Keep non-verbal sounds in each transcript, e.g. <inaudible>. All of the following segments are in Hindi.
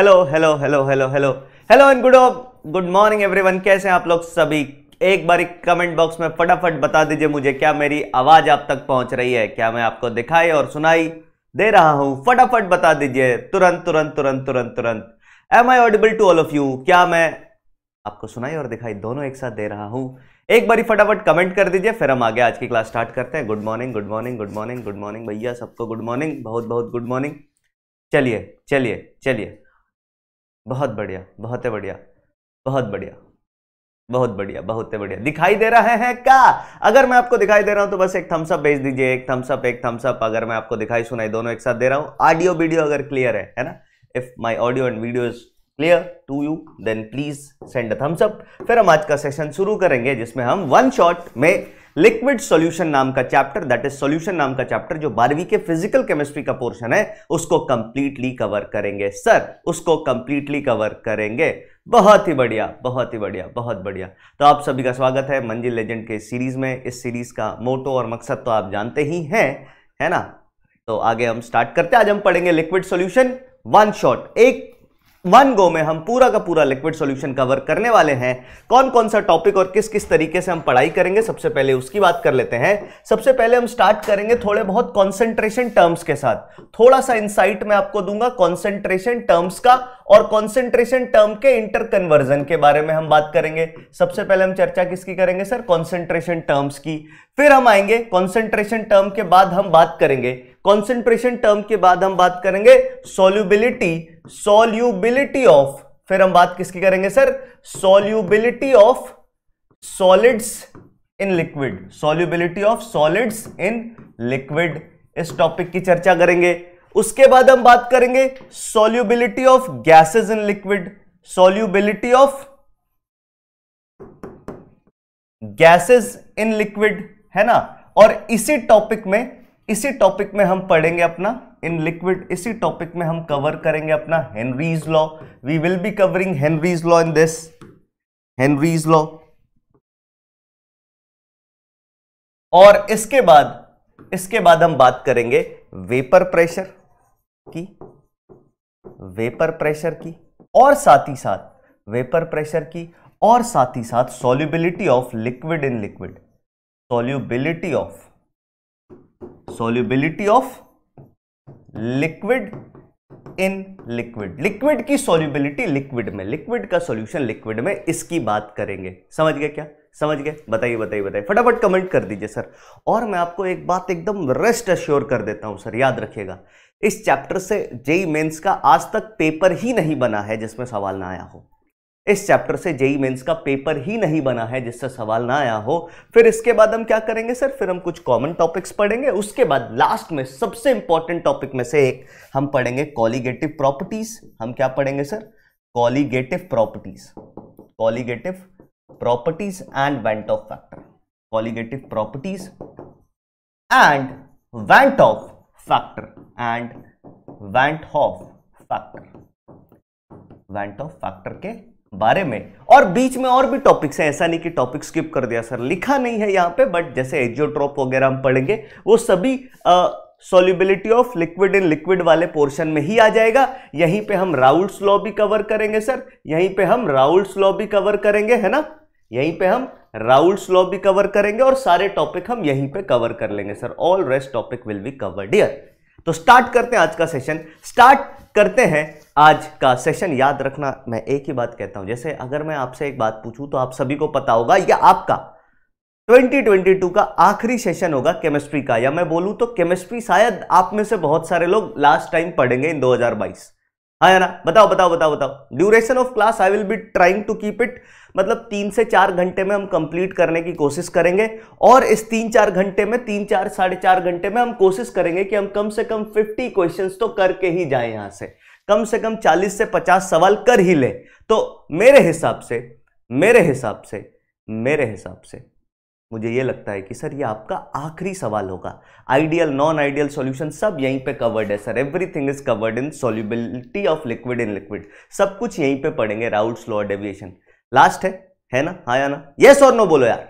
Hello hello hello hello hello hello and good good morning everyone कैसे हैं आप लोग सभी एक बार एक कमेंट बॉक्स में फटाफट बता दीजिए मुझे क्या मेरी आवाज आप तक पहुंच रही है क्या मैं आपको दिखाई और सुनाई दे रहा हूं फटाफट बता दीजिए तुरंत तुरंत तुरंत तुरंत तुरंत am I audible to all of you क्या मैं आपको सुनाई और दिखाई दोनों एक साथ दे रहा हूं एक बारी फटाफट कमेंट कर दीजिए फिर हम आगे आज की क्लास स्टार्ट करते हैं good morning good morning good morning good morning भैया सबको गुड मॉर्निंग बहुत बहुत गुड मॉर्निंग चलिए चलिए चलिए बहुत बढ़िया बहुत ही बढ़िया बहुत बढ़िया बहुत बढ़िया बहुत ही बढ़िया दिखाई दे रहे हैं क्या अगर मैं आपको दिखाई दे रहा हूं तो बस एक थम्सअप भेज दीजिए एक थम्सअप एक थम्सअप अगर मैं आपको दिखाई सुनाई दोनों एक साथ दे रहा हूं ऑडियो वीडियो अगर क्लियर है है ना if my audio and video is clear to you then please send a thumbs up फिर हम आज का सेशन शुरू करेंगे जिसमें हम वन शॉट में लिक्विड सॉल्यूशन नाम का चैप्टर दैट इज सॉल्यूशन नाम का चैप्टर जो बारहवीं के फिजिकल केमिस्ट्री का पोर्शन है उसको कंप्लीटली कवर करेंगे सर उसको कंप्लीटली कवर करेंगे बहुत ही बढ़िया बहुत ही बढ़िया बहुत बढ़िया तो आप सभी का स्वागत है मंजिल लेजेंड के सीरीज में इस सीरीज का मोटो और मकसद तो आप जानते ही हैं है ना तो आगे हम स्टार्ट करते हैं आज हम पढ़ेंगे लिक्विड सोल्यूशन वन शॉट एक वन गो में हम पूरा का पूरा लिक्विड सॉल्यूशन कवर करने वाले हैं कौन कौन सा टॉपिक और किस किस तरीके से हम पढ़ाई करेंगे सबसे पहले उसकी बात कर लेते हैं सबसे पहले हम स्टार्ट करेंगे थोड़े बहुत कॉन्सेंट्रेशन टर्म्स के साथ थोड़ा सा इंसाइट मैं आपको दूंगा कॉन्सेंट्रेशन टर्म्स का और कॉन्सेंट्रेशन टर्म के इंटर कन्वर्जन के बारे में हम बात करेंगे सबसे पहले हम चर्चा किसकी करेंगे सर कॉन्सेंट्रेशन टर्म्स की फिर हम आएंगे कॉन्सेंट्रेशन टर्म के बाद हम बात करेंगे कॉन्सेंट्रेशन टर्म के बाद हम बात करेंगे सोल्यूबिलिटी सोल्यूबिलिटी ऑफ फिर हम बात किसकी करेंगे sir solubility of solids in liquid solubility of solids in liquid इस टॉपिक की चर्चा करेंगे उसके बाद हम बात करेंगे solubility of gases in liquid solubility of gases in liquid है ना और इसी टॉपिक में इसी टॉपिक में हम पढ़ेंगे अपना इन लिक्विड इसी टॉपिक में हम कवर करेंगे अपना Henry's law we will be covering Henry's law in this Henry's law और इसके बाद इसके बाद हम बात करेंगे वेपर प्रेशर की वेपर प्रेशर की और साथ ही साथ वेपर प्रेशर की और साथ ही साथ solubility of liquid in liquid solubility of solubility of liquid in liquid liquid की सॉल्युबिलिटी लिक्विड में लिक्विड का सॉल्यूशन लिक्विड में इसकी बात करेंगे समझ गए क्या समझ गए बताइए बताइए बताइए फटाफट कमेंट कर दीजिए सर और मैं आपको एक बात एकदम रेस्ट अश्योर कर देता हूं सर याद रखिएगा इस चैप्टर से जेई मेंस का आज तक पेपर ही नहीं बना है जिसमें सवाल ना आया हो इस चैप्टर से जेई मेंस का पेपर ही नहीं बना है जिससे सवाल ना आया हो फिर इसके बाद हम क्या करेंगे सर फिर हम कुछ कॉमन टॉपिक्स पढ़ेंगे उसके बाद लास्ट में सबसे इंपॉर्टेंट टॉपिक में से एक हम पढ़ेंगे कॉलीगेटिव प्रॉपर्टीज हम क्या पढ़ेंगे sir colligative properties colligative properties and van't Hoff factor colligative properties and van't Hoff factor and van't Hoff factor van't Hoff factor के बारे में और बीच में और भी टॉपिक्स हैं ऐसा नहीं कि टॉपिक स्किप कर दिया सर लिखा नहीं है यहाँ पे बट जैसे एजियोट्रोप वगैरह हम पढ़ेंगे वो सभी solubility of liquid in liquid वाले पोर्शन में ही आ जाएगा यहीं पे हम राउल्स लॉ भी कवर करेंगे सर यहीं पे हम राउल्स लॉ भी कवर करेंगे है ना यहीं पे हम राउल्स लॉ भी कवर करेंगे और सारे टॉपिक हम यहीं पे कवर कर लेंगे sir all rest topic will be cover dear तो स्टार्ट करते हैं आज का सेशन स्टार्ट करते हैं आज का सेशन याद रखना मैं एक ही बात कहता हूं जैसे अगर मैं आपसे एक बात पूछूं तो आप सभी को पता होगा या आपका 2022 का आखिरी सेशन होगा केमिस्ट्री का या मैं बोलूं तो केमिस्ट्री शायद आप में से बहुत सारे लोग लास्ट टाइम पढ़ेंगे इन 2022 हाँ ना बताओ बताओ बताओ बताओ duration of class I will be trying to keep it मतलब तीन से चार घंटे में हम कंप्लीट करने की कोशिश करेंगे और इस तीन चार घंटे में तीन चार साढ़े चार घंटे में हम कोशिश करेंगे कि हम कम से कम फिफ्टी क्वेश्चन तो करके ही जाए यहां से कम से कम चालीस से पचास सवाल कर ही लें तो मेरे हिसाब से मेरे हिसाब से मेरे हिसाब से मुझे ये लगता है कि सर ये आपका आखिरी सवाल होगा आइडियल नॉन आइडियल सॉल्यूशन सब यहीं पे कवर्ड है sir everything is covered in solubility of liquid in liquid सब कुछ यहीं पे पढ़ेंगे राउल्स लॉ डेविएशन लास्ट है है ना हाँ या ना यस और नो बोलो यार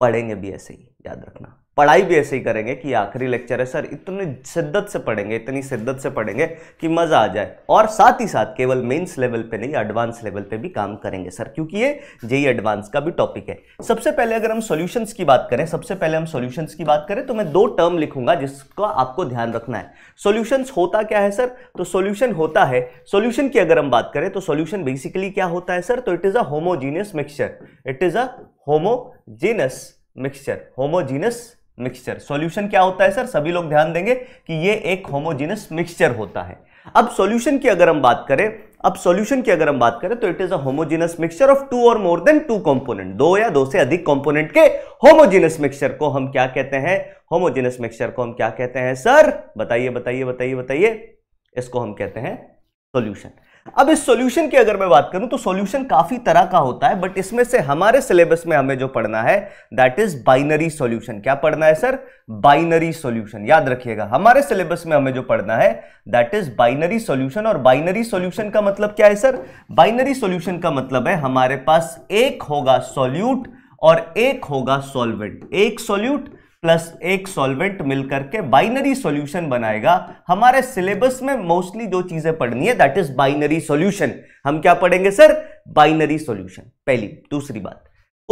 पढ़ेंगे भी ऐसे ही याद रखना पढ़ाई भी ऐसे ही करेंगे कि आखिरी लेक्चर है सर इतनी शिद्दत से पढ़ेंगे इतनी शिद्दत से पढ़ेंगे कि मज़ा आ जाए और साथ ही साथ केवल मेंस लेवल पे नहीं एडवांस लेवल पे भी काम करेंगे सर क्योंकि ये जेई एडवांस का भी टॉपिक है सबसे पहले अगर हम सॉल्यूशंस की बात करें सबसे पहले हम सोल्यूशंस की बात करें तो मैं दो टर्म लिखूंगा जिसका आपको ध्यान रखना है सोल्यूशंस होता क्या है सर तो सोल्यूशन होता है सोल्यूशन की अगर हम बात करें तो सोल्यूशन बेसिकली क्या होता है सर तो it is a homogeneous mixture it is a homogeneous mixture homogeneous mixture solution क्या होता है सर सभी लोग ध्यान देंगे कि ये एक होमोजीनस मिक्सचर होता है अब सॉल्यूशन की अगर हम बात करें अब सॉल्यूशन की अगर हम बात करें तो it is a homogeneous mixture of two or more then to component दो या दो से अधिक कंपोनेंट के होमोजीनस मिक्सचर को हम क्या कहते हैं होमोजीनस मिक्सचर को हम क्या कहते हैं सर बताइए बताइए बताइए बताइए इसको हम कहते हैं सोल्यूशन अब इस सॉल्यूशन की अगर मैं बात करूं तो सॉल्यूशन काफी तरह का होता है बट इसमें से हमारे सिलेबस में हमें जो पढ़ना है दैट इज बाइनरी सॉल्यूशन क्या पढ़ना है सर बाइनरी सॉल्यूशन याद रखिएगा हमारे सिलेबस में हमें जो पढ़ना है दैट इज बाइनरी सॉल्यूशन और बाइनरी सॉल्यूशन का मतलब क्या है सर बाइनरी सोल्यूशन का मतलब है हमारे पास एक होगा सोल्यूट और एक होगा सोलवेंट एक सोल्यूट प्लस एक सॉल्वेंट मिलकर के बाइनरी सॉल्यूशन बनाएगा हमारे सिलेबस में मोस्टली जो चीजें पढ़नी है दैट इज बाइनरी सॉल्यूशन हम क्या पढ़ेंगे सर बाइनरी सॉल्यूशन पहली दूसरी बात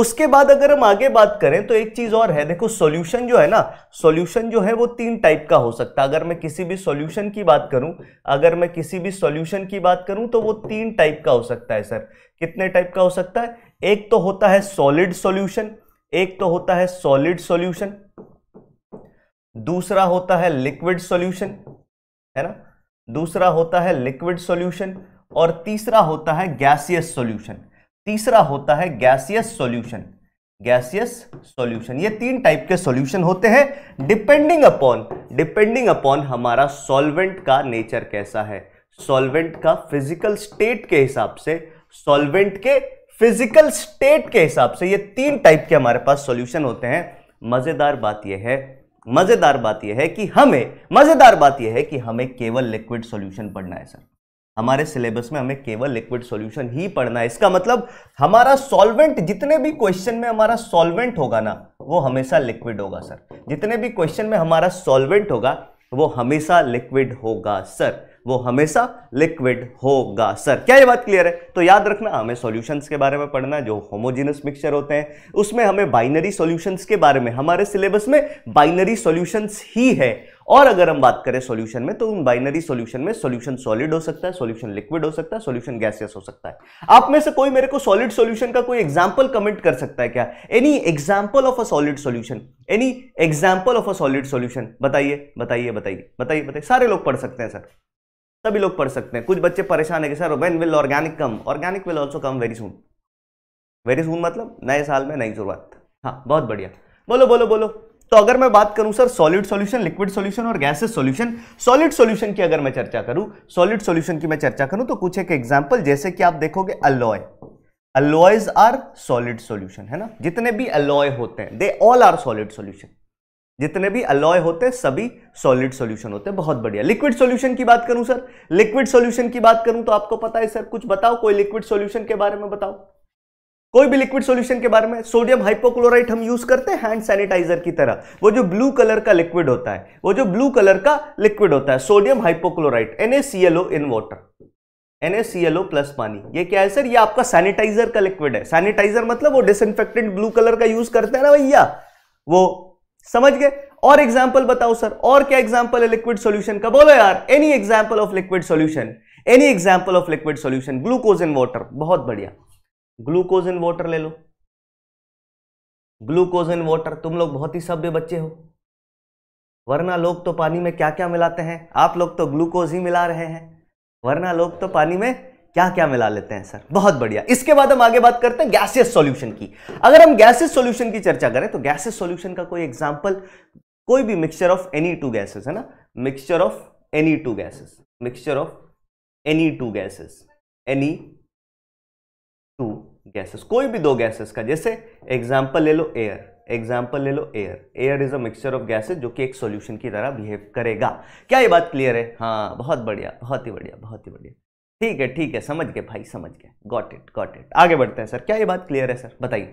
उसके बाद अगर हम आगे बात करें तो एक चीज और है देखो सॉल्यूशन जो है ना सॉल्यूशन जो है वो तीन टाइप का हो सकता है अगर मैं किसी भी सॉल्यूशन की बात करूं अगर मैं किसी भी सॉल्यूशन की बात करूं तो वो तीन टाइप का हो सकता है सर कितने टाइप का हो सकता है एक तो होता है सॉलिड सॉल्यूशन एक तो होता है सॉलिड सॉल्यूशन दूसरा होता है लिक्विड सॉल्यूशन है ना दूसरा होता है लिक्विड सॉल्यूशन और तीसरा होता है गैसियस सॉल्यूशन तीसरा होता है गैसियस सॉल्यूशन गैसियस सॉल्यूशन ये तीन टाइप के सॉल्यूशन होते हैं डिपेंडिंग अपॉन डिपेंडिंग अपॉन हमारा सॉल्वेंट का नेचर कैसा है सॉल्वेंट का फिजिकल स्टेट के हिसाब से सॉल्वेंट के फिजिकल स्टेट के हिसाब से ये तीन टाइप के हमारे पास सॉल्यूशन होते हैं मजेदार बात यह है मजेदार बात यह है कि हमें मजेदार बात यह है कि हमें केवल लिक्विड सॉल्यूशन पढ़ना है सर हमारे सिलेबस में हमें केवल लिक्विड सॉल्यूशन ही पढ़ना है इसका मतलब हमारा सॉल्वेंट जितने भी क्वेश्चन में हमारा सॉल्वेंट होगा ना वो हमेशा लिक्विड होगा सर जितने भी क्वेश्चन में हमारा सॉल्वेंट होगा वो हमेशा लिक्विड होगा सर वो हमेशा लिक्विड होगा सर क्या ये बात क्लियर है तो याद रखना हमें सॉल्यूशंस के बारे में पढ़ना जो होमोजेनस मिक्सचर होते हैं उसमें हमें बाइनरी सॉल्यूशंस के बारे में हमारे सिलेबस में बाइनरी सॉल्यूशंस ही है और अगर हम बात करें सॉल्यूशन में तो उन बाइनरी सॉल्यूशन में सॉल्यूशन सॉलिड हो सकता है सॉल्यूशन लिक्विड हो सकता है सॉल्यूशन गैसियस हो सकता है आप में से कोई मेरे को सॉलिड सॉल्यूशन का कोई एग्जांपल कमेंट कर सकता है क्या any example of a solid solution any example of a solid solution बताइए बताइए बताइए बताइए बताइए सारे लोग पढ़ सकते हैं सर सभी लोग पढ़ सकते हैं कुछ बच्चे परेशान है कि sir when will organic come organic will also come very soon very soon मतलब नए साल में नई शुरुआत हाँ बहुत बढ़िया बोलो बोलो बोलो तो अगर मैं बात करूं sir solid solution liquid solution और गैसेस सॉल्यूशन सॉलिड सॉल्यूशन की अगर मैं चर्चा करूं सॉलिड सॉल्यूशन की मैं चर्चा करूं तो कुछ एक एग्जांपल जैसे कि आप देखोगे alloy alloys are solid solution है ना जितने भी अलॉय होते हैं they all are solid solution जितने भी अलॉय होते हैं सभी सॉलिड सॉल्यूशन होते हैं बहुत बढ़िया लिक्विड सॉल्यूशन की बात करूं सर लिक्विड सॉल्यूशन की बात करूं तो आपको पता है सर कुछ बताओ कोई लिक्विड सॉल्यूशन के बारे में बताओ कोई भी लिक्विड सॉल्यूशन के बारे में सोडियम हाइपोक्लोराइट हम यूज करते हैं हैंड सैनिटाइजर की तरह वो जो ब्लू कलर का लिक्विड होता है वो जो ब्लू कलर का लिक्विड होता है sodium hypochlorite NaClO in water NaClO plus पानी ये क्या है सर ये आपका सैनिटाइजर का लिक्विड है सैनिटाइजर मतलब वो डिसइनफेक्टेंट ब्लू कलर का यूज करते हैं ना भैया वो समझ गए और एग्जाम्पल बताओ सर और क्या एग्जाम्पल है लिक्विड सोल्यूशन का बोलो यार any example of liquid solution any example of liquid solution glucose in water बहुत बढ़िया ग्लूकोज इन वॉटर ले लो ग्लूकोज इन वॉटर तुम लोग बहुत ही सभ्य बच्चे हो वरना लोग तो पानी में क्या क्या मिलाते हैं आप लोग तो ग्लूकोज ही मिला रहे हैं वरना लोग तो पानी में क्या क्या मिला लेते हैं सर बहुत बढ़िया इसके बाद हम आगे बात करते हैं गैसियस सॉल्यूशन की अगर हम गैसियस सॉल्यूशन की चर्चा करें तो गैसियस सॉल्यूशन का कोई एग्जांपल कोई भी mixture of any two gases है ना mixture of any two gases mixture of any two gases any two gases कोई भी दो गैसेस का जैसे एग्जाम्पल ले लो एयर एग्जाम्पल ले लो air air is a mixture of gases जो कि एक सोल्यूशन की तरह बिहेव करेगा क्या ये बात क्लियर है हाँ बहुत बढ़िया बहुत ही बढ़िया बहुत ही बढ़िया ठीक है ठीक है समझ गए भाई समझ गए गॉट इट गॉट इट आगे बढ़ते हैं सर क्या ये बात क्लियर है सर बताइए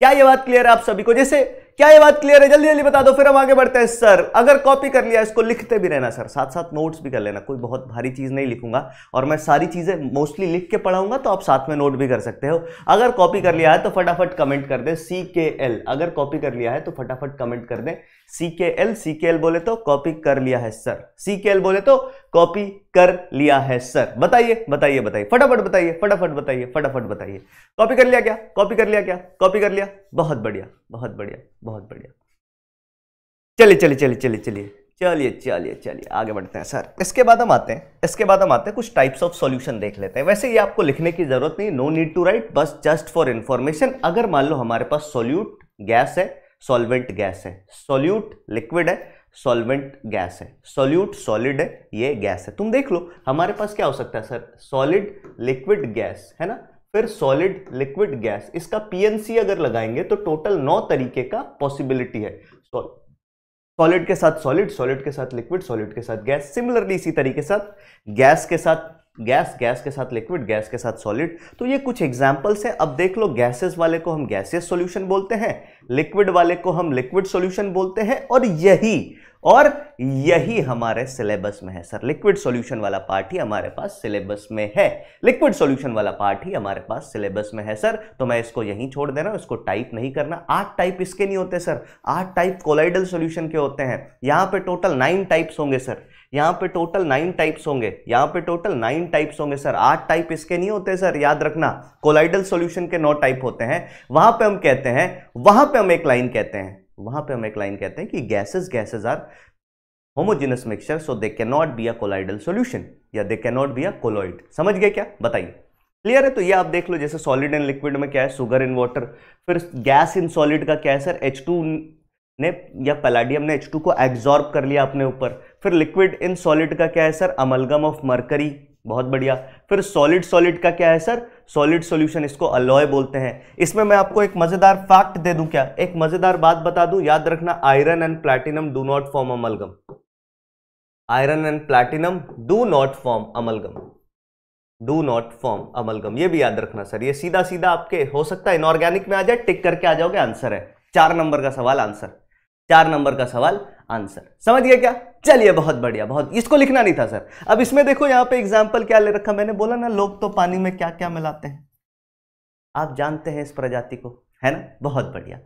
क्या ये बात क्लियर है आप सभी को जैसे क्या ये बात क्लियर है जल्दी जल्दी बता दो फिर हम आगे बढ़ते हैं सर अगर कॉपी कर लिया इसको लिखते भी रहना सर साथ साथ नोट्स भी कर लेना कोई बहुत भारी चीज़ नहीं लिखूंगा और मैं सारी चीज़ें मोस्टली लिख के पढ़ाऊंगा तो आप साथ में नोट भी कर सकते हो अगर कॉपी कर लिया है तो फटाफट कमेंट कर दें सी के एल अगर कॉपी कर लिया है तो फटाफट कमेंट कर दें सी के एल सी के एल बोले तो कॉपी कर लिया है सर सी के एल बोले तो कॉपी कर लिया है सर बताइए बताइए बताइए फटाफट बताइए फटाफट बताइए फटाफट बताइए कॉपी कर लिया क्या कॉपी कर लिया क्या कॉपी कर लिया बहुत बढ़िया बहुत बढ़िया बहुत बढ़िया चलिए चलिए चलिए चलिए चलिए चलिए चलिए चलिए आगे बढ़ते हैं सर इसके बाद हम आते हैं इसके बाद हम आते हैं कुछ टाइप्स ऑफ सॉल्यूशन देख लेते हैं वैसे ये आपको लिखने की जरूरत नहीं नो नीड टू राइट बस जस्ट फॉर इन्फॉर्मेशन अगर मान लो हमारे पास सॉल्यूट गैस है सॉल्वेंट गैस है सॉल्यूट लिक्विड है सॉल्वेंट गैस है सॉल्यूट सॉलिड है ये गैस है तुम देख लो हमारे पास क्या हो सकता है सर सॉलिड लिक्विड गैस है ना फिर सॉलिड लिक्विड गैस इसका पीएनसी अगर लगाएंगे तो टोटल नौ तरीके का पॉसिबिलिटी है सॉलिड के साथ सॉलिड सॉलिड के साथ लिक्विड सॉलिड के साथ गैस सिमिलरली इसी तरीके साथ गैस के साथ गैस गैस के साथ लिक्विड गैस के साथ सॉलिड तो ये कुछ एग्जाम्पल्स हैं अब देख लो गैसेस वाले को हम गैसेस सॉल्यूशन बोलते हैं लिक्विड वाले को हम लिक्विड सॉल्यूशन बोलते हैं और यही और यही हमारे सिलेबस में है सर लिक्विड सॉल्यूशन वाला पार्ट ही हमारे पास सिलेबस में है लिक्विड सॉल्यूशन वाला पार्ट ही हमारे पास सिलेबस में है सर तो मैं इसको यहीं छोड़ दे रहा हूं इसको टाइप नहीं करना आठ टाइप इसके नहीं होते सर आठ टाइप कोलाइडल सॉल्यूशन के होते हैं यहां पे टोटल नाइन टाइप्स होंगे सर यहां पे टोटल नाइन टाइप्स होंगे यहां पे टोटल नाइन टाइप्स होंगे सर आठ टाइप इसके नहीं होते सर याद रखना कोलाइडल सॉल्यूशन के नौ टाइप होते हैं वहां पे हम कहते हैं वहां पे हम एक लाइन कहते हैं वहां पे हम एक लाइन कहते हैं कि gases gases are homogeneous mixture so they can not be a colloidal solution या they can not be a colloid समझ गए क्या बताइए क्लियर है तो ये आप देख लो जैसे सॉलिड एंड लिक्विड में क्या है सुगर इन वाटर फिर गैस इन सॉलिड का क्या है सर एच टू ने या पैलाडियम ने एच टू को एग्जॉर्ब कर लिया अपने ऊपर फिर लिक्विड इन सॉलिड का क्या है सर अमलगम ऑफ मरकरी बहुत बढ़िया फिर सॉलिड सॉलिड का क्या है सर सॉलिड सॉल्यूशन इसको अलॉय बोलते हैं इसमें मैं आपको एक मज़ेदार फैक्ट दे दूं क्या एक मज़ेदार बात बता दूं याद रखना iron and platinum do not form amalgam iron and platinum do not form amalgam do not form amalgam ये भी याद रखना सर ये सीधा सीधा आपके हो सकता है इनऑर्गेनिक में आ जाए टिक करके आ जाओगे आंसर है चार नंबर का सवाल आंसर चार नंबर का सवाल आंसर समझ गया क्या चलिए बहुत बढ़िया बहुत इसको लिखना नहीं था सर अब इसमें देखो यहां पे एग्जाम्पल क्या ले रखा मैंने बोला ना लोग तो पानी में क्या क्या मिलाते हैं आप जानते हैं इस प्रजाति को है ना बहुत बढ़िया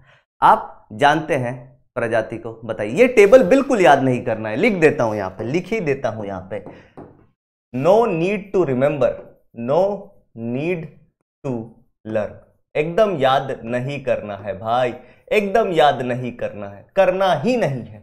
आप जानते हैं प्रजाति को बताइए ये टेबल बिल्कुल याद नहीं करना है लिख देता हूं यहां पर लिख ही देता हूं यहां पर no need to remember no need to learn एकदम याद नहीं करना है भाई एकदम याद नहीं करना है करना ही नहीं है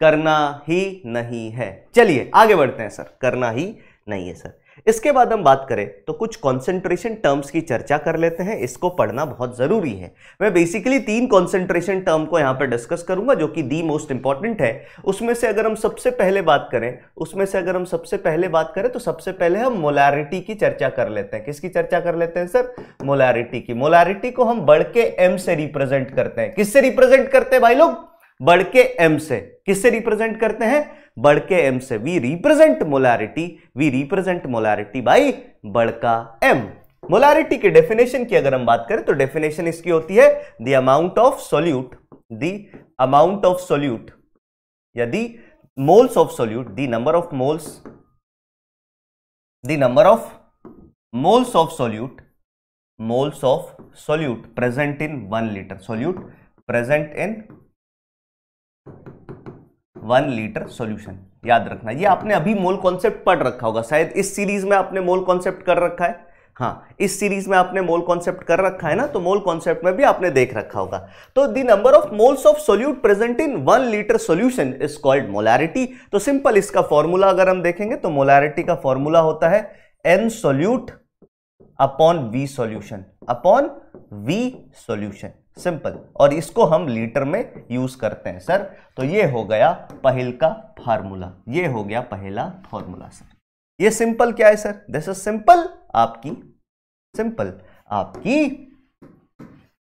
करना ही नहीं है चलिए आगे बढ़ते हैं सर करना ही नहीं है सर इसके बाद हम बात करें तो कुछ कॉन्सेंट्रेशन टर्म्स की चर्चा कर लेते हैं इसको पढ़ना बहुत ज़रूरी है मैं बेसिकली तीन कॉन्सेंट्रेशन टर्म को यहाँ पर डिस्कस करूंगा जो कि दी मोस्ट इंपॉर्टेंट है उसमें से अगर हम सबसे पहले बात करें उसमें से अगर हम सबसे पहले बात करें तो सबसे पहले हम मोलैरिटी की चर्चा कर लेते हैं किसकी चर्चा कर लेते हैं सर मोलैरिटी की मोलैरिटी को हम बढ़ के एम से रिप्रेजेंट करते हैं किससे रिप्रेजेंट करते हैं भाई लोग बढ़ के एम से किससे रिप्रेजेंट करते हैं बड़ के एम से we represent molarity we represent molarity by बड़का एम मोलारिटी के डेफिनेशन की अगर हम बात करें तो डेफिनेशन इसकी होती है the amount of solute the amount of solute या the moles of solute the number of moles the number of moles of solute moles of solute present in one litre solute present in one litre solution याद रखना ये आपने अभी मोल कॉन्सेप्ट पढ़ रखा होगा शायद इस सीरीज में आपने मोल कॉन्सेप्ट कर रखा है हाँ इस सीरीज में आपने मोल कॉन्सेप्ट कर रखा है ना तो मोल कॉन्सेप्ट में भी आपने देख रखा होगा तो the number of moles of solute present in one litre solution is called molarity तो सिंपल इसका फॉर्मूला अगर हम देखेंगे तो मोलैरिटी का फॉर्मूला होता है n solute upon V solution upon V solution simple और इसको हम लीटर में यूज करते हैं सर तो ये हो गया पहल का फार्मूला ये हो गया पहला फॉर्मूला सर ये सिंपल क्या है सर दिस इज सिंपल आपकी सिंपल आपकी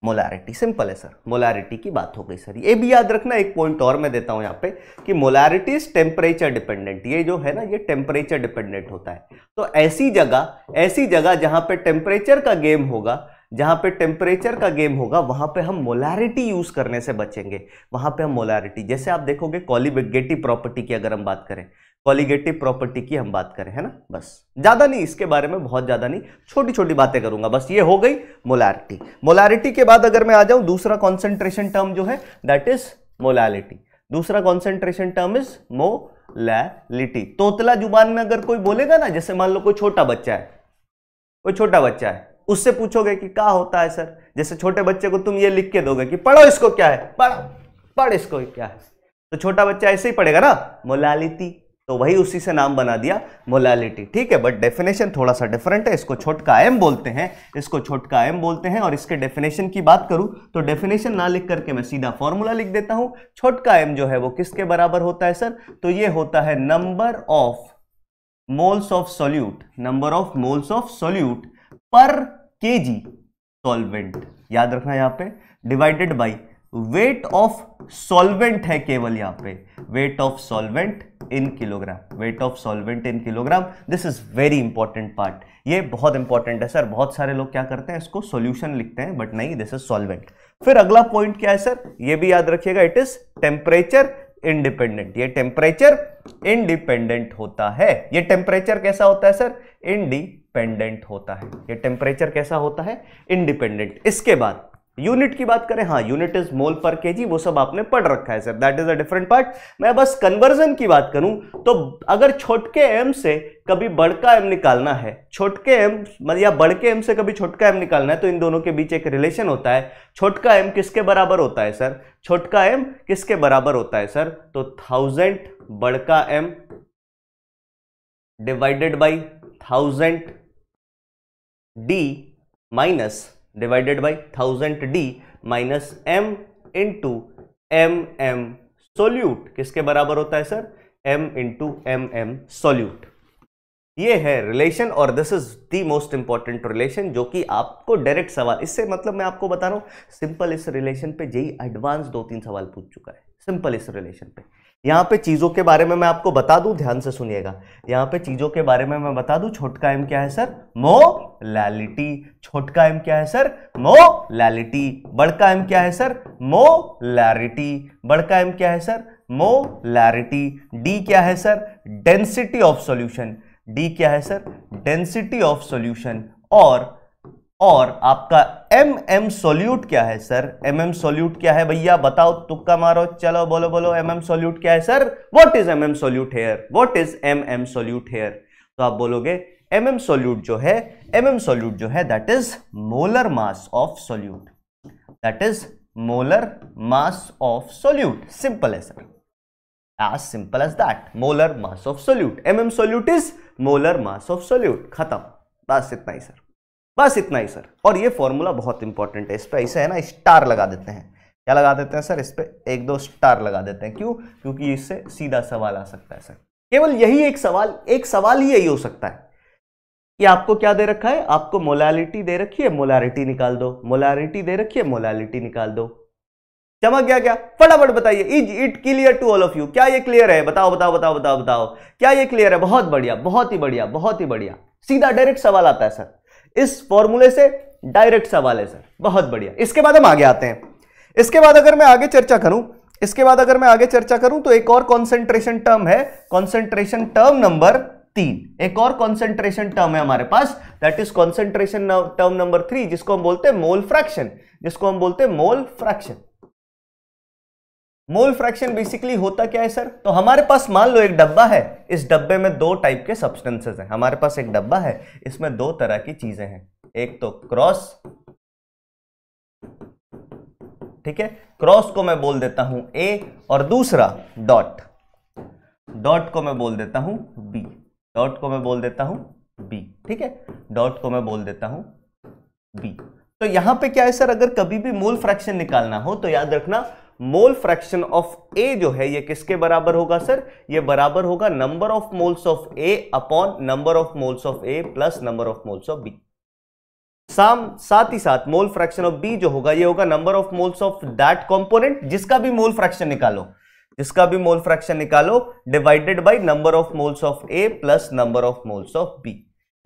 मोलारिटी सिंपल है सर मोलारिटी की बात हो गई सर ये भी याद रखना एक पॉइंट और मैं देता हूं यहां पे कि मोलारिटी इज टेम्परेचर डिपेंडेंट ये जो है ना ये टेम्परेचर डिपेंडेंट होता है तो ऐसी जगह ऐसी जगह जहां पे टेम्परेचर का गेम होगा जहाँ पे टेम्परेचर का गेम होगा वहाँ पे हम मोलारिटी यूज़ करने से बचेंगे वहाँ पे हम मोलारिटी जैसे आप देखोगे कॉलीगेटिव प्रॉपर्टी की अगर हम बात करें कॉलीगेटिव प्रॉपर्टी की हम बात करें है ना बस ज़्यादा नहीं इसके बारे में बहुत ज़्यादा नहीं छोटी छोटी बातें करूंगा बस ये हो गई मोलारिटी मोलारिटी के बाद अगर मैं आ जाऊँ दूसरा कॉन्सेंट्रेशन टर्म जो है दैट इज़ मोलैलिटी दूसरा कॉन्सेंट्रेशन टर्म इज मोलैलिटी तोतला जुबान में अगर कोई बोलेगा ना जैसे मान लो कोई छोटा बच्चा है कोई छोटा बच्चा है उससे पूछोगे कि क्या होता है सर जैसे छोटे बच्चे को तुम ये लिख के दोगे कि पढ़ो इसको क्या है पढ़ पढ़ इसको क्या है तो छोटा बच्चा ऐसे ही पढ़ेगा ना मोलालिटी तो वही उसी से नाम बना दिया मोलालिटी ठीक है बट डेफिनेशन थोड़ा सा डिफरेंट है इसको छोटका एम बोलते हैं इसको छोटका एम बोलते हैं और इसके डेफिनेशन की बात करूं तो डेफिनेशन ना लिख करके मैं सीधा फॉर्मूला लिख देता हूं छोटका एम जो है वो किसके बराबर होता है सर तो ये होता है number of moles of solute number of moles of solute पर के जी सॉल्वेंट याद रखना यहां पे divided by weight of solvent है केवल यहां पे weight of solvent in kilogram weight of solvent in kilogram this is very important part ये बहुत इंपॉर्टेंट है सर बहुत सारे लोग क्या करते हैं इसको सॉल्यूशन लिखते हैं बट नहीं दिस इज सॉल्वेंट फिर अगला पॉइंट क्या है सर ये भी याद रखिएगा इट इज टेम्परेचर इंडिपेंडेंट ये टेम्परेचर इंडिपेंडेंट होता है ये टेम्परेचर कैसा होता है सर इंडी डिपेंडेंट होता है ये टेम्परेचर कैसा होता है इनडिपेंडेंट इसके बाद यूनिट की बात करें हाँ यूनिट इज मोल पर केजी वो सब आपने पढ़ रखा है sir that is a different part मैं बस कन्वर्जन की बात करूं तो अगर छोटके एम से कभी बड़का एम निकालना है छोटके एम या बड़के एम से कभी छोटका एम निकालना है तो इन दोनों के बीच एक रिलेशन होता है छोटका एम किसके बराबर होता है सर छोटका एम किसके बराबर होता है सर तो थाउजेंड बड़का M divided by thousand D minus divided by thousand D minus M into M M solute किसके बराबर होता है sir M into M M solute ये है रिलेशन और this is the most important relation जो कि आपको डायरेक्ट सवाल इससे मतलब मैं आपको बता रहा हूं सिंपल इस रिलेशन पे जेई एडवांस दो तीन सवाल पूछ चुका है सिंपल इस रिलेशन पे यहाँ पे चीज़ों के बारे में मैं आपको बता दूं ध्यान से सुनिएगा यहाँ पे चीज़ों के बारे में मैं बता दूं छोटका एम क्या है सर मोलैलिटी छोटका एम क्या है सर मोलैलिटी बड़का एम क्या है सर मोलैरिटी बड़का एम क्या है सर मोलैरिटी डी क्या है sir density of solution D क्या है सर डेंसिटी ऑफ सॉल्यूशन और और आपका एम एम सोल्यूट क्या है सर एम एम सोल्यूट क्या है भैया बताओ तुक्का मारो चलो बोलो बोलो एम एम सोल्यूट क्या है sir what is M M solute here what is M M solute here तो आप बोलोगे एम एम सोल्यूट जो है एम एम सोल्यूट जो है that is molar mass of solute that is molar mass of solute simple है sir simple as as that molar mass of M mm solute is molar mass of solute खत्म बस इतना ही सर बस इतना ही सर और ये फॉर्मूला बहुत इंपॉर्टेंट है इस पर ऐसे है ना स्टार लगा देते हैं क्या लगा देते हैं सर इस पर एक दो स्टार लगा देते हैं क्यों क्योंकि इससे सीधा सवाल आ सकता है सर केवल यही एक सवाल एक सवाल ही यही हो सकता है कि आपको क्या दे रखा है आपको मोलैलिटी दे रखी है मोलैरिटी निकाल दो मोलैरिटी दे रखी है मोलैलिटी निकाल दो चमक गया क्या फटाफट बताइए is it clear to all of you क्या ये क्लियर है बताओ बताओ बताओ बताओ बताओ क्या ये क्लियर है बहुत बढ़िया बहुत ही बढ़िया बहुत ही बढ़िया सीधा डायरेक्ट सवाल आता है सर इस फॉर्मूले से डायरेक्ट सवाल है सर बहुत बढ़िया इसके बाद हम आगे आते हैं इसके बाद अगर मैं आगे चर्चा करूं इसके बाद अगर मैं आगे चर्चा करूं तो एक और कॉन्सेंट्रेशन टर्म है कॉन्सेंट्रेशन टर्म नंबर तीन एक और कॉन्सेंट्रेशन टर्म है हमारे पास that is concentration term number three जिसको हम बोलते हैं मोल फ्रैक्शन जिसको हम बोलते हैं mole fraction mole fraction basically होता क्या है सर तो हमारे पास मान लो एक डब्बा है इस डब्बे में दो टाइप के सब्सटेंसेस हैं हमारे पास एक डब्बा है इसमें दो तरह की चीजें हैं एक तो क्रॉस ठीक है क्रॉस को मैं बोल देता हूं ए और दूसरा डॉट डॉट को मैं बोल देता हूं बी डॉट को मैं बोल देता हूं बी ठीक है डॉट को मैं बोल देता हूं बी तो यहां पे क्या है सर अगर कभी भी मोल फ्रैक्शन निकालना हो तो याद रखना मोल फ्रैक्शन ऑफ ए जो है ये किसके बराबर होगा सर ये बराबर होगा number of moles of A upon number of moles of A plus number of moles of B साम साथ ही साथ मोल फ्रैक्शन ऑफ बी जो होगा ये होगा number of moles of that component जिसका भी मोल फ्रैक्शन निकालो जिसका भी मोल फ्रैक्शन निकालो divided by number of moles of A plus number of moles of B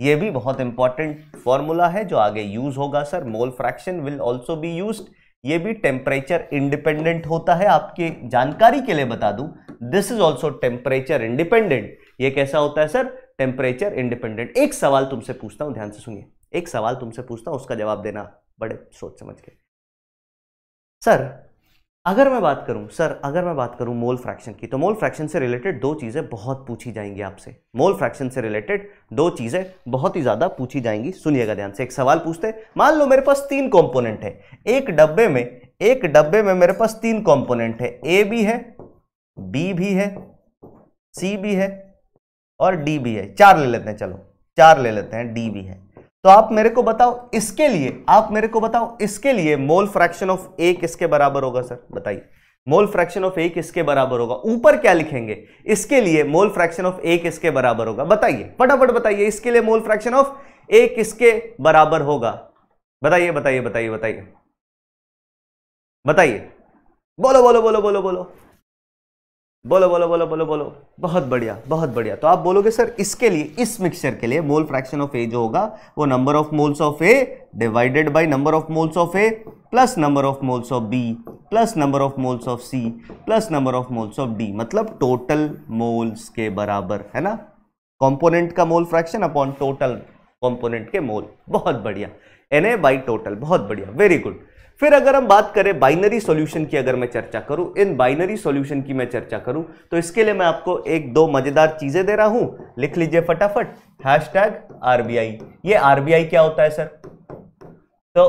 ये भी बहुत इंपॉर्टेंट फॉर्मूला है जो आगे यूज होगा sir mole fraction will also be used ये भी टेम्परेचर इंडिपेंडेंट होता है आपके जानकारी के लिए बता दूं this is also temperature independent ये कैसा होता है सर टेम्परेचर इंडिपेंडेंट एक सवाल तुमसे पूछता हूं ध्यान से सुनिए एक सवाल तुमसे पूछता हूं उसका जवाब देना बड़े सोच समझ के सर अगर मैं बात करूं सर अगर मैं बात करूं मोल फ्रैक्शन की तो मोल फ्रैक्शन से रिलेटेड दो चीज़ें बहुत पूछी जाएंगी आपसे मोल फ्रैक्शन से रिलेटेड दो चीज़ें बहुत ही ज़्यादा पूछी जाएंगी सुनिएगा ध्यान से एक सवाल पूछते मान लो मेरे पास तीन कॉम्पोनेंट है एक डब्बे में एक डब्बे में मेरे पास तीन कॉम्पोनेंट है ए भी है बी भी है सी भी है और डी भी है चार ले लेते हैं चलो चार ले लेते हैं डी भी है तो आप मेरे को बताओ इसके लिए आप मेरे को बताओ इसके लिए मोल फ्रैक्शन ऑफ ए किसके बराबर होगा सर बताइए मोल फ्रैक्शन ऑफ ए किसके बराबर होगा ऊपर क्या लिखेंगे इसके लिए मोल फ्रैक्शन ऑफ ए किसके बराबर होगा बताइए फटाफट बताइए इसके लिए मोल फ्रैक्शन ऑफ ए किसके बराबर होगा बताइए बताइए बताइए बताइए बताइए बोलो बोलो बोलो बोलो बोलो बोलो बोलो बोलो बोलो बोलो बहुत बढ़िया बहुत बढ़िया तो आप बोलोगे सर इसके लिए इस मिक्सचर के लिए मोल फ्रैक्शन ऑफ ए जो होगा वो number of moles of A divided by number of moles of A plus number of moles of B plus number of moles of C plus number of moles of D मतलब टोटल मोल्स के बराबर है ना कॉम्पोनेंट का mole fraction upon total component के मोल बहुत बढ़िया एन ए बाई टोटल बहुत बढ़िया वेरी गुड फिर अगर हम बात करें बाइनरी सॉल्यूशन की अगर मैं चर्चा करूं इन बाइनरी सॉल्यूशन की मैं चर्चा करूं तो इसके लिए मैं आपको एक दो मजेदार चीजें दे रहा हूं लिख लीजिए फटाफट हैश टैग आरबीआई ये आरबीआई क्या होता है सर तो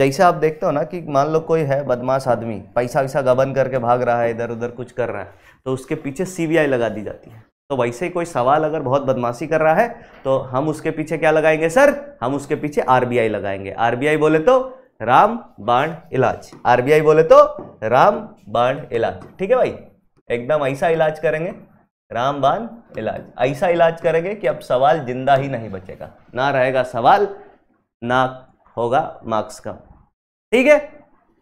जैसे आप देखते हो ना कि मान लो कोई है बदमाश आदमी पैसा वैसा गबन करके भाग रहा है इधर उधर कुछ कर रहा है तो उसके पीछे सीबीआई लगा दी जाती है तो वैसे ही कोई सवाल अगर बहुत बदमाशी कर रहा है तो हम उसके पीछे क्या लगाएंगे सर हम उसके पीछे आरबीआई लगाएंगे आरबीआई बोले तो राम बाण इलाज आरबीआई बोले तो राम बाण इलाज ठीक है भाई एकदम ऐसा इलाज करेंगे राम बाण इलाज ऐसा इलाज करेंगे कि अब सवाल जिंदा ही नहीं बचेगा ना रहेगा सवाल ना होगा मार्क्स का ठीक है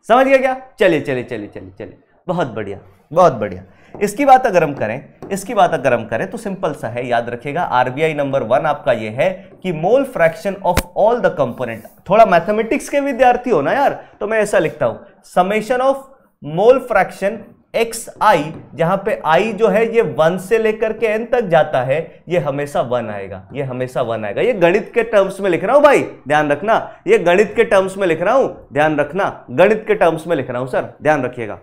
समझ गया क्या चलिए चलिए चलिए चलिए चलिए बहुत बढ़िया बहुत बढ़िया इसकी बात अगर हम करें इसकी बात अगर हम करें तो सिंपल सा है याद रखेगा आरबीआई नंबर वन आपका ये है कि mole fraction of all the component थोड़ा मैथमेटिक्स के विद्यार्थी हो ना यार तो मैं ऐसा लिखता हूं summation of mole fraction X I जहां पे आई जो है ये वन से लेकर के एन तक जाता है ये हमेशा वन आएगा ये हमेशा वन आएगा ये गणित के टर्म्स में लिख रहा हूं भाई ध्यान रखना ये गणित के टर्म्स में लिख रहा हूं ध्यान रखना गणित के टर्म्स में लिख रहा हूं सर ध्यान रखिएगा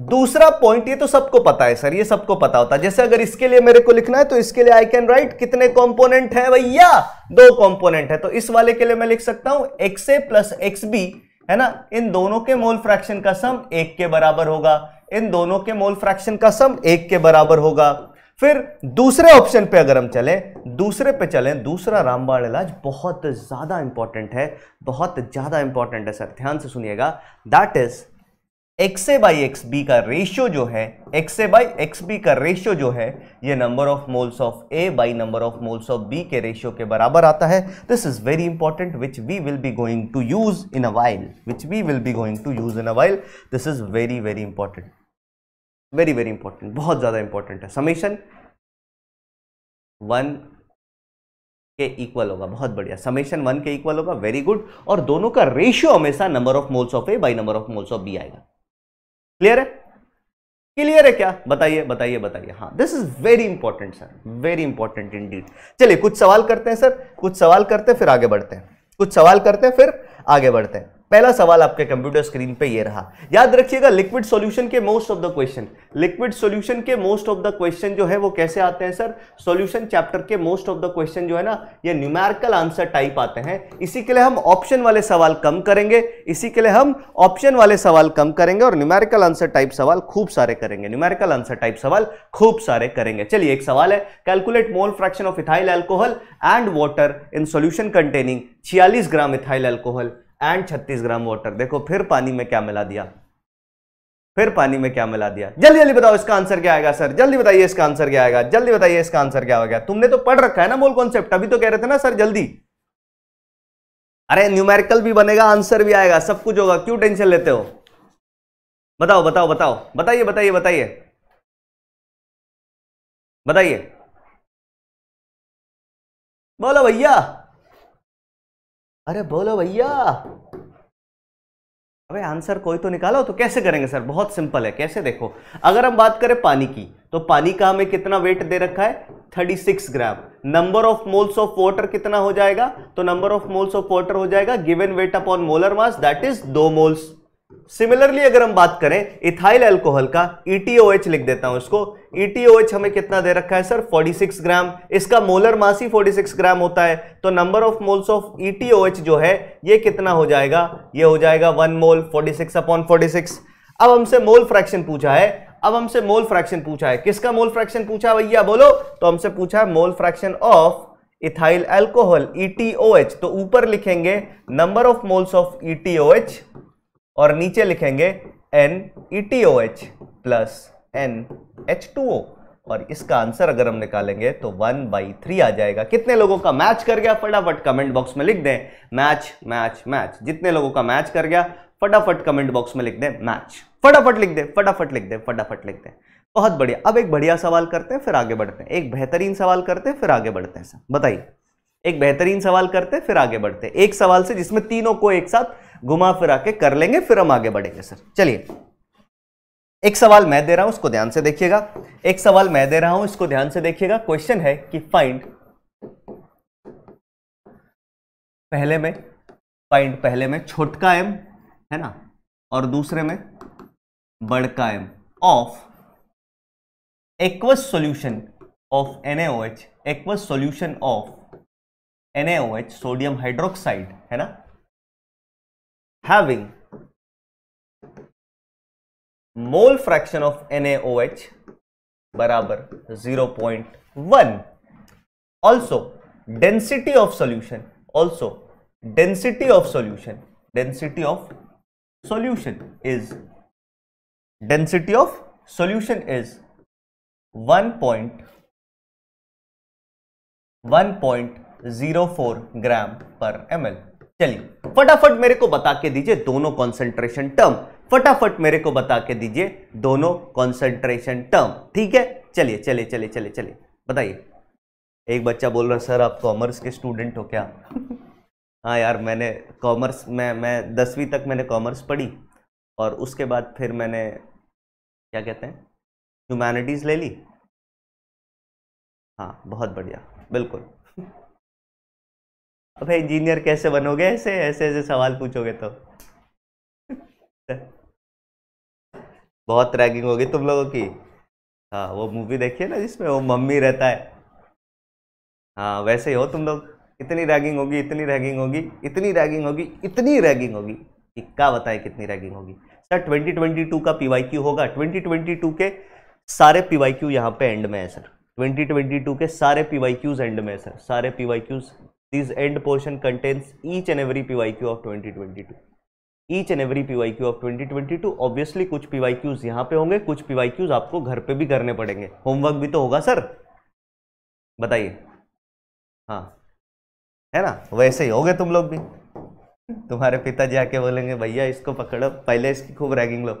दूसरा पॉइंट ये तो सबको पता है सर ये सबको पता होता है जैसे अगर इसके लिए मेरे को लिखना है तो इसके लिए आई कैन राइट कितने कंपोनेंट है भैया दो कंपोनेंट है तो इस वाले के लिए मैं लिख सकता हूं X A plus X B है ना इन दोनों के मोल फ्रैक्शन का सम एक के बराबर होगा इन दोनों के मोल फ्रैक्शन का सम एक के बराबर होगा फिर दूसरे ऑप्शन पे अगर हम चले दूसरे पे चले दूसरा रामबाण इलाज बहुत ज़्यादा इंपॉर्टेंट है बहुत ज़्यादा इंपॉर्टेंट है सर ध्यान से सुनिएगा that is X A by X B का रेशियो जो है X A by X B का रेशियो जो है ये number of moles of A by number of moles of B के रेशियो के बराबर आता है this is very important which we will be going to use in a while which we will be going to use in a while this is very very important very very important बहुत ज़्यादा इंपॉर्टेंट है समेशन वन के इक्वल होगा बहुत बढ़िया समेशन वन के इक्वल होगा वेरी गुड और दोनों का रेशियो हमेशा number of moles of A by number of moles of B आएगा क्लियर है क्लियर है क्या बताइए बताइए बताइए हाँ this is very important sir very important in चलिए कुछ सवाल करते हैं सर कुछ सवाल करते हैं फिर आगे बढ़ते हैं कुछ सवाल करते हैं फिर आगे बढ़ते हैं पहला सवाल आपके कंप्यूटर स्क्रीन पे ये रहा याद रखिएगा लिक्विड सॉल्यूशन के most of the question liquid solution के मोस्ट ऑफ द क्वेश्चन जो है वो कैसे आते हैं सर सॉल्यूशन चैप्टर के मोस्ट ऑफ द क्वेश्चन जो है ना ये न्यूमेरिकल आंसर टाइप आते हैं इसी के लिए हम ऑप्शन वाले सवाल कम करेंगे इसी के लिए हम ऑप्शन वाले सवाल कम करेंगे और न्यूमेरिकल आंसर टाइप सवाल खूब सारे करेंगे न्यूमेरिकल आंसर टाइप सवाल खूब सारे करेंगे चलिए एक सवाल है calculate mole fraction of ethyl alcohol and water in solution containing छियालीस gram ethyl alcohol and 36 gram water देखो फिर पानी में क्या मिला दिया फिर पानी में क्या मिला दिया जल्दी जल्दी बताओ इसका आंसर क्या आएगा सर जल्दी बताइए इसका आंसर क्या आएगा जल्दी बताइए इसका आंसर क्या होगा तुमने तो पढ़ रखा है ना मोल कॉन्सेप्ट अभी तो कह रहे थे ना सर जल्दी अरे न्यूमेरिकल भी बनेगा आंसर भी आएगा सब कुछ होगा क्यों टेंशन लेते हो बताओ बताओ बताओ बताइए बताइए बताइए बताइए बोलो भैया अरे बोलो भैया अबे आंसर कोई तो निकालो तो कैसे करेंगे सर बहुत सिंपल है कैसे देखो अगर हम बात करें पानी की तो पानी का हमें कितना वेट दे रखा है 36 gram number of moles of water कितना हो जाएगा तो number of moles of water हो जाएगा given weight upon molar mass that is दो मोल्स सिमिलरली अगर हम बात करें इथाइल एल्कोहल का ETOH लिख देता हूं इसको ETOH हमें कितना दे रखा है सर 46 ग्राम इसका मोलर मास ही 46 ग्राम होता है तो number of moles of ETOH जो है ये कितना हो जाएगा ये हो जाएगा वन मोल 46 अपॉन 46 अब हमसे मोल फ्रैक्शन पूछा है अब हमसे मोल फ्रैक्शन पूछा है किसका मोल फ्रैक्शन पूछा भैया बोलो तो हमसे पूछा है mole fraction of ethyl alcohol ETOH तो ऊपर लिखेंगे number of moles of ETOH और नीचे लिखेंगे N E T O H plus N H two O और इसका आंसर अगर हम निकालेंगे तो वन बाई थ्री आ जाएगा कितने लोगों का मैच कर गया फटाफट कमेंट बॉक्स में लिख दें मैच मैच मैच जितने लोगों का मैच कर गया फटाफट कमेंट बॉक्स में लिख दें मैच फटाफट लिख दें फटाफट लिख दें फटाफट लिख दें बहुत बढ़िया अब एक बढ़िया सवाल करते हैं फिर आगे बढ़ते हैं एक बेहतरीन सवाल करते हैं फिर आगे बढ़ते हैं सर बताइए एक बेहतरीन सवाल करते हैं फिर आगे बढ़ते हैं एक सवाल से जिसमें तीनों को एक साथ घुमा फिरा के कर लेंगे फिर हम आगे बढ़ेंगे सर चलिए एक सवाल मैं दे रहा हूं इसको ध्यान से देखिएगा एक सवाल मैं दे रहा हूं इसको ध्यान से देखिएगा क्वेश्चन है कि फाइंड पहले में फाइंड पहले में छोटका एम है ना और दूसरे में बड़का M of aqueous solution of NaOH aqueous solution of NaOH sodium hydroxide है ना having mole fraction of NaOH बराबर 0.1 also density of solution also density of solution density of solution is density of solution is 1.1.04 gram per ml चलिए फटाफट मेरे को बता के दीजिए दोनों कॉन्सेंट्रेशन टर्म फटाफट मेरे को बता के दीजिए दोनों कॉन्सेंट्रेशन टर्म ठीक है चलिए चलिए चलिए चलिए चलिए बताइए एक बच्चा बोल रहा सर आप कॉमर्स के स्टूडेंट हो क्या हाँ यार मैंने कॉमर्स में मैं दसवीं तक मैंने कॉमर्स पढ़ी और उसके बाद फिर मैंने क्या कहते हैं ह्यूमैनिटीज़ ले ली हाँ बहुत बढ़िया बिल्कुल अब इंजीनियर कैसे बनोगे ऐसे ऐसे ऐसे सवाल पूछोगे तो बहुत रैगिंग होगी तुम लोगों की हाँ वो मूवी देखिए ना जिसमें वो मम्मी रहता है हाँ वैसे ही हो तुम लोग इतनी रैगिंग होगी इतनी रैगिंग होगी इतनी रैगिंग होगी इतनी रैगिंग होगी इक्का बताएं कितनी रैगिंग होगी सर 2022 का क्यू होगा 2022 के सारे क्यू यहाँ पे एंड में है सर 2022 के सारे क्यूज एंड में है सर सारे Qs This end portion contains each and every PYQ of 2022. Each and every Q of two obviously कुछ क्यूज यहाँ पे होंगे कुछ क्यूज आपको घर पे भी करने पड़ेंगे होमवर्क भी तो होगा सर बताइए हाँ है ना वैसे ही हो गए तुम लोग भी तुम्हारे पिताजी आके बोलेंगे भैया इसको पकड़ो पहले इसकी खूब रैगिंग लो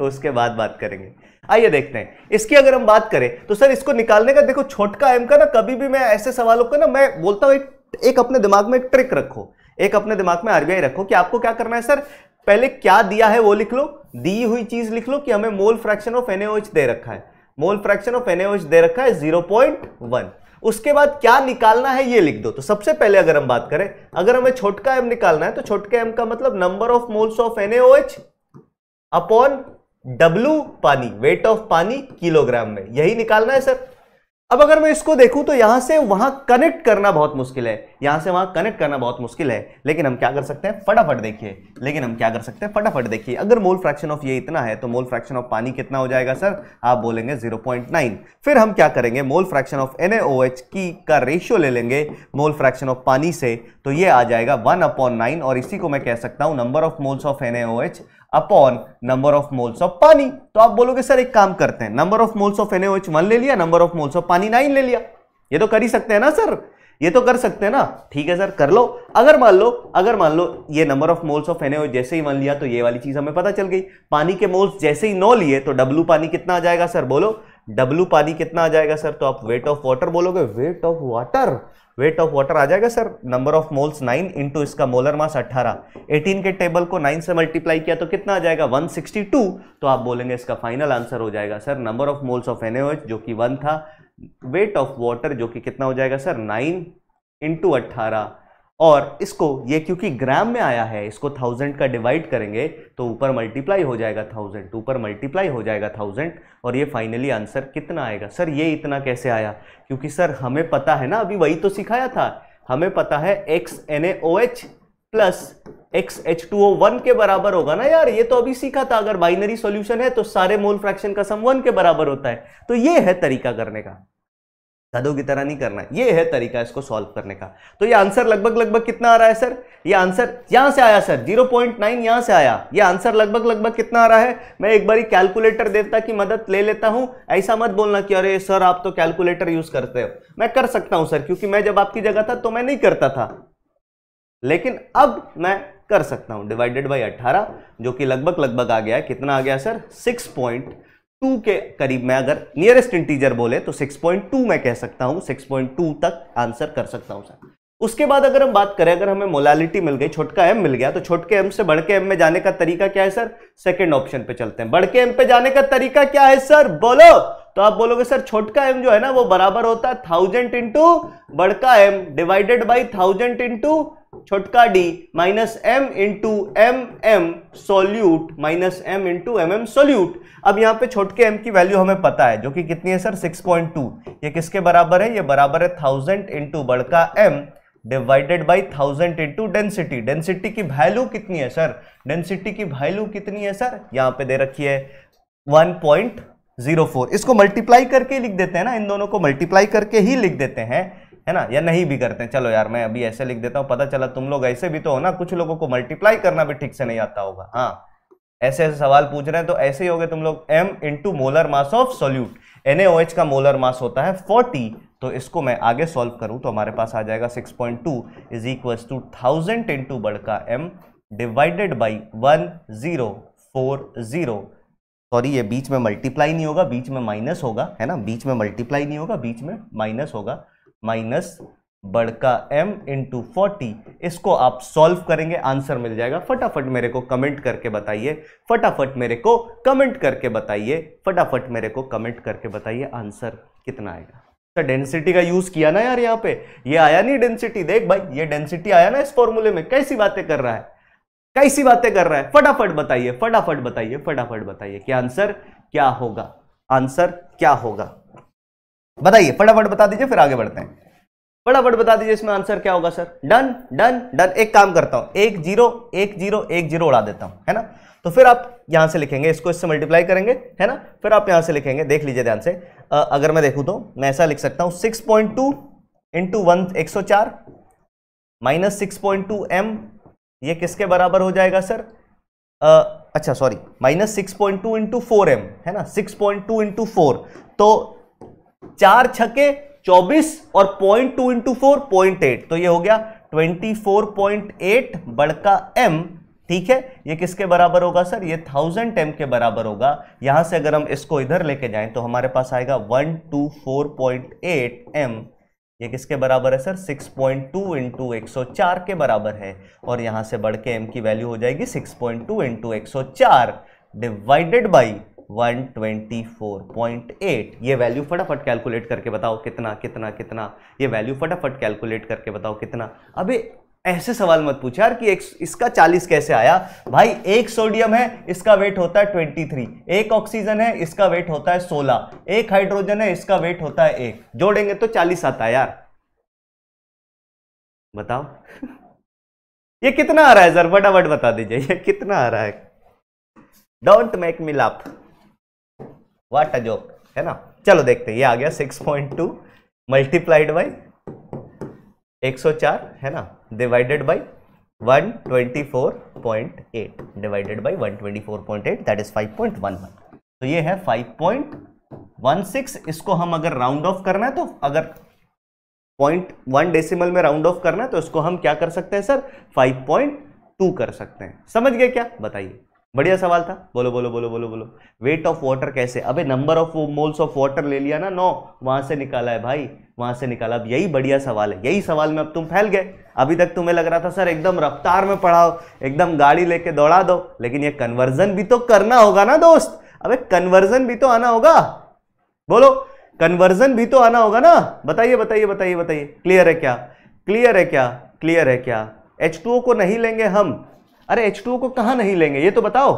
<laughs> उसके बाद बात करेंगे आइए देखते हैं इसकी अगर हम बात करें तो सर इसको निकालने का देखो छोटका एम का ना कभी भी मैं ऐसे सवालों को ना मैं बोलता हूँ एक तो एक अपने दिमाग में ट्रिक रखो एक अपने दिमाग में आरबीआई रखो कि आपको क्या करना है सर पहले क्या दिया है वो लिख लो दी हुई चीज लिख लो कि हमें मोल फ्रैक्शन ऑफ एनएओएच दे रखा है मोल फ्रैक्शन ऑफ एनएओएच दे रखा है जीरो पॉइंट वन उसके बाद क्या निकालना है ये लिख दो तो सबसे पहले अगर हम बात करें अगर हमें छोटका एम निकालना है तो छोटका एम का मतलब number of moles of NaOH upon W पानी वेट ऑफ पानी किलोग्राम में यही निकालना है सर अब अगर मैं इसको देखूं तो यहां से वहां कनेक्ट करना बहुत मुश्किल है यहां से वहां कनेक्ट करना बहुत मुश्किल है लेकिन हम क्या कर सकते हैं फटाफट देखिए लेकिन हम क्या कर सकते हैं फटाफट देखिए अगर मोल फ्रैक्शन ऑफ ये इतना है तो मोल फ्रैक्शन ऑफ पानी कितना हो जाएगा सर आप बोलेंगे 0.9 फिर हम क्या करेंगे मोल फ्रैक्शन ऑफ एन की का रेशियो ले लेंगे मोल फ्रैक्शन ऑफ पानी से तो ये आ जाएगा वन अपॉन नाइन और इसी को मैं कह सकता हूँ number of moles of N upon number of moles of पानी तो आप बोलोगे सर एक काम करते हैं number of moles of NH one ले लिया नंबर ऑफ मोल्स ऑफ पानी नाइन ले लिया ये तो कर ही सकते हैं ना सर ये तो कर सकते हैं ना ठीक है सर कर लो अगर मान लो अगर मान लो ये number of moles of NH जैसे ही वन लिया तो ये वाली चीज हमें पता चल गई पानी के मोल्स जैसे ही नौ लिए तो डब्लू पानी कितना आ जाएगा सर बोलो डब्लू पानी कितना आ जाएगा सर तो आप वेट ऑफ वाटर बोलोगे weight of water weight of water आ जाएगा sir number of moles nine into इसका मोलर मास अट्ठारह एटीन के टेबल को नाइन से मल्टीप्लाई किया तो कितना आ जाएगा वन सिक्सटी टू तो आप बोलेंगे इसका फाइनल आंसर हो जाएगा sir number of moles of N जो कि वन था वेट ऑफ वाटर जो कि कितना हो जाएगा सर नाइन इंटू अट्ठारह और इसको ये क्योंकि ग्राम में आया है इसको थाउजेंड का डिवाइड करेंगे तो ऊपर मल्टीप्लाई हो जाएगा थाउजेंड तो ऊपर मल्टीप्लाई हो जाएगा थाउजेंड और ये फाइनली आंसर कितना आएगा सर ये इतना कैसे आया क्योंकि सर हमें पता है ना अभी वही तो सिखाया था हमें पता है X N A O H plus X H two O one के बराबर होगा ना यार ये तो अभी सीखा था अगर बाइनरी सोल्यूशन है तो सारे मोल फ्रैक्शन का सम वन के बराबर होता है तो ये है तरीका करने का साधु की तरह नहीं करना ये है तरीका इसको सॉल्व करने का तो ये आंसर लगभग लगभग कितना आ रहा है सर ये आंसर यहां से आया सर 0.9 पॉइंट यहां से आया ये आंसर लगभग लगभग कितना आ रहा है मैं एक बार कैलकुलेटर देवता की मदद ले लेता हूं ऐसा मत बोलना कि अरे सर आप तो कैलकुलेटर यूज़ करते हो मैं कर सकता हूं सर क्योंकि मैं जब आपकी जगह था तो मैं नहीं करता था लेकिन अब मैं कर सकता हूं डिवाइडेड बाई अट्ठारह जो कि लगभग लगभग आ गया है कितना आ गया सर सिक्स पॉइंट टू के करीब मैं अगर नियरेस्ट इंटीजर बोले तो 6.2 मैं कह सकता हूं 6.2 तक आंसर कर सकता हूं सर उसके बाद अगर हम बात करें अगर हमें मोलालिटी मिल गई छोटका एम मिल गया तो छोटके एम से बढ़ के एम में जाने का तरीका क्या है सर सेकेंड ऑप्शन पे चलते हैं बढ़ के एम पे जाने का तरीका क्या है सर बोलो तो आप बोलोगे सर छोटका एम जो है ना वो बराबर होता है थाउजेंड इंटू बड़का M divided by thousand into छोटका D minus M into M M solute minus M into M M solute अब यहाँ पे छोटके एम की वैल्यू हमें पता है जो कि कितनी है सर 6.2 ये किसके बराबर है ये बराबर है थाउजेंड इंटू बड़का M divided by thousand into density density की वैल्यू कितनी है सर डेंसिटी की वैल्यू कितनी है सर यहाँ पे दे रखी है वन पॉइंट जीरो फोर इसको मल्टीप्लाई करके लिख देते हैं ना इन दोनों को मल्टीप्लाई करके ही लिख देते हैं है ना या नहीं भी करते हैं चलो यार मैं अभी ऐसे लिख देता हूँ पता चला तुम लोग ऐसे भी तो हो ना कुछ लोगों को मल्टीप्लाई करना भी ठीक से नहीं आता होगा हाँ ऐसे ऐसे सवाल पूछ रहे हैं तो ऐसे ही हो गए तुम लोग M into molar mass of solute N का मोलर मास होता है फोर्टी तो इसको मैं आगे सॉल्व करूं तो हमारे पास आ जाएगा six point two is equal to thousand into बड़का M divided by one zero four zero sorry ये बीच में मल्टीप्लाई नहीं होगा बीच में माइनस होगा है ना बीच में मल्टीप्लाई नहीं होगा बीच में माइनस होगा माइनस बड़का m इंटू फोर्टी इसको आप सॉल्व करेंगे आंसर मिल जाएगा फटाफट मेरे को कमेंट करके बताइए फटाफट मेरे को कमेंट करके बताइए फटाफट मेरे को कमेंट करके बताइए आंसर कितना आएगा तो अच्छा, डेंसिटी का यूज किया ना यार यहाँ पे ये आया नहीं डेंसिटी देख भाई ये डेंसिटी आया ना इस फॉर्मूले में कैसी बातें कर रहा है कैसी बातें कर रहा है फटाफट बताइए फटाफट बताइए फटाफट बताइए क्या आंसर क्या होगा आंसर क्या होगा बताइए फटाफट बता दीजिए फिर आगे बढ़ते हैं फटाफट बता दीजिए इसमें आंसर क्या होगा सर डन डन डन एक काम करता हूं एक जीरो एक जीरो एक जीरो उड़ा देता हूं है ना तो फिर आप यहां से लिखेंगे इसको इससे मल्टीप्लाई करेंगे है ना फिर आप यहां से लिखेंगे देख लीजिए ध्यान से आ, अगर मैं देखूं तो मैं ऐसा लिख सकता हूं six point two into one एक सौ चार minus six point two M ये किसके बराबर हो जाएगा सर आ, अच्छा sorry minus six point two into four M है ना six point two into four तो चार छके 24 और point two into four point eight तो ये हो गया 24.8 बड़का m ठीक है ये किसके बराबर होगा सर ये थाउजेंड एम के बराबर होगा यहां से अगर हम इसको इधर लेके जाएं तो हमारे पास आएगा 124.8 m ये किसके बराबर है सर 6.2 पॉइंट टू इंटू एक के बराबर है और यहाँ से बढ़ के एम की वैल्यू हो जाएगी 6.2 पॉइंट टू इंटू एक डिवाइडेड बाई 124.8 ये वैल्यू फटाफट कैलकुलेट करके बताओ कितना कितना कितना ये वैल्यू फटाफट कैलकुलेट करके बताओ कितना अबे ऐसे सवाल मत पूछ यार कि एक, इसका 40 कैसे आया भाई एक सोडियम है इसका वेट होता है 23 एक ऑक्सीजन है इसका वेट होता है 16 एक हाइड्रोजन है इसका वेट होता है एक जोड़ेंगे तो 40 आता है यार बताओ <laughs> ये कितना आ रहा है सर फटाफट बता दीजिए ये कितना आ रहा है don't make me laugh what a joke है ना चलो देखते हैं ये आ गया 6.2 पॉइंट टू मल्टीप्लाइड बाई एक है ना divided by 124.8 divided by 124.8 that is 5.11 तो ये है 5.16 इसको हम अगर राउंड ऑफ करना है तो अगर पॉइंट वन डेसिमल में राउंड ऑफ करना है तो इसको हम क्या कर सकते हैं सर 5.2 कर सकते हैं समझ गए क्या बताइए बढ़िया सवाल था बोलो बोलो बोलो बोलो बोलो वेट ऑफ वाटर कैसे अबे number of moles of water ले लिया ना नो वहां से निकाला है भाई वहां से निकाला अब यही बढ़िया सवाल है यही सवाल में अब तुम फैल गए अभी तक तुम्हें लग रहा था सर एकदम रफ्तार में पढ़ाओ एकदम गाड़ी लेके दौड़ा दो लेकिन ये कन्वर्जन भी तो करना होगा ना दोस्त अबे कन्वर्जन भी तो आना होगा बोलो कन्वर्जन भी तो आना होगा ना बताइए बताइए बताइए बताइए क्लियर है क्या क्लियर है क्या क्लियर है क्या एच को नहीं लेंगे हम अरे H2O को कहा नहीं लेंगे ये तो बताओ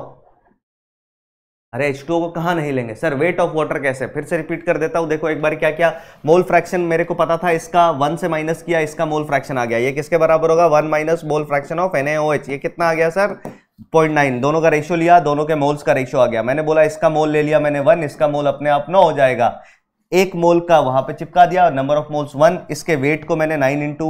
अरे H2O को कहा नहीं लेंगे सर वेट ऑफ वाटर कैसे फिर से रिपीट कर देता हूं देखो एक बार क्या क्या मोल फ्रैक्शन मेरे को पता था इसका वन से माइनस किया इसका मोल फ्रैक्शन आ गया ये किसके बराबर होगा one minus mole fraction of N ये कितना आ गया सर पॉइंट नाइन दोनों का रेशियो लिया दोनों के मोल्स का रेशियो आ गया मैंने बोला इसका मोल ले लिया मैंने वन इसका मोल अपने आप नौ हो जाएगा एक मोल का वहां पे चिपका दिया और नंबर ऑफ मोल्स वन इसके वेट को मैंने नाइन इंटू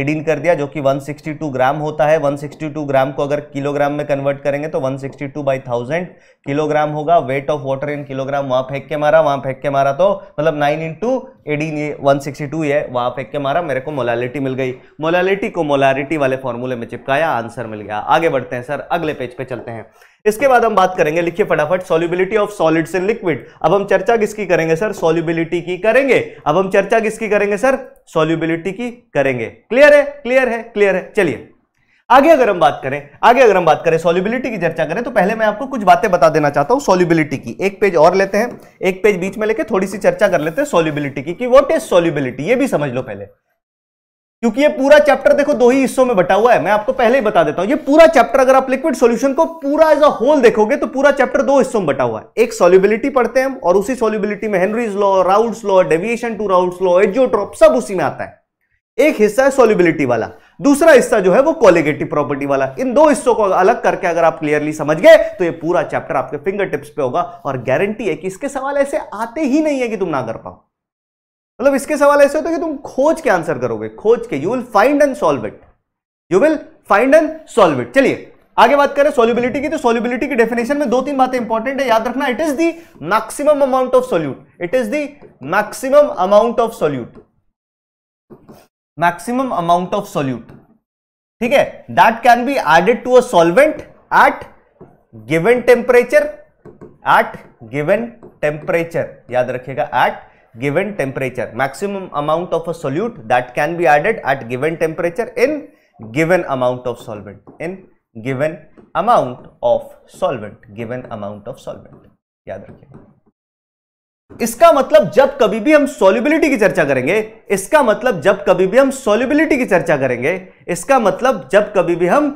एटीन कर दिया जो कि 162 ग्राम होता है 162 ग्राम को अगर किलोग्राम में कन्वर्ट करेंगे तो 162 sixty two by thousand kilogram होगा weight of water in kilogram वहां फेंक के मारा वहां फेंक के मारा तो मतलब नाइन इंटू एडी ये 162 है वहाँ फेंक के मारा मेरे को मोलालिटी मिल गई मोलालिटी को मोलारिटी वाले फॉर्मूले में चिपकाया आंसर मिल गया आगे बढ़ते हैं सर अगले पेज पे चलते हैं इसके बाद हम बात करेंगे लिखिए फटाफट solubility of solids in liquid अब हम चर्चा किसकी करेंगे सर सॉल्युबिलिटी की करेंगे अब हम चर्चा किसकी करेंगे सर सॉल्युबिलिटी की करेंगे क्लियर है क्लियर है क्लियर है चलिए आगे अगर हम बात करें आगे अगर हम बात करें सॉल्युबिलिटी की चर्चा करें तो पहले मैं आपको कुछ बातें बता देना चाहता हूं सॉल्युबिलिटी की एक पेज और लेते हैं एक पेज बीच में लेके थोड़ी सी चर्चा कर लेते हैं सॉल्युबिलिटी की कि व्हाट इज सॉल्युबिलिटी ये भी समझ लो पहले क्योंकि ये पूरा चैप्टर देखो दो ही हिस्सों में बटा हुआ है मैं आपको पहले ही बता देता हूं ये पूरा चैप्टर अगर आप लिक्विड सॉल्यूशन को पूरा एज अ होल देखोगे तो पूरा चैप्टर दो हिस्सों में बटा हुआ है एक सॉल्युबिलिटी पढ़ते हैं और उसी सॉल्युबिलिटी में Henry's law Raoult's law deviation to Raoult's law azeotrope सब उसी में आता है एक हिस्सा है सॉल्युबिलिटी वाला दूसरा हिस्सा जो है वो कॉलिगेटिव प्रॉपर्टी वाला इन दो हिस्सों को अलग करके अगर आप क्लियरली समझ गए तो ये पूरा चैप्टर आपके फिंगर टिप्स पे होगा और गारंटी है कि इसके सवाल ऐसे आते ही नहीं है कि तुम ना कर पाओ मतलब इसके सवाल ऐसे होते हैं कि तुम खोज के आंसर करोगे खोज के you will find and solve it you will find and solve it चलिए आगे बात करें सोल्यूबिलिटी की तो सोल्यूबिलिटी की डेफिनेशन में दो तीन बातें इंपॉर्टेंट है याद रखना it is the maximum amount of solute it is the maximum amount of solute maximum amount of solute ठीक है that can be added to a solvent at given temperature at given temperature याद रखिएगा at given temperature maximum amount of a solute that can be added at given temperature in given amount of solvent in given amount of solvent given amount of solvent याद रखिएगा इसका मतलब जब कभी भी हम सॉल्युबिलिटी की चर्चा करेंगे इसका मतलब जब कभी भी हम सॉल्युबिलिटी की चर्चा करेंगे इसका मतलब जब कभी भी हम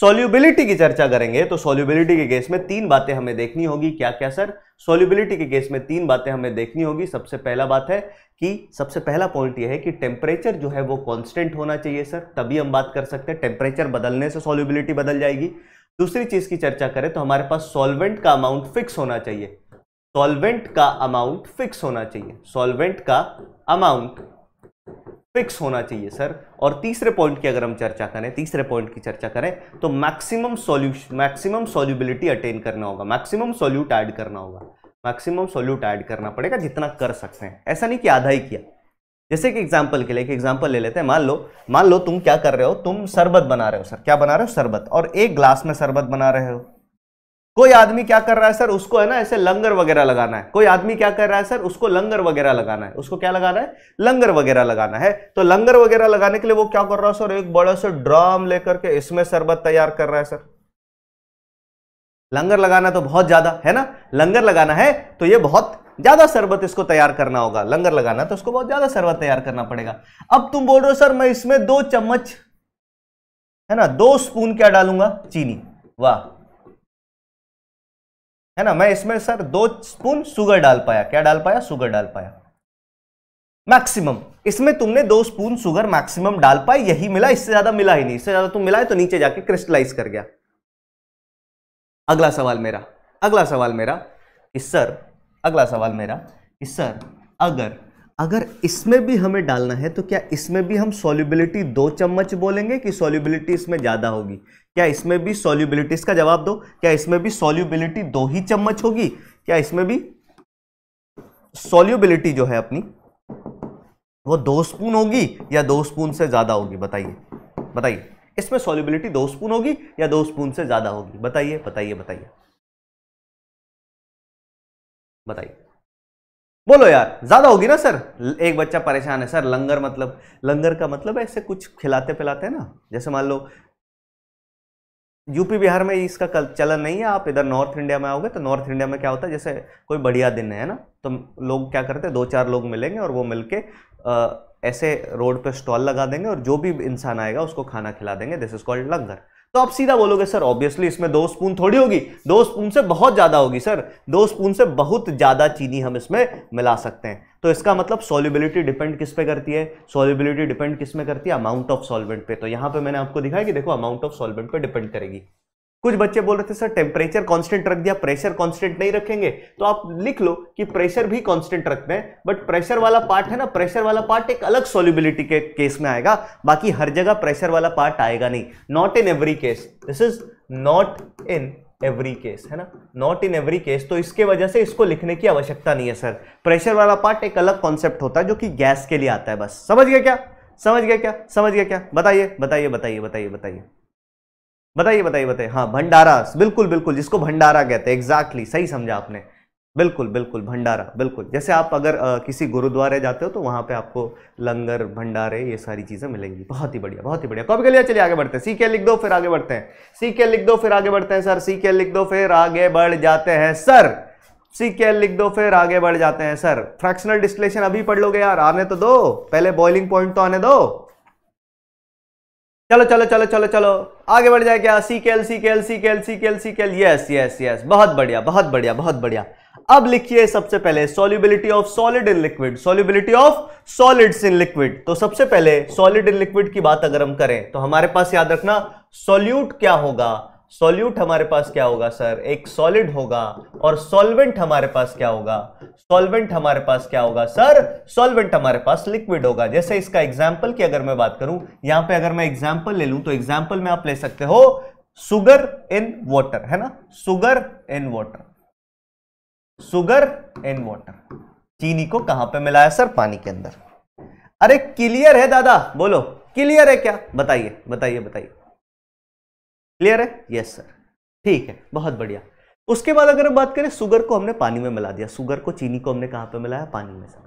सॉल्युबिलिटी की चर्चा करेंगे तो सॉल्युबिलिटी के केस में तीन बातें हमें देखनी होगी क्या क्या सर सॉल्युबिलिटी के केस में तीन बातें हमें देखनी होगी सबसे पहला बात है कि सबसे पहला पॉइंट यह है कि टेम्परेचर जो है वो कांस्टेंट होना चाहिए सर तभी हम बात कर सकते हैं टेम्परेचर बदलने से सॉल्युबिलिटी बदल जाएगी दूसरी चीज़ की चर्चा करें तो हमारे पास सॉल्वेंट का अमाउंट फिक्स होना चाहिए सॉल्वेंट का अमाउंट फिक्स होना चाहिए सॉल्वेंट का अमाउंट फिक्स होना चाहिए सर और तीसरे पॉइंट की अगर हम चर्चा करें तीसरे पॉइंट की चर्चा करें तो maximum solution maximum solubility attain करना होगा मैक्सिमम सॉल्यूट ऐड करना होगा मैक्सिमम सॉल्यूट ऐड करना पड़ेगा जितना कर सकते हैं ऐसा नहीं कि आधा ही किया जैसे कि एग्जाम्पल के लिए एक एग्जाम्पल ले लेते हैं मान लो मान लो तुम क्या कर रहे हो तुम शरबत बना रहे हो सर क्या बना रहे हो शरबत और एक ग्लास में शरबत बना रहे हो कोई आदमी क्या कर रहा है सर उसको है ना ऐसे लंगर वगैरह लगाना है कोई आदमी क्या कर रहा है सर उसको लंगर वगैरह लगाना है उसको क्या लगाना है लंगर वगैरह लगाना है तो लंगर वगैरह लगाने के लिए वो क्या कर रहा है सर एक बड़ा सा ड्रम लेकर के इसमें शरबत तैयार कर रहा है सर लंगर लगाना तो बहुत ज्यादा है ना लंगर लगाना है तो ये बहुत ज्यादा शरबत इसको तैयार करना होगा लंगर लगाना तो उसको बहुत ज्यादा शरबत तैयार करना पड़ेगा अब तुम बोल रहे हो सर मैं इसमें दो चम्मच है ना दो स्पून क्या डालूंगा चीनी वाह है ना मैं इसमें सर दो स्पून शुगर डाल पाया क्या डाल पाया शुगर डाल पाया मैक्सिमम इसमें तुमने दो स्पून शुगर मैक्सिमम डाल पाई यही मिला इससे ज्यादा मिला ही नहीं इससे ज्यादा तुम है तो नीचे जाके क्रिस्टलाइज कर गया अगला सवाल मेरा अगला सवाल मेरा कि सर अगला सवाल मेरा कि सर अगर अगर इसमें भी हमें डालना है तो क्या इसमें भी हम सॉल्युबिलिटी दो चम्मच बोलेंगे कि सॉल्युबिलिटी इसमें ज़्यादा होगी क्या इसमें भी सॉल्यूबिलिटी इसका जवाब दो क्या इसमें भी सॉल्यूबिलिटी दो ही चम्मच होगी क्या इसमें भी सॉल्यूबिलिटी जो है अपनी वो दो स्पून होगी या दो स्पून से ज़्यादा होगी बताइए बताइए इसमें सॉल्यूबिलिटी दो स्पून होगी या दो स्पून से ज़्यादा होगी बताइए बताइए बताइए बताइए बोलो यार ज़्यादा होगी ना सर एक बच्चा परेशान है सर लंगर मतलब लंगर का मतलब ऐसे कुछ खिलाते पिलाते हैं ना जैसे मान लो यूपी बिहार में इसका कल चलन नहीं है आप इधर नॉर्थ इंडिया में आओगे तो नॉर्थ इंडिया में क्या होता है जैसे कोई बढ़िया दिन है ना तो लोग क्या करते हैं दो चार लोग मिलेंगे और वो मिलके ऐसे रोड पे स्टॉल लगा देंगे और जो भी इंसान आएगा उसको खाना खिला देंगे दिस इज कॉल्ड लंगर तो आप सीधा बोलोगे सर ऑब्वियसली इसमें दो स्पून थोड़ी होगी दो स्पून से बहुत ज़्यादा होगी सर दो स्पून से बहुत ज़्यादा चीनी हम इसमें मिला सकते हैं तो इसका मतलब सॉल्युबिलिटी डिपेंड किस पे करती है सॉल्युबिलिटी डिपेंड किस में करती है अमाउंट ऑफ सॉल्वेंट पे तो यहां पे मैंने आपको दिखाया कि देखो अमाउंट ऑफ सॉल्वेंट पे डिपेंड करेगी कुछ बच्चे बोल रहे थे सर टेम्परेचर कांस्टेंट रख दिया प्रेशर कांस्टेंट नहीं रखेंगे तो आप लिख लो कि प्रेशर भी कांस्टेंट रखते हैं बट प्रेशर वाला पार्ट है ना प्रेशर वाला पार्ट एक अलग सॉल्युबिलिटी के केस में आएगा बाकी हर जगह प्रेशर वाला पार्ट आएगा नहीं not in every case this is not in every case है ना नॉट इन एवरी केस तो इसके वजह से इसको लिखने की आवश्यकता नहीं है सर प्रेशर वाला पार्ट एक अलग कॉन्सेप्ट होता है जो कि गैस के लिए आता है बस समझ गया क्या समझ गया क्या समझ गया क्या बताइए बताइए बताइए बताइए बताइए बताइए बताइए बताइए हाँ भंडारा बिल्कुल बिल्कुल जिसको भंडारा कहते हैं एग्जैक्टली सही समझा आपने बिल्कुल बिल्कुल भंडारा बिल्कुल जैसे आप अगर आ, किसी गुरुद्वारे जाते हो तो वहाँ पे आपको लंगर भंडारे ये सारी चीज़ें मिलेंगी बहुत ही बढ़िया बहुत ही बढ़िया कॉपी तो के लिए चलिए आगे बढ़ते हैं सी के लिख दो फिर आगे बढ़ते हैं सी के लिख दो फिर आगे बढ़ते हैं सर सी के लिख दो फिर आगे बढ़ जाते हैं सर सी के लिख दो फिर आगे बढ़ जाते हैं सर फ्रैक्शनल डिस्लेशन अभी पढ़ लोगे यार आने तो दो पहले बॉइलिंग पॉइंट तो आने दो चलो चलो चलो चलो चलो आगे बढ़ जाए क्या सी के एल सी के एल सी के एल सी के एल सी के एल यस यस यस बहुत बढ़िया बहुत बढ़िया बहुत बढ़िया अब लिखिए सबसे पहले solubility of solid in liquid solubility of solids in liquid तो सबसे पहले सॉलिड इन लिक्विड की बात अगर हम करें तो हमारे पास याद रखना सॉल्यूट क्या होगा सॉल्यूट हमारे पास क्या होगा सर एक सॉलिड होगा और सॉल्वेंट हमारे पास क्या होगा सॉल्वेंट हमारे पास क्या होगा सर सॉल्वेंट हमारे पास लिक्विड होगा जैसे इसका एग्जाम्पल की अगर मैं बात करूं यहां पे अगर मैं एग्जाम्पल ले लूं तो एग्जाम्पल में आप ले सकते हो सुगर इन वाटर है ना sugar in water sugar in water चीनी को कहां पे मिलाया सर पानी के अंदर अरे क्लियर है दादा बोलो क्लियर है क्या बताइए बताइए बताइए क्लियर है यस सर ठीक है बहुत बढ़िया उसके बाद अगर हम बात करें सुगर को हमने पानी में मिला दिया सुगर को चीनी को हमने कहाँ पे मिलाया पानी में सर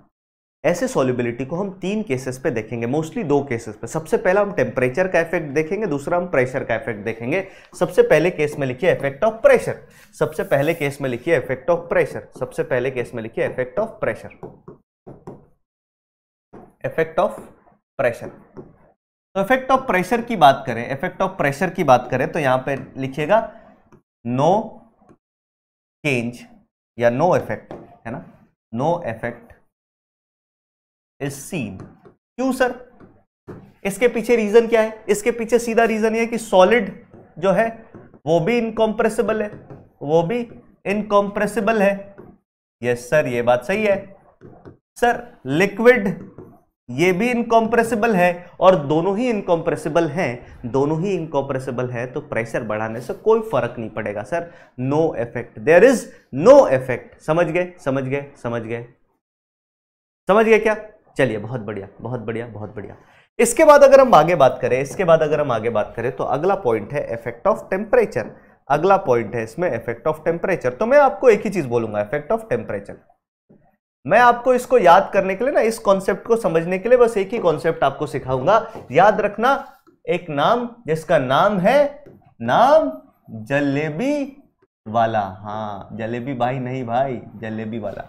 ऐसे सोलिबिलिटी को हम तीन केसेस पे देखेंगे मोस्टली दो केसेस पे सबसे पहला हम टेम्परेचर का इफेक्ट देखेंगे दूसरा हम प्रेशर का इफेक्ट देखेंगे सबसे पहले केस में लिखिए इफेक्ट ऑफ प्रेशर सबसे पहले केस में लिखिए इफेक्ट ऑफ प्रेशर सबसे पहले केस में लिखिए effect of pressure effect of pressure तो इफेक्ट ऑफ प्रेशर की बात करें इफेक्ट ऑफ प्रेशर की बात करें तो यहां पे लिखिएगा नो चेंज या नो इफेक्ट है ना नो इफेक्ट इज सीन क्यों सर इसके पीछे रीजन क्या है इसके पीछे सीधा रीजन ये कि सॉलिड जो है वो भी इनकॉम्प्रेसिबल है वो भी इनकॉम्प्रेसिबल है यस सर ये बात सही है सर लिक्विड ये भी इनकॉम्प्रेसिबल है और दोनों ही इनकॉम्प्रेसिबल हैं दोनों ही इनकॉम्प्रेसिबल है तो प्रेशर बढ़ाने से कोई फर्क नहीं पड़ेगा sir no effect there is no effect समझ गए समझ गए समझ गए समझ गए क्या चलिए बहुत बढ़िया बहुत बढ़िया बहुत बढ़िया इसके बाद अगर हम आगे बात करें इसके बाद अगर हम आगे बात करें तो अगला पॉइंट है इफेक्ट ऑफ टेम्परेचर अगला पॉइंट है इसमें इफेक्ट ऑफ टेम्परेचर तो मैं आपको एक ही चीज बोलूंगा इफेक्ट ऑफ टेम्परेचर मैं आपको इसको याद करने के लिए ना इस कॉन्सेप्ट को समझने के लिए बस एक ही कॉन्सेप्ट आपको सिखाऊंगा याद रखना एक नाम जिसका नाम है नाम जलेबी वाला हाँ जलेबी भाई नहीं भाई जलेबी वाला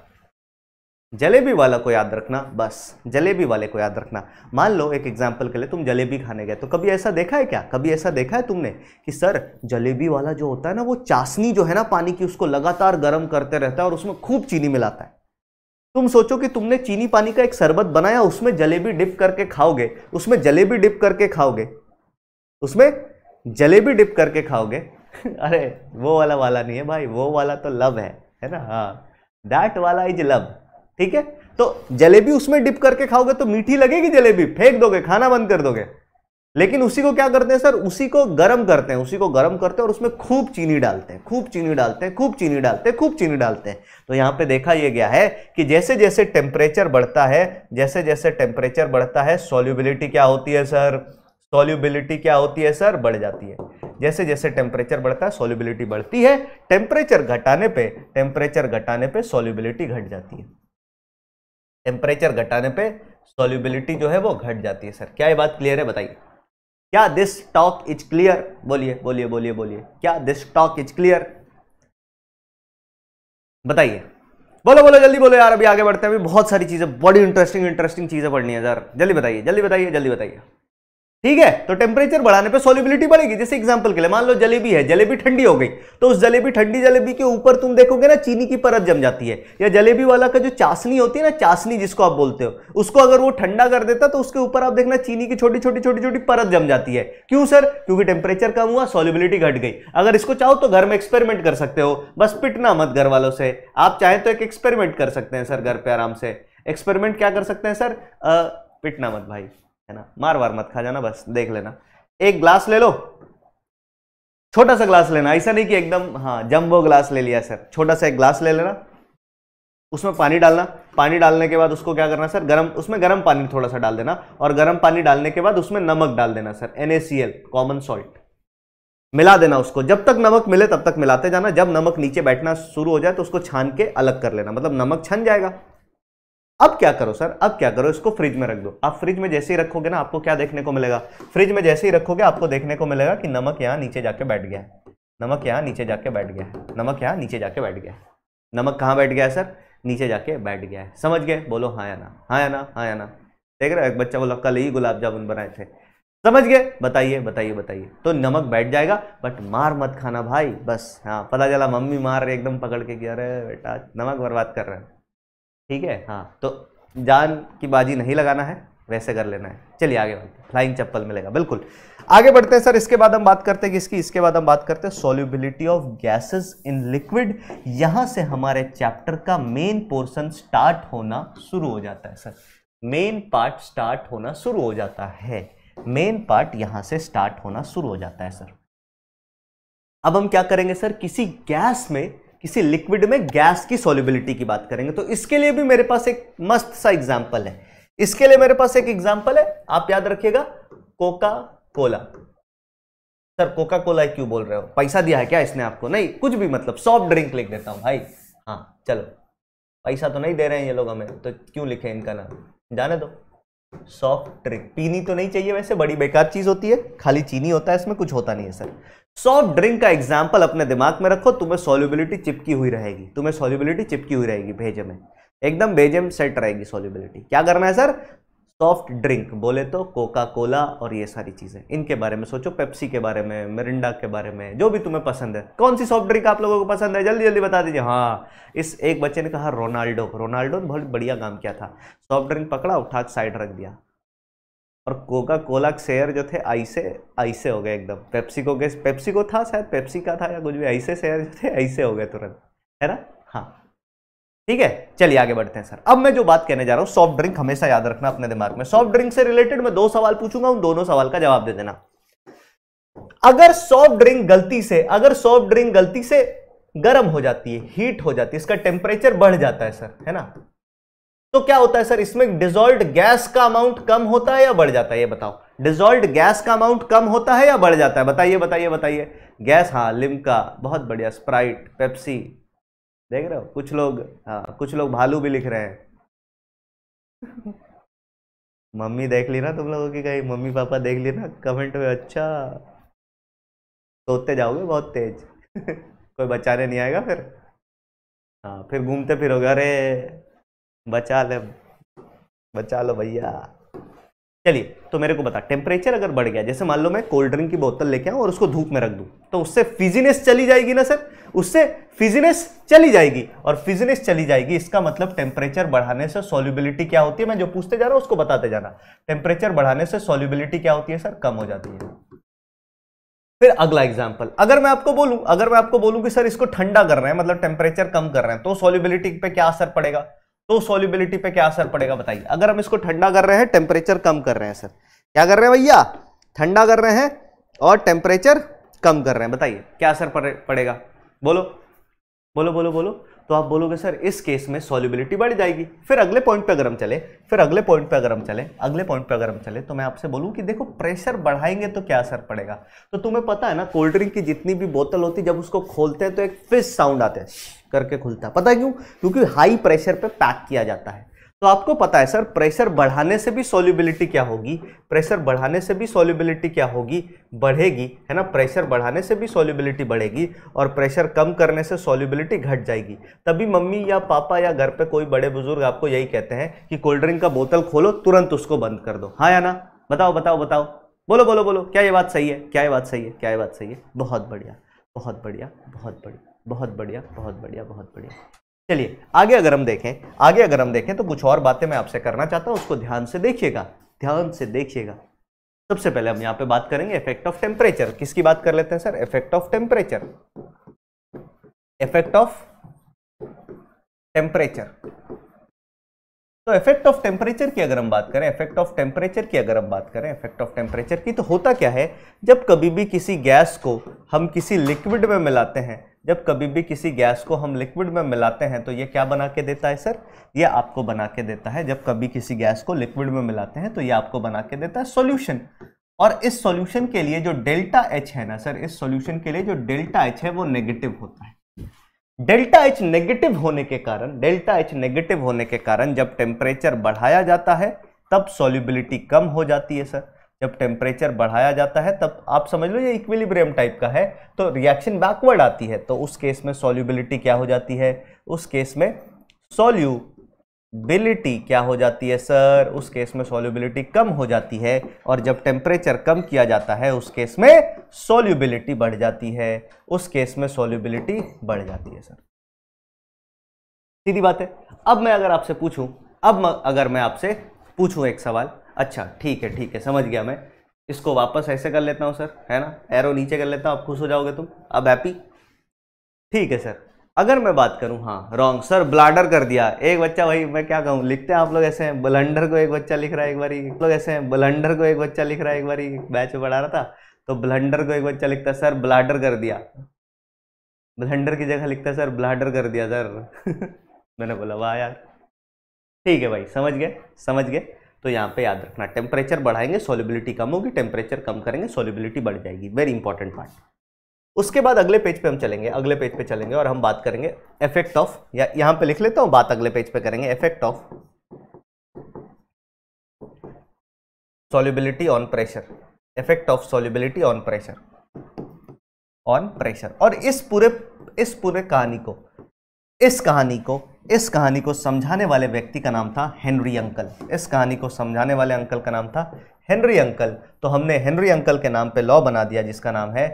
जलेबी वाला को याद रखना बस जलेबी वाले को याद रखना मान लो एक एग्जाम्पल के लिए तुम जलेबी खाने गए तो कभी ऐसा देखा है क्या कभी ऐसा देखा है तुमने कि सर जलेबी वाला जो होता है ना वो चाशनी जो है ना पानी की उसको लगातार गर्म करते रहता है और उसमें खूब चीनी मिलाता है तुम सोचो कि तुमने चीनी पानी का एक शरबत बनाया उसमें जलेबी डिप करके खाओगे उसमें जलेबी डिप करके खाओगे उसमें जलेबी डिप करके खाओगे <laughs> अरे वो वाला वाला नहीं है भाई वो वाला तो लव है है ना हाँ दैट वाला इज लव ठीक है तो जलेबी उसमें डिप करके खाओगे तो मीठी लगेगी जलेबी फेंक दोगे खाना बंद कर दोगे लेकिन उसी को क्या करते हैं सर उसी को गर्म करते हैं उसी को गर्म करते हैं और उसमें खूब चीनी डालते हैं खूब चीनी डालते हैं खूब चीनी डालते हैं खूब चीनी डालते हैं तो यहाँ पे देखा यह गया है कि जैसे जैसे टेम्परेचर बढ़ता है जैसे जैसे टेम्परेचर बढ़ता है सोल्यूबिलिटी क्या होती है सर सोल्यूबिलिटी क्या होती है सर बढ़ जाती है जैसे जैसे टेम्परेचर बढ़ता है सॉल्यूबिलिटी बढ़ती है टेम्परेचर घटाने पर टेम्परेचर घटाने पर सॉल्यूबिलिटी घट जाती है टेम्परेचर घटाने पर सॉल्यूबिलिटी जो है वो घट जाती है सर क्या ये बात क्लियर है बताइए क्या दिस टॉक इज क्लियर बोलिए बोलिए बोलिए बोलिए क्या दिस टॉक इज क्लियर बताइए बोलो बोलो जल्दी बोलो यार अभी आगे बढ़ते हैं अभी बहुत सारी चीज़ें बड़ी इंटरेस्टिंग इंटरेस्टिंग चीज़ें पढ़नी है यार जल्दी बताइए जल्दी बताइए जल्दी बताइए ठीक है तो टेम्परेचर बढ़ाने पे सोलिबिलिटी बढ़ेगी जैसे एग्जांपल के लिए मान लो जलेबी है जलेबी ठंडी हो गई तो उस जलेबी ठंडी जलेबी के ऊपर तुम देखोगे ना चीनी की परत जम जाती है या जलेबी वाला का जो चाशनी होती है ना चाशनी जिसको आप बोलते हो उसको अगर वो ठंडा कर देता तो उसके ऊपर आप देखना चीनी की छोटी छोटी छोटी छोटी परत जम जाती है क्यों सर क्योंकि टेम्परेचर कम हुआ सॉलिबिलिटी घट गई अगर इसको चाहो तो घर में एक्सपेरिमेंट कर सकते हो बस पिटना मत घर वालों से आप चाहे तो एक एक्सपेरिमेंट कर सकते हैं सर घर पर आराम से एक्सपेरिमेंट क्या कर सकते हैं सर पिटना मत भाई है ना मार वार मत खा जाना बस देख लेना एक ग्लास ले लो छोटा सा ग्लास लेना ऐसा नहीं कि एकदम हाँ जम्बो ग्लास ले लिया सर छोटा सा एक ग्लास ले लेना उसमें पानी डालना पानी डालने के बाद उसको क्या करना सर गरम उसमें गरम पानी थोड़ा सा डाल देना और गरम पानी डालने के बाद उसमें नमक डाल देना सर एन कॉमन सॉल्ट मिला देना उसको जब तक नमक मिले तब तक मिलाते जाना जब नमक नीचे बैठना शुरू हो जाए तो उसको छान के अलग कर लेना मतलब नमक छन जाएगा अब क्या करो सर अब क्या करो इसको फ्रिज में रख दो आप फ्रिज में जैसे ही रखोगे ना आपको क्या देखने को मिलेगा फ्रिज में जैसे ही रखोगे आपको देखने को मिलेगा कि नमक यहाँ नीचे जाके बैठ गया नमक यहाँ नीचे जाके बैठ गया नमक यहाँ नीचे जाके बैठ गया नमक कहाँ बैठ गया सर नीचे जाके बैठ गया है समझ गए बोलो हाँ या ना हाँ या ना हाँ या ना देख रहे एक बच्चा बोला कल ही गुलाब जामुन बनाए थे समझ गए बताइए बताइए बताइए तो नमक बैठ जाएगा बट मार मत खाना भाई बस हाँ पता चला मम्मी मार रही एकदम पकड़ के कि अरे बेटा नमक बर्बाद कर रहे हैं ठीक है हाँ तो जान की बाजी नहीं लगाना है वैसे कर लेना है चलिए आगे बढ़ते फ्लाइंग चप्पल मिलेगा बिल्कुल आगे बढ़ते हैं सर इसके बाद हम बात करते हैं किसकी इसके बाद हम बात करते हैं solubility of gases in liquid यहां से हमारे चैप्टर का मेन पोर्शन स्टार्ट होना शुरू हो जाता है सर मेन पार्ट स्टार्ट होना शुरू हो जाता है मेन पार्ट यहां से स्टार्ट होना शुरू हो जाता है सर अब हम क्या करेंगे सर किसी गैस में किसी लिक्विड में गैस की सॉल्युबिलिटी की बात करेंगे तो इसके लिए भी मेरे पास एक मस्त सा एग्जाम्पल है इसके लिए मेरे पास एक एग्जाम्पल है आप याद रखिएगा Coca Cola sir Coca Cola क्यों बोल रहे हो पैसा दिया है क्या इसने आपको नहीं कुछ भी मतलब सॉफ्ट ड्रिंक लिख देता हूँ भाई हाँ चलो पैसा तो नहीं दे रहे हैं ये लोग हमें तो क्यों लिखे इनका नाम जाने दो सॉफ्ट ड्रिंक पीनी तो नहीं चाहिए वैसे बड़ी बेकार चीज़ होती है खाली चीनी होता है इसमें कुछ होता नहीं है सर सॉफ्ट ड्रिंक का एग्जाम्पल अपने दिमाग में रखो तुम्हें सॉल्युबिलिटी चिपकी हुई रहेगी तुम्हें सॉल्युबिलिटी चिपकी हुई रहेगी भेजे में एकदम भेजे में सेट रहेगी सॉल्युबिलिटी क्या करना है सर सॉफ्ट ड्रिंक बोले तो कोका कोला और ये सारी चीज़ें इनके बारे में सोचो पेप्सी के बारे में मिरिंडा के बारे में जो भी तुम्हें पसंद है कौन सी सॉफ्ट ड्रिंक आप लोगों को पसंद है जल्दी जल्दी बता दीजिए हाँ इस एक बच्चे ने कहा रोनाल्डो रोनाल्डो ने बहुत बढ़िया काम किया था सॉफ्ट ड्रिंक पकड़ा उठा साइड रख दिया और कोका कोला शेयर जो थे ऐसे ऐसे हो गए एकदम पेप्सी को पेप्सिको पेप्सी को था शायद पेप्सी का था या कुछ भी ऐसे शेयर जो थे ऐसे हो गए तुरंत है ना हाँ ठीक है चलिए आगे बढ़ते हैं सर अब मैं जो बात कहने जा रहा हूँ सॉफ्ट ड्रिंक हमेशा याद रखना अपने दिमाग में सॉफ्ट ड्रिंक से रिलेटेड मैं दो सवाल पूछूंगा उन दोनों सवाल का जवाब दे देना अगर सॉफ्ट ड्रिंक गलती से अगर सॉफ्ट ड्रिंक गलती से गर्म हो जाती है हीट हो जाती है इसका टेम्परेचर बढ़ जाता है सर है ना तो क्या होता है सर इसमें डिजोल्ट गैस का अमाउंट कम होता है या बढ़ जाता है ये बताओ डिजोल्ट गैस का अमाउंट कम होता है या बढ़ जाता है बताइए बताइए बताइए गैस हाँ लिमका बहुत बढ़िया स्प्राइट पेप्सी देख रहे हो कुछ लोग हाँ कुछ लोग भालू भी लिख रहे हैं मम्मी देख ली ना तुम लोगों की कहीं मम्मी पापा देख ली ना कमेंट में अच्छा सोते जाओगे बहुत तेज <laughs> कोई बचाने नहीं आएगा फिर हाँ फिर घूमते फिरोगे अरे बचा ले बचा लो भैया चलिए तो मेरे को बता टेम्परेचर अगर बढ़ गया जैसे मान लो मैं कोल्ड ड्रिंक की बोतल लेके आऊँ और उसको धूप में रख दूँ तो उससे फिजीनेस चली जाएगी ना सर उससे फिजीनेस चली जाएगी और फिजीनेस चली जाएगी इसका मतलब टेम्परेचर बढ़ाने से सॉल्युबिलिटी क्या होती है मैं जो पूछते जा रहा हूँ उसको बताते जाना टेम्परेचर बढ़ाने से सॉल्युबिलिटी क्या होती है सर कम हो जाती है फिर अगला एग्जाम्पल अगर मैं आपको बोलूँ अगर मैं आपको बोलूँ कि सर इसको ठंडा कर रहे हैं मतलब टेम्परेचर कम कर रहे हैं तो सॉल्युबिलिटी पर क्या असर पड़ेगा तो सोल्यूबिलिटी पे क्या असर पड़ेगा बताइए अगर हम इसको ठंडा कर रहे हैं टेम्परेचर कम कर रहे हैं सर क्या कर रहे हैं भैया ठंडा कर रहे हैं और टेम्परेचर कम कर रहे हैं बताइए क्या असर पड़ेगा बोलो बोलो बोलो बोलो तो आप बोलोगे सर इस केस में सॉल्युबिलिटी बढ़ जाएगी फिर अगले पॉइंट पे अगर हम चले फिर अगले पॉइंट पे अगर हम चले अगले पॉइंट पे अगर हम चले तो मैं आपसे बोलूँ कि देखो प्रेशर बढ़ाएंगे तो क्या असर पड़ेगा तो तुम्हें पता है ना कोल्ड ड्रिंक की जितनी भी बोतल होती जब उसको खोलते हैं तो एक फिश साउंड आते हैं करके खुलता है पता क्यों क्योंकि हाई प्रेशर पे पैक किया जाता है तो आपको पता है सर प्रेशर बढ़ाने से भी सॉल्युबिलिटी क्या होगी प्रेशर बढ़ाने से भी सॉल्युबिलिटी क्या होगी बढ़ेगी है ना प्रेशर बढ़ाने से भी सॉल्युबिलिटी बढ़ेगी और प्रेशर कम करने से सॉल्युबिलिटी घट जाएगी तभी मम्मी या पापा या घर पे कोई बड़े बुजुर्ग आपको यही कहते हैं कि कोल्ड ड्रिंक का बोतल खोलो तुरंत उसको बंद कर दो हाँ या ना बताओ बताओ बताओ बोलो बोलो बोलो क्या ये बात सही है क्या ये बात सही है क्या ये बात सही है बहुत बढ़िया बहुत बढ़िया बहुत बढ़िया बहुत बढ़िया बहुत बढ़िया बहुत बढ़िया चलिए आगे अगर हम देखें आगे अगर हम देखें तो कुछ और बातें मैं आपसे करना चाहता हूँ उसको ध्यान से देखिएगा ध्यान से देखिएगा सबसे पहले हम यहाँ पे बात करेंगे इफेक्ट ऑफ टेम्परेचर किसकी बात कर लेते हैं sir effect of temperature effect of temperature तो इफेक्ट ऑफ टेम्परेचर की अगर हम बात करें इफेक्ट ऑफ टेम्परेचर की अगर हम बात करें इफेक्ट ऑफ टेम्परेचर की तो होता क्या है जब कभी भी किसी गैस को हम किसी लिक्विड में मिलाते हैं जब कभी भी किसी गैस को हम लिक्विड में मिलाते हैं तो ये क्या बना के देता है सर ये आपको बना के देता है जब कभी किसी गैस को लिक्विड में मिलाते हैं तो ये आपको बना के देता है सोल्यूशन और इस सॉल्यूशन के लिए जो डेल्टा एच है ना सर इस सॉल्यूशन के लिए जो डेल्टा एच है वो नेगेटिव होता है डेल्टा एच नेगेटिव होने के कारण डेल्टा एच नेगेटिव होने के कारण जब टेम्परेचर बढ़ाया जाता है तब सॉल्युबिलिटी कम हो जाती है सर जब टेम्परेचर बढ़ाया जाता है तब आप समझ लो ये इक्विलिब्रियम टाइप का है तो रिएक्शन बैकवर्ड आती है तो उस केस में सॉल्युबिलिटी क्या हो जाती है उस केस में सॉल्युबिलिटी क्या हो जाती है सर उस केस में सॉल्युबिलिटी कम हो जाती है और जब टेम्परेचर कम किया जाता है उस केस में सॉल्युबिलिटी बढ़ जाती है उस केस में सॉल्युबिलिटी बढ़ जाती है सर सीधी बात है अब मैं अगर आपसे पूछूं अब अगर मैं आपसे पूछूं एक सवाल अच्छा ठीक है ठीक है समझ गया मैं इसको वापस ऐसे कर लेता हूँ सर है ना एरो नीचे कर लेता हूँ आप खुश हो जाओगे तुम अब हैप्पी ठीक है सर अगर मैं बात करूँ हाँ रॉन्ग सर ब्लाडर कर दिया एक बच्चा भाई मैं क्या कहूँ लिखते हैं आप लोग ऐसे हैं बलंडर को एक बच्चा लिख रहा है एक बारी लोग ऐसे हैं ब्लंडर को एक बच्चा लिख रहा है एक बारी बैच में पढ़ा रहा था तो ब्लंडर को एक बच्चा लिखता सर ब्लाडर कर दिया ब्लंडर की जगह लिखता सर ब्लाडर कर दिया सर <laughs> मैंने बोला वाह यार ठीक है भाई समझ गए समझ गए तो यहाँ पे याद रखना टेम्परेचर बढ़ाएंगे सोलिबिलिटी कम होगी टेम्परेचर कम करेंगे सोलिबिलिटी बढ़ जाएगी वेरी इंपॉर्टेंट पार्ट उसके बाद अगले पेज पे हम चलेंगे अगले पेज पे चलेंगे और हम बात करेंगे इफेक्ट ऑफ या यहाँ पे लिख लेता हूँ बात अगले पेज पे करेंगे effect of solubility on pressure effect of solubility on pressure on pressure और इस पूरे इस पूरे कहानी को इस कहानी को इस कहानी को समझाने वाले व्यक्ति का नाम था हेनरी अंकल इस कहानी को समझाने वाले अंकल का नाम था हेनरी अंकल तो हमने हेनरी अंकल के नाम पे लॉ बना दिया जिसका नाम है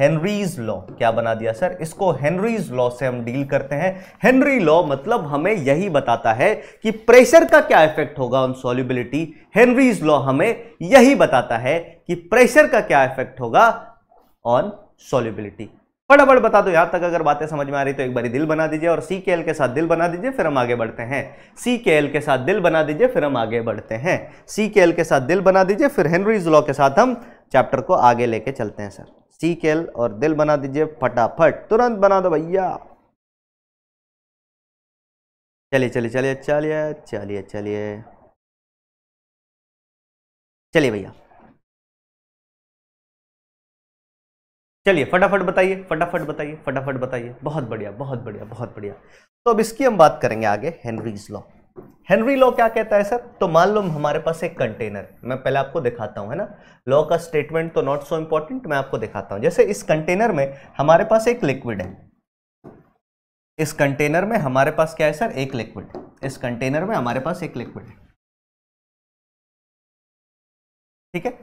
हेनरीज लॉ क्या बना दिया सर इसको हेनरीज लॉ से हम डील करते हैं हेनरी लॉ मतलब हमें यही बताता है कि प्रेशर का क्या इफेक्ट होगा ऑन सॉल्युबिलिटी हेनरीज लॉ हमें यही बताता है कि प्रेशर का क्या इफेक्ट होगा ऑन सॉल्युबिलिटी फटाफट बता दो यहाँ तक अगर बातें समझ में आ रही तो एक बार दिल बना दीजिए और सी के एल के साथ दिल बना दीजिए फिर हम आगे बढ़ते हैं सी के एल के साथ दिल बना दीजिए फिर हम आगे बढ़ते हैं सी के एल के साथ दिल बना दीजिए फिर हेनरीज लॉ के साथ हम चैप्टर को आगे लेके चलते हैं सर सी के एल और दिल बना दीजिए फटाफट तुरंत बना दो भैया चलिए चलिए चलिए चलिए चलिए चलिए चलिए भैया चलिए फटाफट बताइए फटाफट बताइए फटाफट बताइए बहुत बढ़िया बहुत बढ़िया बहुत बढ़िया तो अब इसकी हम बात करेंगे आगे हेनरीज लॉ हेनरी लॉ क्या कहता है सर तो मान लो हमारे पास एक कंटेनर मैं पहले आपको दिखाता हूं है ना लॉ का स्टेटमेंट तो नॉट सो इंपॉर्टेंट मैं आपको दिखाता हूं जैसे इस कंटेनर में हमारे पास एक लिक्विड है इस कंटेनर में हमारे पास क्या है सर एक लिक्विड इस कंटेनर में हमारे पास एक लिक्विड है ठीक है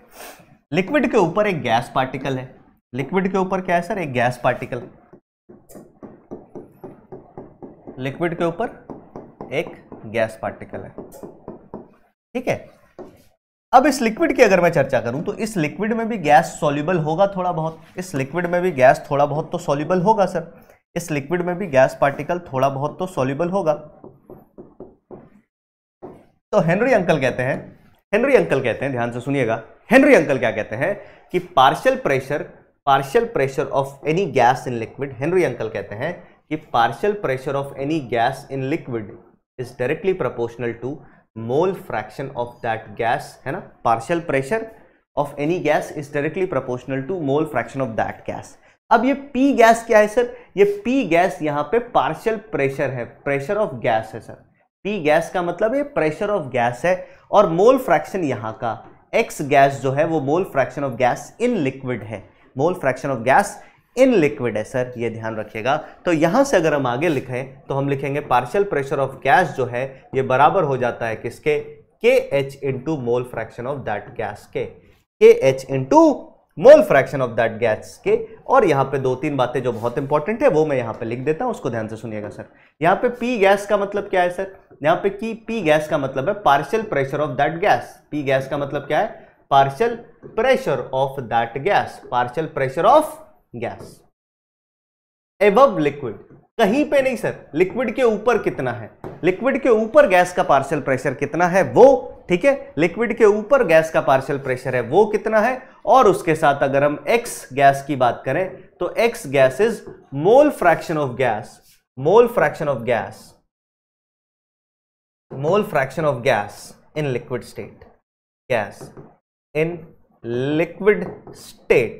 लिक्विड के ऊपर एक गैस पार्टिकल है लिक्विड के ऊपर क्या है सर एक गैस पार्टिकल लिक्विड के ऊपर एक गैस पार्टिकल है ठीक है अब इस लिक्विड की अगर मैं चर्चा करूं तो इस लिक्विड में भी गैस सॉल्यूबल होगा थोड़ा बहुत इस लिक्विड में भी गैस थोड़ा बहुत तो सॉल्यूबल होगा सर इस लिक्विड में भी गैस पार्टिकल थोड़ा बहुत तो सॉल्यूबल होगा तो हेनरी अंकल कहते हैं हेनरी अंकल कहते हैं ध्यान से सुनिएगा हेनरी अंकल क्या कहते हैं कि partial pressure partial pressure of any gas in liquid Henry uncle कहते हैं कि partial pressure of any gas in liquid is directly proportional to mole fraction of that gas है ना partial pressure of any gas is directly proportional to mole fraction of that gas अब ये पी गैस क्या है सर ये पी गैस यहाँ पे पार्शियल प्रेशर है प्रेशर ऑफ गैस है सर पी गैस का मतलब ये प्रेशर ऑफ गैस है और मोल फ्रैक्शन यहाँ का एक्स गैस जो है वो mole fraction of gas in liquid है mole fraction of gas in liquid है सर ये ध्यान रखिएगा तो यहाँ से अगर हम आगे लिखें तो हम लिखेंगे पार्शियल प्रेशर ऑफ गैस जो है ये बराबर हो जाता है किसके K H into mole fraction of that gas के K H into mole fraction of that gas के और यहाँ पे दो तीन बातें जो बहुत इंपॉर्टेंट है वो मैं यहाँ पे लिख देता हूँ उसको ध्यान से सुनिएगा सर यहाँ पे पी गैस का मतलब क्या है सर यहाँ पे की पी गैस का मतलब है partial pressure of that gas P gas का मतलब क्या है partial pressure of that gas partial pressure of gas एब लिक्विड कहीं पे नहीं सर लिक्विड के ऊपर कितना है लिक्विड के ऊपर गैस का पार्शियल प्रेशर कितना है वो ठीक है लिक्विड के ऊपर गैस का पार्शियल प्रेशर है वो कितना है और उसके साथ अगर हम एक्स गैस की बात करें तो X gas is mole fraction of gas mole fraction of gas mole fraction of gas in liquid state gas in liquid state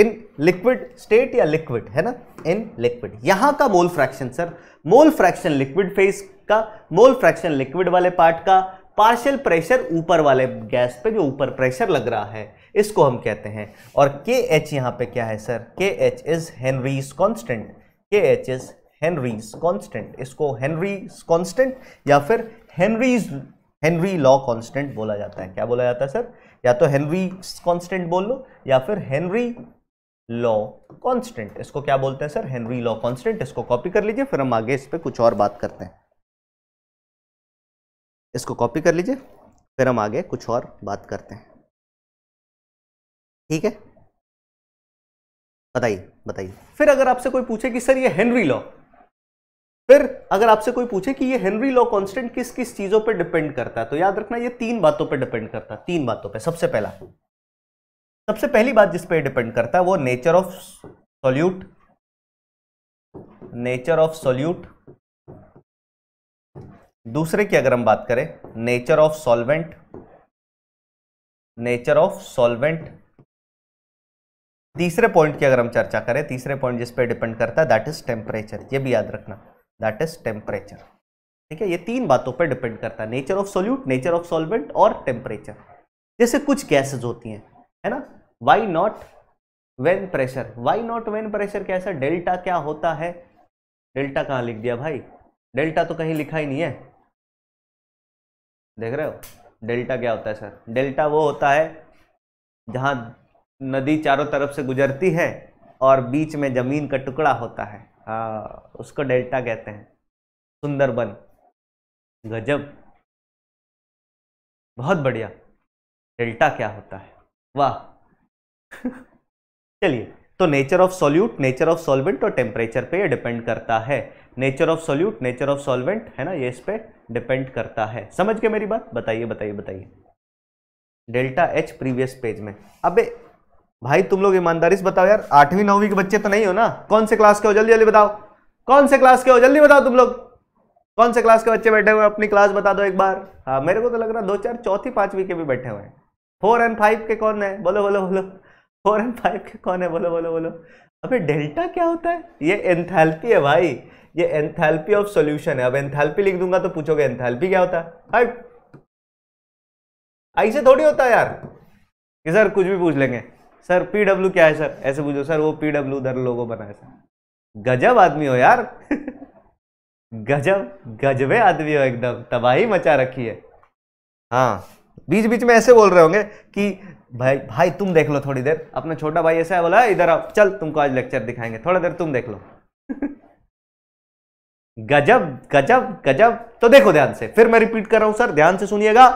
in liquid state या लिक्विड है ना इन लिक्विड यहां का mole fraction sir mole fraction liquid phase का मोल फ्रैक्शन लिक्विड वाले पार्ट का पार्शियल प्रेशर ऊपर वाले गैस पे जो ऊपर प्रेशर लग रहा है इसको हम कहते हैं और के एच यहां पे क्या है sir K H is Henry's constant K H is Henry's constant इसको हेनरीज कॉन्स्टेंट या फिर हेनरीज हेनरी लॉ कॉन्स्टेंट बोला जाता है क्या बोला जाता है सर या तो हेनरी कांस्टेंट बोल लो या फिर हेनरी लॉ कांस्टेंट इसको क्या बोलते हैं सर हेनरी लॉ कांस्टेंट इसको कॉपी कर लीजिए फिर हम आगे इस पर कुछ और बात करते हैं इसको कॉपी कर लीजिए फिर हम आगे कुछ और बात करते हैं ठीक है बताइए बताइए फिर अगर आपसे कोई पूछे कि सर ये हेनरी लॉ फिर अगर आपसे कोई पूछे कि ये हेनरी लॉ कांस्टेंट किस किस चीजों पर डिपेंड करता है तो याद रखना ये तीन बातों पर डिपेंड करता है तीन बातों पर सबसे पहला सबसे पहली बात जिस पर डिपेंड करता है वो nature of solute nature of solute दूसरे की अगर हम बात करें nature of solvent nature of solvent तीसरे पॉइंट की अगर हम चर्चा करें तीसरे पॉइंट जिस पे डिपेंड करता है दैट इज टेम्परेचर ये भी याद रखना दैट इज टेम्परेचर ठीक है ये तीन बातों पर डिपेंड करता है nature of solute nature of solvent और टेम्परेचर जैसे कुछ गैसेज होती हैं है ना why not when pressure why not when pressure कैसा डेल्टा क्या होता है डेल्टा कहाँ लिख दिया भाई डेल्टा तो कहीं लिखा ही नहीं है देख रहे हो डेल्टा क्या होता है सर डेल्टा वो होता है जहाँ नदी चारों तरफ से गुजरती है और बीच में ज़मीन का टुकड़ा होता है आ, उसको डेल्टा कहते हैं सुंदरबन गजब बहुत बढ़िया डेल्टा क्या होता है वाह <laughs> चलिए तो nature of solute nature of solvent और टेम्परेचर पे ये डिपेंड करता है nature of solute nature of solvent है ना ये इस पर डिपेंड करता है समझ के मेरी बात बताइए बताइए बताइए डेल्टा एच प्रीवियस पेज में अबे भाई तुम लोग ईमानदारी से बताओ यार आठवीं नौवीं के बच्चे तो नहीं हो ना कौन से क्लास के हो जल्दी जल्दी बताओ कौन से क्लास के हो जल्दी बताओ तुम लोग कौन से क्लास के बच्चे बैठे हुए अपनी क्लास बता दो एक बार हाँ मेरे को तो लग रहा दो चार चौथी पांचवी के भी बैठे हुए हैं फोर एंड फाइव के कौन है बोलो बोलो बोलो फोर एंड फाइव के कौन है बोलो बोलो बोलो अभी डेल्टा क्या होता है ये एंथैल्पी है भाई ये एंथैल्पी ऑफ सॉल्यूशन है अब एंथैल्पी लिख दूंगा तो पूछोगे एंथैल्पी क्या होता है ऐसे थोड़ी होता है यार कि सर कुछ भी पूछ लेंगे सर पी डब्ल्यू क्या है सर ऐसे पूछो सर वो पी डब्ल्यू उधर लोगो बनाए सर गजब आदमी हो यार <laughs> गजब गजबे आदमी हो एकदम तबाही मचा रखी है हाँ बीच बीच में ऐसे बोल रहे होंगे कि भाई भाई तुम देख लो थोड़ी देर अपना छोटा भाई ऐसा है बोला इधर आओ चल तुमको आज लेक्चर दिखाएंगे थोड़ा देर तुम देख लो गजब गजब गजब तो देखो ध्यान से फिर मैं रिपीट कर रहा हूं सर ध्यान से सुनिएगा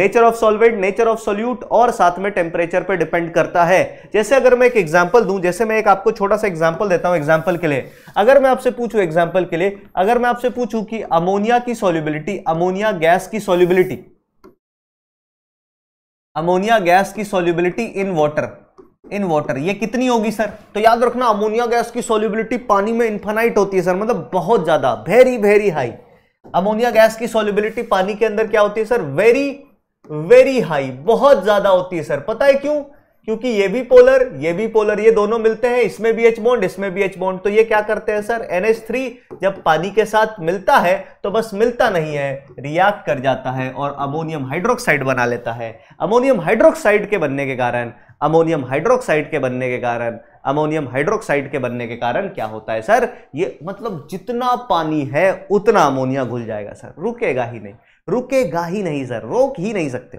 nature of solvent nature of solute और साथ में टेम्परेचर पे डिपेंड करता है जैसे अगर मैं एक एग्जांपल दूं जैसे मैं एक आपको छोटा सा एग्जांपल देता हूं एग्जांपल के लिए अगर मैं आपसे पूछूं एग्जाम्पल के लिए अगर मैं आपसे पूछूं कि अमोनिया की सोल्यूबिलिटी अमोनिया गैस की सोल्यूबिलिटी अमोनिया गैस की solubility in water in water ये कितनी होगी सर तो याद रखना अमोनिया गैस की सोल्यूबिलिटी पानी में इन्फानाइट होती है सर मतलब बहुत ज्यादा very very high ammonia gas की सोल्यूबिलिटी पानी के अंदर क्या होती है सर वेरी वेरी हाई बहुत ज्यादा होती है सर पता है क्यों क्योंकि ये भी पोलर ये भी पोलर ये दोनों मिलते हैं इसमें भी एच बॉन्ड इसमें भी एच बॉन्ड तो ये क्या करते हैं सर NH3 जब पानी के साथ मिलता है तो बस मिलता नहीं है रिएक्ट कर जाता है और अमोनियम हाइड्रोक्साइड बना लेता है अमोनियम हाइड्रोक्साइड के बनने के कारण अमोनियम हाइड्रोक्साइड के बनने के कारण अमोनियम हाइड्रोक्साइड के बनने के कारण क्या होता है सर ये मतलब जितना पानी है उतना अमोनिया घुल जाएगा सर रुकेगा ही नहीं रुकेगा ही नहीं सर रोक ही नहीं सकते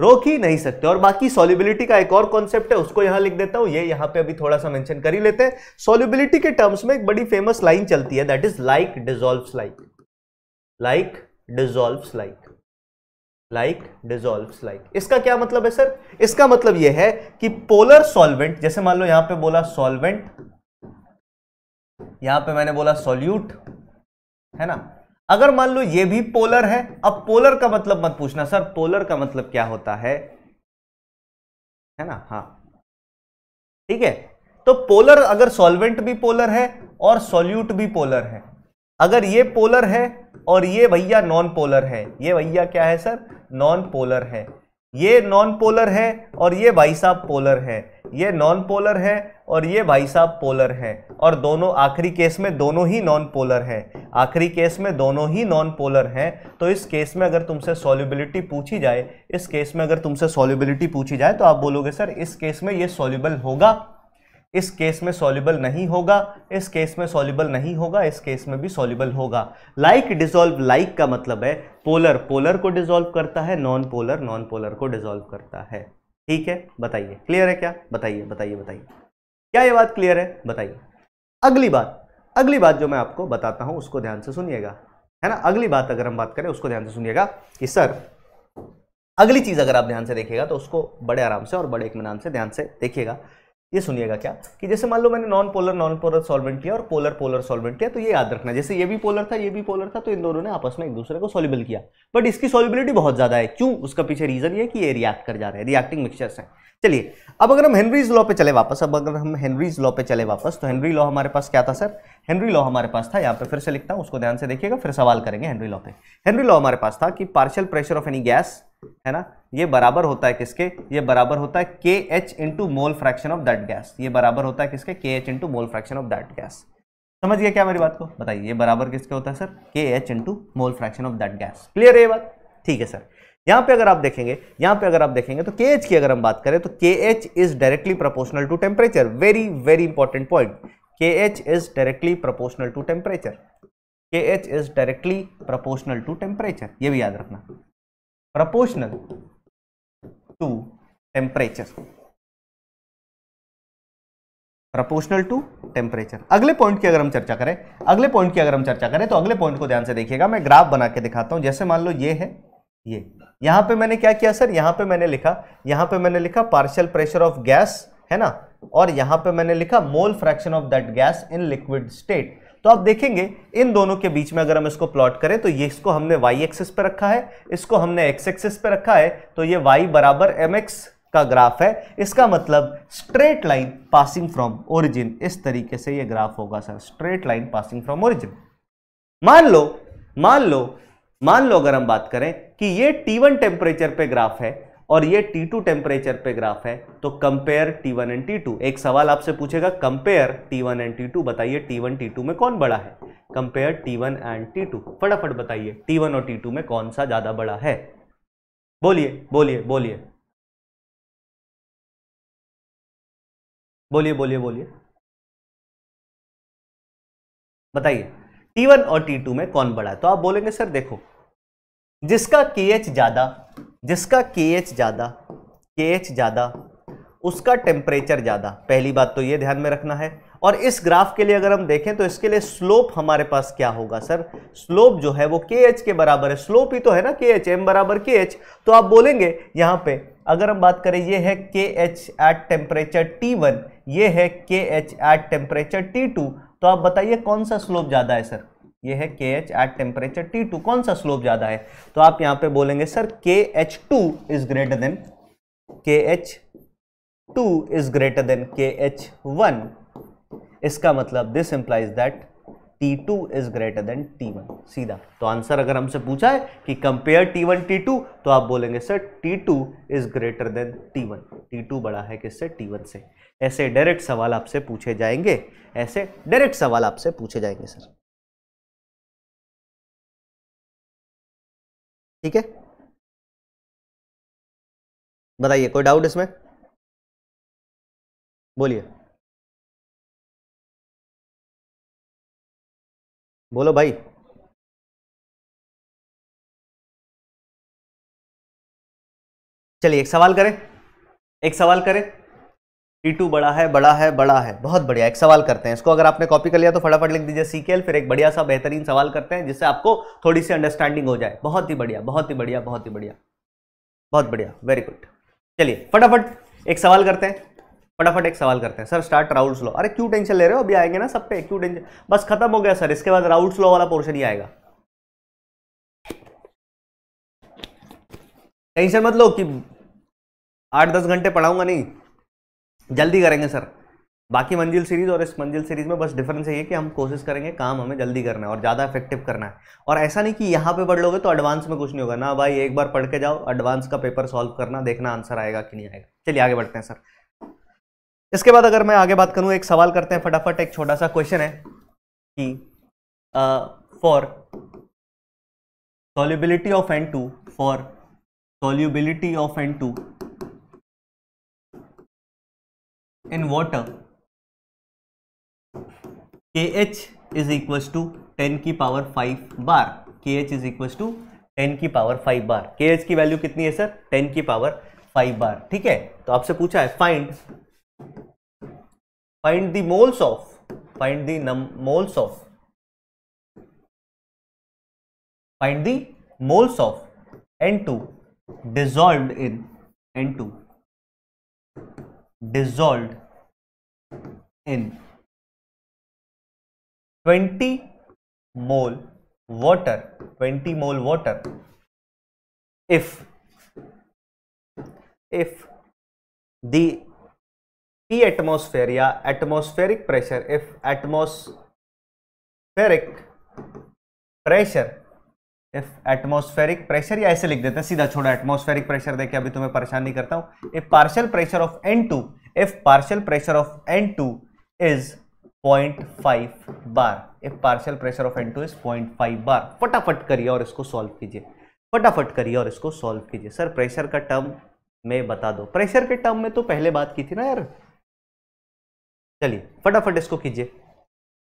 रोक ही नहीं सकते और बाकी सॉल्युबिलिटी का एक और कॉन्सेप्ट है उसको यहां लिख देता हूं ये यहां पे अभी थोड़ा सा मेंशन कर ही लेते हैं सॉल्युबिलिटी के टर्म्स में एक बड़ी फेमस लाइन चलती है that is like dissolve like like dissolve like like dissolve like इसका क्या मतलब है सर इसका मतलब यह है कि पोलर सॉल्वेंट जैसे मान लो यहां पे बोला सॉल्वेंट यहां पे मैंने बोला सॉल्यूट है ना अगर मान लो ये भी पोलर है अब पोलर का मतलब मत पूछना सर पोलर का मतलब क्या होता है है ना हा ठीक है तो पोलर अगर सॉल्वेंट भी पोलर है और सॉल्यूट भी पोलर है अगर ये पोलर है और ये भैया नॉन पोलर है ये भैया क्या है सर नॉन पोलर है ये नॉन पोलर है और ये भाई साहब पोलर है ये नॉन पोलर है और ये भाई साहब पोलर है और दोनों आखिरी केस में दोनों ही नॉन पोलर है आखिरी केस में दोनों ही नॉन पोलर हैं तो इस केस में अगर तुमसे सॉल्युबिलिटी पूछी जाए इस केस में अगर तुमसे सॉल्युबिलिटी पूछी जाए तो आप बोलोगे सर इस केस में ये सॉल्युबल होगा इस केस में सॉल्युबल नहीं होगा इस केस में सॉल्युबल नहीं होगा इस केस में भी सॉल्युबल होगा लाइक डिजोल्व लाइक का मतलब है पोलर पोलर को डिजोल्व करता है नॉन पोलर नॉन पोलर को डिजोल्व करता है ठीक है बताइए क्लियर है क्या बताइए बताइए बताइए क्या ये बात क्लियर है बताइए अगली बात अगली बात जो मैं आपको बताता हूं उसको ध्यान से सुनिएगा है ना अगली बात अगर हम बात करें उसको ध्यान से सुनिएगा कि सर अगली चीज़ अगर आप ध्यान से देखिएगा तो उसको बड़े आराम से और बड़े इतमान से ध्यान से देखिएगा ये सुनिएगा क्या कि जैसे मान लो मैंने non polar non polar solvent किया और पोलर पोलर सॉल्वेंट किया तो ये याद रखना जैसे ये भी पोलर था ये भी पोलर था तो इन दोनों ने आपस में एक दूसरे को सॉल्युबल किया बट इसकी सॉल्युबिलिटी बहुत ज़्यादा है क्यों उसका पीछे रीजन ये कि ये रिएक्ट कर जा रहे हैं रिएक्टिंग मिक्सचर्स हैं चलिए अब अगर हम हेनरीज लॉ पे चले वापस अब अगर हम हेनरीज लॉ पे चले वापस तो हेनरी लॉ हमारे पास क्या था सर हेनरी लॉ हमारे पास था यहाँ पे फिर से लिखता हूँ उसको ध्यान से देखिएगा फिर सवाल करेंगे हेनरी लॉ पे हेनरी लॉ हमारे पास था कि partial pressure of any gas है ना ये बराबर होता है किसके ये बराबर होता है K H into mole fraction of that gas ये बराबर होता है किसके K H into mole fraction of that gas समझ गया क्या मेरी बात को बताइए ये बराबर किसके होता है sir K H into mole fraction of that gas clear है ये बात ठीक है सर यहाँ पे अगर आप देखेंगे यहाँ पे अगर आप देखेंगे तो के की अगर हम बात करें तो K H is directly proportional to temperature very very important point K H is directly proportional to temperature K H is directly proportional to temperature ये भी याद रखना proportional to temperature proportional to temperature अगले पॉइंट की अगर हम चर्चा करें अगले पॉइंट की अगर हम चर्चा करें तो अगले पॉइंट को ध्यान से देखिएगा मैं ग्राफ बना के दिखाता हूं जैसे मान लो ये है ये यहां पे मैंने क्या किया सर यहां पे मैंने लिखा यहां पे मैंने लिखा पार्शियल प्रेशर ऑफ गैस है ना और यहां पे मैंने लिखा mole fraction of that gas in liquid state तो आप देखेंगे इन दोनों के बीच में अगर हम इसको प्लॉट करें तो ये इसको हमने वाई एक्सिस पे रखा है इसको हमने एक्स एक्सिस पे रखा है तो ये वाई बराबर एम एक्स का ग्राफ है इसका मतलब straight line passing from origin इस तरीके से ये ग्राफ होगा sir straight line passing from origin मान लो मान लो मान लो अगर हम बात करें कि ये T1 टेम्परेचर पे ग्राफ है और ये T2 टेम्परेचर पे ग्राफ है तो कंपेयर T1 एंड T2 एक सवाल आपसे पूछेगा कंपेयर T1 एंड T2 बताइए T1 T2 में कौन बड़ा है कंपेयर T1 एंड T2 फटाफट बताइए T1 और T2 में कौन सा ज़्यादा बड़ा है बोलिए बोलिए बोलिए बोलिए बोलिए बोलिए बताइए T1 और T2 में कौन बड़ा है तो आप बोलेंगे सर देखो जिसका के ज़्यादा जिसका के एच ज़्यादा के एच ज़्यादा उसका टेम्परेचर ज़्यादा पहली बात तो ये ध्यान में रखना है और इस ग्राफ के लिए अगर हम देखें तो इसके लिए स्लोप हमारे पास क्या होगा सर स्लोप जो है वो के एच के बराबर है स्लोप ही तो है ना के एच एम बराबर के एच तो आप बोलेंगे यहाँ पे अगर हम बात करें ये है K H at temperature T one ये है K H at temperature T two तो आप बताइए कौन सा स्लोप ज़्यादा है सर ये है K H at temperature T two कौन सा स्लोप ज़्यादा है तो आप यहां पे बोलेंगे sir K H two is greater than K H two is greater than K H one इसका मतलब this implies that T2 two is greater than T one सीधा तो आंसर अगर हमसे पूछा है कि compare T one T two तो आप बोलेंगे sir T two is greater than T one T two बड़ा है किससे टी वन से ऐसे डायरेक्ट सवाल आपसे पूछे जाएंगे ऐसे डायरेक्ट सवाल आपसे पूछे जाएंगे सर ठीक है बताइए कोई डाउट इसमें बोलिए बोलो भाई चलिए एक सवाल करें एक सवाल करें टी टू बड़ा है बड़ा है बड़ा है बहुत बढ़िया एक सवाल करते हैं इसको अगर आपने कॉपी कर लिया तो फटाफट लिख दीजिए सी फिर एक बढ़िया सा बेहतरीन सवाल करते हैं जिससे आपको थोड़ी सी अंडरस्टैंडिंग हो जाए बहुत ही बढ़िया बहुत ही बढ़िया बहुत ही बढ़िया बहुत बढ़िया वेरी गुड चलिए फटाफट एक सवाल करते हैं फटाफट एक सवाल करते हैं सर स्टार्ट राउल स्लो अरे क्यों टेंशन ले रहे हो अभी आएंगे ना सब पे क्यों टेंशन बस खत्म हो गया सर इसके बाद राउल स्लो वाला पोर्शन ही आएगा टेंशन मत लो कि आठ दस घंटे पढ़ाऊंगा नहीं जल्दी करेंगे सर बाकी मंजिल सीरीज़ और इस मंजिल सीरीज़ में बस डिफरेंस यही है कि हम कोशिश करेंगे काम हमें जल्दी करना है और ज़्यादा इफेक्टिव करना है और ऐसा नहीं कि यहाँ पे पढ़ लोगे तो एडवांस में कुछ नहीं होगा ना भाई एक बार पढ़ के जाओ एडवांस का पेपर सॉल्व करना देखना आंसर आएगा कि नहीं आएगा चलिए आगे बढ़ते हैं सर इसके बाद अगर मैं आगे बात करूँ एक सवाल करते हैं फटाफट एक छोटा सा क्वेश्चन है कि for solubility of N for solubility of N in water kh is equals to 10 की power 5 bar kh is equals to ten की पावर 5 बार kh की वैल्यू कितनी है सर 10 की पावर 5 बार ठीक है तो आपसे पूछा है find find the moles of find the moles of find the moles of N2 in N N2 dissolved in 20 mole water 20 mole water if if the P atmosphere या atmospheric pressure if atmospheric pressure if atmospheric pressure या ऐसे लिख देते हैं सीधा छोड़ा एटमोस्फेरिक प्रेशर देखे अभी तुम्हें परेशान नहीं करता हूं if partial pressure of N two if partial pressure of N two is point five bar if partial pressure of N two is point five bar फटाफट करिए और इसको सॉल्व कीजिए फटाफट करिए और इसको सॉल्व कीजिए सर प्रेशर का टर्म में बता दो प्रेशर के टर्म में तो पहले बात की थी ना यार चलिए फटाफट इसको कीजिए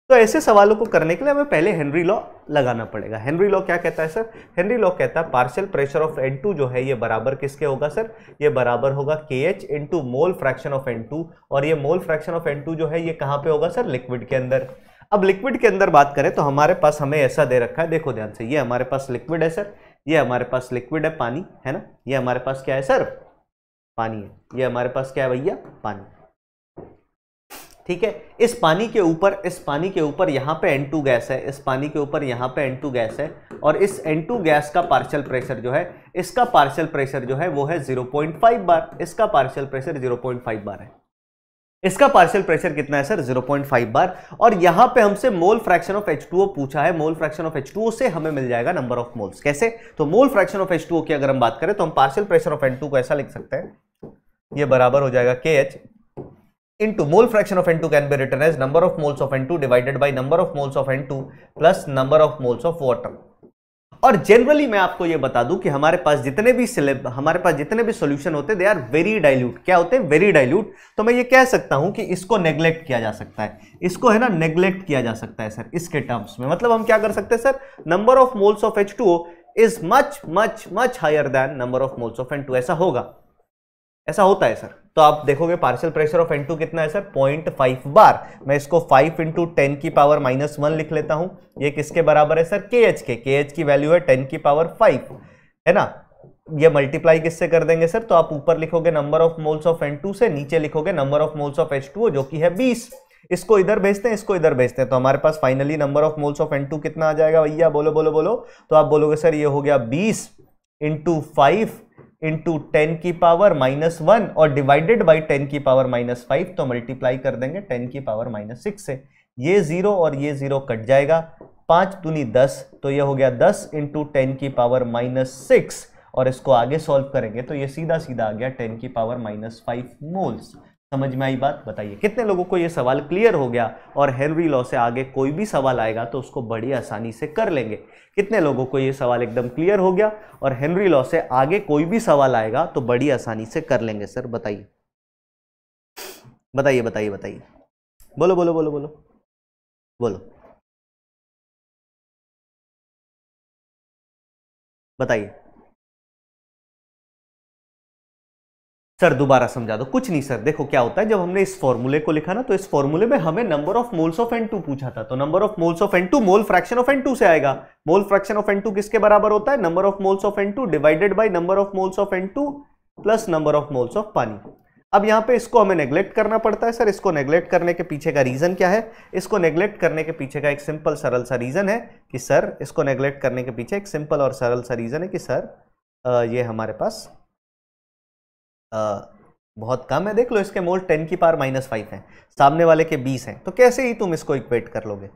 तो ऐसे सवालों को करने के लिए हमें पहले हेनरी लॉ लगाना पड़ेगा हेनरी लॉ क्या कहता है सर हेनरी लॉ कहता है partial pressure of N two जो है ये बराबर किसके होगा सर ये बराबर होगा K H into mole fraction of N two और ये mole fraction of N two जो है ये कहाँ पे होगा सर लिक्विड के अंदर अब लिक्विड के अंदर बात करें तो हमारे पास हमें ऐसा दे रखा है देखो ध्यान से ये हमारे पास लिक्विड है सर ये हमारे पास लिक्विड है पानी है ना ये हमारे पास क्या है सर पानी है ये हमारे पास क्या है भैया पानी ठीक है इस पानी के ऊपर इस पानी के ऊपर यहाँ पे N2 गैस है इस पानी के ऊपर यहाँ पे N2 गैस है और इस N2 गैस का पार्शियल प्रेशर जो है इसका पार्शियल प्रेशर जो है वो है 0.5 बार इसका पार्शियल प्रेशर 0.5 बार है इसका पार्शियल प्रेशर कितना है सर 0.5 बार और यहाँ पे हमसे मोल फ्रैक्शन ऑफ H2O पूछा है मोल फ्रैक्शन ऑफ H2O से हमें मिल जाएगा नंबर ऑफ मोल्स कैसे तो मोल फ्रैक्शन ऑफ H2O की अगर हम बात करें तो हम पार्शियल प्रेशर ऑफ N2 को ऐसा लिख सकते हैं ये बराबर हो जाएगा के into mole fraction of N2 can be written as number of moles of N2 divided by number of moles of N2 plus number of moles of water. और जनरली मैं आपको यह बता दूं कि हमारे पास जितने भी सिलेब हमारे पास जितने भी सॉल्यूशन होते हैं दे आर वेरी डाइल्यूट क्या होते हैं वेरी डाइल्यूट तो मैं ये कह सकता हूं कि इसको नेग्लेक्ट किया जा सकता है इसको है ना नेग्लेक्ट किया जा सकता है सर इसके टर्म्स में मतलब हम क्या कर सकते हैं sir number of moles of H two is much much much higher than number of moles of N two ऐसा होगा ऐसा होता है सर तो आप देखोगे पार्शियल प्रेशर ऑफ एन कितना है सर पॉइंट बार मैं इसको फाइव इंटू टेन की पावर माइनस वन लिख लेता हूं ये किसके बराबर है सर के एच के के एच की वैल्यू है टेन की पावर फाइव है ना ये मल्टीप्लाई किससे कर देंगे सर तो आप ऊपर लिखोगे number of moles of N से नीचे लिखोगे number of moles of H जो कि है बीस इसको इधर भेजते हैं इसको इधर भेजते हैं तो हमारे पास finally number of moles of N कितना आ जाएगा भैया बोलो बोलो बोलो तो आप बोलोगे सर ये हो गया बीस इंटू फाइव इंटू टेन की पावर माइनस वन और डिवाइडेड बाई टेन की पावर माइनस फाइव तो मल्टीप्लाई कर देंगे टेन की पावर माइनस सिक्स से ये जीरो और ये जीरो कट जाएगा पांच दूनी दस तो ये हो गया दस इंटू टेन की पावर माइनस सिक्स और इसको आगे सॉल्व करेंगे तो ये सीधा सीधा आ गया टेन की पावर माइनस फाइव मोल्स समझ में आई बात बताइए कितने लोगों को ये सवाल क्लियर हो गया और हेनरी लॉ से आगे कोई भी सवाल आएगा तो उसको बड़ी आसानी से कर लेंगे कितने लोगों को ये सवाल एकदम क्लियर हो गया और हेनरी लॉ से आगे कोई भी सवाल आएगा तो बड़ी आसानी से कर लेंगे सर बताइए बताइए बताइए बताइए बोलो बोलो बोलो बोलो बोलो बताइए सर दोबारा समझा दो कुछ नहीं सर देखो क्या होता है जब हमने इस फॉर्मूले को लिखा ना तो इस फॉर्मूले में हमें number of moles of N two पूछा था तो number of moles of N two mole fraction of N two से आएगा mole fraction of N two किसके बराबर होता है number of moles of N two divided by number of moles of N two plus number of moles of पानी अब यहाँ पे इसको हमें नेग्लेक्ट करना पड़ता है सर इसको नेग्लेक्ट करने के पीछे का रीज़न क्या है इसको नेग्लेक्ट करने के पीछे का एक सिंपल सरल सा रीज़न है कि सर इसको नेग्लेक्ट करने के पीछे एक सिंपल और सरल सा रीज़न है कि सर ये हमारे पास बहुत कम है देख लो इसके मोल टेन की पार माइनस फाइव है सामने वाले के बीस हैं तो कैसे ही तुम इसको इक्वेट कर लोगे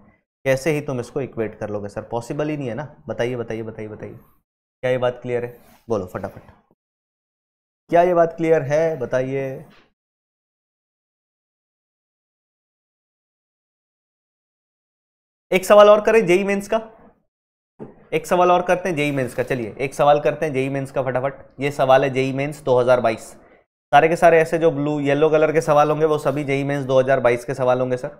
कैसे ही तुम इसको इक्वेट कर लोगे सर पॉसिबल ही नहीं है ना बताइए बताइए बताइए बताइए क्या ये बात क्लियर है बोलो फटाफट क्या ये बात क्लियर है बताइए एक सवाल और करें जेई मेंस का एक सवाल और करते हैं जेई मेंस का चलिए एक सवाल करते हैं जेई मेंस का फटाफट ये सवाल है जेई मेंस 2022 सारे के सारे ऐसे जो ब्लू येलो कलर के सवाल होंगे वो सभी जेई मेन्स 2022 के सवाल होंगे सर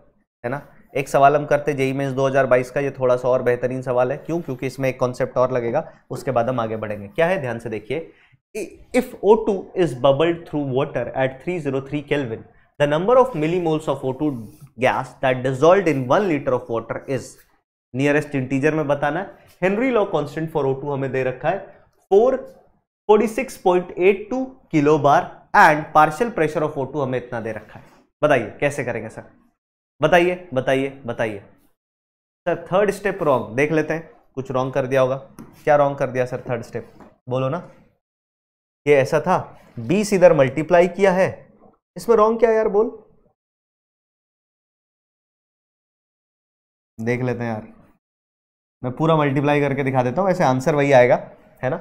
है ना एक सवाल हम करते जेई मेन्स 2022 का ये थोड़ा सा और बेहतरीन सवाल है क्यों क्योंकि इसमें एक कॉन्सेप्ट और लगेगा उसके बाद हम आगे बढ़ेंगे क्या है ध्यान से देखिए if O two is bubbled through water at three zero three kelvin the number of millimoles of O2 gas that dissolved in 1 liter of water is nearest integer में बताना है Henry law constant for O2 हमें दे रखा है 4 46.82 kilo bar and partial pressure of O हमें इतना दे रखा है बताइए कैसे करेंगे सर बताइए बताइए बताइए सर थर्ड स्टेप रॉन्ग देख लेते हैं कुछ रॉन्ग कर दिया होगा क्या रॉन्ग कर दिया सर थर्ड स्टेप बोलो ना ये ऐसा था बीस इधर मल्टीप्लाई किया है इसमें रॉन्ग क्या यार बोल देख लेते हैं यार मैं पूरा मल्टीप्लाई करके दिखा देता हूँ वैसे आंसर वही आएगा है ना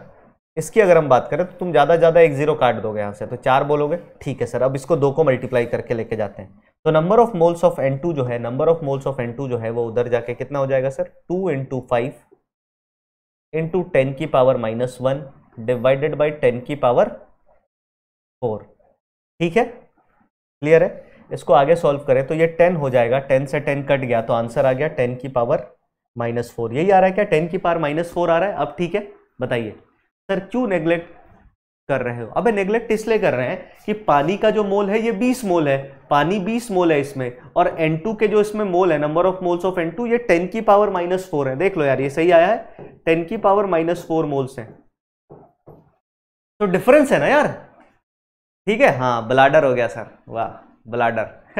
इसकी अगर हम बात करें तो तुम ज़्यादा ज़्यादा एक जीरो काट दोगे यहाँ से तो चार बोलोगे ठीक है सर अब इसको दो को मल्टीप्लाई करके लेके जाते हैं तो number of moles of N जो है number of moles of N जो है वो उधर जाके कितना हो जाएगा sir two into five into ten की power minus one divided by ten की पावर फोर ठीक है क्लियर है इसको आगे सॉल्व करें तो ये टेन हो जाएगा टेन से टेन कट गया तो आंसर आ गया टेन की पावर माइनस फोर यही आ रहा है क्या टेन की पावर माइनस फोर आ रहा है अब ठीक है बताइए सर क्यों नेग्लेक्ट कर रहे हो अबे नेग्लेक्ट इसलिए कर रहे हैं कि पानी का जो मोल है ये 20 मोल है पानी 20 मोल है इसमें और N2 के जो इसमें मोल है number of moles of N2 ये 10 की पावर माइनस फोर है देख लो यार ये सही आया है 10 की पावर माइनस फोर मोल्स है तो डिफरेंस है ना यार ठीक है हाँ ब्लाडर हो गया सर वाह ब्लाडर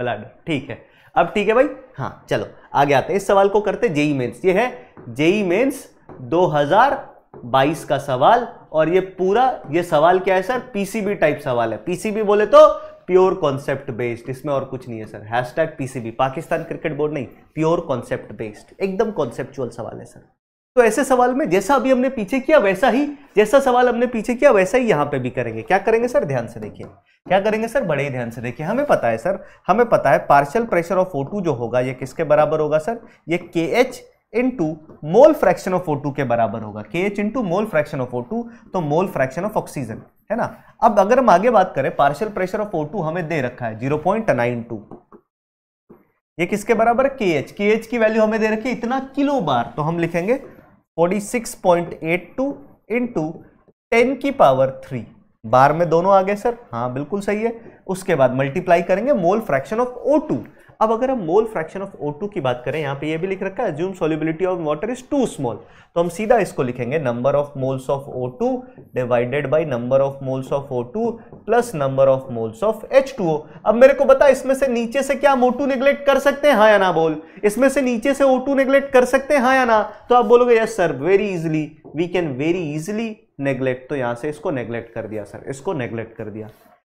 ब्लाडर <laughs> ठीक है अब ठीक है भाई हाँ चलो आगे आते हैं इस सवाल को करते जेई मेन्स e ये है जेई मेन्स 2000 22 का सवाल और ये पूरा ये सवाल क्या है सर पीसीबी टाइप सवाल है पीसीबी बोले तो प्योर कॉन्सेप्ट बेस्ड इसमें और कुछ नहीं है sir hashtag PCB Pakistan cricket board नहीं प्योर कॉन्सेप्ट बेस्ड एकदम कॉन्सेप्चुअल सवाल है सर तो ऐसे सवाल में जैसा अभी हमने पीछे किया वैसा ही जैसा सवाल हमने पीछे किया वैसा ही यहां पे भी करेंगे क्या करेंगे सर ध्यान से देखिए क्या करेंगे सर बड़े ही ध्यान से देखिए हमें पता है सर हमें पता है पार्शियल प्रेशर ऑफ ओ जो होगा ये किसके बराबर होगा सर ये K H into mole fraction of O2 के बराबर होगा K H into mole fraction of O2 तो मोल फ्रैक्शन ऑफ ऑक्सीजन है ना अब अगर हम आगे बात करें पार्शियल प्रेशर ऑफ O2 हमें दे रखा है जीरो पॉइंट नाइन टू ये किसके बराबर के एच के एच की वैल्यू हमें दे रखी है इतना किलो बार तो हम लिखेंगे forty six point eight two into ten की पावर थ्री बार में दोनों आ गए सर हाँ बिल्कुल सही है उसके बाद मल्टीप्लाई करेंगे mole fraction of O two अब अगर हम मोल फ्रैक्शन ऑफ O2 की बात करें यहाँ पे ये भी लिख रखा है assume solubility of water is too small तो हम सीधा इसको लिखेंगे number of moles of O2 divided by number of moles of O2 plus number of moles of H2O अब मेरे को बता इसमें से नीचे से क्या हम O2 निगलेक्ट कर सकते हैं हाँ या ना बोल इसमें से नीचे से O2 निगलेक्ट कर सकते हैं हाँ या ना तो आप बोलोगे yes sir very easily we can very easily neglect तो यहाँ से इसको नेग्लेक्ट कर दिया सर इसको नेग्लेक्ट कर दिया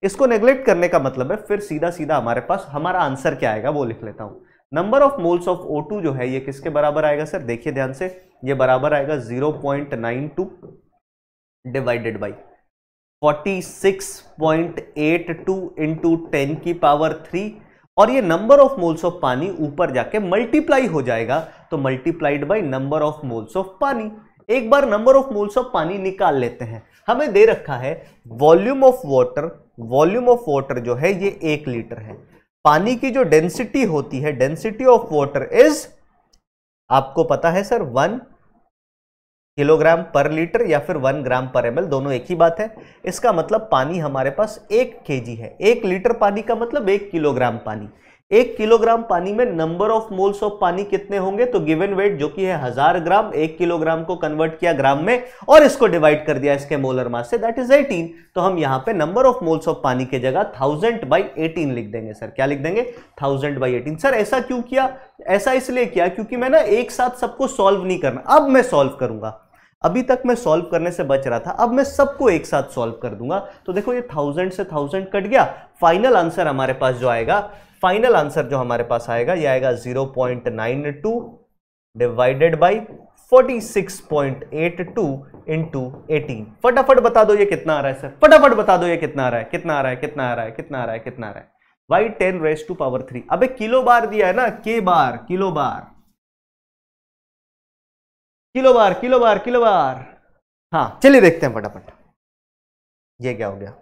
इसको नेग्लेक्ट करने का मतलब है फिर सीधा सीधा हमारे पास हमारा आंसर क्या आएगा वो लिख लेता हूं number of moles of O2 जो है ये किसके बराबर आएगा सर देखिए ध्यान से ये बराबर आएगा 0.92 डिवाइडेड बाई 46.82 इंटू टेन की पावर थ्री और ये नंबर ऑफ मोल्स ऑफ पानी ऊपर जाके मल्टीप्लाई हो जाएगा तो multiplied by number of moles of पानी एक बार नंबर ऑफ मोल्स ऑफ पानी निकाल लेते हैं हमें दे रखा है volume of water volume of water जो है ये एक लीटर है पानी की जो डेंसिटी होती है डेंसिटी ऑफ वाटर इज आपको पता है sir one kilogram per litre या फिर वन ग्राम पर एम दोनों एक ही बात है इसका मतलब पानी हमारे पास एक के है एक लीटर पानी का मतलब एक किलोग्राम पानी एक किलोग्राम पानी में नंबर ऑफ मोल्स ऑफ पानी कितने होंगे तो गिवन वेट जो कि है हजार ग्राम एक किलोग्राम को कन्वर्ट किया ग्राम में और इसको डिवाइड कर दिया इसके molar mass say that is 18 तो हम यहां पे नंबर ऑफ मोल्स ऑफ पानी की जगह थाउजेंड बाई एटीन लिख देंगे सर क्या लिख देंगे थाउजेंड बाई एटीन सर ऐसा क्यों किया ऐसा इसलिए किया क्योंकि मैं ना एक साथ सबको सॉल्व नहीं करना अब मैं सॉल्व करूंगा अभी तक मैं सॉल्व करने से बच रहा था अब मैं सबको एक साथ सॉल्व कर दूंगा तो देखो ये थाउजेंड से थाउजेंड कट गया फाइनल आंसर हमारे पास जो आएगा फाइनल आंसर जो हमारे पास आएगा यह आएगा 0.92 डिवाइडेड बाई 46.82 इनटू 18 फटाफट बता दो ये कितना आ रहा है सर फटाफट बता दो ये कितना आ रहा है कितना आ रहा है कितना आ रहा है कितना आ रहा है कितना आ रहा है by ten raise to power three अबे किलो बार दिया है ना के bar kilo bar kilo bar kilo bar kilo bar हाँ चलिए देखते हैं फटाफट ये क्या हो गया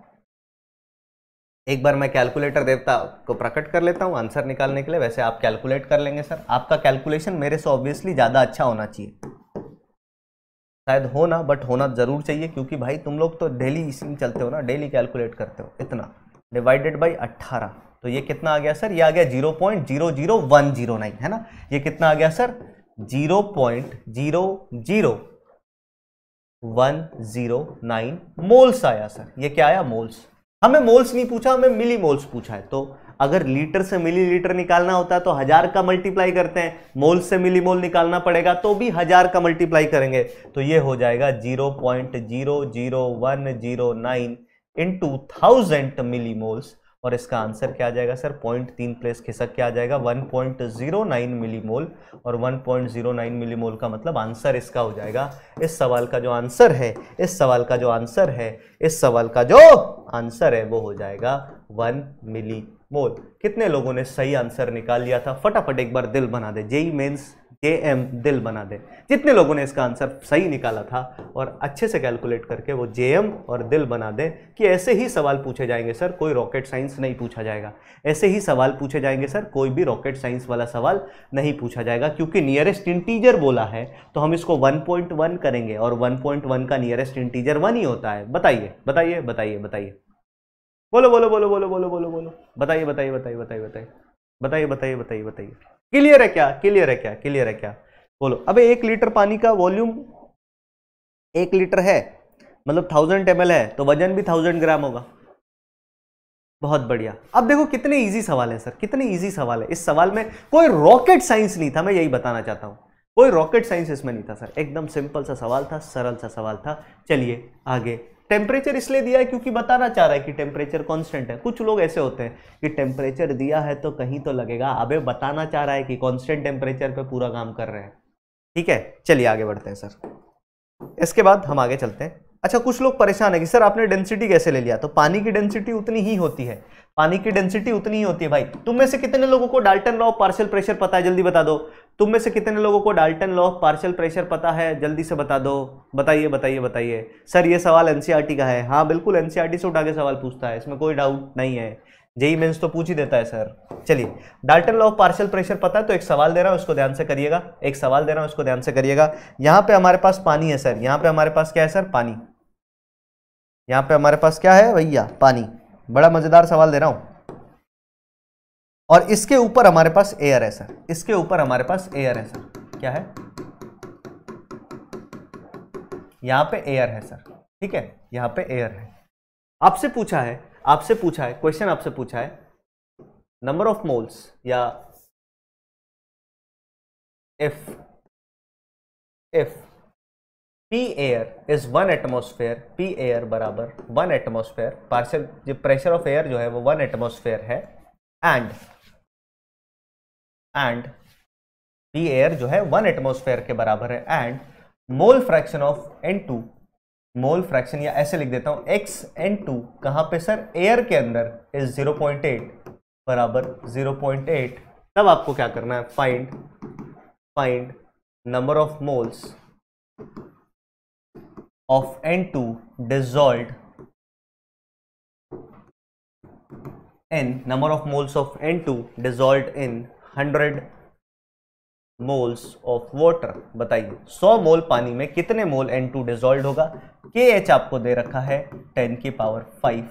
एक बार मैं कैलकुलेटर देवता को प्रकट कर लेता हूँ आंसर निकालने के लिए वैसे आप कैलकुलेट कर लेंगे सर आपका कैलकुलेशन मेरे से ऑब्वियसली ज़्यादा अच्छा होना चाहिए शायद हो ना बट होना ज़रूर चाहिए क्योंकि भाई तुम लोग तो डेली इसी में चलते हो ना डेली कैलकुलेट करते हो इतना डिवाइडेड बाई अट्ठारह तो ये कितना आ गया सर ये आ गया zero point zero zero one zero nine है ना ये कितना आ गया sir zero point zero zero one zero nine moles आया सर ये क्या आया मोल्स हमें मोल्स नहीं पूछा हमें मिली मोल्स पूछा है तो अगर लीटर से मिली लीटर निकालना होता है तो हजार का मल्टीप्लाई करते हैं मोल से मिली मोल निकालना पड़ेगा तो भी हजार का मल्टीप्लाई करेंगे तो ये हो जाएगा zero point zero zero one zero nine in two thousand milli moles और इसका आंसर क्या आ जाएगा सर पॉइंट तीन प्लेस खिसक के आ जाएगा 1.09 मिलीमोल और 1.09 मिलीमोल का मतलब आंसर इसका हो जाएगा इस सवाल का जो आंसर है इस सवाल का जो आंसर है इस सवाल का जो आंसर है वो हो जाएगा वन मिली मोल कितने लोगों ने सही आंसर निकाल लिया था फटाफट एक बार दिल बना दे जेई मेन्स के एम दिल बना दें जितने लोगों ने इसका आंसर सही निकाला था और अच्छे से कैलकुलेट करके वो जे एम और दिल बना दें कि ऐसे ही सवाल पूछे जाएंगे सर कोई रॉकेट साइंस नहीं पूछा जाएगा ऐसे ही सवाल पूछे जाएंगे सर कोई भी रॉकेट साइंस वाला सवाल नहीं पूछा जाएगा क्योंकि नियरेस्ट इंटीजर बोला है तो हम इसको 1.1 करेंगे और 1.1 का नियरेस्ट इंटीजर वन ही होता है बताइए बताइए बताइए बताइए बोलो बोलो बोलो बोलो बोलो बोलो बोलो बताइए बताइए बताइए बताइए बताइए बताइए बताइए बताइए बताइए क्लियर है क्या क्लियर है क्या क्लियर है क्या बोलो अबे एक लीटर पानी का वॉल्यूम एक लीटर है मतलब थाउजेंड एम है तो वजन भी थाउजेंड ग्राम होगा बहुत बढ़िया अब देखो कितने इजी सवाल है सर कितने इजी सवाल है इस सवाल में कोई रॉकेट साइंस नहीं था मैं यही बताना चाहता हूं कोई रॉकेट साइंस इसमें नहीं था सर एकदम सिंपल सा सवाल था सरल सा सवाल था चलिए आगे टेम्परेचर इसलिए दिया है क्योंकि बताना चाह रहा है कि टेम्परेचर कांस्टेंट है कुछ लोग ऐसे होते हैं कि टेम्परेचर दिया है तो कहीं तो लगेगा अबे बताना चाह रहा है कि कांस्टेंट टेम्परेचर पे पूरा काम कर रहे हैं ठीक है चलिए आगे बढ़ते हैं सर इसके बाद हम आगे चलते हैं अच्छा कुछ लोग परेशान है कि सर आपने डेंसिटी कैसे ले लिया तो पानी की डेंसिटी उतनी ही होती है पानी की डेंसिटी उतनी ही होती है भाई तुम में से कितने लोगों को डाल्टन लॉ पार्शियल प्रेशर पता है जल्दी बता दो तुम में से कितने लोगों को Dalton law of partial pressure पता है जल्दी से बता दो बताइए बताइए बताइए सर ये सवाल एनसीईआरटी e का है हाँ बिल्कुल एनसीईआरटी e से उठा के सवाल पूछता है इसमें कोई डाउट नहीं है जेई मेन्स तो पूछ ही देता है सर चलिए Dalton law of partial pressure पता है तो एक सवाल दे रहा हूँ उसको ध्यान से करिएगा एक सवाल दे रहा हूँ उसको ध्यान से करिएगा यहाँ पे हमारे पास पानी है सर यहाँ पे हमारे पास क्या है सर पानी यहाँ पे हमारे पास क्या है भैया पानी बड़ा मजेदार सवाल दे रहा हूँ और इसके ऊपर हमारे पास एयर है सर इसके ऊपर हमारे पास एयर है सर क्या है यहां पे एयर है सर ठीक है यहां पे एयर है आपसे पूछा है आपसे पूछा है क्वेश्चन आपसे पूछा है नंबर ऑफ मोल्स या if if P air is one atmosphere P air बराबर वन एटमोस्फेयर पार्सल जो प्रेशर ऑफ एयर जो है वो वन एटमोस्फेयर है एंड एंड डी एयर जो है वन एटमोसफेयर के बराबर है and mole fraction of N two mole fraction या ऐसे लिख देता हूं एक्स एन टू कहां पे सर एयर के अंदर इज जीरो पॉइंट एट बराबर जीरो पॉइंट एट तब आपको क्या करना है find find number of moles of N two dissolve number of moles of N two dissolved in hundred moles of water बताइए 100 मोल पानी में कितने मोल एन टू डिजॉल्व होगा के एच आपको दे रखा है 10 की पावर 5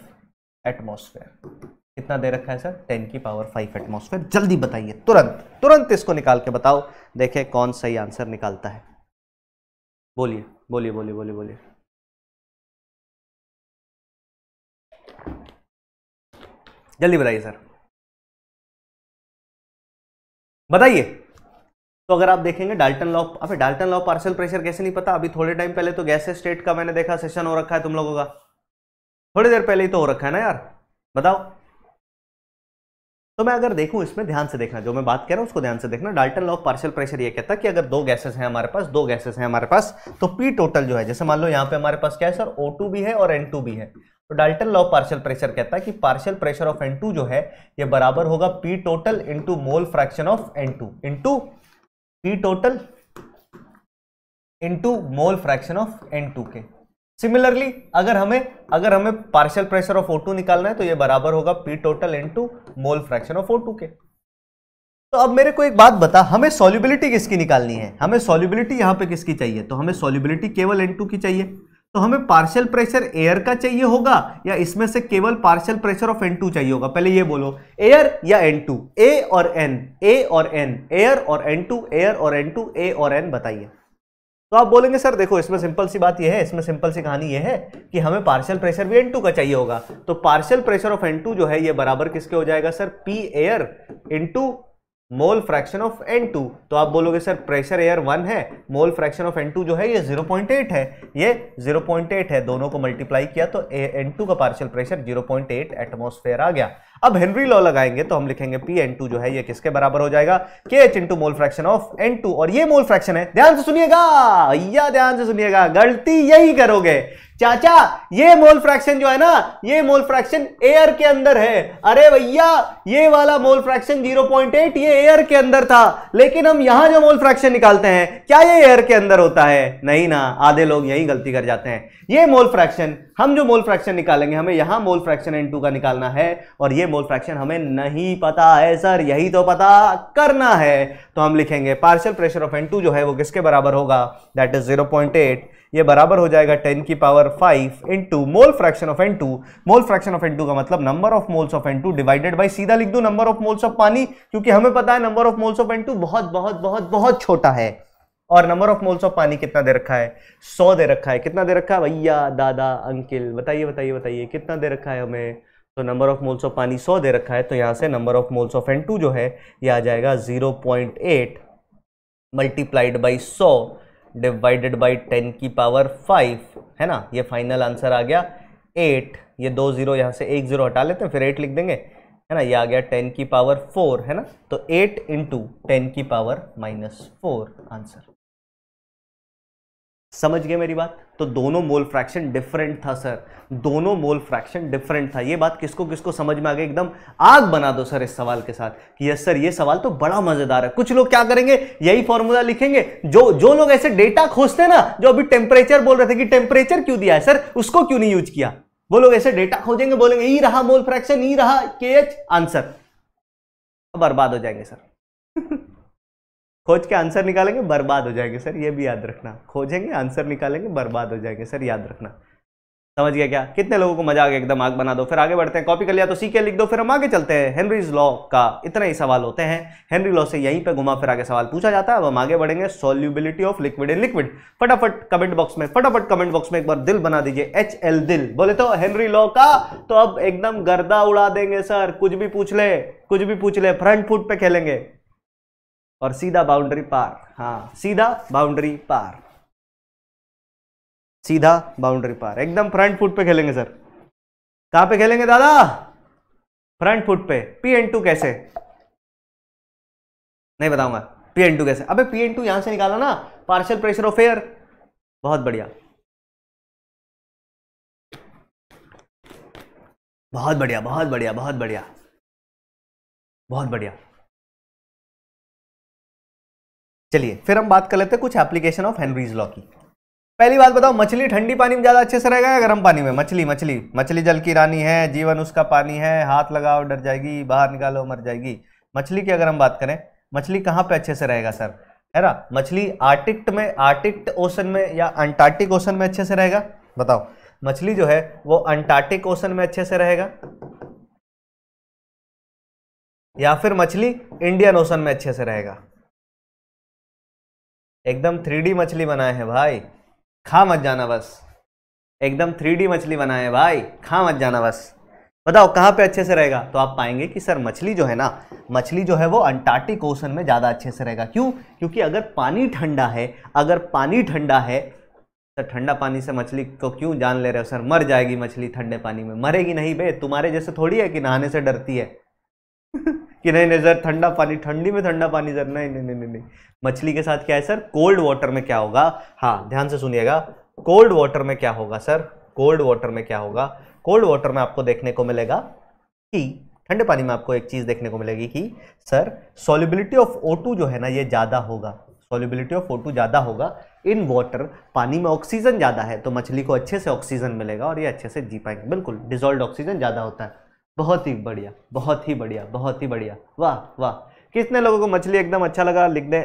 एटमॉस्फेयर कितना दे रखा है सर 10 की पावर 5 एटमॉस्फेयर जल्दी बताइए तुरंत तुरंत इसको निकाल के बताओ देखें कौन सही आंसर निकालता है बोलिए बोलिए बोलिए बोलिए बोलिए जल्दी बताइए सर बताइए तो अगर आप देखेंगे डाल्टन लॉ अब डाल्टन लॉ पार्सल प्रेशर कैसे नहीं पता अभी थोड़े टाइम पहले तो गैसेस स्टेट का मैंने देखा सेशन हो रखा है तुम लोगों का थोड़ी देर पहले ही तो हो रखा है ना यार बताओ तो मैं अगर देखूं इसमें ध्यान से देखना जो मैं बात कर रहा हूं उसको ध्यान से देखना डाल्टन लॉ पार्सल प्रेशर ये कहता है कि अगर दो गैसेस हैं हमारे पास दो गैसेस हैं हमारे पास तो पी टोटल जो है जैसे मान लो यहाँ पे हमारे पास क्या है सर ओ भी है और एन भी है तो डाल्टन लॉ पार्शियल प्रेशर कहता है कि पार्शियल प्रेशर ऑफ एन जो है ये बराबर होगा P total into mole fraction of N two into P total into mole fraction of N two के सिमिलरली अगर हमें अगर हमें पार्शियल प्रेशर ऑफ टू निकालना है तो ये बराबर होगा P total into mole fraction of two के तो अब मेरे को एक बात बता हमें सॉल्युबिलिटी किसकी निकालनी है हमें सॉल्युबिलिटी यहां पे किसकी चाहिए तो हमें सॉल्युबिलिटी केवल टू की चाहिए तो हमें पार्शियल प्रेशर एयर का चाहिए होगा या इसमें से केवल partial pressure of N two चाहिए होगा पहले ये बोलो एयर या एन टू ए और एन ए और एन एयर और एन टू एयर और एन टू ए और एन बताइए तो आप बोलेंगे सर देखो इसमें सिंपल सी बात यह है इसमें सिंपल सी कहानी यह है कि हमें पार्शियल प्रेशर भी एन टू का चाहिए होगा तो partial pressure of N two जो है ये बराबर किसके हो जाएगा sir P air into mole fraction of N two तो आप बोलोगे सर प्रेशर एयर वन है mole fraction of N two जो है ये 0.8 है ये 0.8 है दोनों को मल्टीप्लाई किया तो एन टू का पार्शियल प्रेशर 0.8 एटमॉस्फेयर आ गया अब हेनरी लॉ लगाएंगे तो हम लिखेंगे पी एन टू जो है ये किसके बराबर हो जाएगा के H into mole fraction of N two और ये मोल फ्रैक्शन है ध्यान से सुनिएगा या ध्यान से सुनिएगा गलती यही करोगे चाचा ये मोल फ्रैक्शन जो है ना ये मोल फ्रैक्शन एयर के अंदर है अरे भैया ये वाला मोल फ्रैक्शन 0.8 ये एयर के अंदर था लेकिन हम यहां जो मोल फ्रैक्शन निकालते हैं क्या ये एयर के अंदर होता है नहीं ना आधे लोग यही गलती कर जाते हैं ये मोल फ्रैक्शन हम जो मोल फ्रैक्शन निकालेंगे हमें यहाँ मोल फ्रैक्शन एन का निकालना है और ये मोल फ्रैक्शन हमें नहीं पता है सर यही तो पता करना है तो हम लिखेंगे पार्शियल प्रेशर ऑफ एन जो है वो किसके बराबर होगा दैट इज जीरो ये बराबर हो जाएगा 10 की power 5 two mole fraction of N mole fraction of N का मतलब number of moles of N divided by सीधा लिख दो नंबर ऑफ मोल्स ऑफ पानी क्योंकि हमें पता है number of moles of N बहुत बहुत बहुत बहुत छोटा है और नंबर ऑफ मोल्स ऑफ पानी कितना दे रखा है सौ दे रखा है कितना दे रखा है भैया दादा अंकिल बताइए बताइए बताइए कितना दे रखा है हमें तो नंबर ऑफ मोल्स ऑफ पानी सौ दे रखा है तो यहाँ से number of moles of N जो है ये आ जाएगा zero point eight multiplied by सौ डिवाइडेड बाई टेन की पावर फाइव है ना ये फाइनल आंसर आ गया एट ये दो ज़ीरो यहाँ से एक ज़ीरो हटा लेते हैं फिर एट लिख देंगे है ना ये आ गया टेन की पावर फोर है ना तो एट इंटू टेन की पावर माइनस फोर आंसर समझ गए मेरी बात तो दोनों मोल फ्रैक्शन डिफरेंट था सर दोनों मोल फ्रैक्शन डिफरेंट था ये बात किसको किसको समझ में आ गई एकदम आग बना दो सर इस सवाल के साथ कि यस सर ये सवाल तो बड़ा मजेदार है कुछ लोग क्या करेंगे यही फॉर्मूला लिखेंगे जो जो लोग ऐसे डेटा खोजते ना जो अभी टेम्परेचर बोल रहे थे कि टेम्परेचर क्यों दिया है सर उसको क्यों नहीं यूज किया वो लोग ऐसे डेटा खोजेंगे बोलेंगे ई रहा मोल फ्रैक्शन ई रहा के आंसर बर्बाद हो जाएंगे सर खोज के आंसर निकालेंगे बर्बाद हो जाएंगे सर ये भी याद रखना खोजेंगे आंसर निकालेंगे बर्बाद हो जाएंगे सर याद रखना समझ गया क्या कितने लोगों को मजा आ गया एकदम आग बना दो फिर आगे बढ़ते हैं कॉपी कर लिया तो सीखे के लिख दो फिर हम आगे चलते हैं हेनरीज लॉ का इतना ही सवाल होते हैं हेनरी लॉ से यहीं पे घुमा फिर आगे सवाल पूछा जाता है अब हम आगे बढ़ेंगे solubility of liquid in liquid फटाफट कमेंट बॉक्स में फटाफट कमेंट बॉक्स में एक बार दिल बना दीजिए एच एल दिल बोले तो हेनरी लॉ का तो अब एकदम गर्दा उड़ा देंगे सर कुछ भी पूछ ले कुछ भी पूछ ले फ्रंट फुट पे खेलेंगे और सीधा बाउंड्री पार हाँ सीधा बाउंड्री पार सीधा बाउंड्री पार एकदम फ्रंट फुट पे खेलेंगे सर कहां पे खेलेंगे दादा फ्रंट फुट पे पी एन टू कैसे नहीं बताऊंगा पी एन टू कैसे अबे पी एन टू यहां से निकाला ना पार्शियल प्रेशर ऑफ एयर बहुत बढ़िया बहुत बढ़िया बहुत बढ़िया बहुत बढ़िया बहुत बढ़िया चलिए फिर हम बात कर लेते हैं कुछ एप्लीकेशन ऑफ हेनरीज लॉ की पहली बात बताओ मछली ठंडी पानी में ज़्यादा अच्छे से रहेगा या गर्म पानी में मछली मछली मछली जल की रानी है जीवन उसका पानी है हाथ लगाओ डर जाएगी बाहर निकालो मर जाएगी मछली की अगर हम बात करें मछली कहाँ पे अच्छे से रहेगा सर है ना मछली आर्टिक्ट में आर्टिक्ट ओशन में या अंटार्कटिक ओशन में अच्छे से रहेगा बताओ मछली जो है वो अंटार्कटिक ओशन में अच्छे से रहेगा या फिर मछली इंडियन ओशन में अच्छे से रहेगा एकदम थ्री मछली बनाए हैं भाई खा मत जाना बस एकदम थ्री मछली बनाए हैं भाई खा मत जाना बस बताओ कहाँ पे अच्छे से रहेगा तो आप पाएंगे कि सर मछली जो है ना मछली जो है वो अंटार्कटिक ओशन में ज़्यादा अच्छे से रहेगा क्यों क्योंकि अगर पानी ठंडा है अगर पानी ठंडा है तो ठंडा पानी से मछली को क्यों जान ले रहे हो सर मर जाएगी मछली ठंडे पानी में मरेगी नहीं बे तुम्हारे जैसे थोड़ी है कि नहाने से डरती है <laughs> कि नहीं नहीं सर ठंडा पानी ठंडी में ठंडा पानी सर नहीं नहीं नहीं नहीं मछली के साथ क्या है सर कोल्ड वाटर में क्या होगा हाँ ध्यान से सुनिएगा कोल्ड वाटर में क्या होगा सर कोल्ड वाटर में क्या होगा कोल्ड वाटर में आपको देखने को मिलेगा कि ठंडे पानी में आपको एक चीज़ देखने को मिलेगी कि सर सॉलिबिलिटी ऑफ ओ जो है ना ये ज़्यादा होगा सॉलिबिलिटी ऑफ ओ ज़्यादा होगा इन वाटर पानी में ऑक्सीजन ज़्यादा है तो मछली को अच्छे से ऑक्सीजन मिलेगा और ये अच्छे से जी पाएंगे बिल्कुल डिजोल्व ऑक्सीजन ज़्यादा होता है बहुत ही बढ़िया बहुत ही बढ़िया बहुत ही बढ़िया वाह वाह कितने लोगों को मछली एकदम अच्छा लगा लिख दे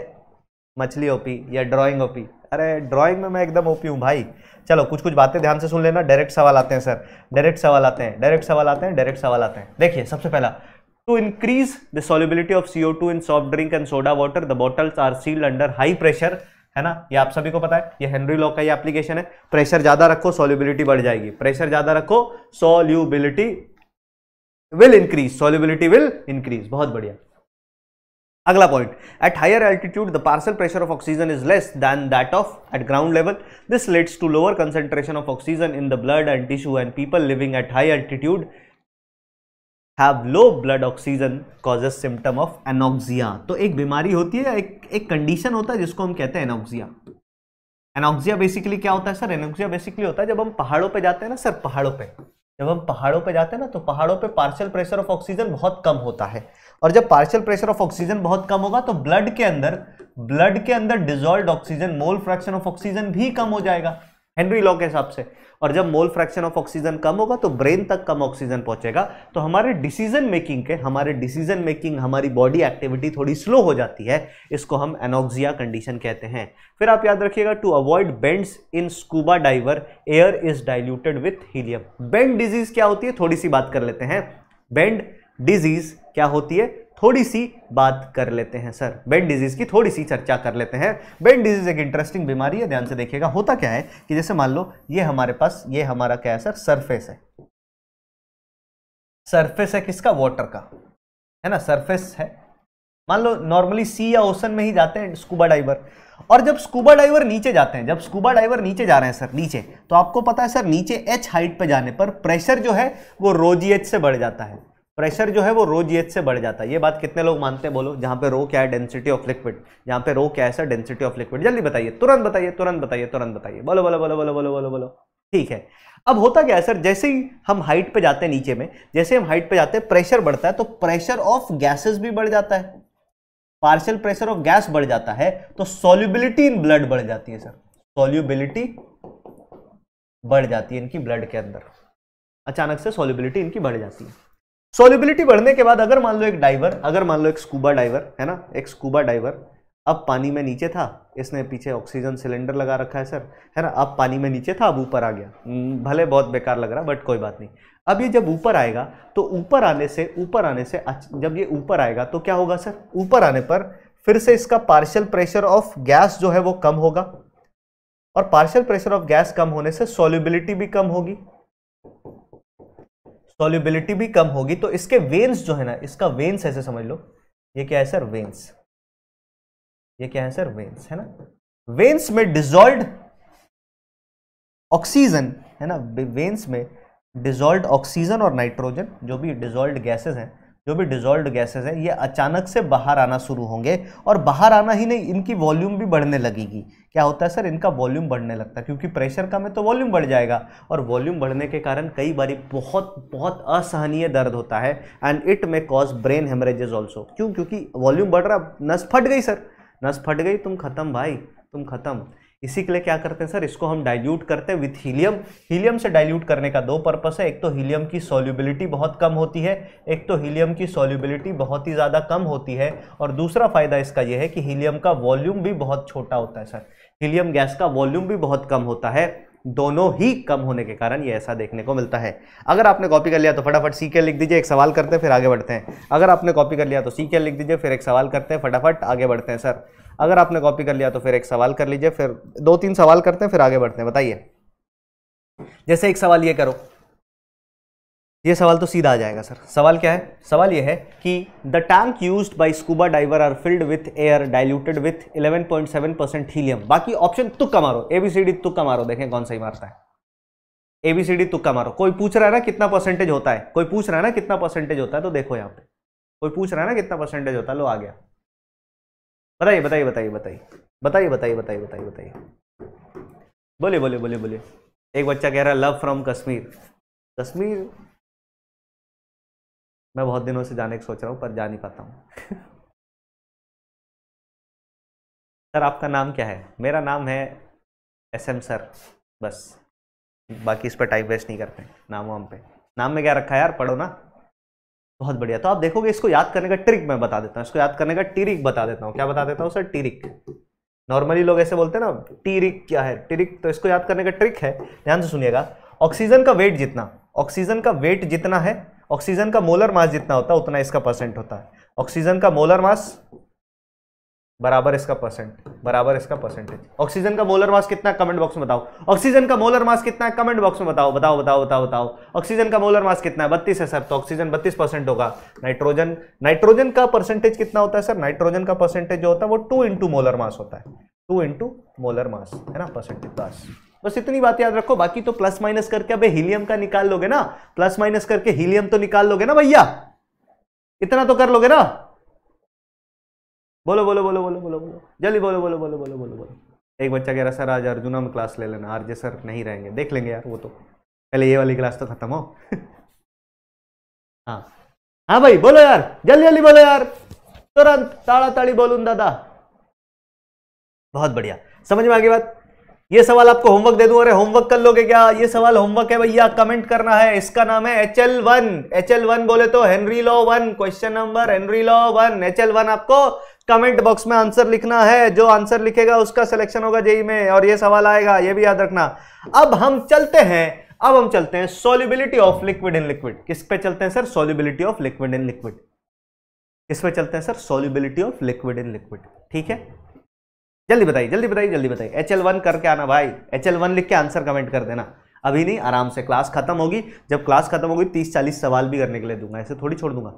मछली ओपी या ड्राइंग ओपी अरे ड्राइंग में मैं एकदम ओपी हूँ भाई चलो कुछ कुछ बातें ध्यान से सुन लेना डायरेक्ट सवाल आते हैं सर डायरेक्ट सवाल आते हैं डायरेक्ट सवाल आते हैं डायरेक्ट सवाल आते हैं देखिए सबसे पहला To increase the solubility of two in soft drink and soda water the bottles are sealed under high pressure है ना ये आप सभी को पता है ये हेनरी लॉ का ये एप्लीकेशन है प्रेशर ज्यादा रखो सॉल्युबिलिटी बढ़ जाएगी प्रेशर ज्यादा रखो solubility will increase solubility will increase बहुत बढ़िया अगला point at higher altitude the partial pressure of oxygen is less than that of at ground level this leads to lower concentration of oxygen in the blood and tissue and people living at high altitude have low blood oxygen causes symptom of anoxia तो एक बीमारी होती है एक एक कंडीशन होता है जिसको हम कहते हैं एनोक्सिया एनोक्सिया बेसिकली क्या होता है सर एनोक्सिया बेसिकली होता है जब हम पहाड़ों पे जाते हैं ना सर पहाड़ों पे जब हम पहाड़ों पे जाते हैं ना तो पहाड़ों पे पार्शियल प्रेशर ऑफ ऑक्सीजन बहुत कम होता है और जब पार्शियल प्रेशर ऑफ ऑक्सीजन बहुत कम होगा तो ब्लड के अंदर ब्लड के अंदर dissolve oxygen mole fraction of oxygen भी कम हो जाएगा हेनरी लॉ के हिसाब से और जब मोल फ्रैक्शन ऑफ ऑक्सीजन कम होगा तो ब्रेन तक कम ऑक्सीजन पहुंचेगा तो हमारे डिसीजन मेकिंग के हमारे डिसीजन मेकिंग हमारी बॉडी एक्टिविटी थोड़ी स्लो हो जाती है इसको हम एनोक्सिया कंडीशन कहते हैं फिर आप याद रखिएगा to avoid bends in scuba diver air is diluted with helium bend disease क्या होती है थोड़ी सी बात कर लेते हैं बेंड डिजीज क्या होती है थोड़ी सी बात कर लेते हैं सर बेड डिजीज़ की थोड़ी सी चर्चा कर लेते हैं बेड डिजीज़ एक इंटरेस्टिंग बीमारी है ध्यान से देखिएगा होता क्या है कि जैसे मान लो ये हमारे पास ये हमारा क्या है सर सरफेस है सरफेस है किसका वाटर का है ना सरफेस है मान लो नॉर्मली सी या ओशन में ही जाते हैं स्कूबा डाइवर और जब स्कूबा डाइवर नीचे जाते हैं जब स्कूबा डाइवर नीचे जा रहे हैं सर नीचे तो आपको पता है सर नीचे एच हाइट पर जाने पर प्रेशर जो है वो रोजी एच से बढ़ जाता है प्रेशर जो है वो रो जी से बढ़ जाता है ये बात कितने लोग मानते हैं बोलो जहाँ पे रो क्या है डेंसिटी ऑफ लिक्विड जहाँ पे रो क्या है सर डेंसिटी ऑफ लिक्विड जल्दी बताइए तुरंत बताइए तुरंत बताइए तुरंत बताइए बोलो बोलो बोलो बोलो बोलो बोलो बोलो ठीक है अब होता क्या है सर जैसे ही हम हाइट पे जाते हैं नीचे में जैसे हम हाइट पे जाते हैं प्रेशर बढ़ता है तो प्रेशर ऑफ गैसेस भी बढ़ जाता है पार्शियल प्रेशर ऑफ गैस बढ़ जाता है तो सोल्यूबिलिटी इन ब्लड बढ़ जाती है सर सोल्यूबिलिटी बढ़ जाती है इनकी ब्लड के अंदर अचानक से सोल्यूबिलिटी इनकी बढ़ जाती है सोलिबिलिटी बढ़ने के बाद अगर मान लो एक डाइवर अगर मान लो एक स्कूबा डाइवर है ना एक स्कूबा डाइवर अब पानी में नीचे था इसने पीछे ऑक्सीजन सिलेंडर लगा रखा है सर है ना अब पानी में नीचे था अब ऊपर आ गया हम्म, भले बहुत बेकार लग रहा बट कोई बात नहीं अब ये जब ऊपर आएगा तो ऊपर आने से ऊपर आने से जब ये ऊपर आएगा तो क्या होगा सर ऊपर आने पर फिर से इसका पार्शियल प्रेशर ऑफ गैस जो है वो कम होगा और पार्शियल प्रेशर ऑफ गैस कम होने से सोल्यूबिलिटी भी कम होगी सॉल्युबिलिटी भी कम होगी तो इसके वेन्स जो है ना इसका वेन्स ऐसे समझ लो ये क्या है सर वेन्स ये क्या है सर वेन्स है ना वेन्स में डिजोल्व ऑक्सीजन है ना वेन्स में डिजॉल्व ऑक्सीजन और नाइट्रोजन जो भी डिजोल्व गैसेज हैं जो भी डिजोल्व गैसेस हैं ये अचानक से बाहर आना शुरू होंगे और बाहर आना ही नहीं इनकी वॉल्यूम भी बढ़ने लगेगी क्या होता है सर इनका वॉल्यूम बढ़ने लगता है क्योंकि प्रेशर कम है तो वॉल्यूम बढ़ जाएगा और वॉल्यूम बढ़ने के कारण कई बार बहुत बहुत असहनीय दर्द होता है and it may cause brain haemorrhages also क्यों क्योंकि वॉल्यूम बढ़ रहा नस फट गई सर नस फट गई तुम खत्म भाई तुम खत्म इसी के लिए क्या करते हैं सर इसको हम डाइल्यूट करते हैं विथ हीलियम हीलियम से डाइल्यूट करने का दो पर्पस है एक तो हीलियम की सॉल्युबिलिटी बहुत कम होती है एक तो हीलियम की सॉल्युबिलिटी बहुत ही ज़्यादा कम होती है और दूसरा फ़ायदा इसका यह है कि हीलियम का वॉल्यूम भी बहुत छोटा होता है सर हीलियम गैस का वॉल्यूम भी बहुत कम होता है दोनों ही कम होने के कारण ये ऐसा देखने को मिलता है अगर आपने कॉपी कर लिया तो फटाफट सी के लिख दीजिए एक सवाल करते हैं फिर आगे बढ़ते हैं अगर आपने कॉपी कर लिया तो सी के लिख दीजिए फिर एक सवाल करते हैं फटाफट आगे बढ़ते हैं सर अगर आपने कॉपी कर लिया तो फिर एक सवाल कर लीजिए फिर दो तीन सवाल करते हैं फिर आगे बढ़ते हैं बताइए जैसे एक सवाल ये करो ये सवाल तो सीधा आ जाएगा सर सवाल क्या है सवाल ये है कि the tank use by scuba diver are filled with air diluted with 11.7 percent helium बाकी ऑप्शन तुक्का मारो एबीसीडी तुक्का मारो देखें कौन सही मारता है एबीसीडी तुक्का मारो कोई पूछ रहा है ना कितना परसेंटेज होता है कोई पूछ रहा है ना कितना परसेंटेज होता है तो देखो यहाँ पे कोई पूछ रहा है ना कितना परसेंटेज होता है लो आ गया बताइए बताइए बताइए बताइए बताइए बताइए बताइए बताइए बताइए बोले बोले बोले बोले एक बच्चा कह रहा है लव फ्रॉम कश्मीर कश्मीर मैं बहुत दिनों से जाने की सोच रहा हूँ पर जा नहीं पाता हूँ सर आपका नाम क्या है मेरा नाम है एस एम सर बस बाकी इस पर टाइम वेस्ट नहीं करते नाम वाम पे नाम में क्या रखा है यार पढ़ो ना बहुत बढ़िया तो आप देखोगे इसको याद करने का ट्रिक मैं बता देता हूँ इसको याद करने का टिरिक बता देता हूँ क्या बता देता हूँ सर टिरिक नॉर्मली लोग ऐसे बोलते हैं ना टिरिक क्या है टिरिक तो इसको याद करने का ट्रिक है ध्यान से सुनिएगा ऑक्सीजन का वेट जितना ऑक्सीजन का वेट जितना है ऑक्सीजन का मोलर मास जितना होता है उतना इसका परसेंट होता है ऑक्सीजन का मोलर मास बराबर इसका परसेंट बराबर इसका परसेंटेज ऑक्सीजन का मोलर मास कितना कमेंट बॉक्स में बताओ ऑक्सीजन का मोलर मास कितना है कमेंट बॉक्स में बताओ बताओ बताओ बताओ बताओ ऑक्सीजन का मोलर मास कितना है बत्तीस है सर तो ऑक्सीजन बत्तीस परसेंट होगा नाइट्रोजन नाइट्रोजन का परसेंटेज कितना होता है सर नाइट्रोजन का परसेंटेज जो होता है वो टू इंटू मोलर मास होता है टू इंटू मोलर मास है ना परसेंटेज पास बस इतनी बात याद रखो बाकी तो प्लस माइनस करके अब हीलियम का निकाल लोगे ना प्लस माइनस करके हीलियम तो निकाल लोगे ना भैया इतना तो कर लोगे ना बोलो बोलो बोलो बोलो बोलो बोलो जल्दी बोलो बोलो बोलो बोलो बोलो बोलो एक बच्चा कह रहा सर आज अर्जुना में क्लास ले लेना आरजे सर नहीं रहेंगे देख लेंगे यार वो तो पहले ये वाली क्लास तो खत्म हो <laughs> हाँ हाँ भाई बोलो यार जल्दी जल्दी बोलो यार तुरंत ताड़ा ताड़ी बोलू दादा बहुत बढ़िया समझ में आ गई बात ये सवाल आपको होमवर्क दे दूं अरे होमवर्क कर लोगे क्या ये सवाल होमवर्क है भैया कमेंट करना है इसका नाम है H L one H L one बोले तो Henry law one question number Henry law one H L one आपको कमेंट बॉक्स में आंसर लिखना है जो आंसर लिखेगा उसका सिलेक्शन होगा जेई में और ये सवाल आएगा ये भी याद रखना अब हम चलते हैं अब हम चलते हैं solubility of liquid in liquid किस पे चलते हैं sir solubility of liquid in liquid इस पे चलते हैं sir solubility of liquid in liquid ठीक है जल्दी बताइए जल्दी बताइए जल्दी बताइए एच एल वन करके आना भाई एच एल वन लिख के आंसर कमेंट कर देना अभी नहीं आराम से क्लास खत्म होगी जब क्लास खत्म होगी तीस चालीस सवाल भी करने के लिए दूंगा ऐसे थोड़ी छोड़ दूंगा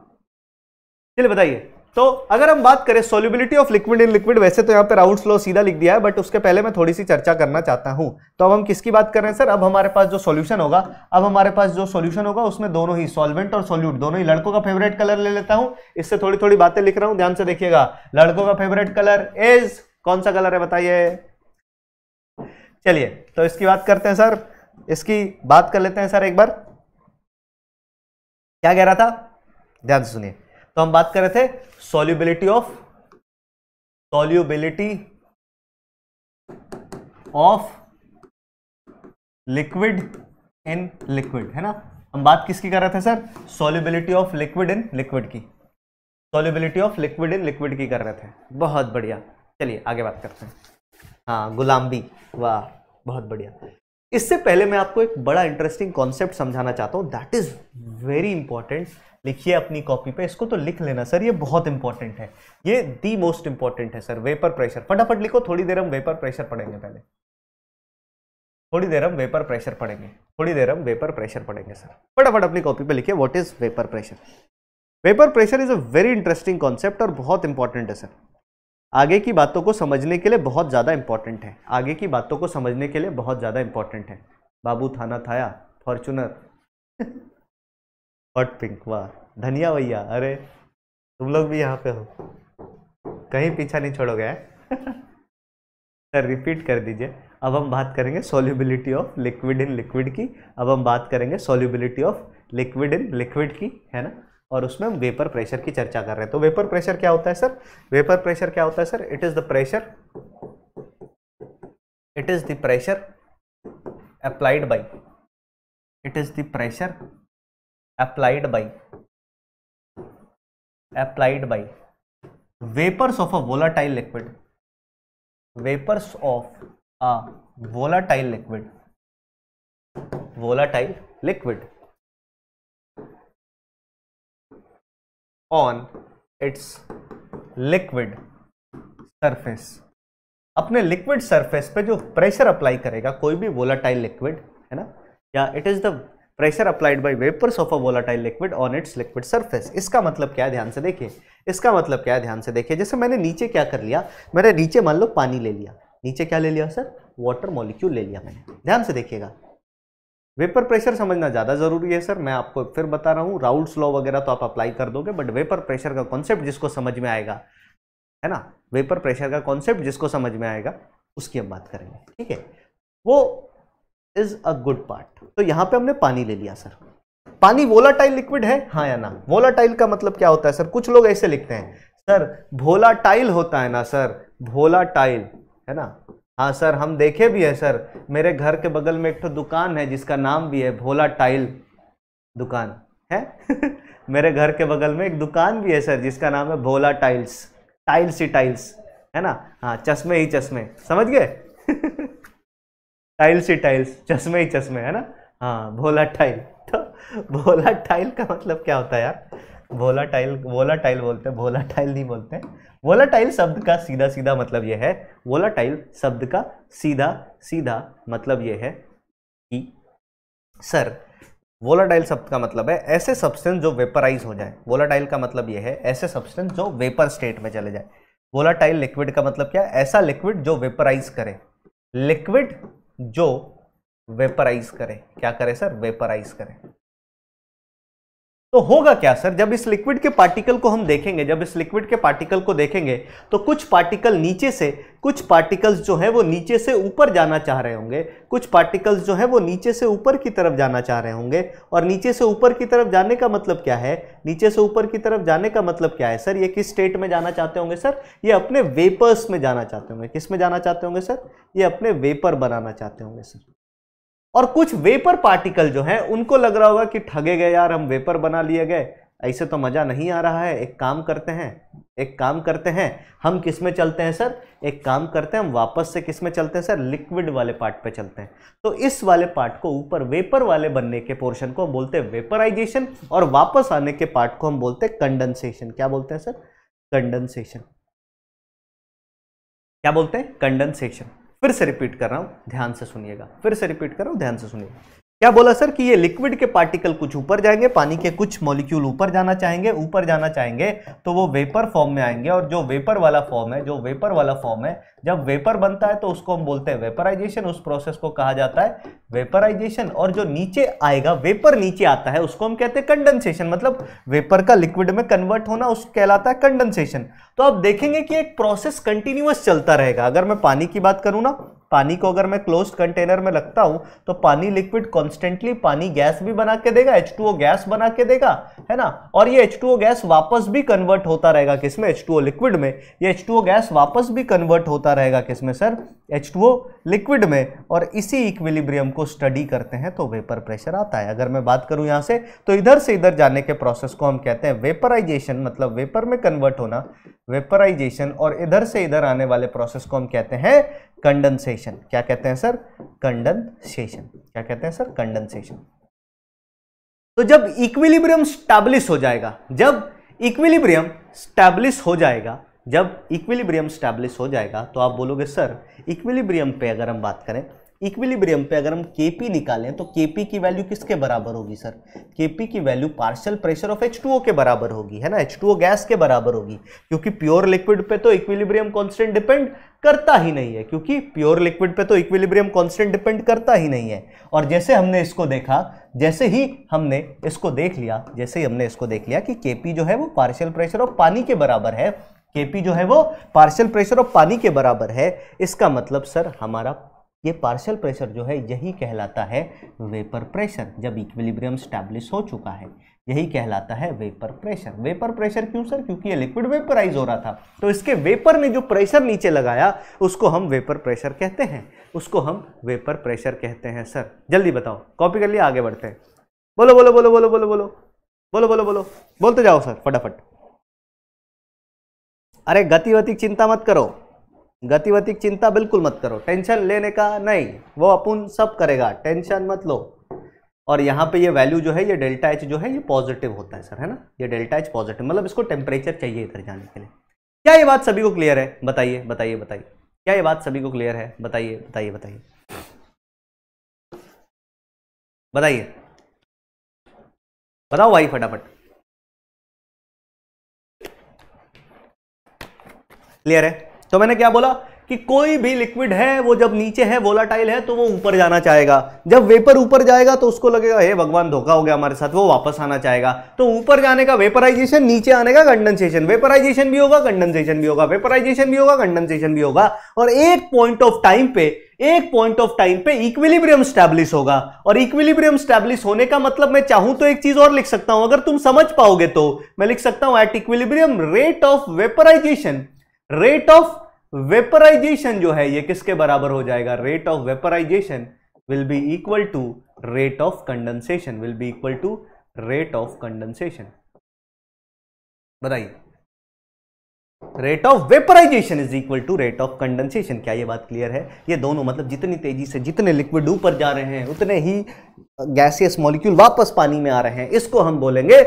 चलिए बताइए तो अगर हम बात करें solubility of liquid in liquid वैसे तो यहाँ पे राउंड फ्लो सीधा लिख दिया है बट उसके पहले मैं थोड़ी सी चर्चा करना चाहता हूँ तो अब हम किसकी बात कर रहे हैं सर अब हमारे पास जो सॉल्यूशन होगा अब हमारे पास जो सॉल्यूशन होगा उसमें दोनों ही सॉल्वेंट और सोल्यूट दोनों ही लड़कों का फेवरेट कलर ले लेता हूँ इससे थोड़ी थोड़ी बातें लिख रहा हूँ ध्यान से देखिएगा लड़कों का फेवरेट कलर इज कौन सा कलर है बताइए चलिए तो इसकी बात करते हैं सर इसकी बात कर लेते हैं सर एक बार क्या कह रहा था ध्यान से सुनिए तो हम बात कर रहे थे solubility of solubility of liquid in liquid है ना हम बात किसकी कर रहे थे sir solubility of liquid in liquid की solubility of liquid in liquid की कर रहे थे बहुत बढ़िया चलिए आगे बात करते हैं हाँ गुलामी वाह बहुत बढ़िया इससे पहले मैं आपको एक बड़ा इंटरेस्टिंग कॉन्सेप्ट समझाना चाहता हूँ दैट इज़ वेरी इंपॉर्टेंट लिखिए अपनी कॉपी पे इसको तो लिख लेना सर ये बहुत इंपॉर्टेंट है ये दी मोस्ट इंपॉर्टेंट है सर वेपर प्रेशर फटाफट लिखो थोड़ी देर हम वेपर प्रेशर पढ़ेंगे पहले थोड़ी देर हम वेपर प्रेशर पढ़ेंगे थोड़ी देर हम वेपर प्रेशर पढ़ेंगे सर फटाफट अपनी कॉपी पे लिखिए what is vapour pressure vapour pressure is a very interesting concept और बहुत इंपॉर्टेंट है सर आगे की बातों को समझने के लिए बहुत ज़्यादा इंपॉर्टेंट है आगे की बातों को समझने के लिए बहुत ज़्यादा इंपॉर्टेंट है बाबू थाना थाया फॉर्चुनर हॉट पिंक वाह धनिया भैया अरे तुम लोग भी यहाँ पे हो कहीं पीछा नहीं छोड़ोगे सर रिपीट <laughs> कर दीजिए अब हम बात करेंगे solubility of liquid in liquid की अब हम बात करेंगे solubility of liquid in liquid की है ना और उसमें हम वेपर प्रेशर की चर्चा कर रहे हैं तो वेपर प्रेशर क्या होता है सर वेपर प्रेशर क्या होता है sir it is the pressure it is the pressure applied by it is the pressure applied by applied by vapours of a volatile liquid vapours of a volatile liquid volatile liquid on its liquid surface अपने लिक्विड सरफेस पे जो प्रेशर अप्लाई करेगा कोई भी वोलाटाइल लिक्विड है ना या it is the pressure applied by vapours of a volatile liquid on its liquid surface इसका मतलब क्या है ध्यान से देखिए इसका मतलब क्या है ध्यान से देखिए जैसे मैंने नीचे क्या कर लिया मैंने नीचे मान लो पानी ले लिया नीचे क्या ले लिया सर वाटर मॉलिक्यूल ले लिया मैंने ध्यान से देखिएगा वेपर प्रेशर समझना ज़्यादा ज़रूरी है सर मैं आपको फिर बता रहा हूँ राउल्स लॉ वगैरह तो आप अप्लाई कर दोगे बट वेपर प्रेशर का कॉन्सेप्ट जिसको समझ में आएगा है ना वेपर प्रेशर का कॉन्सेप्ट जिसको समझ में आएगा उसकी हम बात करेंगे ठीक है वो इज अ गुड पार्ट तो यहाँ पे हमने पानी ले लिया सर पानी वोलाटाइल लिक्विड है हाँ या ना वोलाटाइल का मतलब क्या होता है सर कुछ लोग ऐसे लिखते हैं सर भोलाटाइल होता है ना सर भोलाटाइल है ना हाँ सर हम देखे भी है सर मेरे घर के बगल में एक तो दुकान है जिसका नाम भी है भोला टाइल दुकान है <laughs> मेरे घर के बगल में एक दुकान भी है सर जिसका नाम है भोला टाइल्स टाइल्स ही टाइल्स है ना हाँ चश्मे ही चश्मे समझ गए <laughs> टाइल्स ही टाइल्स चश्मे ही चश्मे है ना हाँ भोला टाइल तो भोला टाइल का मतलब क्या होता है यार भोला टाइल भोला टाइल बोलते हैं भोला टाइल नहीं बोलते वोलाटाइल शब्द का सीधा सीधा मतलब यह है वोलाटाइल शब्द का सीधा सीधा मतलब यह है कि सर वोलाटाइल शब्द का मतलब है ऐसे सब्सटेंस जो वेपराइज हो जाए वोलाटाइल का मतलब यह है ऐसे सब्सटेंस जो वेपर स्टेट में चले जाए वोलाटाइल लिक्विड का मतलब क्या है ऐसा लिक्विड जो वेपराइज करे लिक्विड जो वेपराइज करे क्या करे सर वेपराइज करे तो होगा क्या सर जब इस लिक्विड के पार्टिकल को हम देखेंगे जब इस लिक्विड के पार्टिकल को देखेंगे तो कुछ पार्टिकल नीचे से कुछ पार्टिकल्स जो हैं वो नीचे से ऊपर जाना चाह रहे होंगे कुछ पार्टिकल्स जो हैं वो नीचे से ऊपर की तरफ जाना चाह रहे होंगे और नीचे से ऊपर की तरफ जाने का मतलब क्या है नीचे से ऊपर की तरफ जाने का मतलब क्या है सर ये किस स्टेट में जाना चाहते होंगे सर ये अपने वेपर्स में जाना चाहते होंगे किस में जाना चाहते होंगे सर ये अपने वेपर बनाना चाहते होंगे सर और कुछ वेपर पार्टिकल जो हैं उनको लग रहा होगा कि ठगे गए यार हम वेपर बना लिए गए ऐसे तो मज़ा नहीं आ रहा है एक काम करते हैं एक काम करते हैं हम किस में चलते हैं सर एक काम करते हैं हम वापस से किस में चलते हैं सर लिक्विड वाले पार्ट पे चलते हैं तो इस वाले पार्ट को ऊपर वेपर वाले बनने के पोर्शन को हम बोलते हैं वेपराइजेशन और वापस आने के पार्ट को हम बोलते हैं कंडेंसेशन क्या बोलते हैं सर कंडेंसेशन क्या बोलते हैं कंडेंसेशन फिर से रिपीट कर रहा हूँ ध्यान से सुनिएगा फिर से रिपीट कर रहा हूँ ध्यान से सुनिएगा क्या बोला सर कि ये लिक्विड के पार्टिकल कुछ ऊपर जाएंगे पानी के कुछ मॉलिक्यूल ऊपर जाना चाहेंगे ऊपर जाना चाहेंगे तो वो वेपर फॉर्म में आएंगे और जो वेपर वाला फॉर्म है जो वेपर वाला फॉर्म है जब वेपर बनता है तो उसको हम बोलते हैं वेपराइजेशन उस प्रोसेस को कहा जाता है वेपराइजेशन और जो नीचे आएगा वेपर नीचे आता है उसको हम कहते हैं कंडेंसेशन मतलब वेपर का लिक्विड में कन्वर्ट होना उस कहलाता है कंडेंसेशन तो आप देखेंगे कि एक प्रोसेस कंटिन्यूस चलता रहेगा अगर मैं पानी की बात करूँ ना पानी को अगर मैं क्लोज कंटेनर में रखता हूं तो पानी लिक्विड कॉन्स्टेंटली पानी गैस भी बना के देगा एच गैस बना के देगा है ना और ये एच गैस वापस भी कन्वर्ट होता रहेगा किसमें एच लिक्विड में ये एच गैस वापस भी कन्वर्ट होता रहेगा किसमें सर एच लिक्विड में और इसी इक्विलिब्रियम को स्टडी करते हैं तो वेपर प्रेशर आता है अगर मैं बात करूं यहां से तो इधर से इधर जाने के प्रोसेस को हम कहते हैं वेपराइजेशन मतलब वेपर में कन्वर्ट होना वेपराइजेशन और इधर से इधर आने वाले प्रोसेस को हम कहते हैं कंडेंसेशन क्या कहते हैं सर कंडेंसेशन क्या कहते हैं सर कंडेंसेशन तो जब इक्विलिब्रियम स्टैब्लिश हो जाएगा जब इक्विलिब्रियम स्टैब्लिश हो जाएगा जब इक्विलिब्रियम स्टैब्लिश हो जाएगा तो आप बोलोगे सर इक्विलिब्रियम पे अगर हम बात करें इक्विलिब्रियम पे अगर हम के निकालें तो के की वैल्यू किसके बराबर होगी सर के की value partial pressure of H के बराबर होगी है ना एच गैस के बराबर होगी क्योंकि प्योर लिक्विड पे तो इक्विलिब्रियम कॉन्स्टेंट डिपेंड करता ही नहीं है क्योंकि प्योर लिक्विड पे तो इक्विलिब्रियम कांस्टेंट डिपेंड करता ही नहीं है और जैसे हमने इसको देखा जैसे ही हमने इसको देख लिया जैसे ही हमने इसको देख लिया कि पी जो है वो पार्शियल प्रेशर ऑफ पानी के बराबर है केपी जो है वो पार्शियल प्रेशर ऑफ पानी के बराबर है इसका मतलब सर हमारा ये पार्शल प्रेशर जो है यही कहलाता है वेपर प्रेशर जब इक्विलिब्रियम स्टैब्लिश हो चुका है यही कहलाता है वेपर प्रेशर वेपर प्रेशर क्यों सर क्योंकि ये लिक्विड वेपराइज हो रहा था तो इसके वेपर ने जो प्रेशर नीचे लगाया उसको हम वेपर प्रेशर कहते हैं उसको हम वेपर प्रेशर कहते हैं सर जल्दी बताओ कॉपी कर लिया आगे बढ़ते हैं बोलो बोलो बोलो बोलो बोलो बोलो बोलो बोलो बोलो बोलते जाओ सर फटाफट अरे गति चिंता मत करो गतिवतिक चिंता बिल्कुल मत करो टेंशन लेने का नहीं वो अपन सब करेगा टेंशन मत लो और यहाँ पे ये वैल्यू जो है ये डेल्टा एच जो है ये पॉजिटिव होता है सर है ना ये डेल्टा एच पॉजिटिव मतलब इसको टेम्परेचर चाहिए इधर जाने के लिए क्या ये बात सभी को क्लियर है बताइए बताइए बताइए क्या ये बात सभी को क्लियर है बताइए बताइए बताइए बताइए बताओ भाई फटाफट क्लियर है तो मैंने क्या बोला कि कोई भी लिक्विड है वो जब नीचे है वोलाटाइल है तो वो ऊपर जाना चाहेगा जब वेपर ऊपर जाएगा तो उसको लगेगा हे भगवान धोखा हो गया हमारे साथ वो वापस आना चाहेगा तो ऊपर जाने का वेपराइजेशन नीचे आने का कंडेंसेशन वेपराइजेशन भी होगा कंडेंसेशन भी होगा वेपराइजेशन भी होगा कंडेंसेशन भी होगा और एक पॉइंट ऑफ टाइम पे एक पॉइंट ऑफ टाइम पे इक्विलिब्रियम स्टैब्लिश होगा और इक्विलिब्रियम स्टैब्लिश होने का मतलब मैं चाहूं तो एक चीज और लिख सकता हूं अगर तुम समझ पाओगे तो मैं लिख सकता हूं at equilibrium rate of vaporisation rate of vaporisation जो है ये किसके बराबर हो जाएगा rate of vaporisation will be equal to rate of condensation will be equal to rate of condensation बताइए rate of vaporisation is equal to rate of condensation क्या ये बात क्लियर है ये दोनों मतलब जितनी तेजी से जितने लिक्विड ऊपर जा रहे हैं उतने ही गैसियस मॉलिक्यूल वापस पानी में आ रहे हैं इसको हम बोलेंगे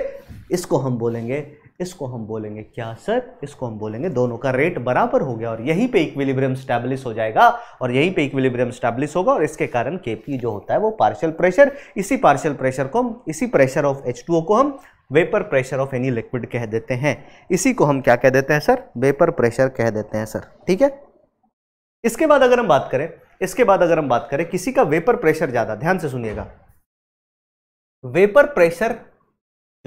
इसको हम बोलेंगे इसको हम बोलेंगे क्या सर इसको हम बोलेंगे दोनों का रेट बराबर हो गया और यहीं पे इक्विलिब्रियम स्टैब्लिश हो जाएगा और यहीं पे इक्विलिब्रियम स्टैब्लिश होगा और इसके कारण के जो होता है वो पार्शियल प्रेशर इसी पार्शियल प्रेशर को हम इसी प्रेशर ऑफ एच को हम vapour pressure of any liquid कह देते हैं इसी को हम क्या कह देते हैं सर वेपर प्रेशर कह देते हैं सर ठीक है इसके बाद अगर हम बात करें इसके बाद अगर हम बात करें किसी का वेपर प्रेशर ज़्यादा ध्यान से सुनिएगा वेपर प्रेशर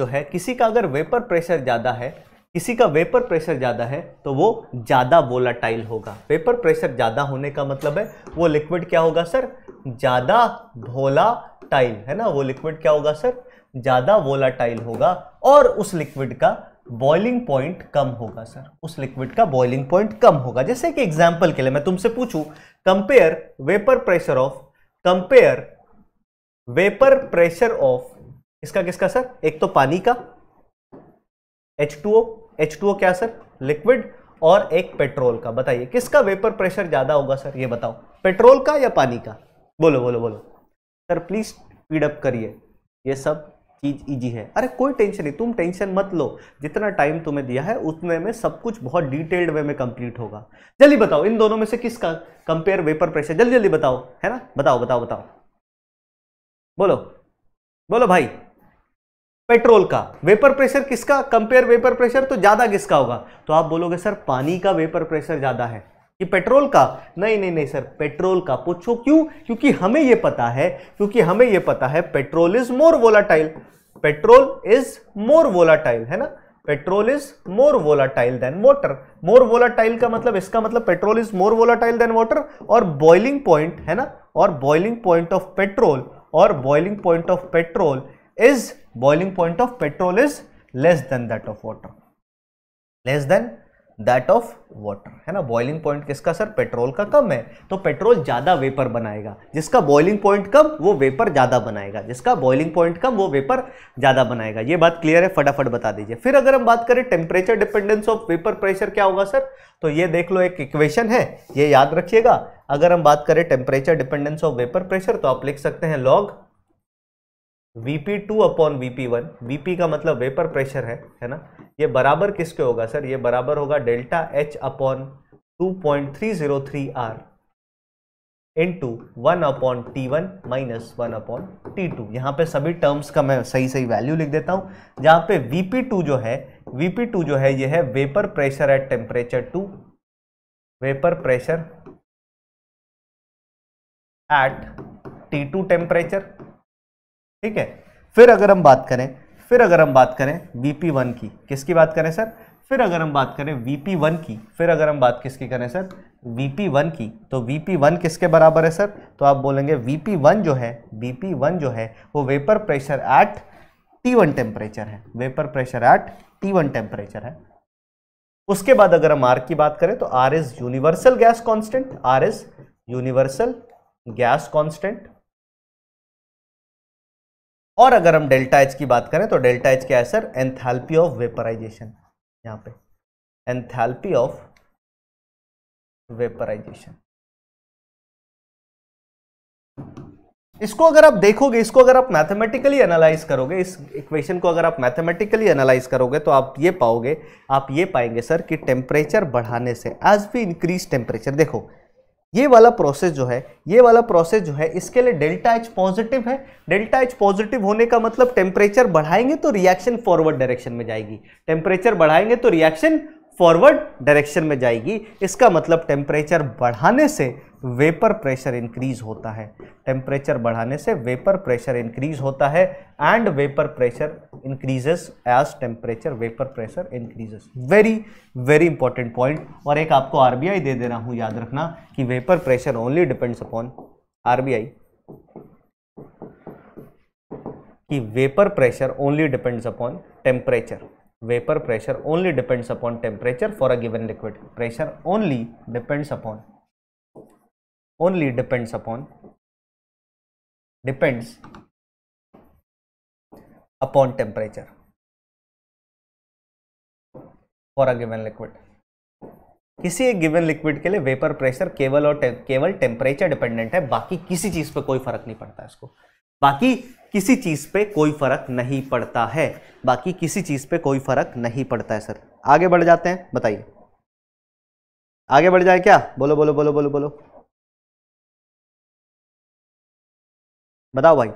जो है किसी का अगर वेपर प्रेशर ज़्यादा है किसी का वेपर प्रेशर ज़्यादा है तो वो ज़्यादा वोलाटाइल होगा वेपर प्रेशर ज़्यादा होने का मतलब है वो लिक्विड क्या होगा सर ज़्यादा टाइल है ना वो लिक्विड क्या होगा सर ज़्यादा वोलाटाइल होगा और उस लिक्विड का बॉइलिंग पॉइंट कम होगा सर उस लिक्विड का बॉइलिंग पॉइंट कम होगा जैसे कि एग्जाम्पल के लिए मैं तुमसे पूछू compare vapour pressure of compare vapour pressure of किसका किसका सर एक तो पानी का H two O H two O क्या सर लिक्विड और एक पेट्रोल का बताइए किसका वेपर प्रेशर ज़्यादा होगा सर ये बताओ पेट्रोल का या पानी का बोलो बोलो बोलो सर प्लीज़ स्पीडअप करिए ये सब चीज़ ईजी है अरे कोई टेंशन नहीं तुम टेंशन मत लो जितना टाइम तुम्हें दिया है उतने में सब कुछ बहुत डिटेल्ड वे में कंप्लीट होगा जल्दी बताओ इन दोनों में से किसका कंपेयर वेपर प्रेशर जल्दी जल्दी बताओ है ना बताओ बताओ बताओ बोलो बोलो भाई पेट्रोल का वेपर प्रेशर किसका कंपेयर वेपर प्रेशर तो ज़्यादा किसका होगा तो आप बोलोगे सर पानी का वेपर प्रेशर ज़्यादा है कि पेट्रोल का नहीं नहीं नहीं सर पेट्रोल का पूछो क्यों क्योंकि हमें यह पता है क्योंकि हमें यह पता है petrol is more volatile petrol is more volatile है ना petrol is more volatile than water more volatile का मतलब इसका मतलब petrol is more volatile than water और बॉइलिंग पॉइंट है ना और बॉइलिंग पॉइंट ऑफ पेट्रोल और boiling point of petrol is boiling point of petrol is less than that of water less than that of water है ना बॉइलिंग पॉइंट किसका सर पेट्रोल का कम है तो पेट्रोल ज़्यादा वेपर बनाएगा जिसका boiling पॉइंट कम वो वेपर ज़्यादा बनाएगा जिसका बॉइलिंग पॉइंट कम वो वेपर ज़्यादा बनाएगा ये बात क्लियर है फटाफट बता दीजिए फिर अगर हम बात करें temperature dependence of vapour pressure क्या होगा सर तो ये देख लो एक इक्वेशन है ये याद रखिएगा अगर हम बात करें temperature dependence of vapour pressure तो आप लिख सकते हैं log V P two upon V P one V P का मतलब वेपर प्रेशर है है ना ये बराबर किसके होगा सर ये बराबर होगा delta H upon two point three zero three R into one upon T one minus one upon T two यहाँ पे सभी टर्म्स का मैं सही सही वैल्यू लिख देता हूँ जहाँ पे वी पी टू जो है वी पी टू जो है ये है vapour pressure at temperature two vapour pressure at T two temperature ठीक है फिर अगर हम बात करें फिर अगर हम बात करें वीपी वन की किसकी बात करें सर फिर अगर हम बात करें वीपी वन की फिर अगर हम बात किसकी करें सर वीपी वन की तो वीपी वन किसके बराबर है सर तो आप बोलेंगे वीपी वन जो है वीपी वन जो है वो vapour pressure at T one temperature है vapour pressure at T one temperature है उसके बाद अगर हम आर की बात करें तो R is universal gas constant R is universal gas constant और अगर हम डेल्टा एच की बात करें तो डेल्टा एच क्या है सर एंथैल्पी ऑफ वेपराइजेशन यहां पे एंथैल्पी ऑफ वेपराइजेशन इसको अगर आप देखोगे इसको अगर आप मैथमेटिकली एनालाइज करोगे इस इक्वेशन को अगर आप मैथमेटिकली एनालाइज करोगे तो आप ये पाओगे आप ये पाएंगे सर कि टेम्परेचर बढ़ाने से एज वी इंक्रीज टेम्परेचर देखो ये वाला प्रोसेस जो है ये वाला प्रोसेस जो है इसके लिए डेल्टा एच पॉजिटिव है डेल्टा एच पॉजिटिव होने का मतलब टेम्परेचर बढ़ाएंगे तो रिएक्शन फॉरवर्ड डायरेक्शन में जाएगी टेम्परेचर बढ़ाएंगे तो रिएक्शन फॉरवर्ड डायरेक्शन में जाएगी इसका मतलब टेम्परेचर बढ़ाने से वेपर प्रेशर इंक्रीज होता है टेम्परेचर बढ़ाने से वेपर प्रेशर इंक्रीज होता है and vapour pressure increases as temperature vapour pressure increases very very important point और एक आपको आरबीआई दे दे रहा हूं याद रखना कि vapour pressure only depends upon RBI कि vapour pressure only depends upon temperature vapor pressure only depends upon temperature for a given liquid pressure only depends upon only depends upon depends upon temperature for a given liquid किसी एक गिवन लिक्विड के लिए वेपर प्रेशर केवल और टे, केवल टेम्परेचर डिपेंडेंट है बाकी किसी चीज़ पे कोई फर्क नहीं पड़ता है इसको बाकी किसी चीज़ पे कोई फ़र्क नहीं पड़ता है बाकी किसी चीज़ पे कोई फ़र्क नहीं पड़ता है सर आगे बढ़ जाते हैं बताइए आगे बढ़ जाए क्या बोलो बोलो बोलो बोलो बोलो बताओ भाई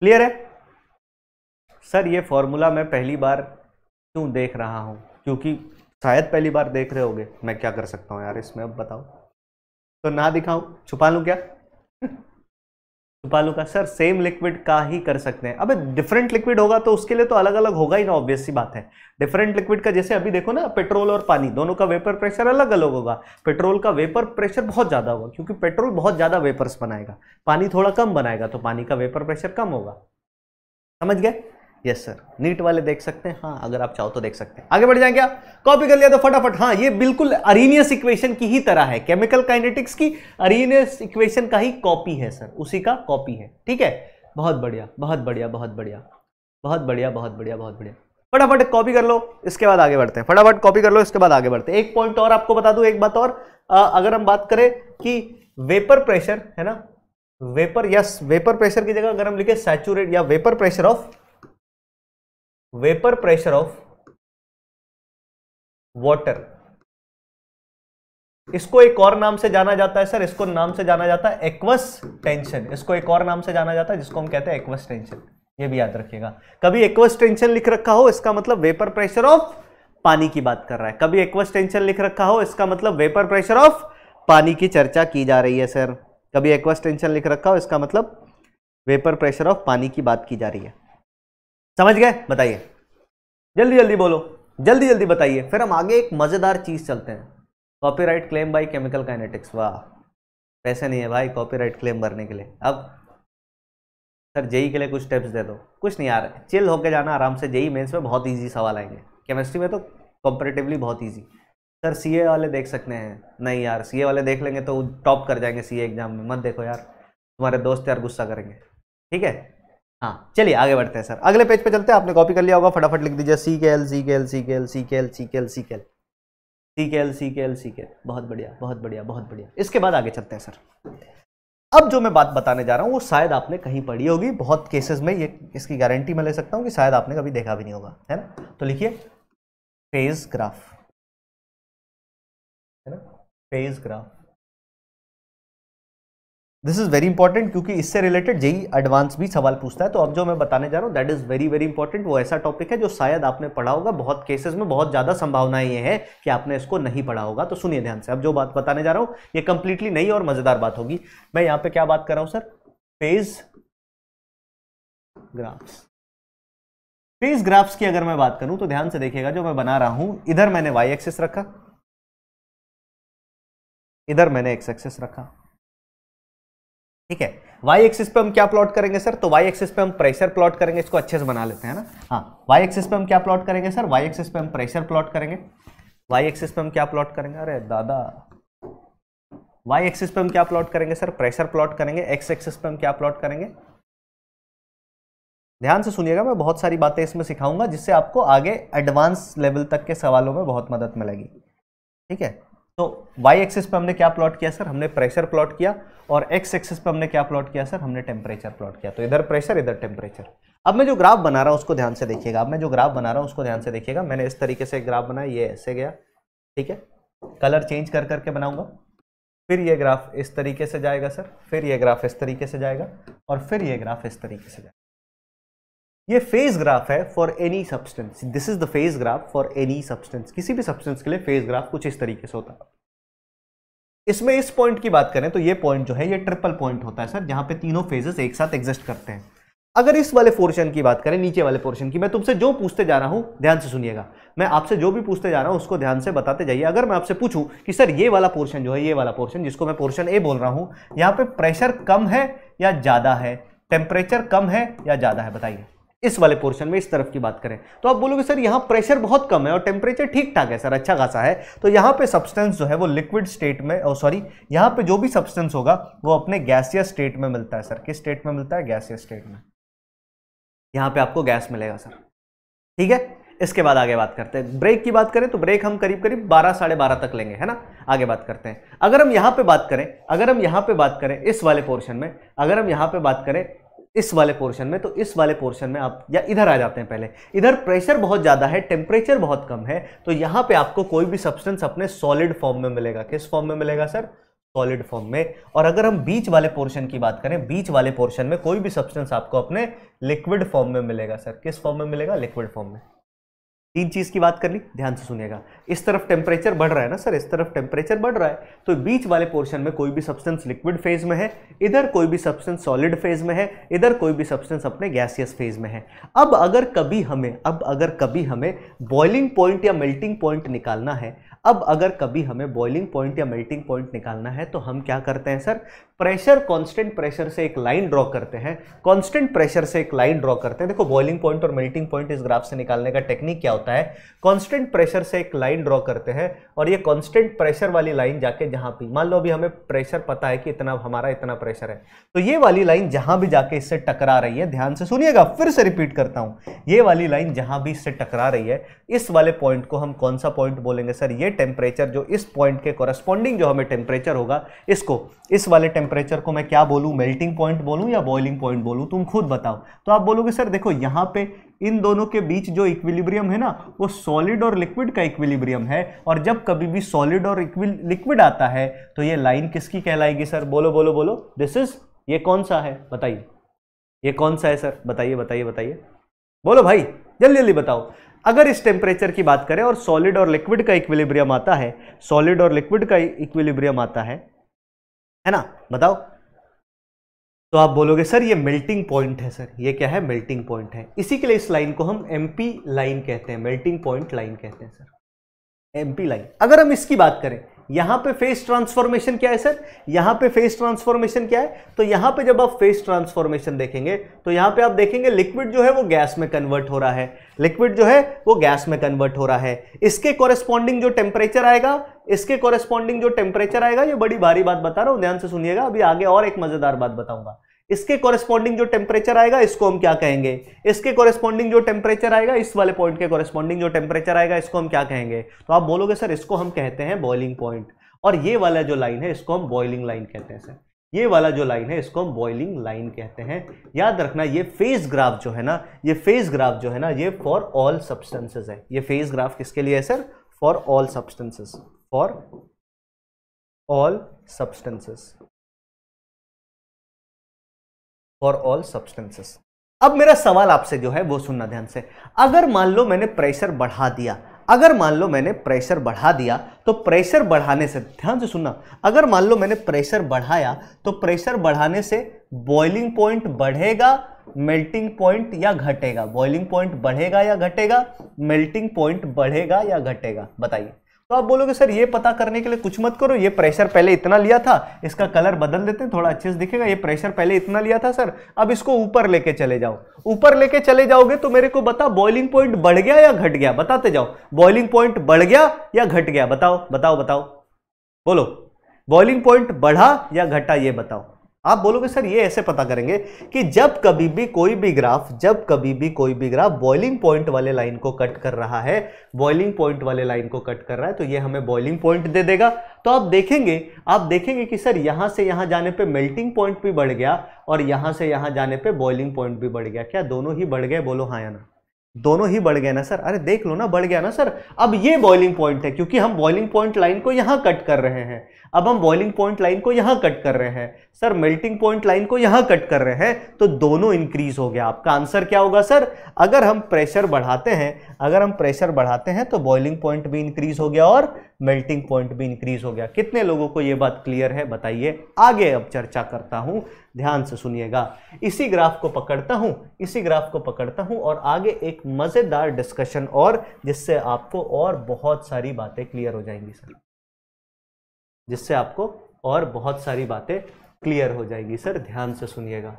क्लियर है सर ये फॉर्मूला मैं पहली बार क्यों देख रहा हूं क्योंकि शायद पहली बार देख रहे होगे मैं क्या कर सकता हूँ यार इसमें अब बताओ तो ना दिखाऊं छुपा लूँ क्या छुपा का सर सेम लिक्विड का ही कर सकते हैं अब डिफरेंट लिक्विड होगा तो उसके लिए तो अलग अलग होगा ही ना ऑब्वियस सी बात है डिफरेंट लिक्विड का जैसे अभी देखो ना पेट्रोल और पानी दोनों का वेपर प्रेशर अलग अलग होगा पेट्रोल का वेपर प्रेशर बहुत ज़्यादा होगा क्योंकि पेट्रोल बहुत ज़्यादा वेपर्स बनाएगा पानी थोड़ा कम बनाएगा तो पानी का वेपर प्रेशर कम होगा समझ गए यस सर नीट वाले देख सकते हैं हाँ अगर आप चाहो तो देख सकते हैं आगे बढ़ जाएंगे आप कॉपी कर लिया तो फटाफट हाँ ये बिल्कुल अरीनियस इक्वेशन की ही तरह है केमिकल काइनेटिक्स की अरीनियस इक्वेशन का ही कॉपी है सर उसी का कॉपी है ठीक है बहुत बढ़िया बहुत बढ़िया बहुत बढ़िया बहुत बढ़िया बहुत बढ़िया बहुत बढ़िया फटाफट कॉपी कर लो इसके बाद आगे बढ़ते हैं फटाफट कॉपी कर लो इसके बाद आगे बढ़ते हैं एक पॉइंट और आपको बता दू एक बात और अगर हम बात करें कि वेपर प्रेशर है ना वेपर यस वेपर प्रेशर की जगह अगर हम लिखे सैचुरेट या vapour pressure of vapour pressure of water इसको एक और नाम से जाना जाता है सर इसको नाम से जाना जाता है एक्वस टेंशन इसको एक और नाम से जाना जाता है जिसको हम कहते हैं एक्वस टेंशन ये भी याद रखिएगा कभी एक्वस टेंशन लिख रखा हो इसका मतलब वेपर प्रेशर ऑफ पानी की बात कर रहा है कभी एक्वस टेंशन लिख रखा हो इसका मतलब वेपर प्रेशर ऑफ पानी की चर्चा की जा रही है सर कभी एक्वस टेंशन लिख रखा हो इसका मतलब वेपर प्रेशर ऑफ पानी की बात की जा रही है समझ गए बताइए जल्दी जल्दी बोलो जल्दी जल्दी बताइए फिर हम आगे एक मज़ेदार चीज़ चलते हैं copyright claim by chemical kinetics वाह पैसे नहीं है भाई कॉपीराइट क्लेम भरने के लिए अब सर जेई के लिए कुछ स्टेप्स दे दो कुछ नहीं यार चिल होके जाना आराम से जेई मेंस में बहुत इजी सवाल आएंगे केमिस्ट्री में तो कॉम्परेटिवली बहुत इजी सर सीए वाले देख सकते हैं नहीं यार सीए वाले देख लेंगे तो टॉप कर जाएंगे सीए एग्ज़ाम में मत देखो यार तुम्हारे दोस्त यार गुस्सा करेंगे ठीक है हाँ चलिए आगे बढ़ते हैं सर अगले पेज पे चलते हैं आपने कॉपी कर लिया होगा फटाफट लिख दीजिए सी के एल सी के एल सी के एल सी के एल सी के एल सी के एल सी के एल सी के एल सी के एल बहुत बढ़िया बहुत बढ़िया बहुत बढ़िया इसके बाद आगे चलते हैं सर अब जो मैं बात बताने जा रहा हूँ वो शायद आपने कहीं पढ़ी होगी बहुत केसेस में ये इसकी गारंटी मैं ले सकता हूँ कि शायद आपने कभी देखा भी नहीं होगा है ना तो लिखिए फेज ग्राफ है ना phase graph this is very important क्योंकि इससे रिलेटेड जेई एडवांस भी सवाल पूछता है तो अब जो मैं बताने जा रहा हूँ that is very very important वो ऐसा टॉपिक है जो शायद आपने पढ़ा होगा बहुत केसेस में बहुत ज़्यादा संभावना ये है कि आपने इसको नहीं पढ़ा होगा तो सुनिए ध्यान से अब जो बात बताने जा रहा हूँ ये कंप्लीटली नई और मज़ेदार बात होगी मैं यहाँ पर क्या बात कर रहा हूँ sir page graphs phase graphs की अगर मैं बात करूं तो ध्यान से देखिएगा जो मैं बना रहा हूं इधर मैंने वाई एक्सेस रखा इधर मैंने एक्स एक्सेस रखा ठीक है वाई एक्सिस पे हम क्या प्लॉट करेंगे सर तो वाई एक्सिस पे हम प्रेशर प्लॉट करेंगे इसको अच्छे से बना लेते हैं ना हाँ वाई एक्सिस पे हम क्या प्लॉट करेंगे सर वाई एक्सिस पे हम प्रेशर प्लॉट करेंगे वाई एक्सिस पे हम क्या प्लॉट करेंगे अरे दादा वाई एक्सिस पे हम क्या प्लॉट करेंगे सर प्रेशर प्लॉट करेंगे एक्स एक्सिस पे हम क्या प्लॉट करेंगे ध्यान से सुनिएगा मैं बहुत सारी बातें इसमें सिखाऊंगा जिससे आपको आगे एडवांस लेवल तक के सवालों में बहुत मदद मिलेगी ठीक है तो वाई एक्सेस पर हमने क्या प्लॉट किया सर हमने प्रेशर प्लॉट किया और एक्स एक्सेस पर हमने क्या प्लॉट किया सर हमने टेम्परेचर प्लॉट किया तो इधर प्रेशर इधर टेम्परेचर अब मैं जो ग्राफ बना रहा हूँ उसको ध्यान से देखिएगा अब मैं जो ग्राफ बना रहा हूँ उसको ध्यान से देखिएगा मैंने इस तरीके से ग्राफ बनाया ये ऐसे गया ठीक है कलर चेंज कर करके बनाऊंगा फिर ये ग्राफ इस तरीके से जाएगा सर फिर ये ग्राफ इस तरीके से जाएगा और फिर ये ग्राफ इस तरीके से जाएगा ये फेज ग्राफ है for any substance this is the phase graph for any substance किसी भी सब्सटेंस के लिए फेज ग्राफ कुछ इस तरीके से होता है इसमें इस पॉइंट की बात करें तो ये पॉइंट जो है ये ट्रिपल पॉइंट होता है सर जहां पे तीनों फेजेस एक साथ एग्जिस्ट करते हैं अगर इस वाले पोर्शन की बात करें नीचे वाले पोर्शन की मैं तुमसे जो पूछते जा रहा हूं ध्यान से सुनिएगा मैं आपसे जो भी पूछते जा रहा हूं उसको ध्यान से बताते जाइए अगर मैं आपसे पूछूं कि सर ये वाला पोर्शन जो है ये वाला पोर्शन जिसको मैं पोर्शन ए बोल रहा हूं यहाँ पे प्रेशर कम है या ज़्यादा है टेम्परेचर कम है या ज़्यादा है बताइए इस वाले पोर्शन में इस तरफ की बात करें तो आप बोलोगे सर यहाँ प्रेशर बहुत कम है और टेम्परेचर ठीक ठाक है सर अच्छा खासा है तो यहाँ पे सब्सटेंस जो है वो लिक्विड स्टेट में और oh, सॉरी यहाँ पे जो भी सब्सटेंस होगा वो अपने गैसियस स्टेट में मिलता है सर किस स्टेट में मिलता है गैसियस स्टेट में यहाँ पे आपको गैस मिलेगा सर ठीक है इसके बाद आगे बात करते हैं ब्रेक की बात करें तो ब्रेक हम करीब करीब बारह साढ़े बारह तक लेंगे है ना आगे बात करते हैं अगर हम यहाँ पे बात करें अगर हम यहाँ पे बात करें इस वाले पोर्शन में अगर हम यहाँ पे बात करें इस वाले पोर्शन में तो इस वाले पोर्शन में आप या इधर आ जाते हैं पहले इधर प्रेशर बहुत ज़्यादा है टेम्परेचर बहुत कम है तो यहाँ पे आपको कोई भी सब्सटेंस अपने सॉलिड फॉर्म में मिलेगा किस फॉर्म में मिलेगा सर सॉलिड फॉर्म में और अगर हम बीच वाले पोर्शन की बात करें बीच वाले पोर्शन में कोई भी सब्सटेंस आपको अपने लिक्विड फॉर्म में मिलेगा सर किस फॉर्म में मिलेगा लिक्विड फॉर्म में तीन चीज़ की बात कर ली ध्यान से सुनिएगा इस तरफ टेम्परेचर बढ़ रहा है ना सर इस तरफ टेम्परेचर बढ़ रहा है तो बीच वाले पोर्शन में कोई भी सब्सटेंस लिक्विड फेज में है इधर कोई भी सब्सटेंस सॉलिड फेज में है इधर कोई भी सब्सटेंस अपने गैसियस फेज में है अब अगर कभी हमें अब अगर कभी हमें बॉइलिंग पॉइंट या मेल्टिंग पॉइंट निकालना है अब अगर कभी हमें बॉइलिंग पॉइंट या मेल्टिंग पॉइंट निकालना है तो हम क्या करते हैं सर प्रेशर कांस्टेंट प्रेशर से एक लाइन ड्रॉ करते हैं कांस्टेंट प्रेशर से एक लाइन ड्रॉ करते हैं देखो बॉइलिंग पॉइंट और मेल्टिंग पॉइंट इस ग्राफ से निकालने का टेक्निक क्या होता है कांस्टेंट प्रेशर से एक लाइन ड्रॉ करते हैं और ये कांस्टेंट प्रेशर वाली लाइन जाके जहां भी मान लो अभी हमें प्रेशर पता है कि इतना हमारा इतना प्रेशर है तो ये वाली लाइन जहां भी जाके इससे टकरा रही है ध्यान से सुनिएगा फिर से रिपीट करता हूं ये वाली लाइन जहां भी इससे टकरा रही है इस वाले पॉइंट को हम कौन सा पॉइंट बोलेंगे सर ये टेम्परेचर जो इस पॉइंट के कॉरेस्पॉन्डिंग जो हमें टेम्परेचर होगा इसको इस वाले टेम्परेचर को मैं क्या बोलूँ मेल्टिंग पॉइंट बोलूँ या बॉइलिंग पॉइंट बोलूँ तुम खुद बताओ तो आप बोलोगे सर देखो यहाँ पे इन दोनों के बीच जो इक्विलिब्रियम है ना वो सॉलिड और लिक्विड का इक्विलिब्रियम है और जब कभी भी सॉलिड और लिक्विड आता है तो ये लाइन किसकी कहलाएगी सर बोलो बोलो बोलो दिस इज ये कौन सा है बताइए ये कौन सा है सर बताइए बताइए बताइए बोलो भाई जल्दी जल्दी बताओ अगर इस टेम्परेचर की बात करें और सॉलिड और लिक्विड का इक्विलिब्रियम आता है सॉलिड और लिक्विड का इक्विलिब्रियम आता है है ना बताओ तो आप बोलोगे सर ये मेल्टिंग पॉइंट है सर ये क्या है मेल्टिंग पॉइंट है इसी के लिए इस लाइन को हम एमपी लाइन कहते हैं मेल्टिंग पॉइंट लाइन कहते हैं सर एमपी लाइन अगर हम इसकी बात करें यहां पे फेस ट्रांसफॉर्मेशन क्या है सर यहां पे फेस ट्रांसफॉर्मेशन क्या है तो यहां पे जब आप फेस ट्रांसफॉर्मेशन देखेंगे तो यहां पे आप देखेंगे लिक्विड जो है वो गैस में कन्वर्ट हो रहा है लिक्विड जो है वो गैस में कन्वर्ट हो रहा है इसके कॉरेस्पॉन्डिंग जो टेम्परेचर आएगा इसके कॉरेस्पॉन्डिंग जो टेम्परेचर आएगा ये बड़ी भारी बात बता रहा हूं ध्यान से सुनिएगा अभी आगे और एक मजेदार बात बताऊंगा इसके कॉरेस्पॉन्डिंग जो टेम्परेचर आएगा इसको हम क्या कहेंगे इसके कॉरेस्पॉन्डिंग जो टेम्परेचर आएगा इस वाले पॉइंट के कॉरेस्पॉन्डिंग जो टेम्परेचर आएगा इसको हम क्या कहेंगे तो आप बोलोगे सर इसको हम कहते हैं बॉइलिंग पॉइंट और ये वाला जो लाइन है इसको हम बॉइलिंग लाइन कहते हैं सर ये वाला जो लाइन है इसको हम बॉइलिंग लाइन कहते हैं याद रखना ये फेज ग्राफ जो है ना ये फेज ग्राफ जो है ना ये फॉर ऑल सब्सटेंसेज है ये फेज ग्राफ किसके लिए है sir for all substances for all substances for all substances अब मेरा सवाल आपसे जो है वो सुनना ध्यान से अगर मान लो मैंने प्रेशर बढ़ा दिया अगर मान लो मैंने प्रेशर बढ़ा दिया तो प्रेशर बढ़ाने से ध्यान से सुनना अगर मान लो मैंने प्रेशर बढ़ाया तो प्रेशर बढ़ाने से बॉइलिंग पॉइंट बढ़ेगा मेल्टिंग पॉइंट या घटेगा बॉइलिंग पॉइंट बढ़ेगा या घटेगा मेल्टिंग पॉइंट बढ़ेगा या घटेगा बताइए तो आप बोलोगे सर ये पता करने के लिए कुछ मत करो ये प्रेशर पहले इतना लिया था इसका कलर बदल देते हैं थोड़ा अच्छे से दिखेगा ये प्रेशर पहले इतना लिया था सर अब इसको ऊपर लेके चले जाओ ऊपर लेके चले जाओगे तो मेरे को बता बॉइलिंग पॉइंट बढ़ गया या घट गया बताते जाओ बॉइलिंग पॉइंट बढ़ गया या घट गया बताओ बताओ बताओ बोलो बॉइलिंग पॉइंट बढ़ा या घटा ये बताओ आप बोलोगे सर ये ऐसे पता करेंगे कि जब कभी भी कोई भी ग्राफ जब कभी भी कोई भी ग्राफ बॉइलिंग पॉइंट वाले लाइन को कट कर रहा है बॉइलिंग पॉइंट वाले लाइन को कट कर रहा है तो ये हमें बॉइलिंग पॉइंट दे देगा तो आप देखेंगे आप देखेंगे कि सर यहां से यहां जाने पे मेल्टिंग पॉइंट भी बढ़ गया और यहां से यहां जाने पर बॉइलिंग पॉइंट भी बढ़ गया क्या दोनों ही बढ़ गए बोलो हाँ ना दोनों ही बढ़ गए ना सर अरे देख लो ना बढ़ गया ना सर अब ये बॉइलिंग पॉइंट है क्योंकि हम बॉइलिंग पॉइंट लाइन को यहां कट कर रहे हैं अब हम बॉइलिंग पॉइंट लाइन को यहाँ कट कर रहे हैं सर मेल्टिंग पॉइंट लाइन को यहाँ कट कर रहे हैं तो दोनों इंक्रीज हो गया आपका आंसर क्या होगा सर अगर हम प्रेशर बढ़ाते हैं अगर हम प्रेशर बढ़ाते हैं तो बॉइलिंग पॉइंट भी इंक्रीज हो गया और मेल्टिंग पॉइंट भी इंक्रीज हो गया कितने लोगों को ये बात क्लियर है बताइए आगे अब चर्चा करता हूँ ध्यान से सुनिएगा इसी ग्राफ को पकड़ता हूँ इसी ग्राफ को पकड़ता हूँ और आगे एक मज़ेदार डिस्कशन और जिससे आपको और बहुत सारी बातें क्लियर हो जाएंगी सर जिससे आपको और बहुत सारी बातें क्लियर हो जाएंगी सर ध्यान से सुनिएगा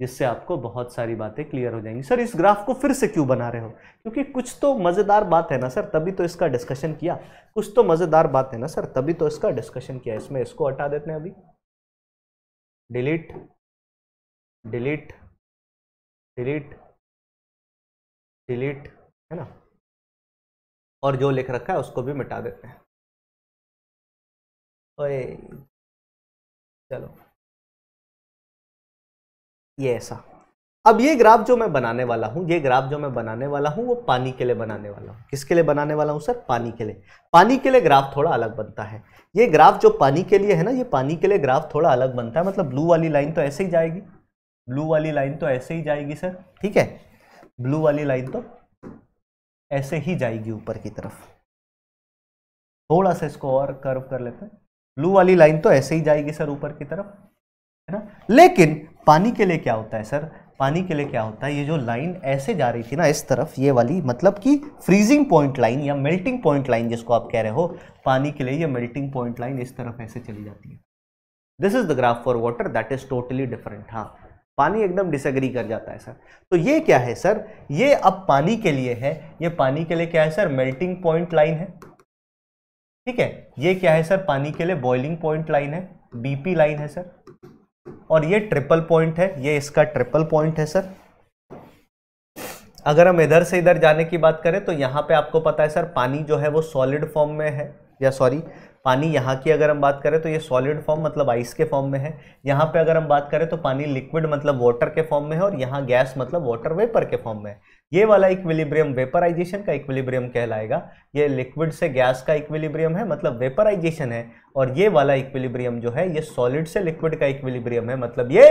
जिससे आपको बहुत सारी बातें क्लियर हो जाएंगी सर इस ग्राफ को फिर से क्यों बना रहे हो क्योंकि कुछ तो मज़ेदार बात है ना सर तभी तो इसका डिस्कशन किया कुछ तो मज़ेदार बात है ना सर तभी तो इसका डिस्कशन किया इसमें इसको हटा देते हैं अभी डिलीट डिलीट डिलीट डिलीट है ना और जो लिख रखा है उसको भी मिटा देते हैं ओए चलो ये ऐसा अब ये ग्राफ जो मैं बनाने वाला हूँ ये ग्राफ जो मैं बनाने वाला हूँ वो पानी के लिए बनाने वाला हूँ किसके लिए बनाने वाला हूँ सर पानी के लिए पानी के लिए ग्राफ थोड़ा अलग बनता है ये ग्राफ जो पानी के लिए है ना ये पानी के लिए ग्राफ थोड़ा अलग बनता है मतलब ब्लू वाली लाइन तो ऐसे ही जाएगी ब्लू वाली लाइन तो ऐसे ही जाएगी सर ठीक है ब्लू वाली लाइन तो ऐसे ही जाएगी ऊपर की तरफ थोड़ा सा इसको और कर्व कर लेते हैं ब्लू वाली लाइन तो ऐसे ही जाएगी सर ऊपर की तरफ है ना लेकिन पानी के लिए क्या होता है सर पानी के लिए क्या होता है ये जो लाइन ऐसे जा रही थी ना इस तरफ ये वाली मतलब कि फ्रीजिंग पॉइंट लाइन या मेल्टिंग पॉइंट लाइन जिसको आप कह रहे हो पानी के लिए ये मेल्टिंग पॉइंट लाइन इस तरफ ऐसे चली जाती है this is the graph for water that is totally different हाँ पानी एकदम डिसएग्री कर जाता है सर तो ये क्या है सर ये अब पानी के लिए है ये पानी के लिए क्या है सर मेल्टिंग पॉइंट लाइन है ठीक है ये क्या है सर पानी के लिए बॉइलिंग पॉइंट लाइन है बीपी लाइन है सर और ये ट्रिपल पॉइंट है ये इसका ट्रिपल पॉइंट है सर अगर हम इधर से इधर जाने की बात करें तो यहाँ पे आपको पता है सर पानी जो है वो सॉलिड फॉर्म में है या सॉरी पानी यहाँ की अगर हम बात करें तो ये सॉलिड फॉर्म मतलब आइस के फॉर्म में है यहाँ पे अगर हम बात करें तो पानी लिक्विड मतलब वाटर के फॉर्म में है और यहाँ गैस मतलब वाटर वेपर के फॉर्म में है ये वाला इक्विलिब्रियम वेपराइजेशन का इक्विलिब्रियम कहलाएगा ये लिक्विड से गैस का इक्विलिब्रियम है मतलब वेपराइजेशन है और ये वाला इक्विलिब्रियम जो है ये सॉलिड से लिक्विड का इक्विलिब्रियम है मतलब ये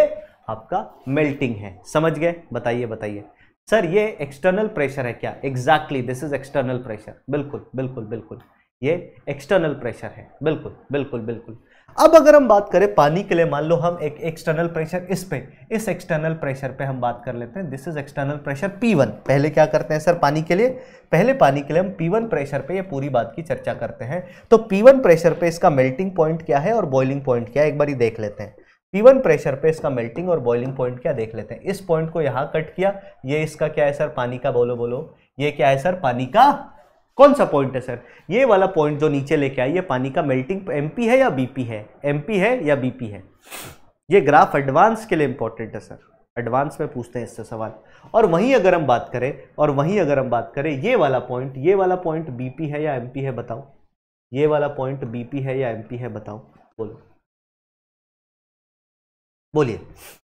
आपका मेल्टिंग है समझ गए बताइए बताइए सर ये एक्सटर्नल प्रेशर है क्या exactly this is external pressure बिल्कुल बिल्कुल बिल्कुल ये एक्सटर्नल प्रेशर है बिल्कुल बिल्कुल बिल्कुल अब अगर हम बात करें पानी के लिए मान लो हम एक एक्सटर्नल प्रेशर इस पे इस एक्सटर्नल प्रेशर पे हम बात कर लेते हैं this is external pressure one पहले क्या करते हैं सर पानी के लिए पहले पानी के लिए हम वन प्रेशर पे ये पूरी बात की चर्चा करते हैं तो वन प्रेशर पे इसका मेल्टिंग पॉइंट क्या है और बॉइलिंग पॉइंट क्या है एक बार ही देख लेते हैं वन प्रेशर पे इसका मेल्टिंग और बॉइलिंग पॉइंट क्या देख लेते हैं इस पॉइंट को यहाँ कट किया ये इसका क्या है सर पानी का बोलो बोलो ये क्या है सर पानी का कौन सा पॉइंट है सर ये वाला पॉइंट जो नीचे लेके आई ये पानी का मेल्टिंग एमपी है या बीपी है एमपी है या बीपी है ये ग्राफ एडवांस के लिए इंपॉर्टेंट है सर एडवांस में पूछते हैं इससे सवाल और वहीं अगर हम बात करें और वहीं अगर हम बात करें ये वाला पॉइंट ये वाला पॉइंट बीपी है या एमपी है बताओ ये वाला पॉइंट बीपी है या एमपी है बताओ बोलो बोलिए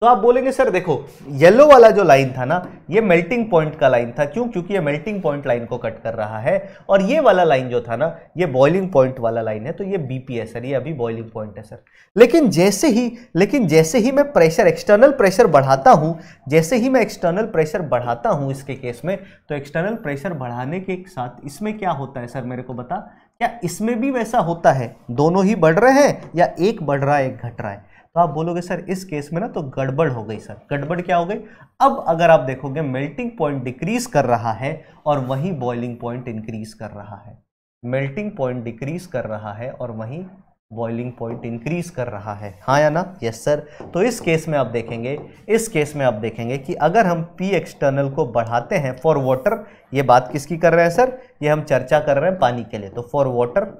तो आप बोलेंगे सर देखो येलो वाला जो लाइन था ना ये मेल्टिंग पॉइंट का लाइन था क्यों क्योंकि ये मेल्टिंग पॉइंट लाइन को कट कर रहा है और ये वाला लाइन जो था ना ये बॉइलिंग पॉइंट वाला लाइन है तो ये बीपी है सर ये अभी बॉइलिंग पॉइंट है सर लेकिन जैसे ही लेकिन जैसे ही मैं प्रेशर एक्सटर्नल प्रेशर बढ़ाता हूँ जैसे ही मैं एक्सटर्नल प्रेशर बढ़ाता हूँ इसके केस में तो एक्सटर्नल प्रेशर बढ़ाने के साथ इसमें क्या होता है सर मेरे को बता क्या इसमें भी वैसा होता है दोनों ही बढ़ रहे हैं या एक बढ़ रहा है एक घट रहा है तो आप बोलोगे सर इस केस में ना तो गड़बड़ हो गई सर गड़बड़ क्या हो गई अब अगर आप देखोगे मेल्टिंग पॉइंट डिक्रीज कर रहा है और वहीं बॉइलिंग पॉइंट इंक्रीज कर रहा है मेल्टिंग पॉइंट डिक्रीज कर रहा है और वहीं बॉइलिंग पॉइंट इंक्रीज कर रहा है हाँ या ना यस सर तो इस केस में आप देखेंगे इस केस में आप देखेंगे कि अगर हम पी एक्सटर्नल को बढ़ाते हैं फॉर वाटर ये बात किसकी कर रहे हैं सर ये हम चर्चा कर रहे हैं पानी के लिए तो फॉर वाटर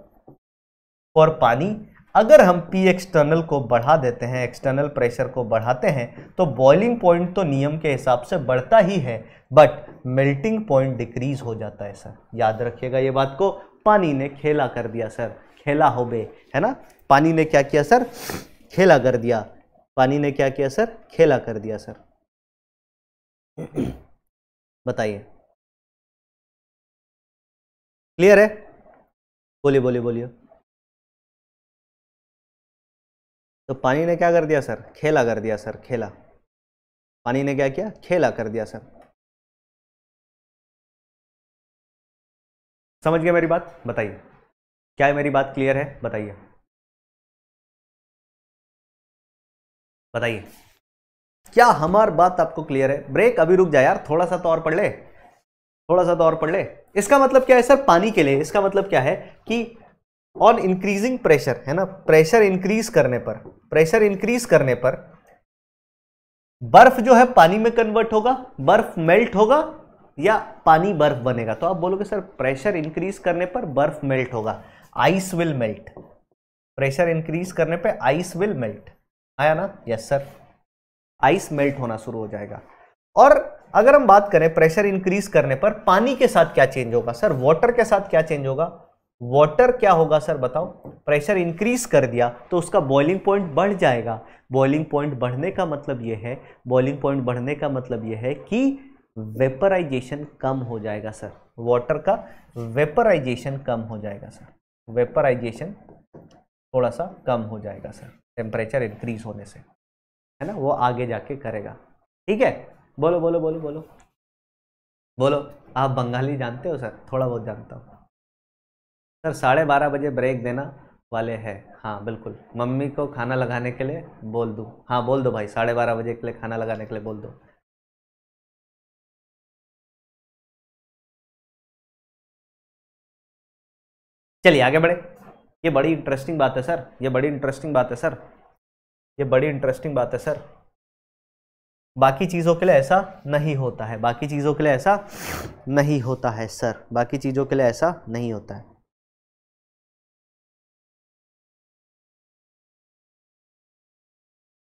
फॉर पानी अगर हम पी एक्सटर्नल को बढ़ा देते हैं एक्सटर्नल प्रेशर को बढ़ाते हैं तो बॉइलिंग पॉइंट तो नियम के हिसाब से बढ़ता ही है बट मेल्टिंग पॉइंट डिक्रीज हो जाता है सर याद रखिएगा ये बात को पानी ने खेला कर दिया सर खेला हो बे है ना पानी ने क्या किया सर खेला कर दिया पानी ने क्या किया सर खेला कर दिया सर बताइए क्लियर है बोलिए बोलिए बोलिए तो पानी ने क्या कर दिया सर खेला कर दिया सर खेला पानी ने क्या किया खेला कर दिया सर समझ गया मेरी बात बताइए क्या है मेरी बात क्लियर है बताइए बताइए क्या हमार बात आपको क्लियर है ब्रेक अभी रुक जाए यार थोड़ा सा तो और पढ़ ले थोड़ा सा तो और पढ़ ले इसका मतलब क्या है सर पानी के लिए इसका मतलब क्या है कि ऑन इंक्रीजिंग प्रेशर है ना प्रेशर इंक्रीज करने पर प्रेशर इंक्रीज करने पर बर्फ जो है पानी में कन्वर्ट होगा बर्फ मेल्ट होगा या पानी बर्फ बनेगा तो आप बोलोगे सर प्रेशर इंक्रीज करने पर बर्फ मेल्ट होगा ice will melt pressure increase करने पर आइस विल मेल्ट आया ना यस सर आइस मेल्ट होना शुरू हो जाएगा और अगर हम बात करें प्रेशर इंक्रीज करने पर पानी के साथ क्या चेंज होगा सर वाटर के साथ क्या चेंज होगा वाटर क्या होगा सर बताओ प्रेशर इंक्रीज कर दिया तो उसका बॉइलिंग पॉइंट बढ़ जाएगा बॉइलिंग पॉइंट बढ़ने का मतलब यह है बॉइलिंग पॉइंट बढ़ने का मतलब यह है कि वेपराइजेशन कम हो जाएगा सर वाटर का वेपराइजेशन कम हो जाएगा सर वेपराइजेशन थोड़ा सा कम हो जाएगा सर टेम्परेचर इंक्रीज होने से है ना वो आगे जाके करेगा ठीक है बोलो बोलो बोलो बोलो बोलो आप बंगाली जानते हो सर थोड़ा बहुत जानता हूँ सर साढ़े बारह बजे ब्रेक देना वाले हैं हाँ बिल्कुल मम्मी को खाना लगाने के लिए बोल दूँ हाँ बोल दो भाई साढ़े बारह बजे के लिए खाना लगाने के लिए बोल दो चलिए आगे बढ़े ये बड़ी इंटरेस्टिंग बात है सर ये बड़ी इंटरेस्टिंग बात है सर ये बड़ी इंटरेस्टिंग बात है सर बाकी चीज़ों के लिए ऐसा नहीं होता है बाकी चीज़ों के लिए ऐसा नहीं होता है सर बाकी चीज़ों के लिए ऐसा नहीं होता है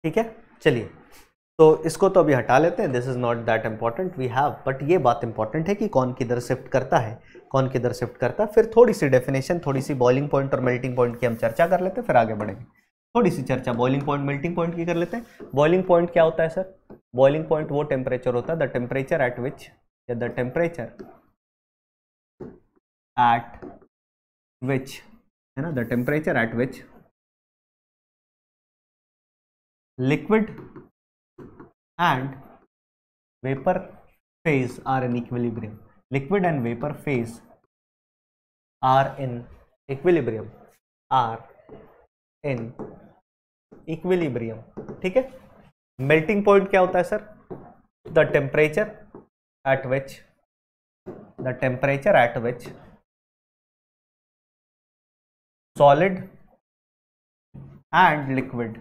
ठीक है चलिए तो इसको तो अभी हटा लेते हैं this is not that important we have but ये बात इंपॉर्टेंट है कि कौन किधर शिफ्ट करता है कौन किधर शिफ्ट करता है फिर थोड़ी सी डेफिनेशन थोड़ी सी बॉइलिंग पॉइंट और मेल्टिंग पॉइंट की हम चर्चा कर लेते हैं फिर आगे बढ़ेंगे थोड़ी सी चर्चा बॉइलिंग पॉइंट मेल्टिंग पॉइंट की कर लेते हैं बॉइलिंग पॉइंट क्या होता है सर बॉइलिंग पॉइंट वो टेम्परेचर होता है द टेम्परेचर एट विच या द टेम्परेचर एट विच है ना the temperature at which liquid and vapor phase are in equilibrium liquid and vapor phase are in equilibrium are in equilibrium ठीक है melting point क्या होता है sir the temperature at which the temperature at which solid and liquid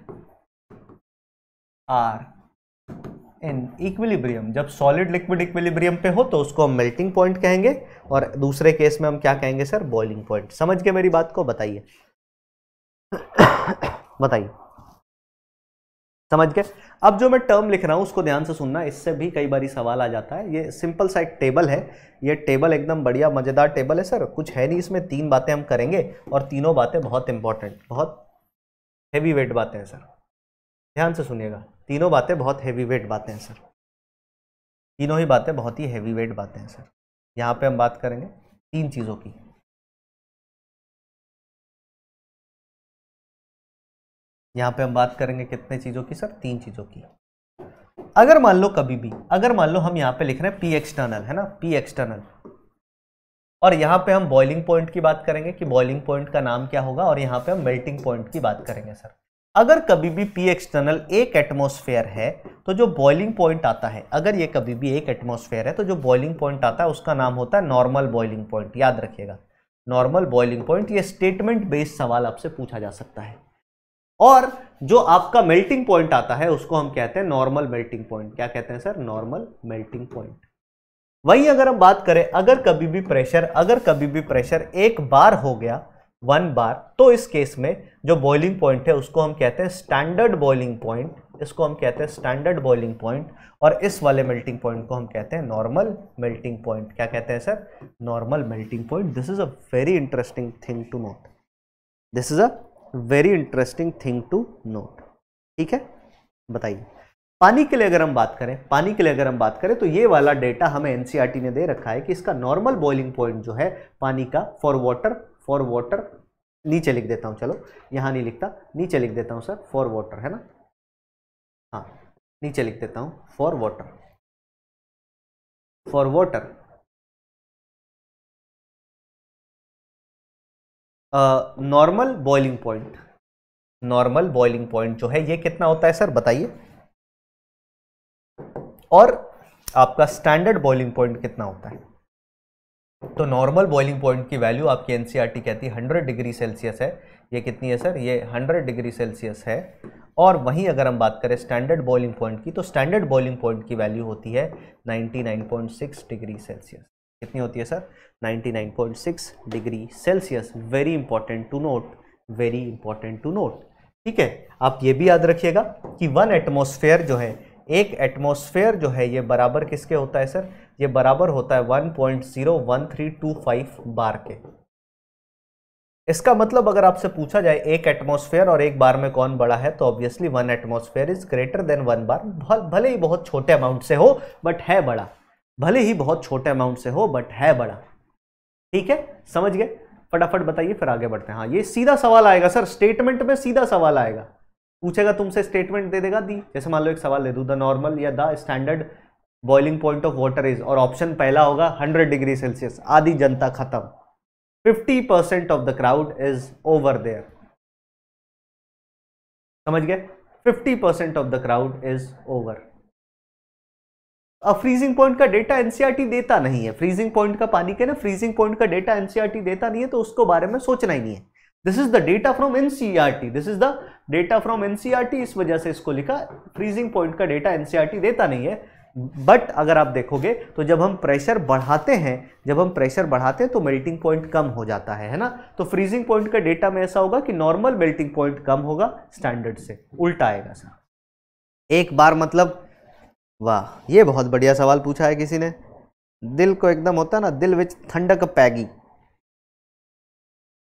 are in equilibrium जब सॉलिड लिक्विड इक्विलिब्रियम पे हो तो उसको हम मेल्टिंग पॉइंट कहेंगे और दूसरे केस में हम क्या कहेंगे सर बॉइलिंग पॉइंट समझ के मेरी बात को बताइए बताइए समझ गए अब जो मैं टर्म लिख रहा हूँ उसको ध्यान से सुनना इससे भी कई बार सवाल आ जाता है ये सिंपल सा एक टेबल है ये टेबल एकदम बढ़िया मज़ेदार टेबल है सर कुछ है नहीं इसमें तीन बातें हम करेंगे और तीनों बातें बहुत इंपॉर्टेंट बहुत हैवी वेट बातें हैं सर ध्यान से सुनिएगा तीनों बातें बहुत हैवी वेट बातें हैं सर तीनों ही बातें बहुत ही हैवी वेट बातें हैं सर यहाँ पे हम बात करेंगे तीन चीज़ों की यहाँ पे हम बात करेंगे कितने चीज़ों की सर तीन चीज़ों की अगर मान लो कभी भी अगर मान लो हम यहाँ पे लिख रहे हैं पी एक्सटर्नल है ना पी एक्सटर्नल और यहाँ पे हम बॉइलिंग पॉइंट की बात करेंगे कि बॉइलिंग पॉइंट का नाम क्या होगा और यहाँ पे हम मेल्टिंग पॉइंट की बात करेंगे सर अगर कभी भी पी एक्सटर्नल एक एटमोसफेयर है तो जो बॉइलिंग पॉइंट आता है अगर ये कभी भी एक एटमोसफेयर है तो जो बॉइलिंग पॉइंट आता है उसका नाम होता है नॉर्मल बॉइलिंग पॉइंट याद रखिएगा नॉर्मल बॉइलिंग पॉइंट ये स्टेटमेंट बेस्ड सवाल आपसे पूछा जा सकता है और जो आपका मेल्टिंग पॉइंट आता है उसको हम कहते हैं नॉर्मल मेल्टिंग पॉइंट क्या कहते हैं सर नॉर्मल मेल्टिंग पॉइंट वहीं अगर हम बात करें अगर कभी भी प्रेशर अगर कभी भी प्रेशर एक बार हो गया वन बार तो इस केस में जो बॉइलिंग पॉइंट है उसको हम कहते हैं स्टैंडर्ड बॉइलिंग पॉइंट इसको हम कहते हैं स्टैंडर्ड बॉइलिंग पॉइंट और इस वाले मेल्टिंग पॉइंट को हम कहते हैं नॉर्मल मेल्टिंग पॉइंट क्या कहते हैं sir normal melting point this is a very interesting thing to note this is a very interesting thing to note ठीक है बताइए पानी के लिए अगर हम बात करें पानी के लिए अगर हम बात करें तो ये वाला डेटा हमें एनसीआरटी e ने दे रखा है कि इसका नॉर्मल बॉइलिंग पॉइंट जो है पानी का फॉर वाटर फॉर वाटर नीचे लिख देता हूँ चलो यहाँ नहीं लिखता नीचे लिख देता हूँ सर फॉर वाटर है ना हाँ नीचे लिख देता हूँ for water for water normal boiling point normal boiling point जो है ये कितना होता है सर बताइए और आपका स्टैंडर्ड बॉइलिंग पॉइंट कितना होता है तो नॉर्मल बॉइलिंग पॉइंट की वैल्यू आपकी एन e कहती है हंड्रेड डिग्री सेल्सियस है ये कितनी है सर ये हंड्रेड डिग्री सेल्सियस है और वहीं अगर हम बात करें स्टैंडर्ड बॉइलिंग पॉइंट की तो स्टैंडर्ड बॉइलिंग पॉइंट की वैल्यू होती है 99.6 डिग्री सेल्सियस कितनी होती है sir 99.6 degree Celsius very important to note very important to note ठीक है आप ये भी याद रखिएगा कि वन एटमोसफेयर जो है एक एटमोसफेयर जो है ये बराबर किसके होता है सर ये बराबर होता है 1.01325 बार के इसका मतलब अगर आपसे पूछा जाए एक एटमोसफेयर और एक बार में कौन बड़ा है तो obviously one atmosphere is greater than one bar भले ही बहुत छोटे अमाउंट से हो बट है बड़ा भले ही बहुत छोटे अमाउंट से हो बट है बड़ा ठीक है समझ गए फटाफट बताइए फिर आगे बढ़ते हैं हाँ ये सीधा सवाल आएगा सर स्टेटमेंट में सीधा सवाल आएगा पूछेगा तुमसे स्टेटमेंट दे देगा दी जैसे मान लो एक सवाल दे दू द नॉर्मल या the standard boiling point of water is और ऑप्शन पहला होगा हंड्रेड डिग्री सेल्सियस आधी जनता खत्म 50% percent of the crowd is over there समझ गए 50% percent of the crowd is over अब फ्रीजिंग पॉइंट का डेटा एनसीआरटी e देता नहीं है फ्रीजिंग पॉइंट का पानी के ना फ्रीजिंग पॉइंट का डेटा एनसीआरटी e देता नहीं है तो उसको बारे में सोचना ही नहीं है this is the data from NCERT this is the data from NCERT इस वजह से इसको लिखा फ्रीजिंग पॉइंट का डेटा एनसीईआरटी e देता नहीं है बट अगर आप देखोगे तो जब हम प्रेशर बढ़ाते हैं जब हम प्रेशर बढ़ाते हैं तो मेल्टिंग पॉइंट कम हो जाता है है ना तो फ्रीजिंग पॉइंट का डेटा में ऐसा होगा कि नॉर्मल मेल्टिंग पॉइंट कम होगा स्टैंडर्ड से उल्टा आएगा सर एक बार मतलब वाह ये बहुत बढ़िया सवाल पूछा है किसी ने दिल को एकदम होता है ना दिल विच ठंडक पैगी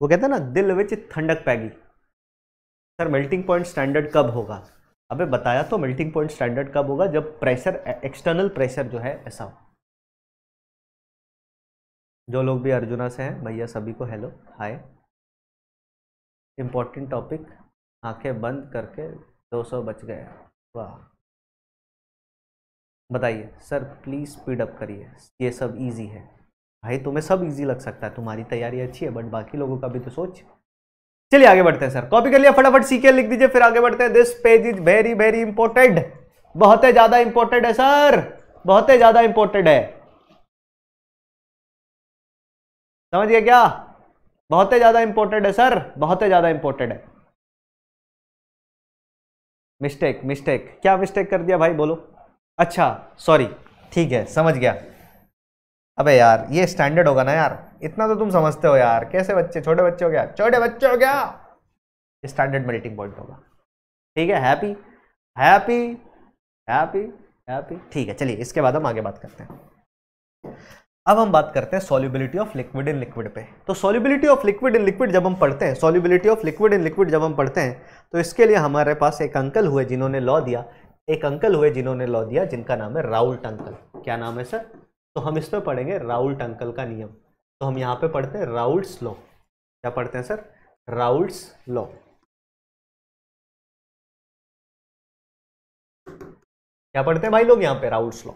वो कहते हैं ना दिल विच ठंडक पैगी सर मेल्टिंग पॉइंट स्टैंडर्ड कब होगा अबे बताया तो मेल्टिंग पॉइंट स्टैंडर्ड कब होगा जब प्रेशर एक्सटर्नल प्रेशर जो है ऐसा हो जो लोग भी अर्जुना से हैं भैया सभी को हेलो हाय इम्पॉर्टेंट टॉपिक आंखें बंद करके 200 बच गए वाह बताइए सर प्लीज़ स्पीड अप करिए ये सब इजी है भाई तुम्हें सब इजी लग सकता है तुम्हारी तैयारी अच्छी है बट बाकी लोगों का भी तो सोच चलिए आगे बढ़ते हैं सर कॉपी कर लिया फटाफट सीके लिख दीजिए फिर आगे बढ़ते हैं this page is very very important बहुत ही ज्यादा इंपॉर्टेंट है सर बहुत ही ज्यादा इंपॉर्टेंट है समझ गया क्या बहुत ही ज्यादा इंपॉर्टेंट है सर बहुत ही ज्यादा इंपॉर्टेंट है मिस्टेक मिस्टेक क्या मिस्टेक कर दिया भाई बोलो अच्छा सॉरी ठीक है समझ गया अबे यार ये स्टैंडर्ड होगा ना यार इतना तो तुम समझते हो यार कैसे बच्चे छोटे बच्चे हो गया छोटे बच्चे हो गया स्टैंडर्ड मेल्टिंग पॉइंट होगा ठीक है हैप्पी हैप्पी हैप्पी हैप्पी ठीक है चलिए इसके बाद हम आगे बात करते हैं अब हम बात करते हैं solubility of liquid in liquid पे तो solubility of liquid in liquid जब हम पढ़ते हैं solubility of liquid in liquid जब हम पढ़ते हैं तो इसके लिए हमारे पास एक अंकल हुए जिन्होंने लॉ दिया एक अंकल हुए जिन्होंने लॉ दिया जिनका नाम है राउल्ट अंकल क्या नाम है सर तो हम इसमें पढ़ेंगे राउल्ट अंकल का नियम तो हम यहाँ पे पढ़ते हैं राउल्ट्स लॉ क्या पढ़ते हैं सर राउल्ट्स लॉ क्या पढ़ते हैं भाई लोग यहाँ पे राउल्ट्स लॉ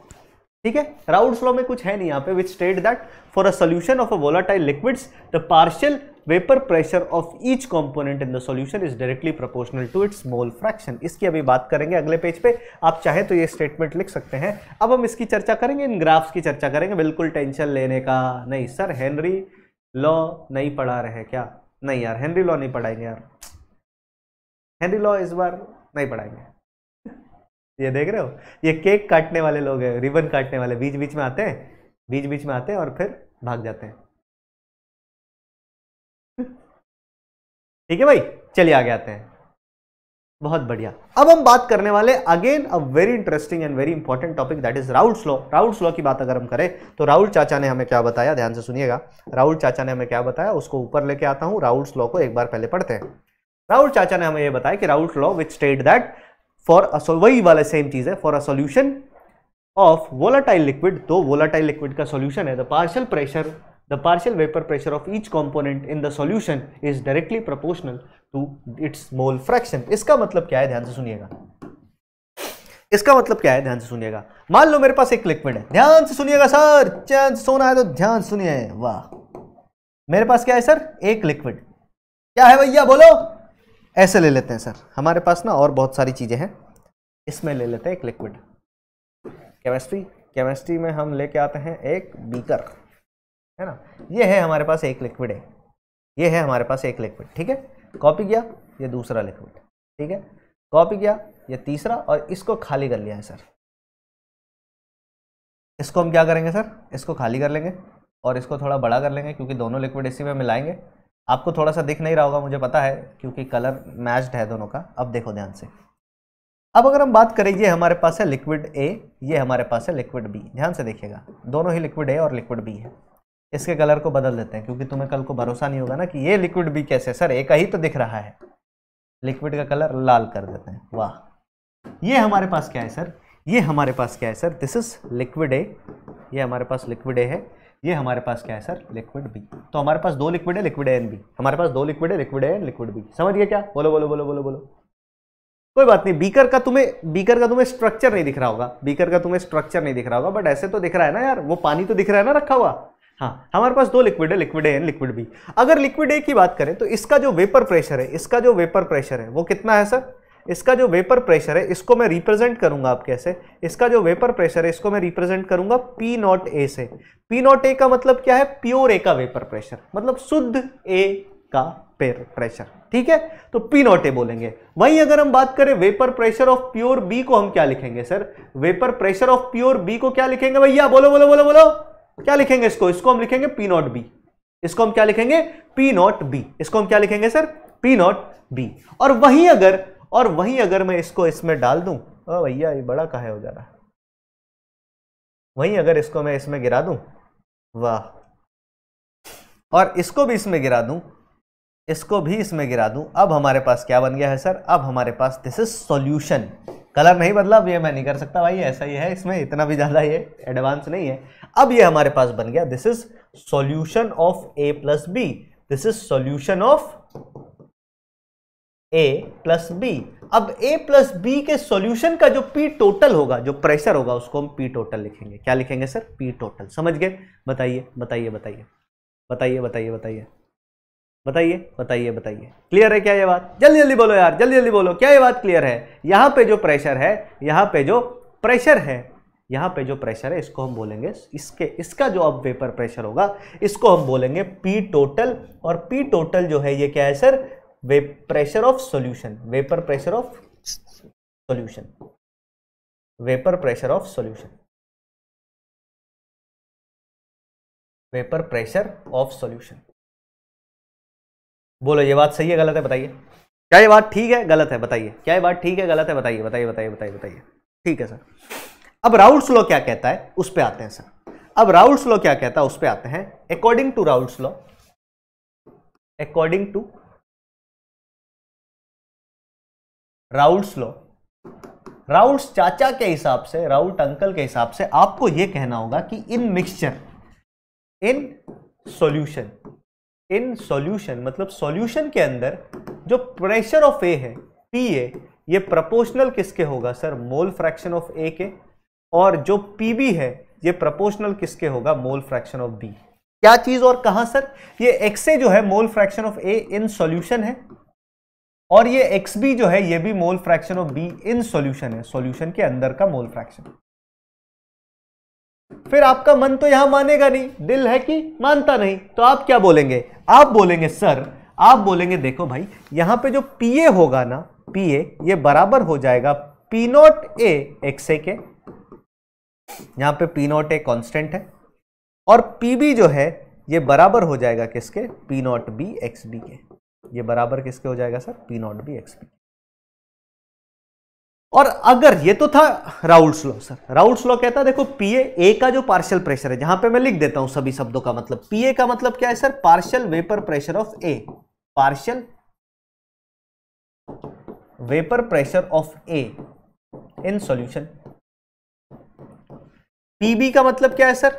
ठीक है राउल्ट्स लॉ में कुछ है नहीं यहाँ पे which state that for a solution of a volatile liquids the partial vapour pressure of each component in the solution is directly proportional to its mole fraction इसकी अभी बात करेंगे अगले पेज पे आप चाहे तो ये स्टेटमेंट लिख सकते हैं अब हम इसकी चर्चा करेंगे इन ग्राफ्स की चर्चा करेंगे बिल्कुल टेंशन लेने का नहीं सर हेनरी लॉ नहीं पढ़ा रहे क्या नहीं यार हेनरी लॉ नहीं पढ़ाएंगे यार हेनरी लॉ इस बार नहीं पढ़ाएंगे ये देख रहे हो ये केक काटने वाले लोग हैं रिबन काटने वाले बीच बीच में आते हैं बीच बीच में आते हैं और फिर भाग जाते हैं ठीक है भाई चलिए आगे आते हैं बहुत बढ़िया अब हम बात करने वाले again a very interesting and very important topic that is Raoul Slow Raoul Slow की बात अगर हम करें तो राहुल चाचा ने हमें क्या बताया ध्यान से सुनिएगा राहुल चाचा ने हमें क्या बताया उसको ऊपर लेके आता हूं राउल स्लो को एक बार पहले पढ़ते हैं राहुल चाचा ने हमें यह बताया कि राउल law which state that for वही वाले सेम चीज है for a solution of volatile liquid दो वोलाटाइल लिक्विड का सोल्यूशन है the partial pressure the partial vapor pressure of each component in the solution is directly proportional to its mole fraction इसका मतलब क्या है ध्यान से सुनिएगा इसका मतलब क्या है ध्यान से सुनिएगा मान लो मेरे पास एक लिक्विड है ध्यान से सुनिएगा सर चैन सोना है तो ध्यान सुनिए वाह मेरे पास क्या है सर एक लिक्विड क्या है भैया बोलो ऐसे ले लेते हैं सर हमारे पास ना और बहुत सारी चीज़ें हैं इसमें ले लेते हैं एक लिक्विड केमिस्ट्री केमिस्ट्री में हम लेके आते हैं एक बीकर है ना ये है हमारे पास एक लिक्विड है ये है हमारे पास एक लिक्विड ठीक है कॉपी किया ये दूसरा लिक्विड ठीक है कॉपी किया ये तीसरा और इसको खाली कर लिया है सर इसको हम क्या करेंगे सर इसको खाली कर लेंगे और इसको थोड़ा बड़ा कर लेंगे क्योंकि दोनों लिक्विड इसी में मिलाएंगे आपको थोड़ा सा दिख नहीं रहा होगा मुझे पता है क्योंकि कलर मैच्ड है दोनों का अब देखो ध्यान से अब अगर हम बात करें ये हमारे पास है लिक्विड ए ये हमारे पास है लिक्विड बी ध्यान से देखिएगा दोनों ही लिक्विड ए और लिक्विड बी है इसके कलर को बदल देते हैं क्योंकि तुम्हें कल को भरोसा नहीं होगा ना कि ये लिक्विड भी कैसे सर एक ही तो दिख रहा है लिक्विड का कलर लाल कर देते हैं वाह ये हमारे पास क्या है सर ये हमारे पास क्या है sir this is liquid A ये हमारे पास लिक्विड ए है ये हमारे पास क्या है सर लिक्विड बी तो हमारे पास दो लिक्विड है लिक्विड ए एंड बी हमारे पास दो लिक्विड है liquid A and liquid B समझ गया क्या बोलो बोलो बोलो बोलो बोलो कोई बात नहीं बीकर का तुम्हें बीकर का तुम्हें स्ट्रक्चर नहीं दिख रहा होगा बीकर का तुम्हें स्ट्रक्चर नहीं दिख रहा होगा बट ऐसे तो दिख रहा है ना यार वो पानी तो दिख रहा है ना रखा हुआ हाँ हमारे पास दो लिक्विड है liquid A and liquid B अगर लिक्विड ए की बात करें तो इसका जो वेपर प्रेशर है इसका जो वेपर प्रेशर है वो कितना है सर इसका जो वेपर प्रेशर है इसको मैं रिप्रेजेंट करूंगा आप कैसे इसका जो वेपर प्रेशर है इसको मैं रिप्रेजेंट करूंगा पी नॉट ए से पी नॉट ए का मतलब क्या है प्योर ए का वेपर प्रेशर मतलब शुद्ध ए का प्रेशर ठीक है तो पी नॉट ए बोलेंगे वहीं अगर हम बात करें vapour pressure of pure B को हम क्या लिखेंगे sir vapour pressure of pure B को क्या लिखेंगे भैया बोलो बोलो बोलो बोलो क्या लिखेंगे इसको इसको हम लिखेंगे पी नॉट बी इसको हम क्या लिखेंगे पी नॉट बी इसको हम क्या लिखेंगे सर पी नॉट बी और वहीं अगर और वहीं अगर मैं इसको इसमें डाल दूं भैया ये बड़ा काहे हो जा रहा है वहीं अगर इसको मैं इसमें गिरा दूं वाह और इसको भी इसमें गिरा दूं इसको भी इसमें गिरा दूं अब हमारे पास क्या बन गया है सर अब हमारे पास दिस इज सॉल्यूशन कलर नहीं बदला अब ये मैं नहीं कर सकता भाई ऐसा ही है इसमें इतना भी ज़्यादा ये एडवांस नहीं है अब ये हमारे पास बन गया this is solution of A plus B this is solution of A plus B अब ए प्लस बी के सॉल्यूशन का जो पी टोटल होगा जो प्रेशर होगा उसको हम पी टोटल लिखेंगे क्या लिखेंगे सर पी टोटल समझ गए बताइए बताइए बताइए बताइए बताइए बताइए बताइए बताइए बताइए क्लियर है क्या ये बात जल्दी जल्दी बोलो यार जल्दी जल्दी बोलो क्या ये बात क्लियर है यहाँ पे जो प्रेशर है यहाँ पे जो प्रेशर है यहाँ पे जो प्रेशर है इसको हम बोलेंगे इसके इसका जो अब वेपर प्रेशर होगा इसको हम बोलेंगे पी टोटल और पी टोटल जो है ये क्या है सर वे pressure of solution vapour pressure of solution vapour pressure of solution vapour pressure of solution बोलो ये बात सही है गलत है बताइए क्या ये बात ठीक है गलत है बताइए क्या ये बात ठीक है गलत है बताइए बताइए बताइए बताइए बताइए ठीक है सर अब राउल स्लो क्या कहता है उस पर आते हैं सर अब राउल स्लो क्या कहता है उस पर आते हैं according to Raoul Slow according to Raoul Slow Raoul चाचा के हिसाब से राउल अंकल के हिसाब से आपको यह कहना होगा कि in mixture in solution in solution मतलब सॉल्यूशन के अंदर जो प्रेशर ऑफ ए है पी ए ये प्रोपोर्शनल किसके होगा sir mole fraction of A के और जो पी बी है ये प्रोपोर्शनल किसके होगा मोल फ्रैक्शन ऑफ बी क्या चीज और कहा सर ये एक्स ए जो है mole fraction of A in solution है और ये एक्स बी जो है ये भी mole fraction of B in solution है सॉल्यूशन के अंदर का मोल फ्रैक्शन फिर आपका मन तो यहां मानेगा नहीं दिल है कि मानता नहीं तो आप क्या बोलेंगे आप बोलेंगे सर आप बोलेंगे देखो भाई यहां पे जो पी ए होगा ना पी ए ये बराबर हो जाएगा P not A X A के यहां पे पी नॉट ए कॉन्स्टेंट है और पी बी जो है ये बराबर हो जाएगा किसके P not B X B के ये बराबर किसके हो जाएगा sir P not B X B और अगर ये तो था Raoult's law sir Raoult's law कहता है देखो पीए ए का जो पार्शियल प्रेशर है जहां पे मैं लिख देता हूं सभी शब्दों का मतलब पीए का मतलब क्या है sir partial vapour pressure of A partial vapour pressure of A in solution PB का मतलब क्या है sir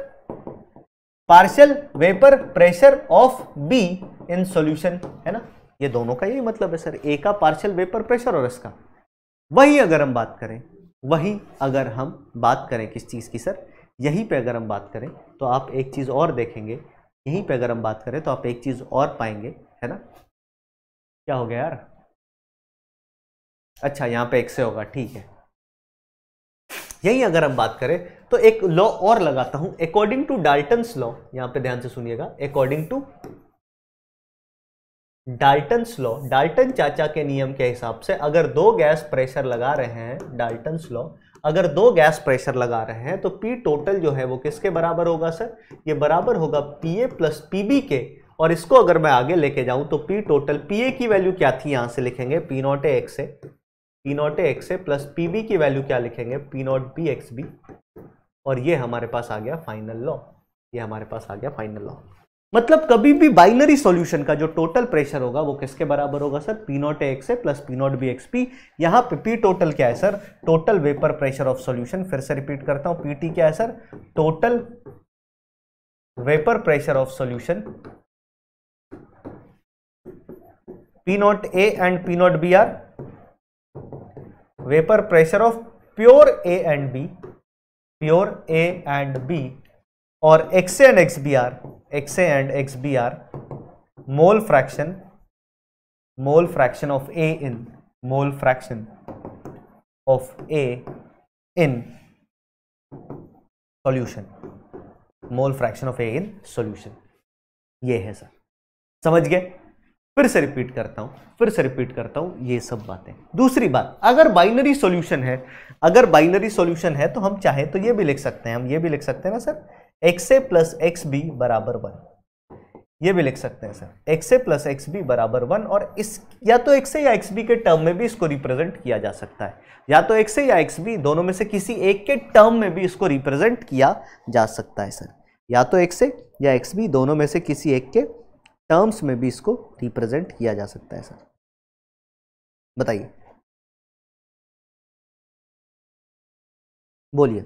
partial vapour pressure of B in solution है ना ये दोनों का यही मतलब है सर ए का पार्शियल वेपर प्रेशर और इसका वहीं अगर हम बात करें वहीं अगर हम बात करें किस चीज़ की सर यहीं पे अगर हम बात करें तो आप एक चीज़ और देखेंगे यहीं पे अगर हम बात करें तो आप एक चीज़ और पाएंगे है ना क्या हो गया यार अच्छा यहाँ पे एक से होगा ठीक है यहीं अगर हम बात करें तो एक लॉ और लगाता हूँ अकॉर्डिंग टू डाल्टन लॉ यहाँ पे ध्यान से सुनिएगा according to Dalton's law Dalton चाचा के नियम के हिसाब से अगर दो गैस प्रेशर लगा रहे हैं डाल्टन स्लो अगर दो गैस प्रेशर लगा रहे हैं तो पी टोटल जो है वो किसके बराबर होगा सर ये बराबर होगा P A plus P B के और इसको अगर मैं आगे लेके जाऊं तो पी टोटल पी ए की वैल्यू क्या थी यहाँ से लिखेंगे P not A X A P not A X A plus P B की वैल्यू क्या लिखेंगे P not B X B और ये हमारे पास आ गया फाइनल लॉ ये हमारे पास आ गया फाइनल लॉ मतलब कभी भी बाइनरी सॉल्यूशन का जो टोटल प्रेशर होगा वो किसके बराबर होगा sir P not A X A plus P not B X P यहाँ पे पी टोटल क्या है sir total vapour pressure of solution फिर से रिपीट करता हूँ पी टी क्या है sir total vapour pressure of solution P not A and P not B are vapour pressure of pure A and B pure A and B और X and X B are XA and XB are mole fraction, mole fraction of A in, mole fraction of A in solution, mole fraction of A in solution. ये है सर समझ गए फिर से रिपीट करता हूं फिर से रिपीट करता हूं ये सब बातें दूसरी बात अगर बाइनरी सॉल्यूशन है अगर बाइनरी सॉल्यूशन है तो हम चाहे तो ये भी लिख सकते हैं हम ये भी लिख सकते हैं ना sir X A plus X B बराबर वन ये भी लिख सकते हैं sir X A plus X B बराबर वन और इस या तो एक्स ए या एक्स बी के टर्म में भी इसको रिप्रेजेंट किया जा सकता है या तो एक्स ए या एक्स बी दोनों में से किसी एक के टर्म में भी इसको रिप्रेजेंट किया जा सकता है सर या तो एक्स ए या एक्स बी दोनों में से किसी एक के टर्म्स में भी इसको रिप्रेजेंट किया जा सकता है सर बताइए बोलिए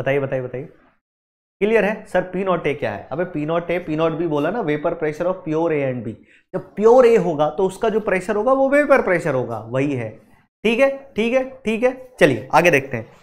बताइए बताइए बताइए क्लियर है सर पी नॉट ए क्या है अबे P not A P not B बोला ना vapour pressure of pure A and B जब प्योर ए होगा तो उसका जो प्रेशर होगा वो वेपर प्रेशर होगा वही है ठीक है ठीक है ठीक है चलिए आगे देखते हैं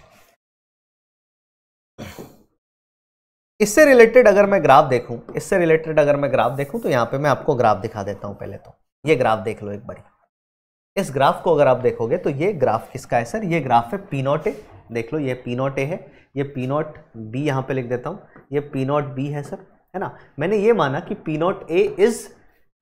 इससे रिलेटेड अगर मैं ग्राफ देखूं इससे रिलेटेड अगर मैं ग्राफ देखूं तो यहां पे मैं आपको ग्राफ दिखा देता हूं पहले तो ये ग्राफ देख लो एक बारी इस ग्राफ को अगर आप देखोगे तो ये ग्राफ किसका है सर ये ग्राफ है पी नॉट ए देख लो ये पी नॉट ए है ये पी नॉट बी यहाँ पर लिख देता हूँ ये पी नॉट बी है सर है ना मैंने ये माना कि P not A is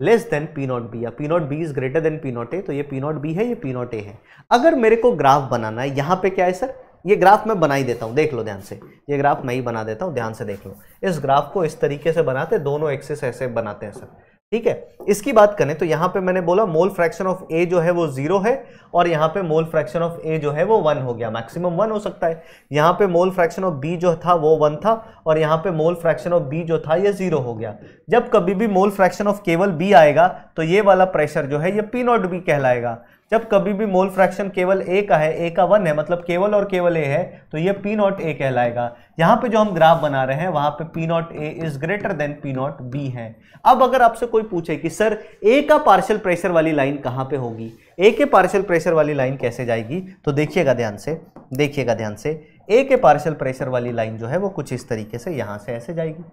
less than P not B या P not B is greater than P not A तो ये पी नॉट बी है ये पी नॉट ए है अगर मेरे को ग्राफ बनाना है यहाँ पे क्या है सर ये ग्राफ मैं बना ही देता हूँ देख लो ध्यान से ये ग्राफ मैं ही बना देता हूँ ध्यान से देख लो इस ग्राफ को इस तरीके से बनाते दोनों एक्सेस ऐसे बनाते हैं सर ठीक है इसकी बात करें तो यहां पे मैंने बोला मोल फ्रैक्शन ऑफ ए जो है वो जीरो है और यहां पे मोल फ्रैक्शन ऑफ ए जो है वो वन हो गया मैक्सिमम वन हो सकता है यहां पे मोल फ्रैक्शन ऑफ बी जो था वो वन था और यहां पे मोल फ्रैक्शन ऑफ बी जो था ये जीरो हो गया जब कभी भी मोल फ्रैक्शन ऑफ केवल बी आएगा तो ये वाला प्रेशर जो है ये पी नॉट बी कहलाएगा जब कभी भी मोल फ्रैक्शन केवल ए का है ए का वन है मतलब केवल और केवल ए है तो ये पी नॉट ए कहलाएगा यहाँ पे जो हम ग्राफ बना रहे हैं वहाँ पे P not A is greater than P not B है अब अगर आपसे कोई पूछे कि सर ए का पार्शियल प्रेशर वाली लाइन कहाँ पे होगी ए के पार्शियल प्रेशर वाली लाइन कैसे जाएगी तो देखिएगा ध्यान से देखिएगा ध्यान से ए के पार्शियल प्रेशर वाली लाइन जो है वो कुछ इस तरीके से यहाँ से ऐसे जाएगी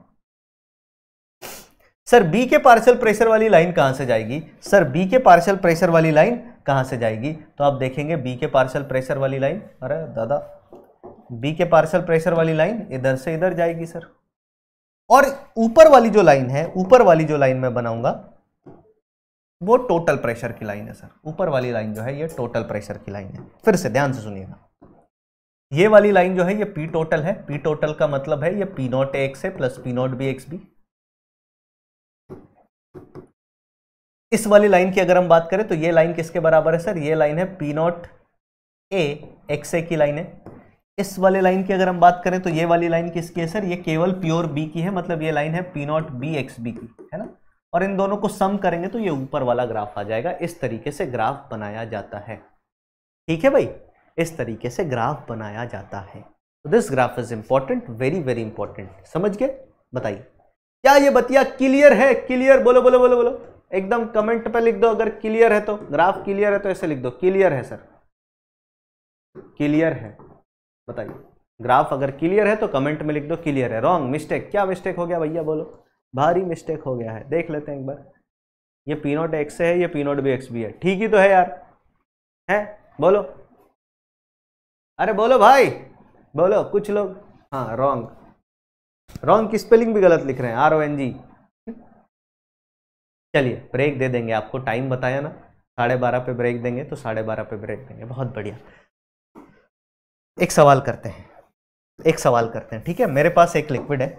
सर बी के पार्शियल प्रेशर वाली लाइन कहां से जाएगी सर बी के पार्शियल प्रेशर वाली लाइन कहां से जाएगी तो आप देखेंगे बी के पार्शियल प्रेशर वाली लाइन अरे दादा बी के पार्शियल प्रेशर वाली लाइन इधर से इधर जाएगी सर और ऊपर वाली जो लाइन है ऊपर वाली जो लाइन मैं बनाऊंगा वो टोटल प्रेशर की लाइन है सर ऊपर वाली लाइन जो है ये टोटल प्रेशर की लाइन है फिर से ध्यान से सुनिएगा ये वाली लाइन जो है ये पी टोटल है पी टोटल का मतलब है ये पी नॉट ए एक्स है plus P not B X B इस वाली लाइन की अगर हम बात करें तो ये लाइन किसके बराबर है सर ये लाइन है P not A X A की लाइन है इस वाले लाइन की अगर हम बात करें तो ये वाली लाइन किसकी है सर ये केवल प्योर बी की है मतलब ये लाइन है P not B X B की है ना और इन दोनों को सम करेंगे तो ये ऊपर वाला ग्राफ आ जाएगा इस तरीके से ग्राफ बनाया जाता है ठीक है भाई इस तरीके से ग्राफ बनाया जाता है तो this graph is important very very important समझ गए बताइए क्या ये बतिया क्लियर है क्लियर बोलो बोलो बोलो बोलो एकदम कमेंट पे लिख दो अगर क्लियर है तो ग्राफ क्लियर है तो ऐसे लिख दो क्लियर है सर क्लियर है बताइए ग्राफ अगर क्लियर है तो कमेंट में लिख दो क्लियर है रॉन्ग मिस्टेक क्या मिस्टेक हो गया भैया बोलो भारी मिस्टेक हो गया है देख लेते हैं एक बार ये पी नोट एक्स है ये पी नोट भी एक्स भी है ठीक ही तो है यार है बोलो अरे बोलो भाई बोलो कुछ लोग हाँ रॉन्ग रॉन्ग की स्पेलिंग भी गलत लिख रहे हैं आर ओ एन जी चलिए ब्रेक दे देंगे आपको टाइम बताया ना साढ़े बारह पे ब्रेक देंगे तो साढ़े बारह पे ब्रेक देंगे बहुत बढ़िया एक सवाल करते हैं एक सवाल करते हैं ठीक है मेरे पास एक लिक्विड है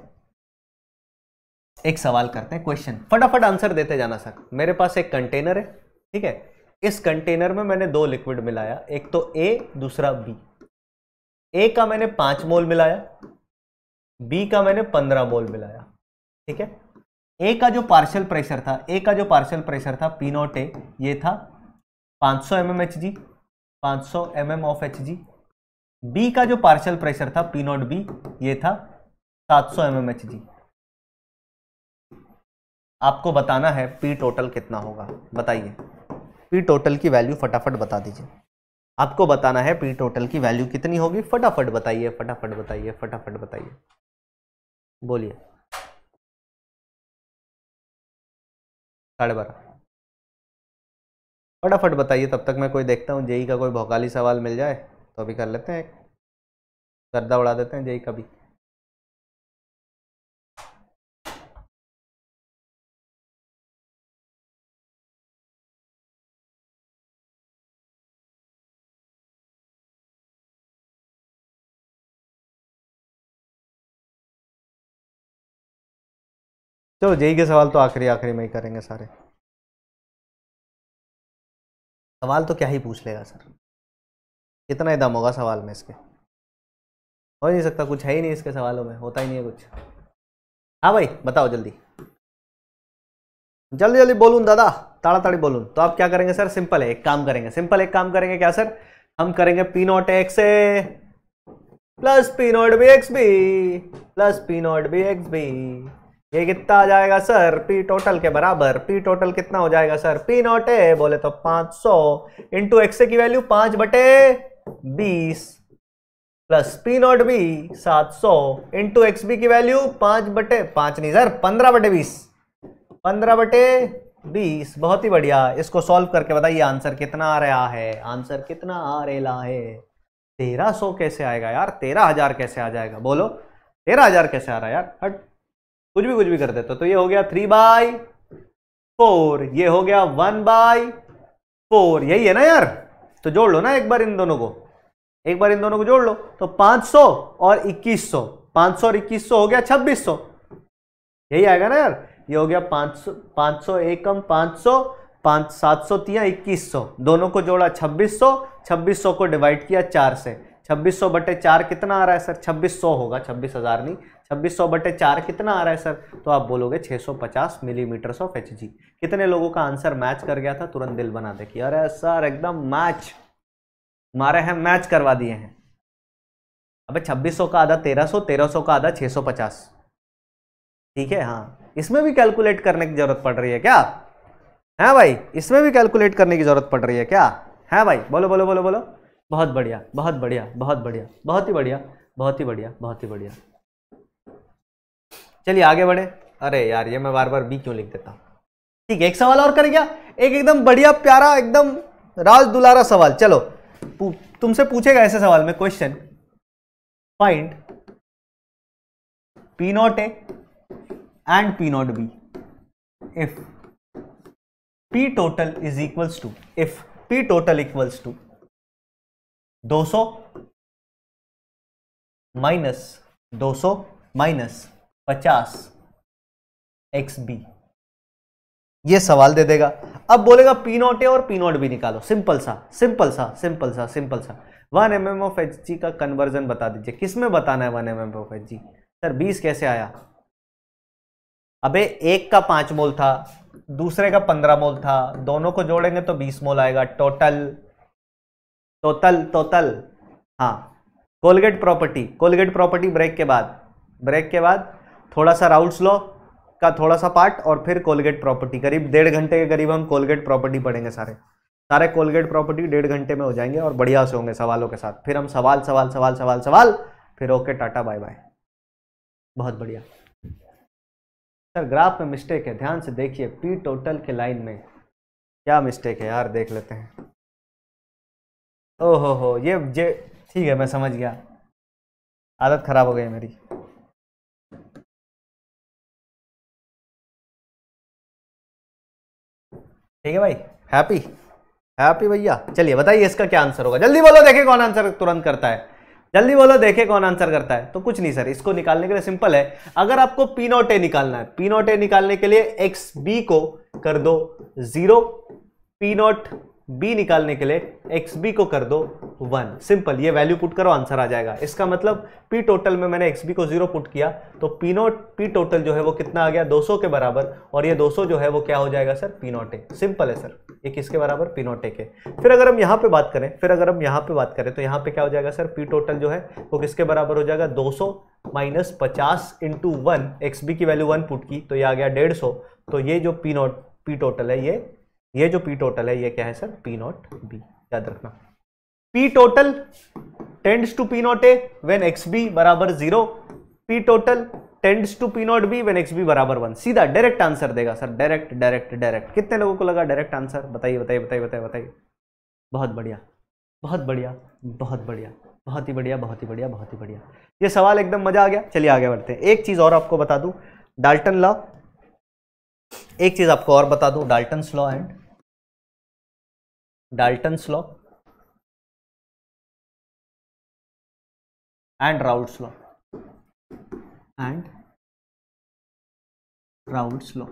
एक सवाल करते हैं क्वेश्चन फटाफट आंसर देते जाना सर मेरे पास एक कंटेनर है ठीक है इस कंटेनर में मैंने दो लिक्विड मिलाया एक तो ए दूसरा बी ए का मैंने पांच मोल मिलाया बी का मैंने पंद्रह मोल मिलाया ठीक है ए का जो पार्शियल प्रेशर था ए का जो पार्शियल प्रेशर था पी नॉट ए ये था 500 सौ एम एम एच जी पाँच सौ M M of H G B का जो पार्शियल प्रेशर था पी नॉट बी ये था 700 सौ एम एम एच जी आपको बताना है पी टोटल कितना होगा बताइए पी टोटल की वैल्यू फटाफट बता दीजिए आपको बताना है पी टोटल की वैल्यू कितनी होगी फटाफट बताइए फटाफट बताइए फटाफट बताइए बोलिए साढ़े बारह फटाफट बताइए तब तक मैं कोई देखता हूँ जेई का कोई भौकाली सवाल मिल जाए तो अभी कर लेते हैं गर्दा उड़ा देते हैं जेई का भी चलो जेई के सवाल तो आखिरी आखिरी में ही करेंगे सारे सवाल तो क्या ही पूछ लेगा सर कितना ही दम होगा सवाल में इसके हो नहीं सकता कुछ है ही नहीं इसके सवालों में होता ही नहीं है कुछ हाँ भाई बताओ जल्दी जल्दी जल्दी बोलूँ दादा ताड़ा ताड़ी बोलूँ तो आप क्या करेंगे सर सिंपल है एक काम करेंगे सिंपल एक काम करेंगे क्या सर हम करेंगे P not X A plus P not B X B plus P not B X B ये कितना आ जाएगा सर पी टोटल के बराबर पी टोटल कितना हो जाएगा सर पी नॉट ए बोले तो 500 सौ इंटू एक्स की वैल्यू पांच बटे बीस प्लस पी नॉट बी सात सौ इंटू एक्स बी की वैल्यू पांच बटे पांच नहीं सर पंद्रह बटे बीस पंद्रह बटे बीस बहुत ही बढ़िया इसको सॉल्व करके बताइए आंसर कितना आ रहा है आंसर कितना आ रहा है तेरह कैसे आएगा यार तेरह हजार कैसे आ जाएगा बोलो तेरह हजार कैसे आ रहा है यार हट कुछ भी कुछ भी कर देते तो ये हो गया थ्री बाय फोर ये हो गया वन बाय फोर यही है ना यार तो जोड़ लो ना एक बार इन दोनों को एक बार इन दोनों को जोड़ लो तो 500 और 2100 500 और 2100 हो गया 2600 यही आएगा ना यार ये हो गया 500 500 एकम सौ पाँच सात सौ तिया इक्कीस सौ दोनों को जोड़ा 2600 2600 को डिवाइड किया चार से छब्बीस सौ बटे चार कितना आ रहा है सर छब्बीस सौ होगा छब्बीस हज़ार नहीं छब्बीस सौ बटे चार कितना आ रहा है सर तो आप बोलोगे सौ पचास मिलीमीटर्स ऑफ एच जी कितने लोगों का आंसर मैच कर गया था तुरंत दिल बना देखिए अरे सर एकदम मैच मारे हैं मैच करवा दिए हैं अबे सौ का आधा तेरह सौ का आधा पचास ठीक है हाँ इसमें भी कैलकुलेट करने की ज़रूरत पड़ रही है क्या है भाई इसमें भी कैलकुलेट करने की ज़रूरत पड़ रही है क्या है भाई बोलो बोलो बोलो बोलो बहुत बढ़िया बहुत बढ़िया बहुत बढ़िया बहुत ही बढ़िया बहुत ही बढ़िया बहुत ही बढ़िया चलिए आगे बढ़े अरे यार ये मैं बार बार बी क्यों लिख देता हूँ ठीक है एक सवाल और कर गया एक एकदम बढ़िया प्यारा एकदम राज दुलारा सवाल चलो तुमसे पूछेगा ऐसे सवाल में question find P not A and P not B if P total is equals to if P total equals to 200 minus 200 minus पचास एक्स बी ये सवाल दे देगा अब बोलेगा पी नॉट ए और पी नॉट बी निकालो सिंपल सा सिंपल सा सिंपल सा सिंपल सा one M M of H G का कन्वर्जन बता दीजिए किस में बताना है one M M of H G sir बीस कैसे आया अबे एक का पांच मोल था दूसरे का पंद्रह मोल था दोनों को जोड़ेंगे तो बीस मोल आएगा टोटल टोतल तोतल हाँ colligative property colligative property break के बाद ब्रेक के बाद थोड़ा सा राउल्स लॉ का थोड़ा सा पार्ट और फिर कोलगेट प्रॉपर्टी करीब डेढ़ घंटे के करीब हम कोलगेट प्रॉपर्टी पढ़ेंगे सारे सारे कोलगेट प्रॉपर्टी डेढ़ घंटे में हो जाएंगे और बढ़िया से होंगे सवालों के साथ फिर हम सवाल सवाल सवाल सवाल सवाल फिर ओके टाटा बाय बाय बहुत बढ़िया सर ग्राफ में मिस्टेक है ध्यान से देखिए पी टोटल के लाइन में क्या मिस्टेक है यार देख लेते हैं ओहो हो ये जे ठीक है मैं समझ गया आदत खराब हो गई मेरी ठीक है भाई हैप्पी हैप्पी भैया चलिए बताइए इसका क्या आंसर होगा जल्दी बोलो देखे कौन आंसर तुरंत करता है जल्दी बोलो देखे कौन आंसर करता है तो कुछ नहीं सर इसको निकालने के लिए सिंपल है अगर आपको ए निकालना है ए निकालने के लिए एक्स बी को कर दो जीरो पीनोट बी निकालने के लिए एक्स बी को कर दो वन सिंपल ये वैल्यू पुट करो आंसर आ जाएगा इसका मतलब पी टोटल में मैंने एक्स बी को जीरो पुट किया तो पी नॉट पी टोटल जो है वो कितना आ गया 200 के बराबर और ये 200 जो है वो क्या हो जाएगा sir P not A simple है सर ये किसके बराबर पी नॉट ए के फिर अगर हम यहाँ पे बात करें फिर अगर हम यहाँ पे बात करें तो यहाँ पे क्या हो जाएगा सर पी टोटल जो है वो किसके बराबर हो जाएगा दो सौ माइनस पचास इंटू वन एक्स बी की वैल्यू वन पुट की तो ये आ गया डेढ़ सौ तो ये जो पी नॉट पी टोटल है ये ये जो पी टोटल है ये क्या है सर पी नॉट बी याद रखना P total tends to P not A when X B बराबर zero P total tends to P not B when X B बराबर वन सीधा डायरेक्ट आंसर देगा सर डायरेक्ट डायरेक्ट डायरेक्ट कितने लोगों को लगा डायरेक्ट आंसर बताइए बताइए बताइए बताइए बताइए बहुत बढ़िया बहुत बढ़िया बहुत बढ़िया बहुत ही बढ़िया बहुत ही बढ़िया बहुत ही बढ़िया ये सवाल एकदम मजा आ गया चलिए आगे बढ़ते हैं एक चीज़ और आपको बता दूं डाल्टन लॉ एक चीज़ आपको और बता दूं Dalton law and Dalton's law and Raoult's law and Raoult's law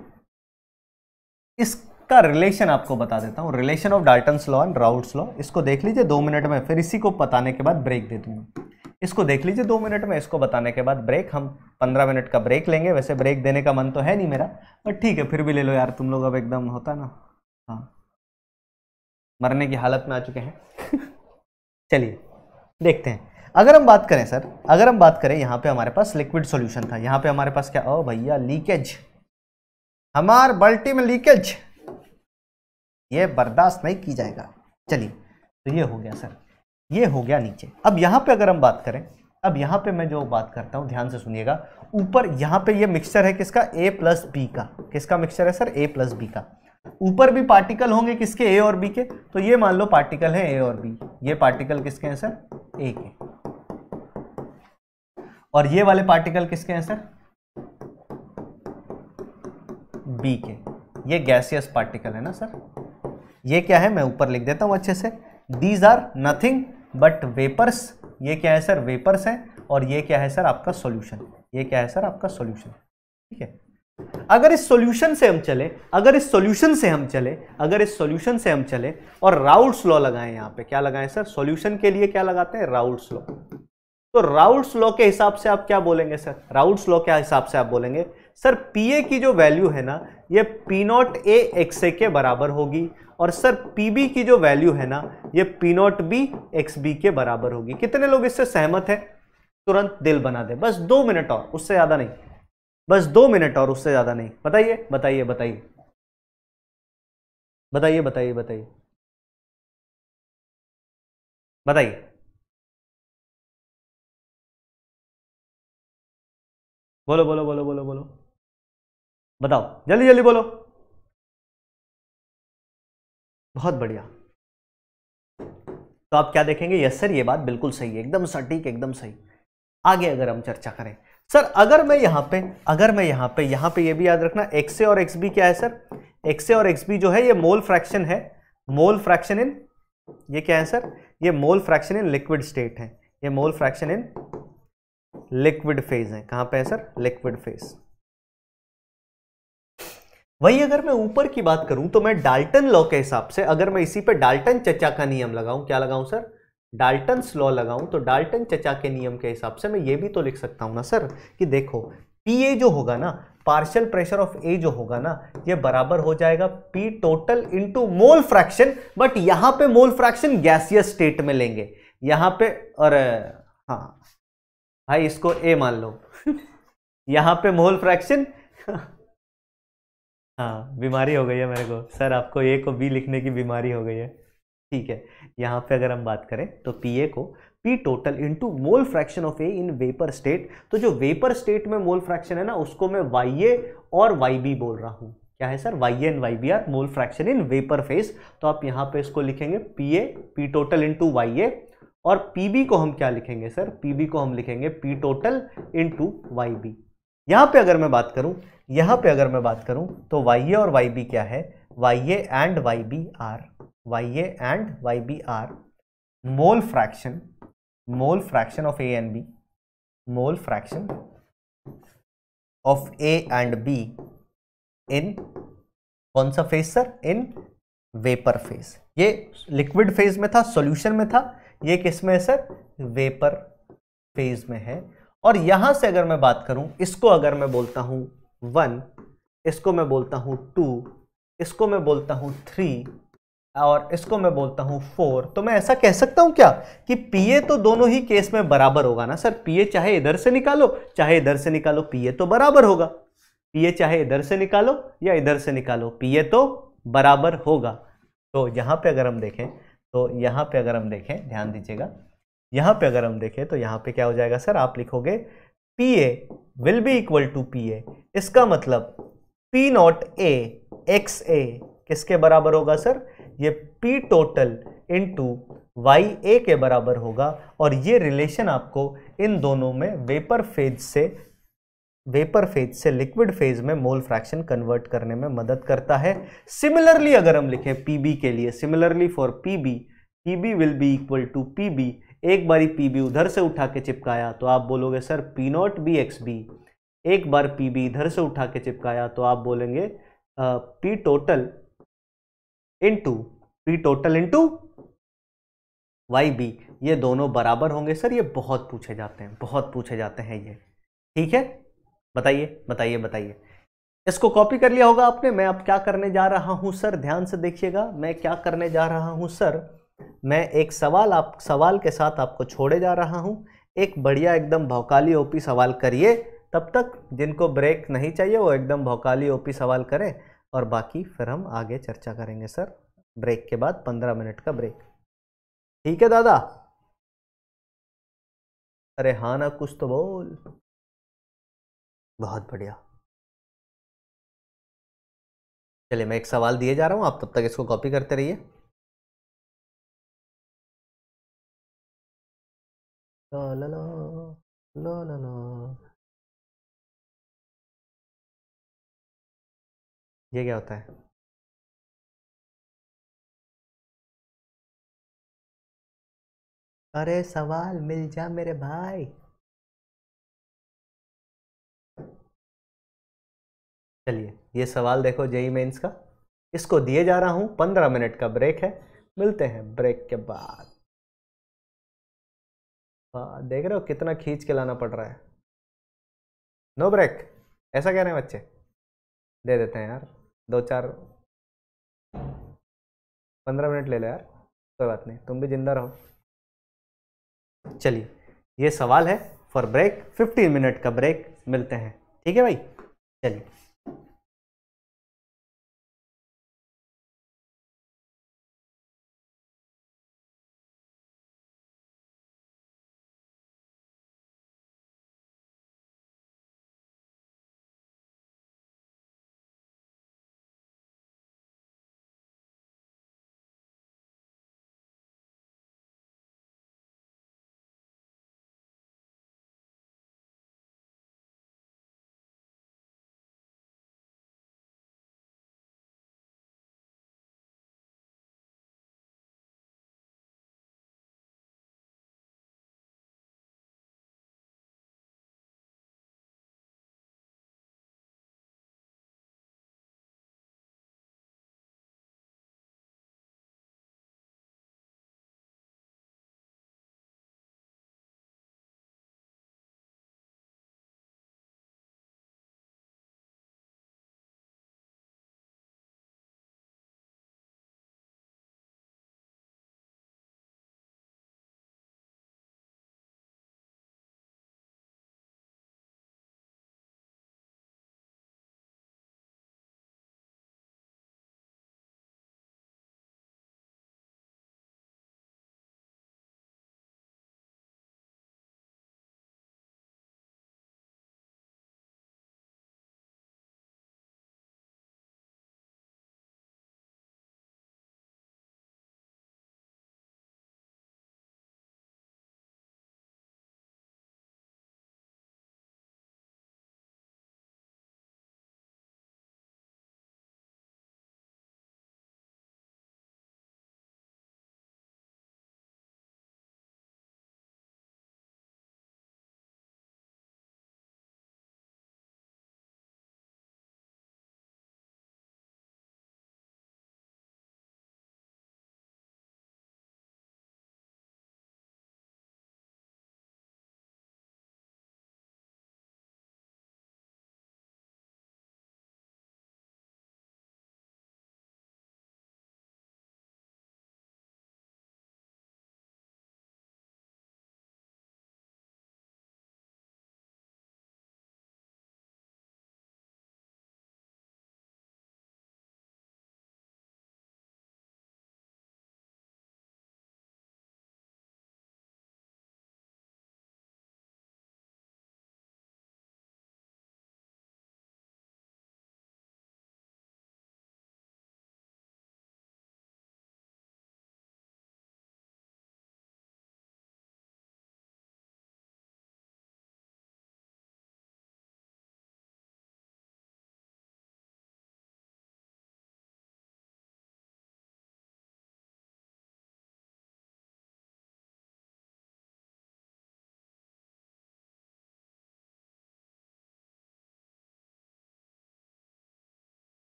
इसका रिलेशन आपको बता देता हूँ relation of Dalton law and Raoult's law इसको देख लीजिए दो मिनट में फिर इसी को बताने के बाद ब्रेक दे दूंगा इसको देख लीजिए दो मिनट में इसको बताने के बाद ब्रेक हम पंद्रह मिनट का ब्रेक लेंगे वैसे ब्रेक देने का मन तो है नहीं मेरा बट ठीक है फिर भी ले लो यार तुम लोग अब एकदम होता ना हाँ मरने की हालत में आ चुके हैं <laughs> चलिए देखते हैं अगर हम बात करें सर अगर हम बात करें यहाँ पे हमारे पास लिक्विड सॉल्यूशन था यहाँ पे हमारे पास क्या ओ भैया लीकेज हमार बाल्टी में लीकेज ये बर्दाश्त नहीं की जाएगा चलिए तो ये हो गया सर ये हो गया नीचे अब यहाँ पे अगर हम बात करें अब यहाँ पे मैं जो बात करता हूँ ध्यान से सुनिएगा ऊपर यहाँ पे ये मिक्सचर है किसका ए प्लस बी का किसका मिक्सचर है सर ए प्लस बी का ऊपर भी पार्टिकल होंगे किसके ए और बी के तो ये मान लो पार्टिकल है ए और बी ये पार्टिकल किसके हैं सर ए के और ये वाले पार्टिकल किसके हैं सर बी के ये गैसियस पार्टिकल है ना सर ये क्या है मैं ऊपर लिख देता हूं अच्छे से these are nothing but vapours ये क्या है सर वेपर्स हैं और ये क्या है सर आपका सॉल्यूशन ये क्या है सर आपका सॉल्यूशन ठीक है अगर इस सॉल्यूशन से हम चले अगर इस सॉल्यूशन से हम चले अगर इस सॉल्यूशन से हम चले और राउल्स लॉ लगाएं यहां पे क्या लगाएं सर सॉल्यूशन के लिए क्या लगाते हैं राउल्स लॉ तो राउल्स लॉ के हिसाब से आप क्या बोलेंगे सर राउल्स लॉ के हिसाब से आप बोलेंगे सर पी की जो वैल्यू है ना ये P not A X A के बराबर होगी और सर पी की जो वैल्यू है ना ये P not B X B के बराबर होगी कितने लोग इससे सहमत है तुरंत दिल बना दे बस दो मिनट और उससे ज़्यादा नहीं बस दो मिनट और उससे ज़्यादा नहीं बताइए बताइए बताइए बताइए बताइए बताइए बताइए बोलो बोलो बोलो बोलो बोलो बताओ जल्दी जल्दी बोलो बहुत बढ़िया तो आप क्या देखेंगे यस सर ये बात बिल्कुल सही है एकदम सटीक एकदम सही आगे अगर हम चर्चा करें सर अगर मैं यहाँ पे अगर मैं यहाँ पे यहाँ पे ये यह भी याद रखना एक्स ए और एक्स बी क्या है सर एक्स ए और एक्स बी जो है ये मोल फ्रैक्शन है मोल फ्रैक्शन इन ये क्या है सर ये mole fraction in liquid state है ये mole fraction in liquid phase है कहां पे है सर लिक्विड फेज वही अगर मैं ऊपर की बात करूं तो मैं डाल्टन लॉ के हिसाब से अगर मैं इसी पे डाल्टन चचा का नियम लगाऊं क्या लगाऊं सर डाल्टन लॉ लगाऊं तो डाल्टन चचा के नियम के हिसाब से मैं ये भी तो लिख सकता हूं ना सर कि देखो पी ए जो होगा ना पार्शियल प्रेशर ऑफ ए जो होगा ना ये बराबर हो जाएगा P total into mole fraction but यहां पे मोल फ्रैक्शन गैसियस स्टेट में लेंगे यहां पे और हाँ भाई इसको ए मान लो यहां पे मोल फ्रैक्शन हाँ बीमारी हो गई है मेरे को सर आपको ए को बी लिखने की बीमारी हो गई है ठीक है यहाँ पे अगर हम बात करें तो पी ए को P total into mole fraction of A in vapour state तो जो वेपर स्टेट में मोल फ्रैक्शन है ना उसको मैं वाई ए और वाई बी बोल रहा हूँ क्या है sir Y and Y B are mole fraction in vapour phase तो आप यहाँ पे इसको लिखेंगे P A P total into Y A और पी बी को हम क्या लिखेंगे सर पी बी को हम लिखेंगे P total into Y B यहाँ पर अगर मैं बात करूँ यहाँ पर अगर मैं बात करूँ तो वाई ए और वाई बी क्या है Y A and Y B are Y A and Y B are mole fraction mole fraction of A and B mole fraction of A and B in कौन सा phase sir in vapour phase ये लिक्विड फेज में था सॉल्यूशन में था ये किस में है सर वेपर फेज में है और यहां से अगर मैं बात करूं इसको अगर मैं बोलता हूं वन इसको मैं बोलता हूं टू इसको मैं बोलता हूं थ्री और इसको मैं बोलता हूं फोर तो मैं ऐसा कह सकता हूँ क्या कि पीए तो दोनों ही केस में बराबर होगा ना सर पीए चाहे इधर से निकालो चाहे इधर से निकालो पीए तो बराबर होगा पीए चाहे इधर से निकालो या इधर से निकालो पीए तो बराबर होगा तो यहां पे अगर हम देखें तो यहां पे अगर हम देखें ध्यान दीजिएगा यहां पर अगर हम देखें तो यहाँ पर क्या हो जाएगा सर आप लिखोगे P A will be equal to P A इसका मतलब P not A X A किसके बराबर होगा सर ये P total into Y A के बराबर होगा और ये रिलेशन आपको इन दोनों में वेपर फेज से वेपर फेज से लिक्विड फेज में मोल फ्रैक्शन कन्वर्ट करने में मदद करता है सिमिलरली अगर हम लिखें बी के लिए similarly for P B will be equal to B एक बारी बी उधर से उठा के चिपकाया तो आप बोलोगे sir P not B X B एक बार बी इधर से उठा के चिपकाया तो आप बोलेंगे P total into P total into Y B ये दोनों बराबर होंगे सर ये बहुत पूछे जाते हैं बहुत पूछे जाते हैं ये ठीक है बताइए बताइए बताइए इसको कॉपी कर लिया होगा आपने मैं अब क्या करने जा रहा हूँ सर ध्यान से देखिएगा मैं क्या करने जा रहा हूँ सर मैं एक सवाल आप सवाल के साथ आपको छोड़े जा रहा हूँ एक बढ़िया एकदम भौकाली ओपी सवाल करिए तब तक जिनको ब्रेक नहीं चाहिए वो एकदम भौकाली ओपी सवाल करें और बाकी फिर हम आगे चर्चा करेंगे सर ब्रेक के बाद पंद्रह मिनट का ब्रेक ठीक है दादा अरे हाँ ना कुछ तो बोल बहुत बढ़िया चलिए मैं एक सवाल दिए जा रहा हूँ आप तब तक इसको कॉपी करते रहिए ला ला ला ला ला ला ये क्या होता है अरे सवाल मिल जा मेरे भाई चलिए ये सवाल देखो जेई मेंस का इसको दिए जा रहा हूं पंद्रह मिनट का ब्रेक है मिलते हैं ब्रेक के बाद देख रहे हो कितना खींच के लाना पड़ रहा है नो ब्रेक ऐसा कह रहे हैं बच्चे दे देते हैं यार दो चार पंद्रह मिनट ले लो यार कोई बात नहीं तुम भी जिंदा रहो चलिए ये सवाल है फॉर ब्रेक फिफ्टीन मिनट का ब्रेक मिलते हैं ठीक है भाई चलिए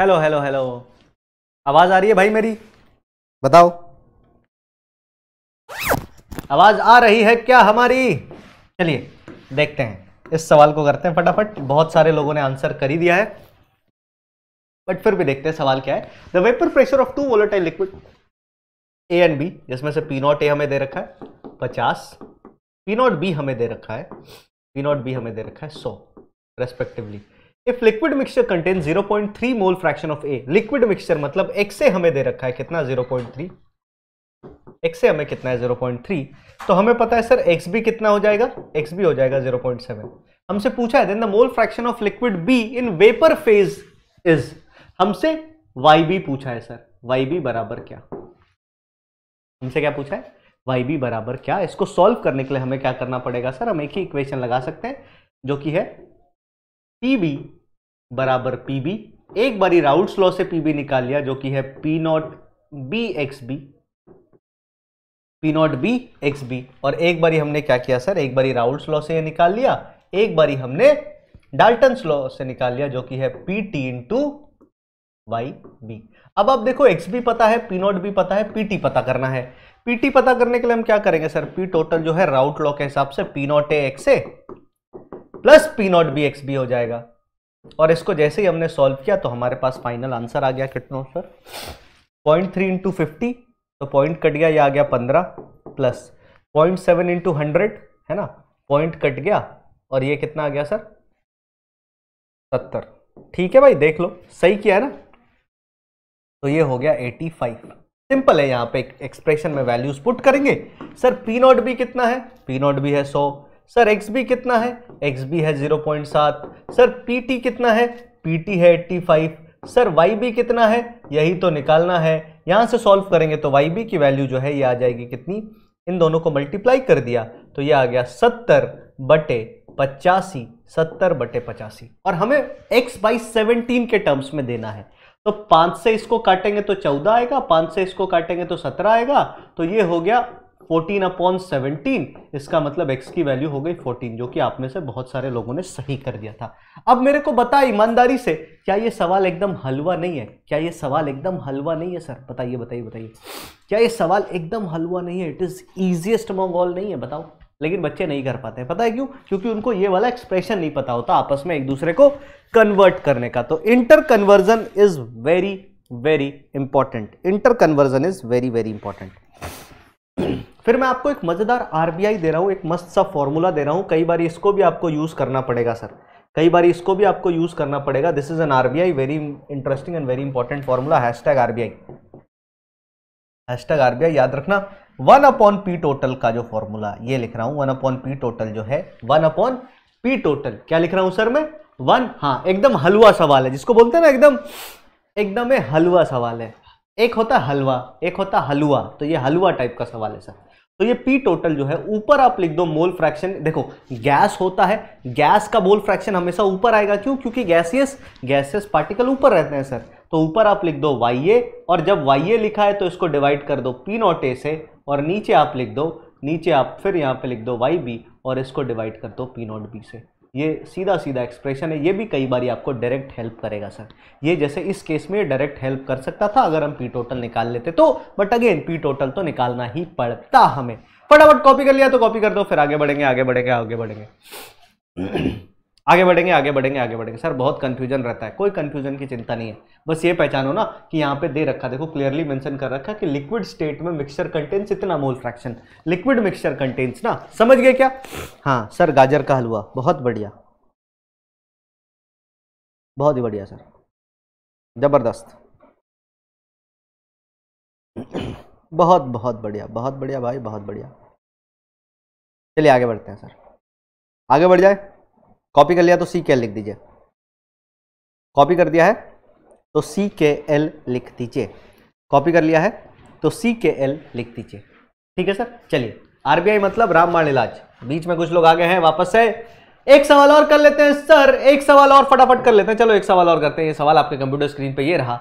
हेलो हेलो हेलो आवाज आ रही है भाई मेरी बताओ आवाज आ रही है क्या हमारी चलिए देखते हैं इस सवाल को करते हैं फटाफट बहुत सारे लोगों ने आंसर कर ही दिया है बट फिर भी देखते हैं सवाल क्या है the vapour pressure of two volatile liquid A and B जिसमें से पी नॉट ए हमें दे रखा है पचास पी नॉट बी हमें दे रखा है पी नॉट बी हमें दे रखा है सौ respectively if liquid mixture contain 0.3 mole fraction of a liquid mixture मतलब एक्स से हमें दे रखा है कितना 0.3 पॉइंट एक्स से हमें कितना है 0.3 तो हमें पता है सर एक्स भी कितना हो जाएगा एक्स भी हो जाएगा 0.7 हमसे पूछा है then the mole fraction of liquid B in vapour phase is हमसे वाई बी पूछा है सर वाई बी बराबर क्या हमसे क्या पूछा है वाई बी बराबर क्या इसको सॉल्व करने के लिए हमें क्या करना पड़ेगा सर हम एक ही इक्वेशन लगा सकते हैं जो कि है पी बी बराबर पी बी एक बारी राउल्ट लॉ से पी बी निकाल लिया जो कि है P not B X B P not B X B और एक बारी हमने क्या किया सर एक बारी राउल्ट लॉ से निकाल लिया एक बारी हमने डाल्टन लॉ से निकाल लिया जो कि है P T into Y B अब आप देखो एक्स बी पता है पी नॉट बी पता है पी टी पता करना है पी टी पता करने के लिए हम क्या करेंगे सर पी टोटल जो है राउट लॉ के हिसाब से P not A X A plus P not B X B हो जाएगा और इसको जैसे ही हमने सॉल्व किया तो हमारे पास फाइनल आंसर आ गया कितना sir point three into fifty तो पॉइंट कट गया ये आ गया पंद्रह plus point seven into hundred है ना पॉइंट कट गया और ये कितना आ गया सर सत्तर ठीक है भाई देख लो सही किया है ना तो ये हो गया एटी फाइव सिंपल है यहाँ पे एक्सप्रेशन में वैल्यूज पुट करेंगे सर पी नॉट भी कितना है पी नॉट भी है सौ सर एक्स बी कितना है एक्स बी है जीरो पॉइंट सात सर पी टी कितना है पी टी है eighty five sir Y B कितना है यही तो निकालना है यहाँ से सॉल्व करेंगे तो वाई बी की वैल्यू जो है ये आ जाएगी कितनी इन दोनों को मल्टीप्लाई कर दिया तो ये आ गया सत्तर बटे पचासी सत्तर बटे पचासी और हमें एक्स बाई सेवनटीन के टर्म्स में देना है तो पाँच से इसको काटेंगे तो चौदह आएगा पाँच से इसको काटेंगे तो सत्रह आएगा तो ये हो गया फोर्टीन अपॉन सेवनटीन इसका मतलब x की वैल्यू हो गई 14 जो कि आप में से बहुत सारे लोगों ने सही कर दिया था अब मेरे को बता ईमानदारी से क्या ये सवाल एकदम हलवा नहीं है क्या ये सवाल एकदम हलवा नहीं है सर बताइए बताइए बताइए क्या ये सवाल एकदम हलवा नहीं है it is easiest among all नहीं है बताओ लेकिन बच्चे नहीं कर पाते पता है क्यों क्योंकि उनको ये वाला एक्सप्रेशन नहीं पता होता आपस में एक दूसरे को कन्वर्ट करने का तो interconversion is very very important interconversion is very very important फिर मैं आपको एक मज़ेदार आरबीआई दे रहा हूँ एक मस्त सा फॉर्मूला दे रहा हूँ कई बार इसको भी आपको यूज़ करना पड़ेगा सर कई बार इसको भी आपको यूज़ करना पड़ेगा this is an I very interesting and very important formula hashtag I hashtag RBI याद रखना वन अपॉन पी टोटल का जो फॉर्मूला ये लिख रहा हूँ वन अपॉन पी टोटल जो है वन अपॉन पी टोटल क्या लिख रहा हूँ सर मैं वन हाँ एकदम हलवा सवाल है जिसको बोलते हैं ना एकदम एकदम हलवा सवाल है एक होता हलवा एक होता हलवा तो ये हलवा टाइप का सवाल है सर तो ये पी टोटल जो है ऊपर आप लिख दो मोल फ्रैक्शन देखो गैस होता है गैस का मोल फ्रैक्शन हमेशा ऊपर आएगा क्यों क्योंकि गैसियस गैसियस पार्टिकल ऊपर रहते हैं सर तो ऊपर आप लिख दो वाई ए और जब वाई ए लिखा है तो इसको डिवाइड कर दो पी नॉट ए से और नीचे आप लिख दो नीचे आप फिर यहाँ पे लिख दो वाई बी और इसको डिवाइड कर दो पी नॉट बी से ये सीधा सीधा एक्सप्रेशन है ये भी कई बार आपको डायरेक्ट हेल्प करेगा सर ये जैसे इस केस में डायरेक्ट हेल्प कर सकता था अगर हम पी टोटल निकाल लेते तो बट अगेन पी टोटल तो निकालना ही पड़ता हमें फटाफट कॉपी कर लिया तो कॉपी कर दो फिर आगे बढ़ेंगे आगे बढ़ेंगे आगे बढ़ेंगे आगे बढ़ेंगे आगे बढ़ेंगे आगे बढ़ेंगे सर बहुत कन्फ्यूजन रहता है कोई कन्फ्यूजन की चिंता नहीं है बस ये पहचानो ना कि यहाँ पे दे रखा देखो क्लियरली मेंशन कर रखा कि लिक्विड स्टेट में मिक्सचर कंटेंट्स इतना mole fraction liquid mixture contents ना समझ गए क्या हाँ सर गाजर का हलवा बहुत बढ़िया बहुत ही बढ़िया सर ज़बरदस्त बहुत बहुत बढ़िया बहुत बढ़िया भाई बहुत बढ़िया चलिए आगे बढ़ते हैं सर आगे बढ़ जाए कॉपी कर लिया तो सी के एल लिख दीजिए कॉपी कर दिया है तो सी के एल लिख दीजिए कॉपी कर लिया है तो सी के एल लिख दीजिए ठीक है सर चलिए आरबीआई मतलब राम मान इलाज बीच में कुछ लोग आ गए हैं वापस से एक सवाल और कर लेते हैं सर एक सवाल और फटाफट कर लेते हैं चलो एक सवाल और करते हैं ये सवाल आपके कंप्यूटर स्क्रीन पे ये रहा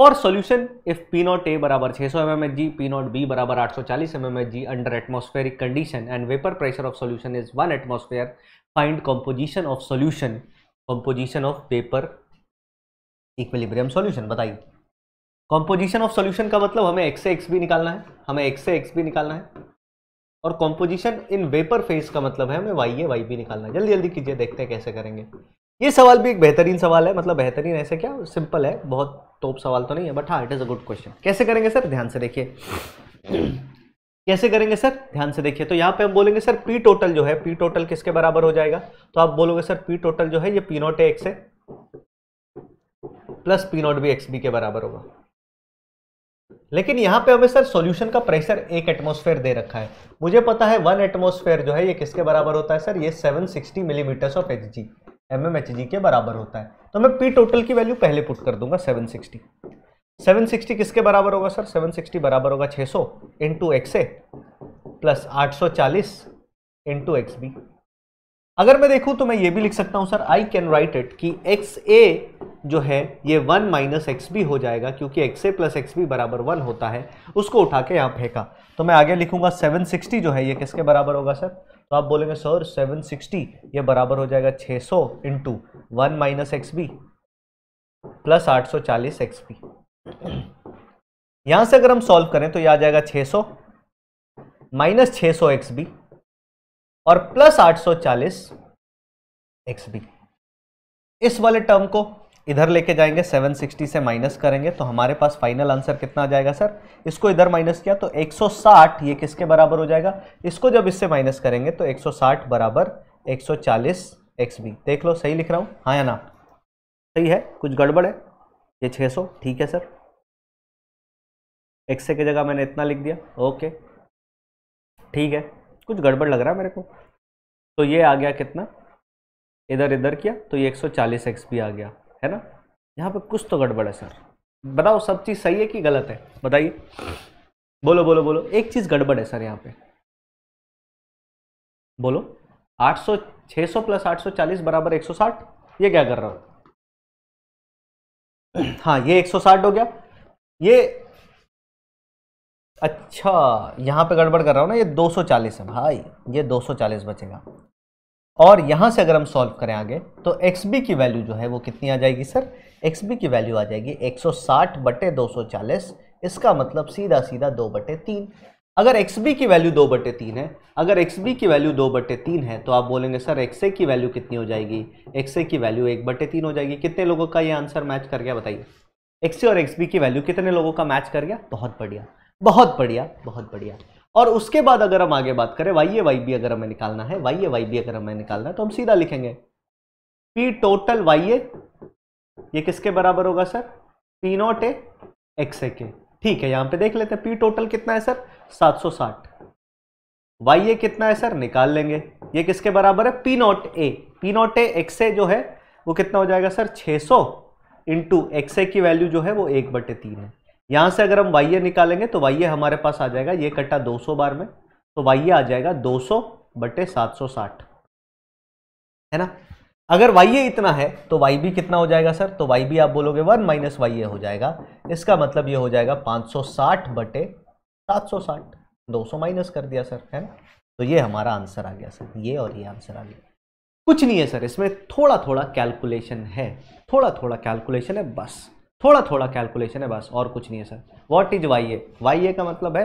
और solution if P not A बराबर छह सौ M M G P not B बराबर आठ सौ चालीस M M G under atmospheric condition and vapour pressure of solution is one atmosphere find composition of solution composition of paper equilibrium solution बताइए कॉम्पोजिशन ऑफ सोल्यूशन का मतलब हमें एक्स से एक्स भी निकालना है हमें एक्स से एक्स भी निकालना है और कॉम्पोजिशन इन वेपर फेज का मतलब है हमें वाई ए वाई भी निकालना है जल्दी जल्दी कीजिए देखते हैं कैसे करेंगे ये सवाल भी एक बेहतरीन सवाल है मतलब बेहतरीन ऐसे क्या सिंपल है बहुत टॉप सवाल तो नहीं है बट हाँ it is a good question कैसे करेंगे सर ध्यान से देखिए कैसे करेंगे सर ध्यान से देखिए तो यहाँ पे हम बोलेंगे सर पी टोटल जो है पी टोटल किसके बराबर हो जाएगा तो आप बोलोगे सर पी टोटल जो है ये पी नॉट एक्स है plus P not B X B के बराबर होगा लेकिन यहाँ पे हमें सर सॉल्यूशन का प्रेशर एक एटमॉस्फेयर दे रखा है मुझे पता है वन एटमॉस्फेयर जो है ये किसके बराबर होता है सर ये 760 millimetres of H G M के बराबर होता है तो मैं पी टोटल की वैल्यू पहले पुट कर दूंगा 760 760 किसके बराबर होगा सर 760 बराबर होगा 600 सौ इंटू एक्स ए प्लस आठ सौ चालीस इंटू एक्स बी अगर मैं देखूं तो मैं ये भी लिख सकता हूं sir I can write it कि एक्स ए जो है ये वन माइनस एक्स बी हो जाएगा क्योंकि X A plus X B बराबर वन होता है उसको उठा के यहाँ फेंका तो मैं आगे लिखूंगा 760 जो है ये किसके बराबर होगा सर तो आप बोलेंगे सर 760 ये बराबर हो जाएगा 600 सौ into one minus X B plus आठ सौ चालीस एक्स बी यहां से अगर हम सॉल्व करें तो यह आ जाएगा 600 सौ माइनस छ सौ एक्स बी और प्लस आठ सौ चालीस एक्स बी इस वाले टर्म को इधर लेके जाएंगे 760 से माइनस करेंगे तो हमारे पास फाइनल आंसर कितना आ जाएगा सर इसको इधर माइनस किया तो 160 ये किसके बराबर हो जाएगा इसको जब इससे माइनस करेंगे तो 160 बराबर 140 सौ देख लो सही लिख रहा हूँ हाँ या ना सही है कुछ गड़बड़ है ये 600 ठीक है सर एक्स की जगह मैंने इतना लिख दिया ओके ठीक है कुछ गड़बड़ लग रहा है मेरे को तो ये आ गया कितना इधर इधर किया तो ये 140 एक्स भी आ गया है ना यहाँ पे कुछ तो गड़बड़ है सर बताओ सब चीज़ सही है कि गलत है बताइए बोलो बोलो बोलो एक चीज़ गड़बड़ है सर यहाँ पे बोलो 800 600 प्लस 840 बराबर 160 ये क्या कर रहा हो हाँ ये 160 हो गया ये अच्छा यहाँ पे गड़बड़ कर रहा हूँ ना ये 240 है भाई ये 240 बचेगा और यहाँ से अगर हम सॉल्व करें आगे तो एक्स बी की वैल्यू जो है वो कितनी आ जाएगी सर एक्स बी की वैल्यू आ जाएगी 160 बटे दो इसका मतलब सीधा सीधा दो बटे तीन अगर एक्स बी की वैल्यू दो बटे तीन है अगर एक्स बी की वैल्यू दो बटे तीन है तो आप बोलेंगे सर एक्स ए की वैल्यू कितनी हो जाएगी एक्स ए की वैल्यू एक बटे तीन हो जाएगी कितने लोगों का ये आंसर मैच कर गया बताइए एक्स ए और एक्स बी की वैल्यू कितने लोगों का मैच कर गया बहुत बढ़िया बहुत बढ़िया बहुत बढ़िया और उसके बाद अगर हम आगे बात करें वाई ए वाई बी अगर हमें निकालना है वाई ए वाई बी अगर हमें निकालना है तो हम सीधा लिखेंगे पी टोटल वाई ए ये किसके बराबर होगा sir P not A X A के ठीक है यहां पे देख लेते हैं पी टोटल कितना है सर 760 वाई ए कितना है सर निकाल लेंगे ये किसके बराबर है P not A P not A X A जो है वो कितना हो जाएगा सर 600 सौ इंटू एक्स ए की वैल्यू जो है वो एक बटे तीन है यहाँ से अगर हम वाइये निकालेंगे तो वाइये हमारे पास आ जाएगा ये कट्टा 200 बार में तो वाइये आ जाएगा 200 बटे 760 है ना अगर वाइये इतना है तो वाई भी कितना हो जाएगा सर तो वाई भी आप बोलोगे वन माइनस वाइये हो जाएगा इसका मतलब ये हो जाएगा 560 बटे सात सौ माइनस कर दिया सर है ना तो ये हमारा आंसर आ गया सर ये और ये आंसर आ गया कुछ नहीं है सर इसमें थोड़ा थोड़ा कैलकुलेशन है थोड़ा थोड़ा कैलकुलेशन है बस थोड़ा थोड़ा कैलकुलेशन है बस और कुछ नहीं है sir what is Y A Y A का मतलब है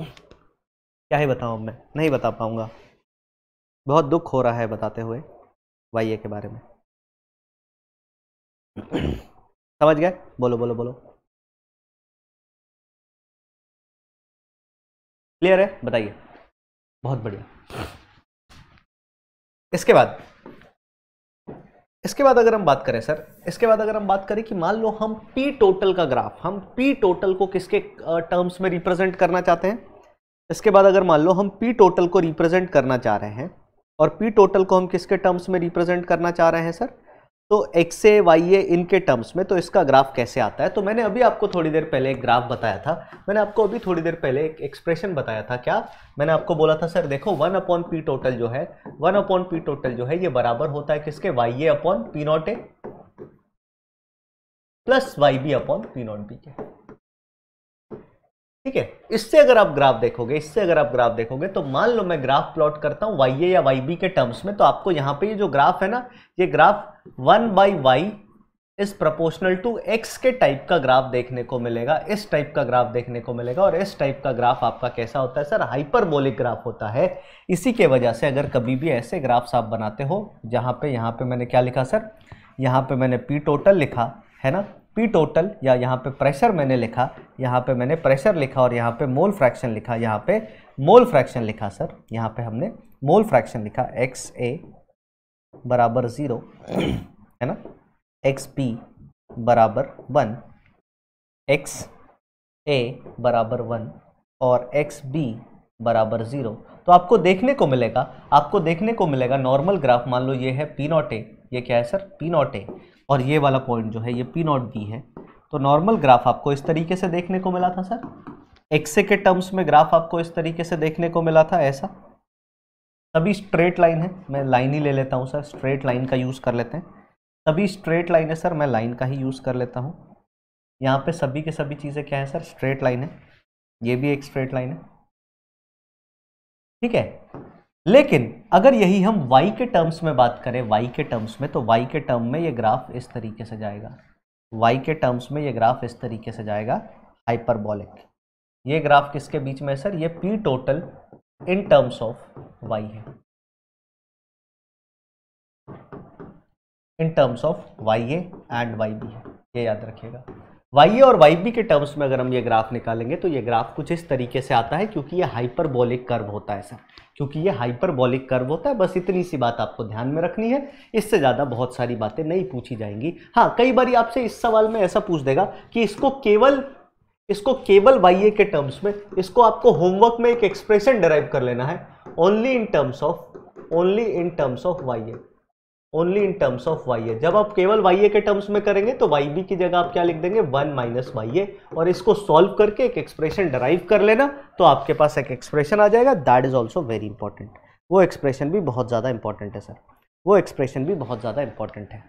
क्या ही बताऊँ मैं नहीं बता पाऊँगा बहुत दुख हो रहा है बताते हुए वाई ए के बारे में समझ गए बोलो बोलो बोलो क्लियर है बताइए बहुत बढ़िया इसके बाद इसके बाद अगर हम बात करें सर इसके बाद अगर हम बात करें कि मान लो हम पी टोटल का ग्राफ हम पी टोटल को किसके टर्म्स में रिप्रेजेंट करना चाहते हैं इसके बाद अगर मान लो हम पी टोटल को रिप्रेजेंट करना चाह रहे हैं और पी टोटल को हम किसके टर्म्स में रिप्रेजेंट करना चाह रहे हैं सर तो एक्स ए वाई ए इनके टर्म्स में तो इसका ग्राफ कैसे आता है तो मैंने अभी आपको थोड़ी देर पहले एक ग्राफ बताया था मैंने आपको अभी थोड़ी देर पहले एक एक्सप्रेशन बताया था क्या मैंने आपको बोला था सर देखो वन अपॉन पी टोटल जो है वन अपॉन पी टोटल जो है ये बराबर होता है किसके Y A upon P not A plus Y B upon P not B के ठीक है इससे अगर आप ग्राफ देखोगे इससे अगर आप ग्राफ देखोगे तो मान लो मैं ग्राफ प्लॉट करता हूँ वाई ए या वाई बी के टर्म्स में तो आपको यहाँ पे ये जो ग्राफ है ना ये graph one by Y is proportional to X के टाइप का ग्राफ देखने को मिलेगा इस टाइप का ग्राफ देखने को मिलेगा और इस टाइप का ग्राफ आपका कैसा होता है सर हाइपरबोलिक ग्राफ होता है इसी के वजह से अगर कभी भी ऐसे ग्राफ्स आप बनाते हो जहाँ पे यहाँ पे मैंने क्या लिखा सर यहाँ पे मैंने पी टोटल लिखा है ना पी टोटल या यहाँ पे प्रेशर मैंने लिखा यहाँ पे मैंने प्रेशर लिखा और यहाँ पे मोल फ्रैक्शन लिखा यहाँ पे मोल फ्रैक्शन लिखा सर यहाँ पे हमने मोल फ्रैक्शन लिखा एक्स ए बराबर ज़ीरो है ना एक्स पी बराबर वन एक्स ए बराबर वन और एक्स बी बराबर ज़ीरो तो आपको देखने को मिलेगा आपको देखने को मिलेगा नॉर्मल ग्राफ मान लो ये है पी नॉट ए ये क्या है सर पी नॉट ए और ये वाला पॉइंट जो है ये पी नॉट बी है तो नॉर्मल ग्राफ आपको इस तरीके से देखने को मिला था सर एक्से के टर्म्स में ग्राफ आपको इस तरीके से देखने को मिला था ऐसा सभी स्ट्रेट लाइन है मैं लाइन ही ले लेता हूँ सर स्ट्रेट लाइन का यूज़ कर लेते हैं सभी स्ट्रेट लाइन है सर मैं लाइन का ही यूज़ कर लेता हूँ यहाँ पे सभी के सभी चीज़ें क्या है सर स्ट्रेट लाइन है ये भी एक स्ट्रेट लाइन है ठीक है लेकिन अगर यही हम y के टर्म्स में बात करें y के टर्म्स में तो y के टर्म में ये ग्राफ इस तरीके से जाएगा y के टर्म्स में ये ग्राफ इस तरीके से जाएगा हाइपरबॉलिक ये ग्राफ किसके बीच में है सर ये p total in terms of y है in terms of y A and y B है ये याद रखिएगा वाई और वाई बी के टर्म्स में अगर हम ये ग्राफ निकालेंगे तो ये ग्राफ कुछ इस तरीके से आता है क्योंकि ये हाइपरबॉलिक कर्व होता है सर क्योंकि ये हाइपरबॉलिक कर्व होता है बस इतनी सी बात आपको ध्यान में रखनी है इससे ज़्यादा बहुत सारी बातें नहीं पूछी जाएंगी हाँ कई बार आपसे इस सवाल में ऐसा पूछ देगा कि इसको केवल इसको केवल वाई के टर्म्स में इसको आपको होमवर्क में एक एक्सप्रेशन डराइव कर लेना है only in terms of only in terms of Y only in terms of Y A जब आप केवल वाई ए के टर्म्स में करेंगे तो वाई बी की जगह आप क्या लिख देंगे वन माइनस वाई ए और इसको सॉल्व करके एक एक्सप्रेशन डराइव कर लेना तो आपके पास एक एक्सप्रेशन आ जाएगा that is also very important वो एक्सप्रेशन भी बहुत ज़्यादा इंपॉर्टेंट है सर वो एक्सप्रेशन भी बहुत ज़्यादा इंपॉर्टेंट है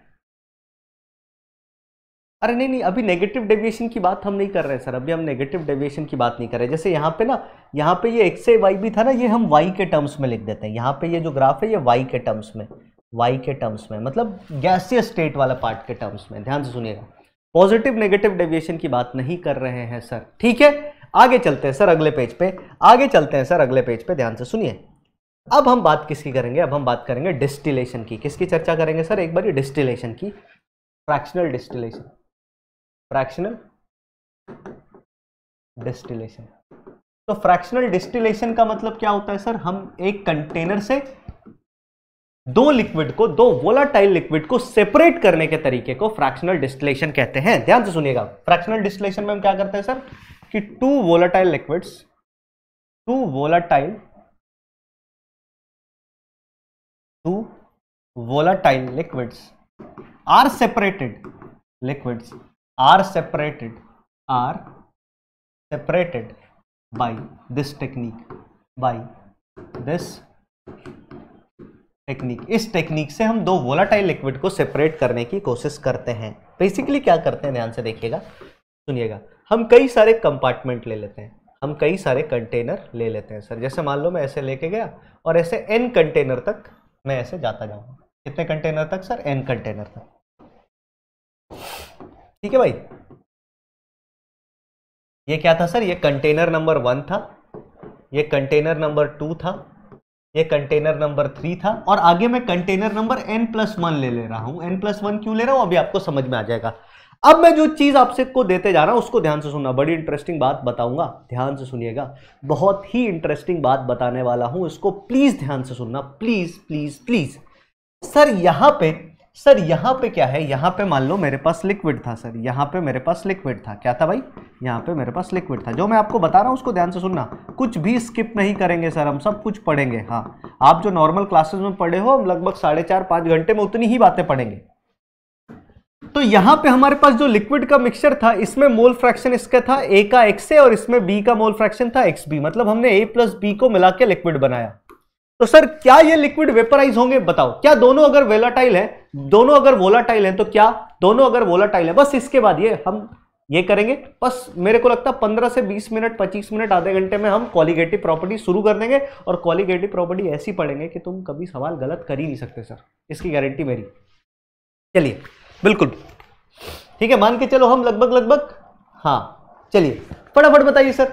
अरे नहीं नहीं अभी नेगेटिव डेविएशन की बात हम नहीं कर रहे हैं सर अभी हम नेगेटिव डेविएशन की बात नहीं कर रहे जैसे यहाँ पे ना यहाँ पे ये एक्स ए वाई भी था ना ये हम वाई के टर्म्स में लिख देते हैं यहाँ पे ये जो ग्राफ है ये वाई के टर्म्स में वाई के टर्म्स में मतलब गैसीय स्टेट वाला पार्ट के टर्म्स में ध्यान से सुनिएगा पॉजिटिव नेगेटिव डेविएशन की बात नहीं कर रहे हैं सर ठीक है आगे चलते हैं सर अगले पेज पे आगे चलते हैं सर अगले पेज पे ध्यान से सुनिए अब हम बात किसकी करेंगे अब हम बात करेंगे डिस्टिलेशन की किसकी चर्चा करेंगे सर एक बार डिस्टिलेशन की फ्रैक्शनल डिस्टिलेशन फ्रैक्शनल डिस्टिलेशन तो फ्रैक्शनल डिस्टिलेशन का मतलब क्या होता है सर हम एक कंटेनर से दो लिक्विड को दो वोलाटाइल लिक्विड को सेपरेट करने के तरीके को फ्रैक्शनल डिस्टिलेशन कहते हैं ध्यान से सुनिएगा फ्रैक्शनल डिस्टिलेशन में हम क्या करते हैं सर कि two volatile liquids two volatile two volatile liquids are separated liquids are separated are separated by this technique by this technique इस टेक्निक से हम दो वोलाटाइल लिक्विड को सेपरेट करने की कोशिश करते हैं बेसिकली क्या करते हैं ध्यान से देखिएगा सुनिएगा हम कई सारे कंपार्टमेंट ले लेते हैं हम कई सारे कंटेनर ले लेते हैं सर जैसे मान लो मैं ऐसे लेके गया और ऐसे एन कंटेनर तक मैं ऐसे जाता जाऊंगा कितने कंटेनर तक सर एन कंटेनर तक ठीक है भाई ये क्या था सर ये कंटेनर नंबर वन था ये कंटेनर नंबर टू था ये कंटेनर नंबर थ्री था और आगे मैं container number N plus one ले ले रहा हूं एन प्लस वन क्यों ले रहा हूँ अभी आपको समझ में आ जाएगा अब मैं जो चीज़ आपसे को देते जा रहा हूं उसको ध्यान से सुनना बड़ी इंटरेस्टिंग बात बताऊंगा ध्यान से सुनिएगा बहुत ही इंटरेस्टिंग बात बताने वाला हूं इसको प्लीज़ ध्यान से सुनना प्लीज़ प्लीज़ प्लीज़ सर यहां पे सर यहाँ पे क्या है यहाँ पे मान लो मेरे पास लिक्विड था सर यहाँ पे मेरे पास लिक्विड था क्या था भाई यहाँ पे मेरे पास लिक्विड था जो मैं आपको बता रहा हूँ उसको ध्यान से सुनना कुछ भी स्किप नहीं करेंगे सर हम सब कुछ पढ़ेंगे हाँ आप जो नॉर्मल क्लासेस में पढ़े हो हम लगभग साढ़े चार पाँच घंटे में उतनी ही बातें पढ़ेंगे तो यहाँ पे हमारे पास जो लिक्विड का मिक्सचर था इसमें मोल फ्रैक्शन इसका था ए का एक्स ए और इसमें बी का मोल फ्रैक्शन था एक्स बी मतलब हमने ए प्लस बी को मिला के लिक्विड बनाया तो सर क्या ये लिक्विड वेपराइज होंगे बताओ क्या दोनों अगर वेलाटाइल है हम्म। दोनों अगर वोलाटाइल है तो क्या दोनों अगर वोलाटाइल है बस इसके बाद ये हम ये करेंगे बस मेरे को लगता है पंद्रह से बीस मिनट पच्चीस मिनट आधे घंटे में हम क्वालिगेटिव प्रॉपर्टी शुरू कर देंगे और क्वालिगेटिव प्रॉपर्टी ऐसी पढ़ेंगे कि तुम कभी सवाल गलत कर ही नहीं सकते सर इसकी गारंटी मेरी चलिए बिल्कुल ठीक है मान के चलो हम लगभग लगभग हाँ चलिए फटाफट बताइए सर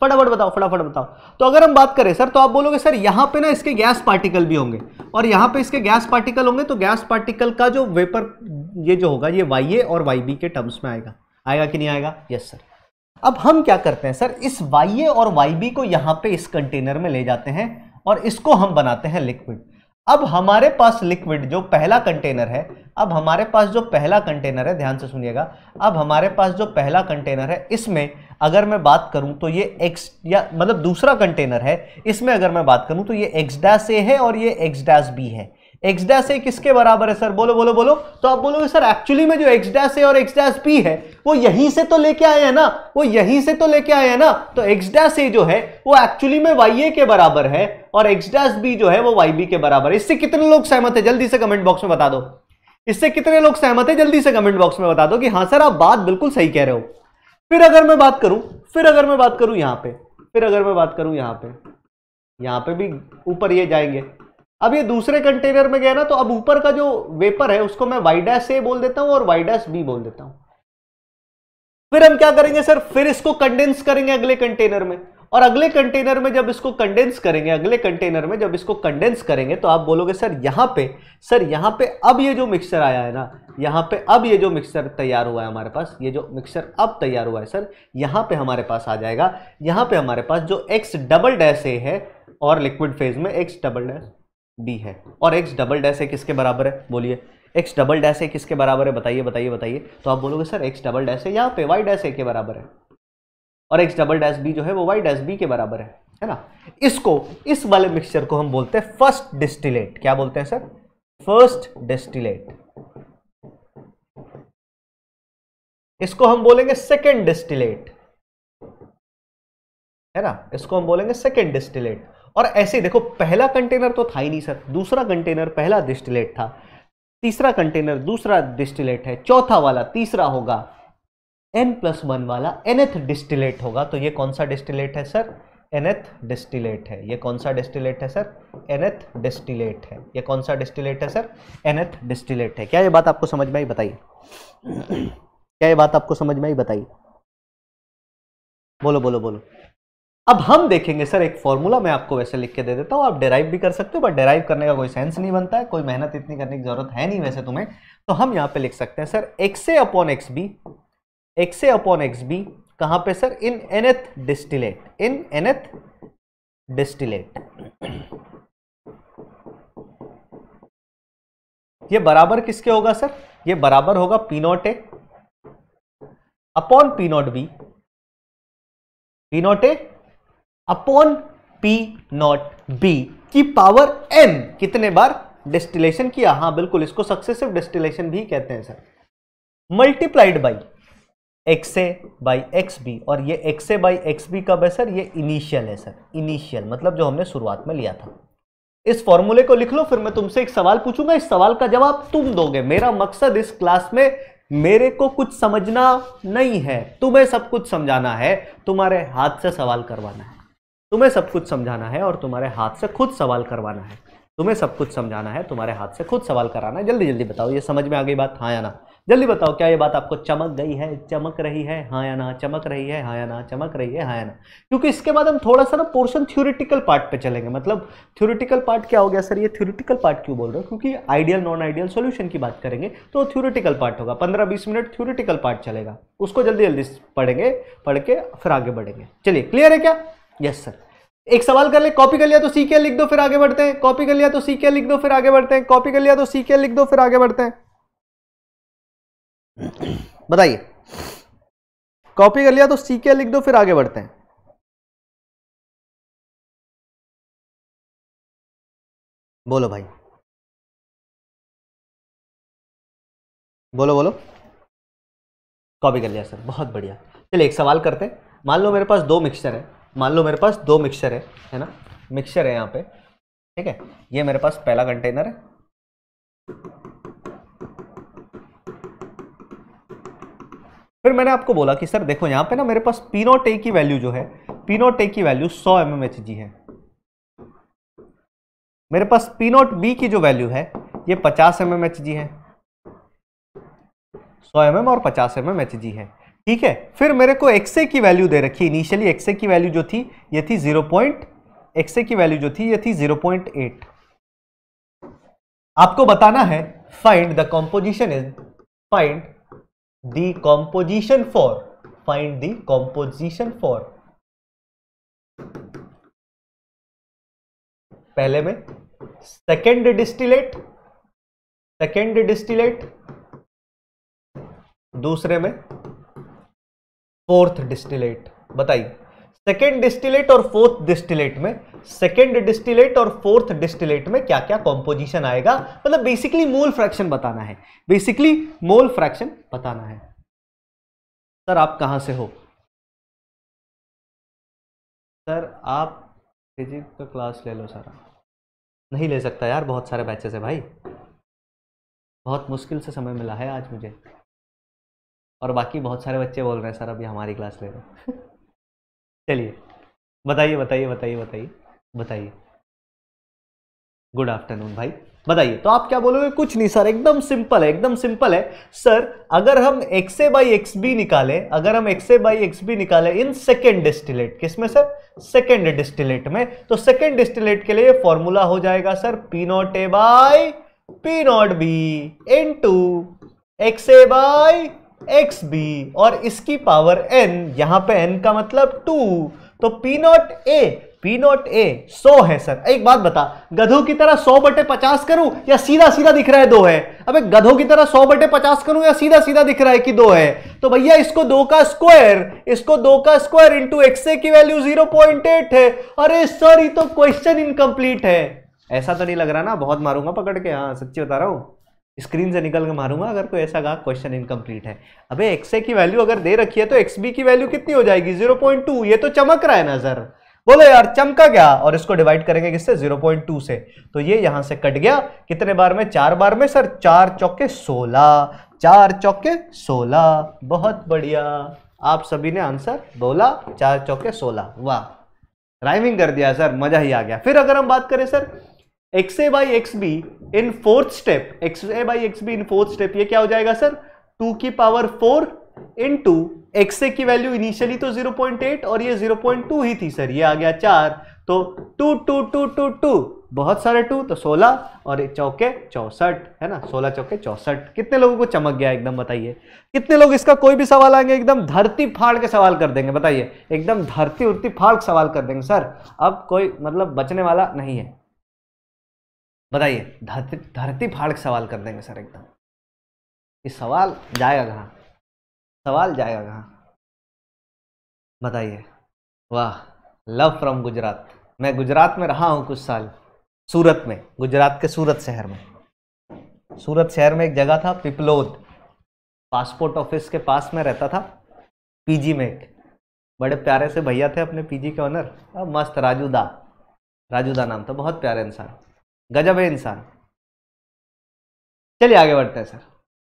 फटाफट बताओ फटाफट बताओ तो अगर हम बात करें सर तो आप बोलोगे सर यहाँ पे ना इसके गैस पार्टिकल भी होंगे और यहाँ पे इसके गैस पार्टिकल होंगे तो गैस पार्टिकल का जो वेपर ये जो होगा ये वाई ए और वाई बी के टर्म्स में आएगा आएगा कि नहीं आएगा यस सर अब हम क्या करते हैं सर इस वाई ए और वाई बी को यहाँ पे इस कंटेनर में ले जाते हैं और इसको हम बनाते हैं लिक्विड अब हमारे पास लिक्विड जो पहला कंटेनर है अब हमारे पास जो पहला कंटेनर है ध्यान से सुनिएगा अब हमारे पास जो पहला कंटेनर है इसमें अगर मैं बात करूं तो ये एक्स या मतलब दूसरा कंटेनर है इसमें अगर मैं बात करूं तो ये एक्स डैश ए है और ये एक्स डैश बी है एक्स डैश ए किसके बराबर है सर बोलो बोलो बोलो तो आप बोलोगे सर एक्चुअली में जो एक्स डैश ए और एक्स डैश बी है वो यहीं से तो लेके आए हैं ना वो यहीं से तो लेके आए हैं ना तो एक्स डैश ए जो है वो एक्चुअली में वाई ए के बराबर है और एक्स डैश बी जो है वो वाई बी के बराबर है इससे कितने लोग सहमत है जल्दी से कमेंट बॉक्स में बता दो इससे कितने लोग सहमत है जल्दी से कमेंट बॉक्स में बता दो कि हाँ सर आप बात बिल्कुल सही कह रहे हो फिर अगर मैं बात करूं फिर अगर मैं बात करूं यहां पे फिर अगर मैं बात करूं यहां पे यहां पे भी ऊपर ये जाएंगे अब ये दूसरे कंटेनर में गया ना तो अब ऊपर का जो वेपर है उसको मैं वाई डैश ए बोल देता हूं और वाई डैश बी बोल देता हूं फिर हम क्या करेंगे सर फिर इसको कंडेंस करेंगे अगले कंटेनर में और अगले कंटेनर में जब इसको कंडेंस करेंगे अगले कंटेनर में जब इसको कंडेंस करेंगे तो आप बोलोगे सर यहाँ पे सर यहाँ पे अब ये जो मिक्सर आया है ना यहाँ पे अब ये जो मिक्सर तैयार हुआ है हमारे पास ये जो मिक्सर अब तैयार हुआ है सर यहां पे हमारे पास आ जाएगा यहां पे हमारे पास जो एक्स डबल डैश ए है और लिक्विड फेज में एक्स डबल डैश बी है और एक्स डबल डैश है किसके बराबर है बोलिए एक्स डबल डैश है किसके बराबर है बताइए बताइए बताइए तो आप बोलोगे सर एक्स डबल डैश है यहाँ पे वाई डैश ए के बराबर है और एक्स डबल डैश बी जो है वो वाई डैश बी के बराबर है है ना इसको इस वाले मिक्सचर को हम बोलते हैं फर्स्ट डिस्टिलेट क्या बोलते हैं सर फर्स्ट डिस्टिलेट इसको हम बोलेंगे सेकेंड डिस्टिलेट है ना इसको हम बोलेंगे सेकेंड डिस्टिलेट और ऐसे देखो पहला कंटेनर तो था ही नहीं सर दूसरा कंटेनर पहला डिस्टिलेट था तीसरा कंटेनर दूसरा डिस्टिलेट है चौथा वाला तीसरा होगा एन प्लस वन वाला एनएथ डिस्टिलेट होगा तो ये कौन सा डिस्टिलेट है सर एनएथ डिस्टिलेट है ये कौन सा डिस्टिलेट है सर एनथ डिस्टिलेट है ये कौन सा डिस्टिलेट है सर एनएथ डिस्टिलेट है क्या ये बात आपको समझ में आई बताइए <clears throat> क्या ये बात आपको समझ में आई बताइए बोलो बोलो बोलो अब हम देखेंगे सर एक फॉर्मूला मैं आपको वैसे लिख के दे देता हूं आप डेराइव भी कर सकते हो बट डेराइव करने का कोई सेंस नहीं बनता है कोई मेहनत इतनी करने की जरूरत है नहीं वैसे तुम्हें तो हम यहां पे लिख सकते हैं sir X A upon X B X A upon X B कहां पे sir in nth distillate in nth distillate ये बराबर किसके होगा सर ये बराबर होगा P not A upon P not B P not A upon P not B की पावर एम कितने बार डिस्टिलेशन किया हाँ बिल्कुल इसको सक्सेसिव डिस्टिलेशन भी कहते हैं sir multiplied by X A by X B और ये X A by X B कब है सर ये इनिशियल है सर इनिशियल मतलब जो हमने शुरुआत में लिया था इस फॉर्मूले को लिख लो फिर मैं तुमसे एक सवाल पूछूंगा इस सवाल का जवाब तुम दोगे मेरा मकसद इस क्लास में मेरे को कुछ समझना नहीं है तुम्हें सब कुछ समझाना है तुम्हारे हाथ से सवाल करवाना है तुम्हें सब कुछ समझाना है और तुम्हारे हाथ से खुद सवाल करवाना है तुम्हें सब कुछ समझाना है तुम्हारे हाथ से खुद सवाल कराना है जल्दी जल्दी बताओ ये समझ में आ गई बात हाँ या ना जल्दी बताओ क्या ये बात आपको चमक गई है चमक रही है हाँ या ना चमक रही है हाँ या ना चमक रही है हाँ या ना क्योंकि इसके बाद हम थोड़ा सा ना पोर्शन थ्योरिटिकल पार्ट पे चलेंगे मतलब थ्योरिटिकल पार्ट क्या हो गया सर ये थ्योरिटिकल पार्ट क्यों बोल रहे हो क्योंकि आइडियल नॉन आइडियल सोल्यूशन की बात करेंगे तो थ्योरिटिकल पार्ट होगा पंद्रह बीस मिनट थ्योरिटिकल पार्ट चलेगा उसको जल्दी जल्दी पढ़ेंगे पढ़ के फिर आगे बढ़ेंगे चलिए क्लियर है क्या यस सर एक सवाल कर ले कॉपी कर लिया तो सी लिख दो फिर आगे बढ़ते हैं कॉपी कर लिया तो सी लिख दो फिर आगे बढ़ते हैं कॉपी कर लिया तो सी लिख दो फिर आगे बढ़ते हैं बताइए कॉपी कर लिया तो सी लिख दो फिर आगे बढ़ते हैं बोलो भाई बोलो बोलो कॉपी कर लिया सर बहुत बढ़िया चलिए एक सवाल करते हैं मान लो मेरे पास दो मिक्सचर है मान लो मेरे पास दो मिक्सर है है ना मिक्सर है यहाँ पे ठीक है ये मेरे पास पहला कंटेनर है फिर मैंने आपको बोला कि सर देखो यहाँ पे ना मेरे पास पीनो टे की वैल्यू जो है पीनो टे की वैल्यू 100 एम है मेरे पास पीनोट बी की जो वैल्यू है ये 50 एम है 100 एम और 50 एम है ठीक है फिर मेरे को एक्से की वैल्यू दे रखी इनिशियली एक्से की वैल्यू जो थी ये थी जीरो पॉइंट एक्से की वैल्यू जो थी ये थी जीरो पॉइंट एट आपको बताना है find the composition is find the composition for find the composition for पहले में सेकेंड डिस्टिलेट सेकेंड डिस्टिलेट दूसरे में फोर्थ डिस्टिलेट बताइए सेकेंड डिस्टिलेट और फोर्थ डिस्टिलेट में सेकेंड डिस्टिलेट और फोर्थ डिस्टिलेट में क्या क्या कॉम्पोजिशन आएगा मतलब बेसिकली मोल फ्रैक्शन बताना है बेसिकली मोल फ्रैक्शन बताना है सर आप कहां से हो सर आप फिजिक्स का क्लास ले लो सर नहीं ले सकता यार बहुत सारे बैचेस है भाई बहुत मुश्किल से समय मिला है आज मुझे और बाकी बहुत सारे बच्चे बोल रहे हैं सर अभी हमारी क्लास ले लो <laughs> चलिए बताइए बताइए बताइए बताइए बताइए गुड आफ्टरनून भाई बताइए तो आप क्या बोलोगे कुछ नहीं सर एकदम सिंपल है एकदम सिंपल है सर अगर हम X A by X B निकाले अगर हम X A by X B निकाले इन सेकेंड डिस्टिलेट किसमें सर सेकेंड डिस्टिलेट में तो सेकेंड डिस्टिलेट के लिए फॉर्मूला हो जाएगा sir P not A by P not B in to X A by X B और इसकी पावर एन यहां पे एन का मतलब टू तो P not A P not A सौ है सर एक बात बता गधों की तरह सौ बटे पचास करूं या सीधा सीधा दिख रहा है दो है अबे गधों की तरह सौ बटे पचास करूं या सीधा सीधा दिख रहा है कि दो है तो भैया इसको दो का स्क्वायर इसको दो का स्क्वायर इंटू एक्स ए की वैल्यू जीरो पॉइंट एट है अरे सर ये तो क्वेश्चन इनकम्प्लीट है ऐसा तो नहीं लग रहा ना बहुत मारूंगा पकड़ के हाँ सच्ची बता रहा हूं स्क्रीन से निकल के मारूंगा अगर कोई ऐसा कहा क्वेश्चन इनकम्प्लीट है अबे एक्स ए की वैल्यू अगर दे रखी है तो एक्स बी की वैल्यू कितनी हो जाएगी जीरो पॉइंट टू ये तो चमक रहा है ना सर बोलो यार चमका क्या और इसको डिवाइड करेंगे किससे जीरो पॉइंट टू से तो ये यहां से कट गया कितने बार में चार बार में सर चार चौके सोलह चार चौके सोलह बहुत बढ़िया आप सभी ने आंसर बोला चार चौके सोलह वाह राइमिंग कर दिया सर मजा ही आ गया फिर अगर हम बात करें sir X A by X B in fourth step X A by X B in fourth step ये क्या हो जाएगा सर टू की power four into to X A की वैल्यू इनिशियली तो 0.8 और ये 0.2 ही थी सर ये आ गया चार तो two two two two two बहुत सारे टू तो 16 और चौके चौसठ है ना 16 चौके चौसठ कितने लोगों को चमक गया एकदम बताइए कितने लोग इसका कोई भी सवाल आएंगे एकदम धरती फाड़ के सवाल कर देंगे बताइए एकदम धरती उरती फाड़ के सवाल कर देंगे सर अब कोई मतलब बचने वाला नहीं है बताइए धरती धरती फाड़ के सवाल कर देंगे सर एकदम ये सवाल जाएगा कहाँ सवाल जाएगा कहाँ बताइए वाह लव फ्रॉम गुजरात मैं गुजरात में रहा हूँ कुछ साल सूरत में गुजरात के सूरत शहर में सूरत शहर में एक जगह था पिपलोद पासपोर्ट ऑफिस के पास में रहता था पीजी में एक बड़े प्यारे से भैया थे अपने पीजी के ऑनर मस्त राजू दा राजू दा नाम था बहुत प्यारे इंसान गजब है इंसान चलिए आगे बढ़ते हैं सर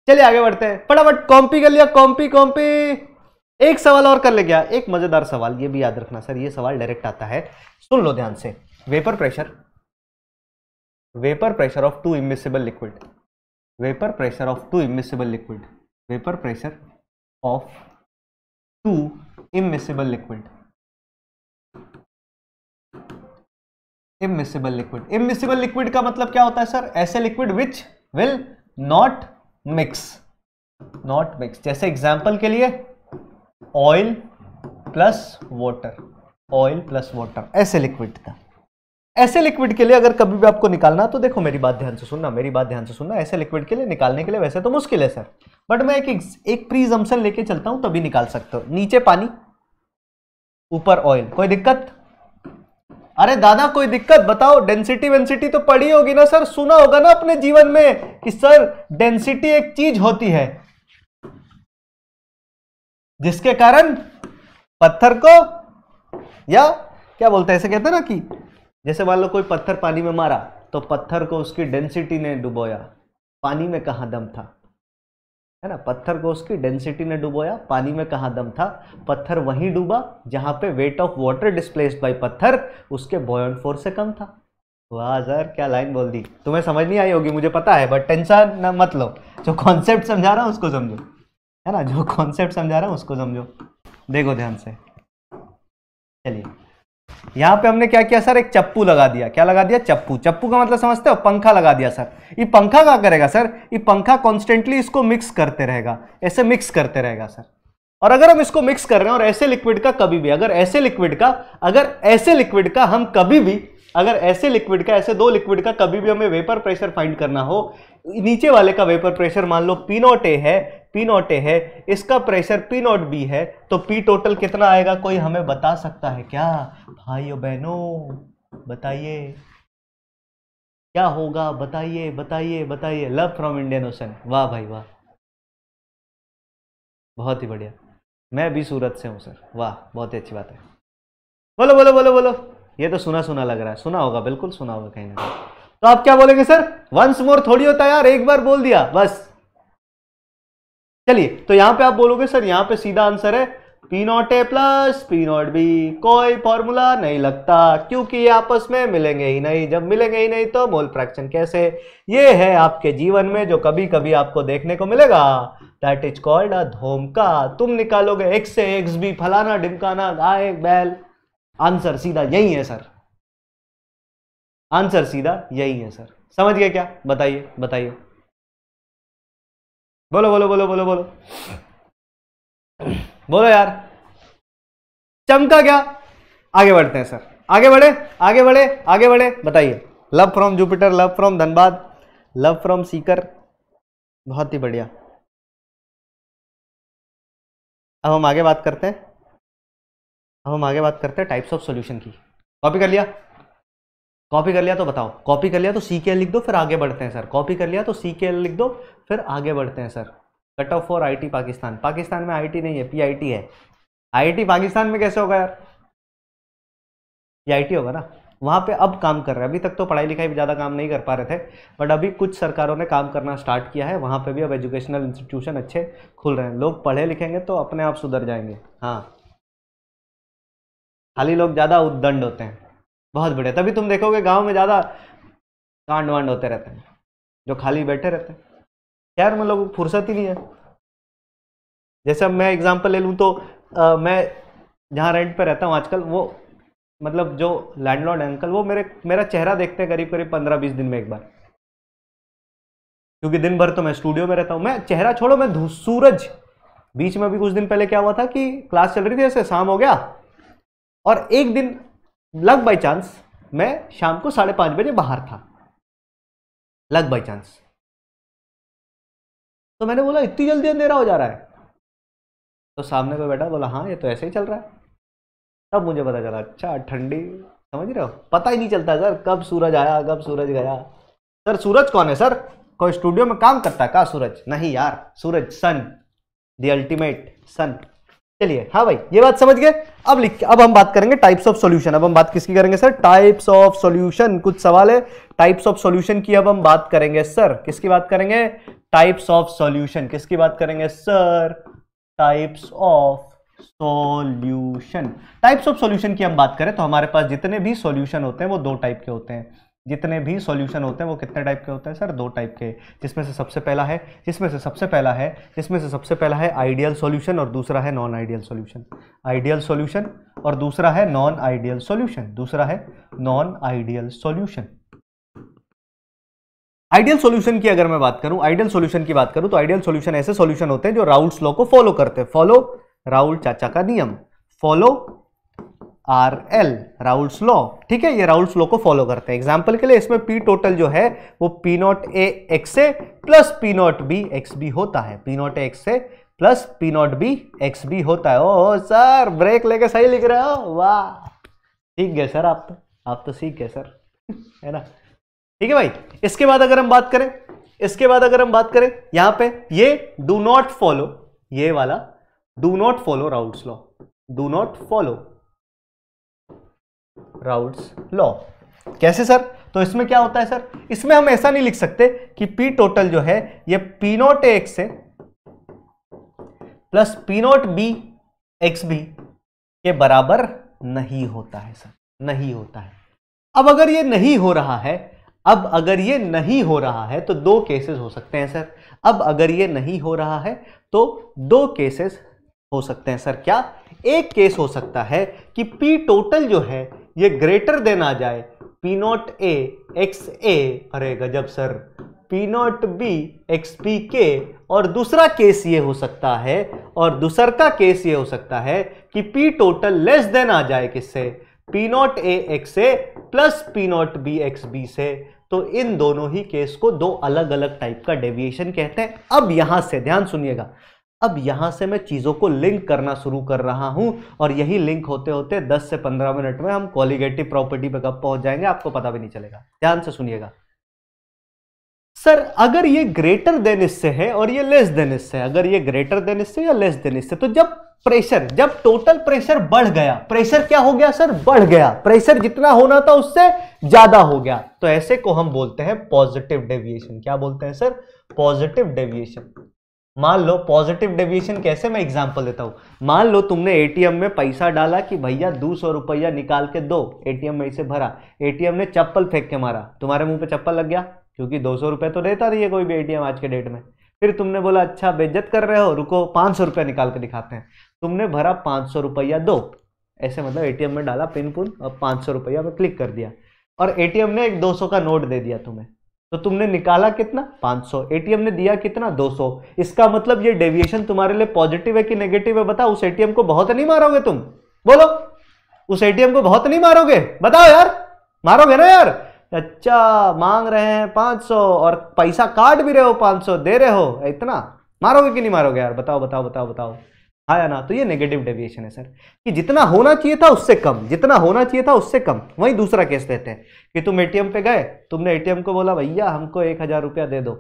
चलिए आगे बढ़ते हैं फटाफट कॉम्पी कर लिया कॉम्पी कॉम्पी एक सवाल और कर ले गया एक मजेदार सवाल ये भी याद रखना सर ये सवाल डायरेक्ट आता है सुन लो ध्यान से vapour pressure vapour pressure of two immiscible liquid vapour pressure of two immiscible liquid vapour pressure of two immiscible liquid immiscible liquid immiscible liquid का मतलब क्या होता है सर ऐसे liquid which will not mix not mix जैसे एग्जाम्पल के लिए oil plus water oil plus water ऐसे लिक्विड का ऐसे लिक्विड के लिए अगर कभी भी आपको निकालना तो देखो मेरी बात ध्यान से सुनना मेरी बात ध्यान से सुनना ऐसे लिक्विड के लिए निकालने के लिए वैसे तो मुश्किल है सर बट मैं एक एक प्रीजम्सन लेके चलता हूं तभी निकाल सकता हूं नीचे पानी ऊपर ऑयल कोई दिक्कत अरे दादा कोई दिक्कत बताओ डेंसिटी वेंसिटी तो पढ़ी होगी ना सर सुना होगा ना अपने जीवन में कि सर डेंसिटी एक चीज होती है जिसके कारण पत्थर को या क्या बोलते हैं ऐसे कहते हैं ना कि जैसे मान लो कोई पत्थर पानी में मारा तो पत्थर को उसकी डेंसिटी ने डुबोया पानी में कहा दम था है ना पत्थर को उसकी डेंसिटी ने डुबोया पानी में कहाँ दम था पत्थर वहीं डूबा जहाँ पे weight of water displaced by पत्थर उसके बॉयन फोर्स से कम था वाह सर क्या लाइन बोल दी तुम्हें समझ नहीं आई होगी मुझे पता है बट टेंशन न मत लो जो कॉन्सेप्ट समझा रहा हूँ उसको समझो है ना जो कॉन्सेप्ट समझा रहा हूँ उसको समझो देखो ध्यान से चलिए यहाँ पे हमने क्या किया सर एक चप्पू लगा दिया क्या लगा दिया चप्पू चप्पू का मतलब समझते हो पंखा लगा दिया सर ये पंखा क्या करेगा सर ये पंखा कॉन्स्टेंटली इसको मिक्स करते रहेगा ऐसे मिक्स करते रहेगा सर और अगर हम इसको मिक्स कर रहे हैं और ऐसे लिक्विड का कभी भी अगर ऐसे लिक्विड का अगर ऐसे लिक्विड का हम कभी भी अगर ऐसे लिक्विड का ऐसे दो लिक्विड का कभी भी हमें वेपर प्रेशर फाइंड करना हो नीचे वाले का वेपर प्रेशर मान लो पी नॉट ए है पी नॉट ए है इसका प्रेशर पी नॉट बी है तो पी टोटल कितना आएगा कोई हमें बता सकता है क्या भाइयों बहनों बताइए क्या होगा बताइए बताइए बताइए लव फ्रॉम इंडियन ओशन वाह भाई वाह बहुत ही बढ़िया मैं भी सूरत से हूँ सर वाह बहुत ही अच्छी बात है बोलो बोलो बोलो बोलो ये तो सुना सुना लग रहा है सुना होगा बिल्कुल सुना होगा कहीं ना कहीं तो आप क्या बोलेंगे सर वंस मोर थोड़ी होता यार एक बार बोल दिया बस चलिए तो यहां पे आप बोलोगे सर यहां पे सीधा आंसर है P not A plus P not B कोई फॉर्मूला नहीं लगता क्योंकि ये आपस में मिलेंगे ही नहीं जब मिलेंगे ही नहीं तो मोल फ्रैक्शन कैसे ये है आपके जीवन में जो कभी कभी आपको देखने को मिलेगा दैट इज कॉल्ड अ धोमका तुम निकालोगे एक्स से एक्स भी फलाना ढिमकाना गाय बैल आंसर सीधा यही है सर आंसर सीधा यही है सर समझ गए क्या बताइए बताइए बोलो बोलो बोलो बोलो बोलो बोलो यार चमका क्या आगे बढ़ते हैं सर आगे बढ़े आगे बढ़े आगे बढ़े बताइए love from Jupiter love from Dhanbad love from Sikar बहुत ही बढ़िया अब हम आगे बात करते हैं अब हम आगे बात करते हैं टाइप्स ऑफ सॉल्यूशन की कॉपी कर लिया कॉपी कर लिया तो बताओ कॉपी कर लिया तो सी के एल लिख दो फिर आगे बढ़ते हैं सर कॉपी कर लिया तो सी के एल लिख दो फिर आगे बढ़ते हैं sir cut off for IT Pakistan Pakistan में आईटी नहीं है पीआईटी है आईटी पाकिस्तान में कैसे होगा यार ये आईटी होगा ना वहाँ पे अब काम कर रहे हैं अभी तक तो पढ़ाई लिखाई भी ज़्यादा काम नहीं कर पा रहे थे बट अभी कुछ सरकारों ने काम करना स्टार्ट किया है वहाँ पे भी अब एजुकेशनल इंस्टीट्यूशन अच्छे खुल रहे हैं लोग पढ़े लिखेंगे तो अपने आप सुधर जाएंगे हाँ खाली लोग ज़्यादा उद्दंड होते हैं बहुत बढ़िया तभी तुम देखोगे गांव में ज़्यादा कांड वांड होते रहते हैं जो खाली बैठे रहते हैं यार में लोग फुर्सत ही नहीं है जैसे अब मैं एग्ज़ाम्पल ले लूँ तो आ, मैं जहाँ रेंट पे रहता हूँ आजकल वो मतलब जो लैंडलॉर्ड है अंकल वो मेरे मेरा चेहरा देखते हैं करीब करीब पंद्रह बीस दिन में एक बार क्योंकि दिन भर तो मैं स्टूडियो में रहता हूँ मैं चेहरा छोड़ो मैं सूरज बीच में भी कुछ दिन पहले क्या हुआ था कि क्लास चल रही थी ऐसे शाम हो गया और एक दिन लग बाई चांस मैं शाम को साढ़े पाँच बजे बाहर था लग बाई चांस तो मैंने बोला इतनी जल्दी अंधेरा हो जा रहा है तो सामने को बैठा बोला हाँ ये तो ऐसे ही चल रहा है तब मुझे पता चला अच्छा ठंडी समझ रहे हो पता ही नहीं चलता सर कब सूरज आया कब सूरज गया सर सूरज कौन है सर कोई स्टूडियो में काम करता है का सूरज नहीं यार सूरज सन दल्टीमेट अल्टीमेट सन चलिए हाँ भाई ये बात समझ गए अब लिख अब हम बात करेंगे टाइप्स ऑफ सॉल्यूशन अब हम बात किसकी करेंगे सर टाइप्स ऑफ सॉल्यूशन कुछ सवाल है टाइप्स ऑफ सॉल्यूशन की अब हम बात करेंगे सर किसकी बात करेंगे टाइप्स ऑफ सॉल्यूशन किसकी बात करेंगे sir types of solution types of solution की हम बात करें तो हमारे पास जितने भी सोल्यूशन होते हैं वो दो टाइप के होते हैं जितने भी सॉल्यूशन होते हैं वो कितने टाइप के होते हैं सर दो टाइप के जिसमें से सबसे पहला है जिसमें से सबसे पहला है जिसमें से सबसे पहला है आइडियल सॉल्यूशन और दूसरा है non ideal solution ideal solution और दूसरा है नॉन आइडियल सॉल्यूशन दूसरा है non ideal solution ideal solution की अगर मैं बात करूं आइडियल सॉल्यूशन की बात करूं तो आइडियल सॉल्यूशन ऐसे सॉल्यूशन होते हैं जो राउल्स लॉ को फॉलो करते हैं फॉलो राउल चाचा का नियम follow R L Raoult's law ठीक है ये राउल्स लॉ को फॉलो करते हैं एग्जाम्पल के लिए इसमें पी टोटल जो है वो P not A X A plus P not B X B होता है P not A X A plus P not B X B होता है ओ सर ब्रेक लेके सही लिख रहे हो वाह ठीक है सर आप तो आप तो सीख गए सर है ना ठीक है भाई इसके बाद अगर हम बात करें इसके बाद अगर हम बात करें यहां पे ये डू नॉट फॉलो ये वाला do not follow Raoult's law do not follow Raoult's law कैसे सर तो इसमें क्या होता है सर इसमें हम ऐसा नहीं लिख सकते कि पी टोटल जो है ये पी नोट एक्स से plus P naught B X B के बराबर नहीं होता है सर नहीं होता है अब अगर ये नहीं हो रहा है अब अगर ये नहीं हो रहा है तो दो केसेस हो सकते हैं सर अब अगर ये नहीं हो रहा है तो दो केसेस हो सकते हैं सर क्या एक केस हो सकता है कि पी टोटल जो है ये ग्रेटर देन आ जाए P not A X A अरे गजब sir P not B X P के और दूसरा केस ये हो सकता है और दूसर का केस ये हो सकता है कि पी टोटल लेस देन आ जाए किससे P not A X A plus P not B X B से तो इन दोनों ही केस को दो अलग अलग टाइप का डेविएशन कहते हैं अब यहां से ध्यान सुनिएगा अब यहां से मैं चीज़ों को लिंक करना शुरू कर रहा हूं और यही लिंक होते होते 10 से 15 मिनट में हम क्वालिगेटिव प्रॉपर्टी पे कब पहुंच जाएंगे आपको पता भी नहीं चलेगा ध्यान से सुनिएगा सर अगर ये ग्रेटर देन इससे है और ये लेस देन इससे अगर ये ग्रेटर देन इससे या लेस देन इससे तो जब प्रेशर जब टोटल प्रेशर बढ़ गया प्रेशर क्या हो गया सर बढ़ गया प्रेशर जितना होना था उससे ज्यादा हो गया तो ऐसे को हम बोलते हैं पॉजिटिव डेविएशन क्या बोलते हैं सर पॉजिटिव डेविएशन मान लो पॉजिटिव डेविएशन कैसे मैं एग्जांपल देता हूँ मान लो तुमने एटीएम में पैसा डाला कि भैया दो सौ रुपया निकाल के दो एटीएम में इसे भरा एटीएम ने चप्पल फेंक के मारा तुम्हारे मुंह पे चप्पल लग गया क्योंकि दो सौ रुपये तो देता नहीं है कोई भी एटीएम आज के डेट में फिर तुमने बोला अच्छा बेज्जत कर रहे हो रुको पाँच सौ रुपया निकाल के दिखाते हैं तुमने भरा पाँच सौ रुपया दो ऐसे मतलब एटीएम में डाला पिन पुन और पाँच सौ रुपया में क्लिक कर दिया और एटीएम ने एक दो सौ का नोट दे दिया तुम्हें तो तुमने निकाला कितना 500 एटीएम ने दिया कितना 200 इसका मतलब ये डेविएशन तुम्हारे लिए पॉजिटिव है कि नेगेटिव है बताओ उस एटीएम को बहुत नहीं मारोगे तुम बोलो उस एटीएम को बहुत नहीं मारोगे बताओ यार मारोगे ना यार अच्छा मांग रहे हैं 500 और पैसा काट भी रहे हो 500 दे रहे हो इतना मारोगे कि नहीं मारोगे यार बताओ बताओ बताओ बताओ आया हाँ ना तो ये नेगेटिव डेविएशन है सर कि जितना होना चाहिए था उससे कम जितना होना चाहिए था उससे कम वही दूसरा केस देते हैं कि तुम एटीएम पे गए तुमने एटीएम को बोला भैया हमको एक हज़ार रुपया दे दो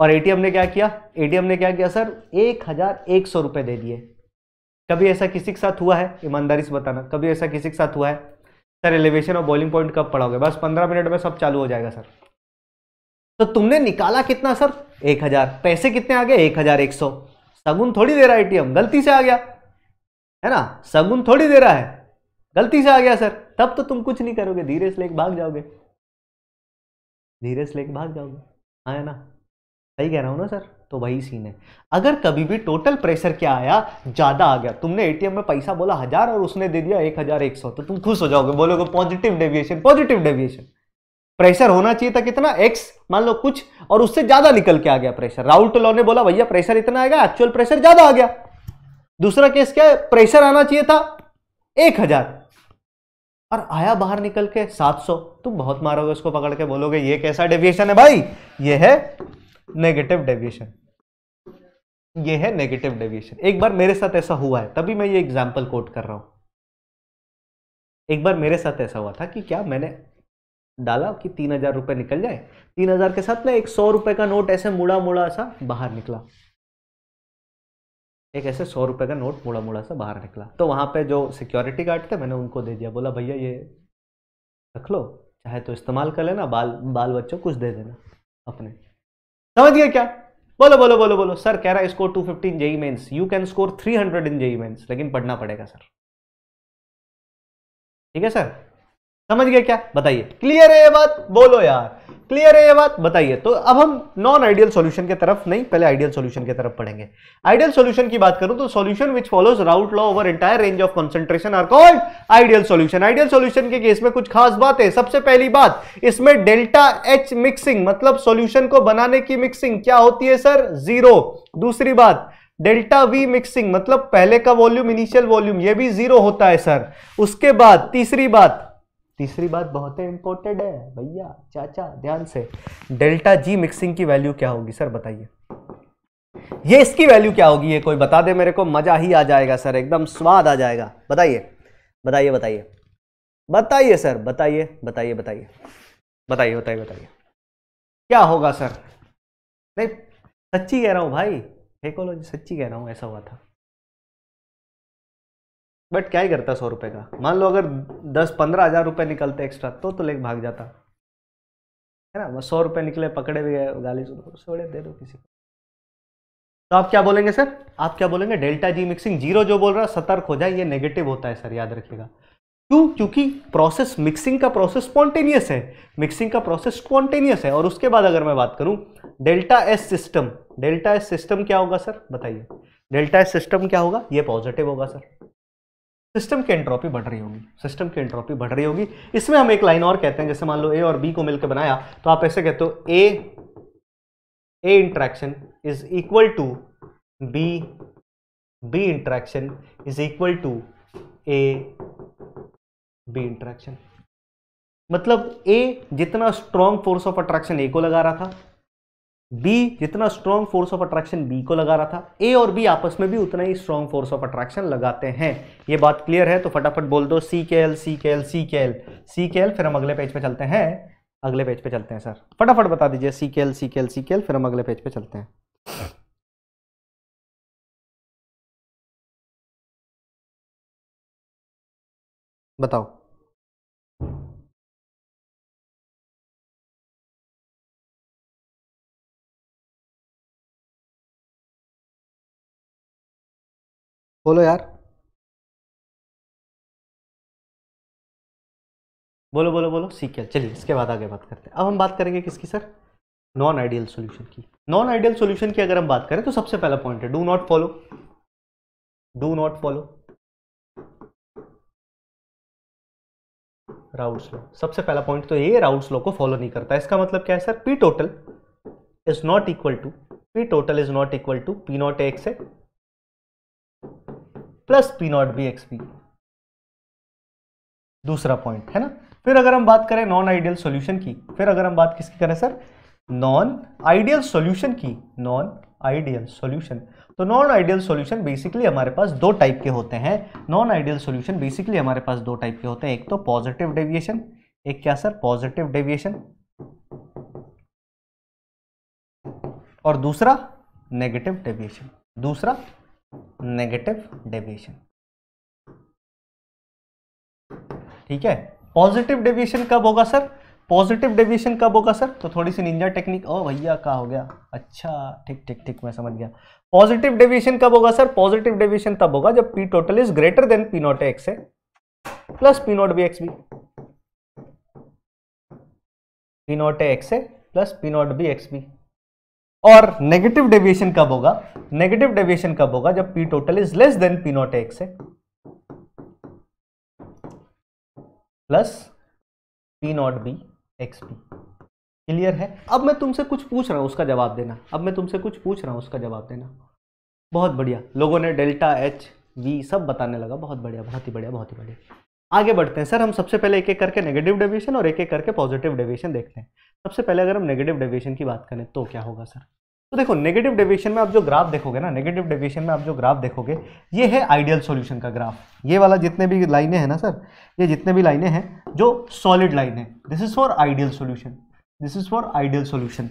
और एटीएम ने क्या किया एटीएम ने क्या किया सर एक हज़ार एक सौ रुपये दे दिए कभी ऐसा किसी के साथ हुआ है ईमानदारी से बताना कभी ऐसा किसी के साथ हुआ है सर एलिवेशन और बॉलिंग पॉइंट कब पड़ोगे बस पंद्रह मिनट में सब चालू हो जाएगा सर तो तुमने निकाला कितना सर एक हज़ार पैसे कितने आ गए एक हज़ार एक सौ सगुन थोड़ी दे रहा है एटीएम गलती से आ गया है ना सगुन थोड़ी दे रहा है गलती से आ गया सर तब तो तुम कुछ नहीं करोगे धीरे से लेके भाग जाओगे धीरे से लेके भाग जाओगे हाँ है ना सही कह रहा हूँ ना सर तो वही सीन है अगर कभी भी टोटल प्रेशर क्या आया ज़्यादा आ गया तुमने एटीएम में पैसा बोला हज़ार और उसने दे दिया एक हज़ार एक सौ तो तुम खुश हो जाओगे बोलोगे positive deviation positive deviation pressure होना चाहिए था कितना एक्स मान लो कुछ और उससे ज्यादा निकल के आ गया प्रेशर राहुल लॉ ने बोला भैया प्रेशर इतना आएगा एक्चुअल प्रेशर ज्यादा आ गया दूसरा केस क्या है प्रेशर आना चाहिए था एक हजार और आया बाहर निकल के सात सौ तुम बहुत मारोगे उसको पकड़ के बोलोगे ये कैसा डेविएशन है भाई ये है नेगेटिव डेविएशन ये है नेगेटिव डेविएशन एक बार मेरे साथ ऐसा हुआ है तभी मैं ये एग्जाम्पल कोट कर रहा हूं एक बार मेरे साथ ऐसा हुआ था कि क्या मैंने डाला कि तीन हजार रुपये निकल जाए तीन हजार के साथ ना एक सौ रुपए का नोट ऐसे मुड़ा मुड़ा सा बाहर निकला एक ऐसे सौ रुपए का नोट मुड़ा मुड़ा सा बाहर निकला तो वहां पे जो सिक्योरिटी गार्ड थे मैंने उनको दे दिया बोला भैया ये रख लो चाहे तो इस्तेमाल कर लेना बाल बाल बच्चों कुछ दे देना अपने समझ गया क्या बोलो बोलो बोलो बोलो सर कह रहा है score two fifty in JEE Mains you can score three hundred in JEE Mains लेकिन पढ़ना पड़ेगा सर ठीक है सर समझ गए क्या बताइए क्लियर है ये बात बोलो यार क्लियर है ये बात बताइए तो अब हम नॉन आइडियल सॉल्यूशन के तरफ नहीं पहले आइडियल सॉल्यूशन के तरफ पढ़ेंगे आइडियल सॉल्यूशन की बात करूं तो solution which follows Raoult law over entire range of concentration are called ideal solution ideal solution के केस में कुछ खास बात है सबसे पहली बात इसमें डेल्टा एच मिक्सिंग मतलब सोल्यूशन को बनाने की मिक्सिंग क्या होती है सर जीरो दूसरी बात डेल्टा वी मिक्सिंग मतलब पहले का वॉल्यूम इनिशियल वॉल्यूम यह भी जीरो होता है सर उसके बाद तीसरी बात तीसरी बात बहुत ही इंपॉर्टेंट है भैया चाचा ध्यान से डेल्टा जी मिक्सिंग की वैल्यू क्या होगी सर बताइए ये इसकी वैल्यू क्या होगी ये कोई बता दे मेरे को मजा ही आ जाएगा सर एकदम स्वाद आ जाएगा बताइए बताइए बताइए बताइए सर बताइए बताइए बताइए बताइए बताइए बताइए क्या होगा सर नहीं सच्ची कह रहा हूँ भाई फेकोलॉजी सच्ची कह रहा हूँ ऐसा हुआ था बट क्या ही करता सौ रुपये का मान लो अगर दस पंद्रह हज़ार रुपये निकलते एक्स्ट्रा तो तो लेक भाग जाता है ना बस सौ रुपये निकले पकड़े भी गए गाली सुनो दे दो किसी को तो आप क्या बोलेंगे सर आप क्या बोलेंगे डेल्टा जी मिक्सिंग जीरो जो बोल रहा है सतर्क हो जाए ये नेगेटिव होता है सर याद रखिएगा क्यों क्योंकि प्रोसेस मिक्सिंग का प्रोसेस स्पॉन्टेनियस है मिक्सिंग का प्रोसेस स्पॉन्टेनियस है और उसके बाद अगर मैं बात करूं delta S system delta S system क्या होगा सर बताइए डेल्टा एस सिस्टम क्या होगा ये पॉजिटिव होगा सर सिस्टम की एंट्रोपी बढ़ रही होगी सिस्टम की एंट्रोपी बढ़ रही होगी इसमें हम एक लाइन और कहते हैं जैसे मान लो ए और बी को मिलकर बनाया तो आप ऐसे कहते हो A A interaction is equal to B B interaction is equal to A B interaction मतलब ए जितना strong force of attraction A को लगा रहा था बी जितना strong force of attraction B को लगा रहा था ए और बी आपस में भी उतना ही स्ट्रॉन्ग फोर्स ऑफ अट्रैक्शन लगाते हैं ये बात क्लियर है तो फटाफट बोल दो सी के एल सी के एल सी के एल सी के एल फिर हम अगले पेज पे चलते हैं अगले पेज पे चलते हैं सर फटाफट बता दीजिए सी के एल सी के एल सी के एल फिर हम अगले पेज पे चलते हैं बताओ बोलो यार बोलो बोलो बोलो सीक्वल चलिए इसके बाद आगे बात करते हैं अब हम बात करेंगे किसकी सर नॉन आइडियल सॉल्यूशन की नॉन आइडियल सॉल्यूशन की अगर हम बात करें तो सबसे पहला पॉइंट है do not follow do not follow Raoult's law सबसे पहला पॉइंट तो ये राउट्स लॉ को फॉलो नहीं करता इसका मतलब क्या है sir P total is not equal to P total is not equal to P not X है plus P not B X B दूसरा पॉइंट है ना फिर अगर हम बात करें नॉन आइडियल सॉल्यूशन की फिर अगर हम बात किसकी करें सर नॉन आइडियल सॉल्यूशन की नॉन आइडियल सॉल्यूशन तो नॉन आइडियल सॉल्यूशन बेसिकली हमारे पास दो टाइप के होते हैं नॉन आइडियल सॉल्यूशन बेसिकली हमारे पास दो टाइप के होते हैं एक तो पॉजिटिव डेविएशन एक क्या सर पॉजिटिव डेविएशन और दूसरा नेगेटिव डेविएशन दूसरा नेगेटिव डेविएशन ठीक है पॉजिटिव डेविएशन कब होगा सर पॉजिटिव डेविएशन कब होगा सर तो थोड़ी सी निंजा टेक्निक ओ भैया का हो गया अच्छा ठीक ठीक ठीक मैं समझ गया पॉजिटिव डेविएशन कब होगा सर पॉजिटिव डेविएशन तब होगा जब P total is greater than P not X है plus P not B X B P not X है plus P not B X B और नेगेटिव डेविएशन कब होगा नेगेटिव डेविएशन कब होगा जब P total is less than P not X है plus P not B X P clear है अब मैं तुमसे कुछ पूछ रहा हूं उसका जवाब देना अब मैं तुमसे कुछ पूछ रहा हूं उसका जवाब देना बहुत बढ़िया लोगों ने डेल्टा एच वी सब बताने लगा बहुत बढ़िया बहुत ही बढ़िया बहुत ही बढ़िया आगे बढ़ते हैं सर हम सबसे पहले एक एक करके नेगेटिव डेविएशन और एक एक करके पॉजिटिव डेविएशन देखते हैं सबसे पहले अगर हम नेगेटिव डेविएशन की बात करें तो क्या होगा सर तो देखो नेगेटिव डेविएशन में आप जो ग्राफ देखोगे ना नेगेटिव डेविएशन में आप जो ग्राफ देखोगे ये है आइडियल सॉल्यूशन का ग्राफ ये वाला जितने भी लाइनें हैं ना सर ये जितने भी लाइनें हैं जो सॉलिड लाइन है this is for ideal solution this is for ideal solution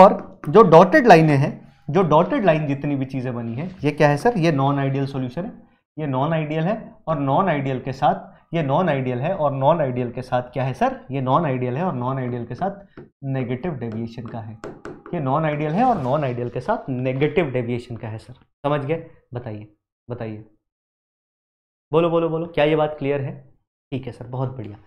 और जो डॉटेड लाइनें हैं जो डॉटेड लाइन जितनी भी चीज़ें बनी है ये क्या है सर ये नॉन आइडियल सोल्यूशन है ये नॉन आइडियल है और नॉन आइडियल के साथ ये नॉन आइडियल है और नॉन आइडियल के साथ क्या है सर ये नॉन आइडियल है और नॉन आइडियल के साथ नेगेटिव डेविएशन का है ये नॉन आइडियल है और नॉन आइडियल के साथ नेगेटिव डेविएशन का है सर समझ गए बताइए बताइए बोलो बोलो बोलो क्या ये बात क्लियर है ठीक है सर बहुत बढ़िया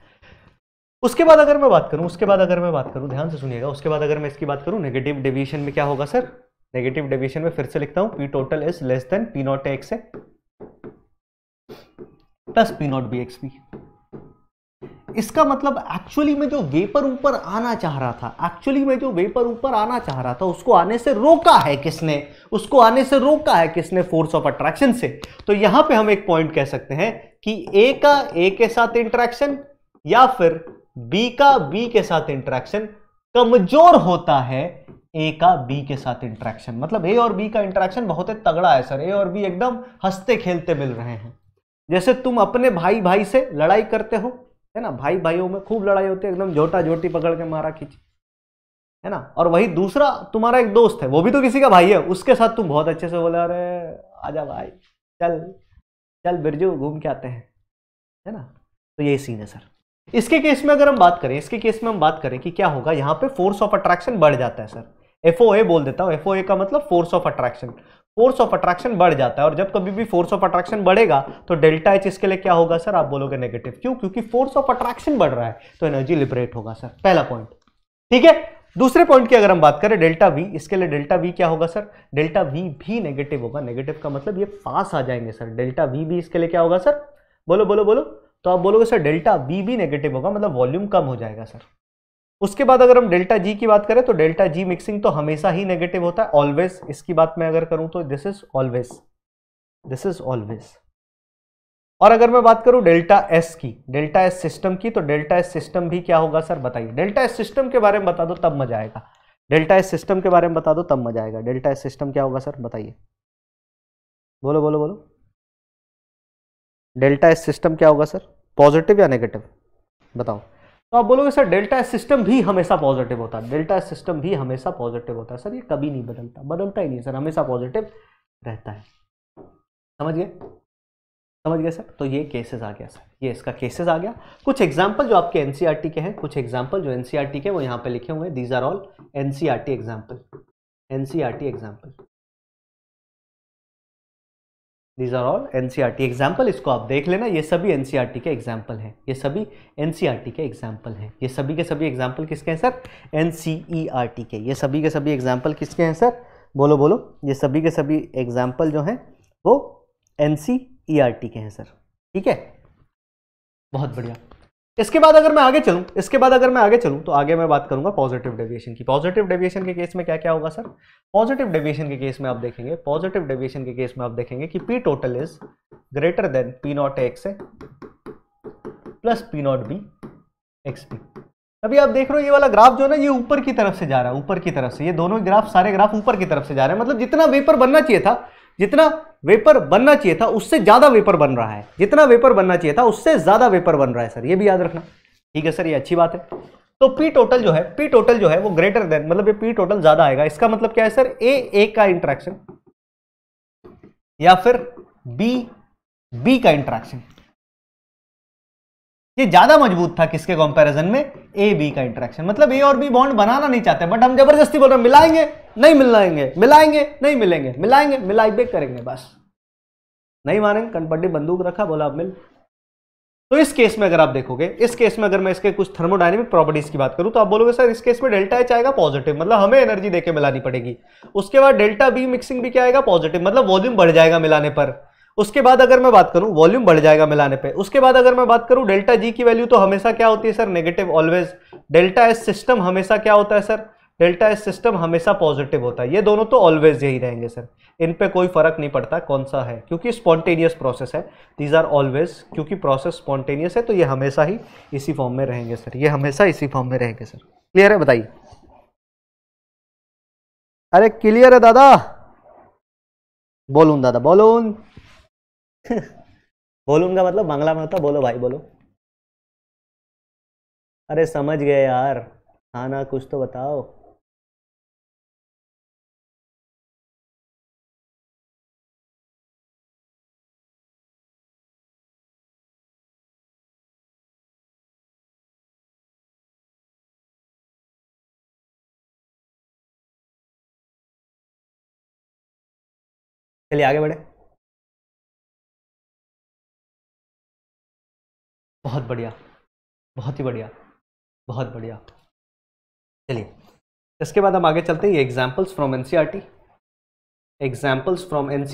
उसके बाद अगर मैं बात करूं उसके बाद अगर मैं बात करूं ध्यान से सुनिएगा उसके बाद अगर मैं इसकी बात करूं नेगेटिव डेविएशन में क्या होगा सर नेगेटिव डेविएशन में फिर से लिखता हूं P total is less than P not X है plus P not B X P इसका मतलब एक्चुअली में जो वेपर ऊपर आना चाह रहा था एक्चुअली में जो वेपर ऊपर आना चाह रहा था उसको आने से रोका है किसने उसको आने से रोका है किसने फोर्स ऑफ अट्रैक्शन से तो यहां पे हम एक पॉइंट कह सकते हैं कि ए का ए के साथ इंट्रैक्शन या फिर बी का बी के साथ इंट्रैक्शन कमजोर होता है ए का बी के साथ इंट्रैक्शन मतलब ए और बी का इंट्रैक्शन बहुत ही तगड़ा है सर ए और बी एकदम हंसते खेलते मिल रहे हैं जैसे तुम अपने भाई भाई से लड़ाई करते हो है ना भाई भाइयों में खूब लड़ाई होती है एकदम झोटा झोटी पकड़ के मारा खींच है ना और वही दूसरा तुम्हारा एक दोस्त है वो भी तो किसी का भाई है उसके साथ तुम बहुत अच्छे से बोले अरे आजा भाई चल चल बिरजू घूम के आते हैं है ना तो यही सीन है सर इसके केस में अगर हम बात करें इसके केस में हम बात करें कि क्या होगा यहाँ पे फोर्स ऑफ अट्रैक्शन बढ़ जाता है सर एफ बोल देता हूँ एफ का मतलब force of attraction force of attraction बढ़ जाता है और जब कभी भी फोर्स ऑफ अट्रैक्शन बढ़ेगा तो डेल्टा एच इसके लिए क्या होगा सर आप बोलोगे नेगेटिव क्यों क्योंकि फोर्स ऑफ अट्रैक्शन बढ़ रहा है तो एनर्जी लिबरेट होगा सर पहला पॉइंट ठीक है दूसरे पॉइंट की अगर हम बात करें डेल्टा वी इसके लिए डेल्टा वी क्या होगा सर डेल्टा वी भी नेगेटिव होगा नेगेटिव का मतलब ये पास आ जाएंगे सर डेल्टा वी भी इसके लिए क्या होगा सर बोलो बोलो बोलो तो आप बोलोगे सर डेल्टा वी भी नेगेटिव होगा मतलब वॉल्यूम कम हो जाएगा सर उसके बाद अगर हम डेल्टा जी की बात करें तो डेल्टा जी मिक्सिंग तो हमेशा ही नेगेटिव होता है ऑलवेज इसकी बात मैं अगर करूं तो this is always this is always और अगर मैं बात करूं डेल्टा एस की डेल्टा एस सिस्टम की तो डेल्टा एस सिस्टम भी क्या होगा सर बताइए डेल्टा एस सिस्टम के बारे में बता दो तब मजा आएगा डेल्टा एस सिस्टम के बारे में बता दो तब मजा आएगा डेल्टा एस सिस्टम क्या होगा सर बताइए बोलो बोलो बोलो डेल्टा एस सिस्टम क्या होगा सर पॉजिटिव या नेगेटिव बताओ तो आप बोलोगे सर डेल्टा एस सिस्टम भी हमेशा पॉजिटिव होता है डेल्टा एस सिस्टम भी हमेशा पॉजिटिव होता है सर ये कभी नहीं बदलता बदलता ही नहीं सर हमेशा पॉजिटिव रहता है समझ गए समझ गए सर तो ये केसेस आ गया सर ये इसका केसेस आ गया कुछ एग्जाम्पल जो आपके एनसीईआरटी e के हैं कुछ एग्जाम्पल जो एनसीईआरटी e के वो यहाँ पे लिखे हुए हैं these are all NCERT example NCERT example these are all an example इसको आप देख लेना ये सभी एन e के एग्जाम्पल हैं ये सभी एन e के एग्जाम्पल हैं ये सभी के सभी एग्जाम्पल किसके हैं सर एन e के ये सभी के सभी एग्जाम्पल किसके हैं सर बोलो बोलो ये सभी के सभी एग्जाम्पल जो हैं वो एन के हैं सर ठीक है बहुत बढ़िया इसके बाद अगर मैं आगे चलूं इसके बाद अगर मैं आगे चलूं तो आगे मैं बात करूंगा पॉजिटिव डेविएशन की पॉजिटिव डेविएशन के केस में क्या क्या होगा सर पॉजिटिव डेविएशन के केस में आप देखेंगे पॉजिटिव डेविएशन के केस में आप देखेंगे कि P total is greater than P not X है plus P not B X B अभी आप देख रहे हो ये वाला ग्राफ जो है ना ये ऊपर की तरफ से जा रहा है ऊपर की तरफ से ये दोनों ग्राफ सारे ग्राफ ऊपर की तरफ से जा रहे हैं मतलब जितना वेपर बनना चाहिए था जितना वेपर बनना चाहिए था उससे ज़्यादा वेपर बन रहा है जितना वेपर बनना चाहिए था उससे ज़्यादा वेपर बन रहा है सर ये भी याद रखना ठीक है सर ये अच्छी बात है तो पी टोटल जो है पी टोटल जो है वो ग्रेटर देन मतलब ये पी टोटल ज़्यादा आएगा इसका मतलब क्या है सर ए ए का इंट्रैक्शन या फिर बी बी का इंट्रैक्शन ये ज्यादा मजबूत था किसके कंपैरिजन में ए बी का इंट्रैक्शन मतलब ए और बी बॉन्ड बनाना नहीं चाहते बट हम जबरदस्ती बोल रहे हैं मिलाएंगे नहीं मिलाएंगे मिलाएंगे नहीं मिलेंगे मिलाएंगे मिलाई करेंगे बस नहीं मानेंगे कनपट्टी बंदूक रखा बोला अब मिल तो इस केस में अगर आप देखोगे इस केस में अगर मैं इसके कुछ थर्मोडाइनमिक प्रॉपर्टीज की बात करूं तो आप बोलोगे सर इस केस में डेल्टा एच आएगा पॉजिटिव मतलब हमें एनर्जी देके मिलानी पड़ेगी उसके बाद डेल्टा बी मिक्सिंग भी क्या आएगा पॉजिटिव मतलब वॉल्यूम बढ़ जाएगा मिलाने पर उसके बाद अगर मैं बात करूं वॉल्यूम बढ़ जाएगा मिलाने पे उसके बाद अगर मैं बात करूं डेल्टा जी की वैल्यू तो हमेशा क्या होती है sir negative always delta S system हमेशा क्या होता है सर डेल्टा एस सिस्टम हमेशा पॉजिटिव होता है ये दोनों तो ऑलवेज यही रहेंगे सर इन पे कोई फर्क नहीं पड़ता कौन सा है क्योंकि स्पॉन्टेनियस प्रोसेस है दीज आर ऑलवेज क्योंकि प्रोसेस स्पॉन्टेनियस है तो ये हमेशा ही इसी फॉर्म में रहेंगे सर ये हमेशा इसी फॉर्म में रहेंगे सर क्लियर है बताइए अरे क्लियर है दादा बोलून दादा बोलून बोलूंगा मतलब बांग्ला में होता बोलो भाई बोलो अरे समझ गए यार हाँ ना कुछ तो बताओ चलिए आगे बढ़े बहुत बढ़िया बहुत ही बढ़िया बहुत बढ़िया चलिए इसके बाद हम आगे चलते हैं ये examples from N examples from N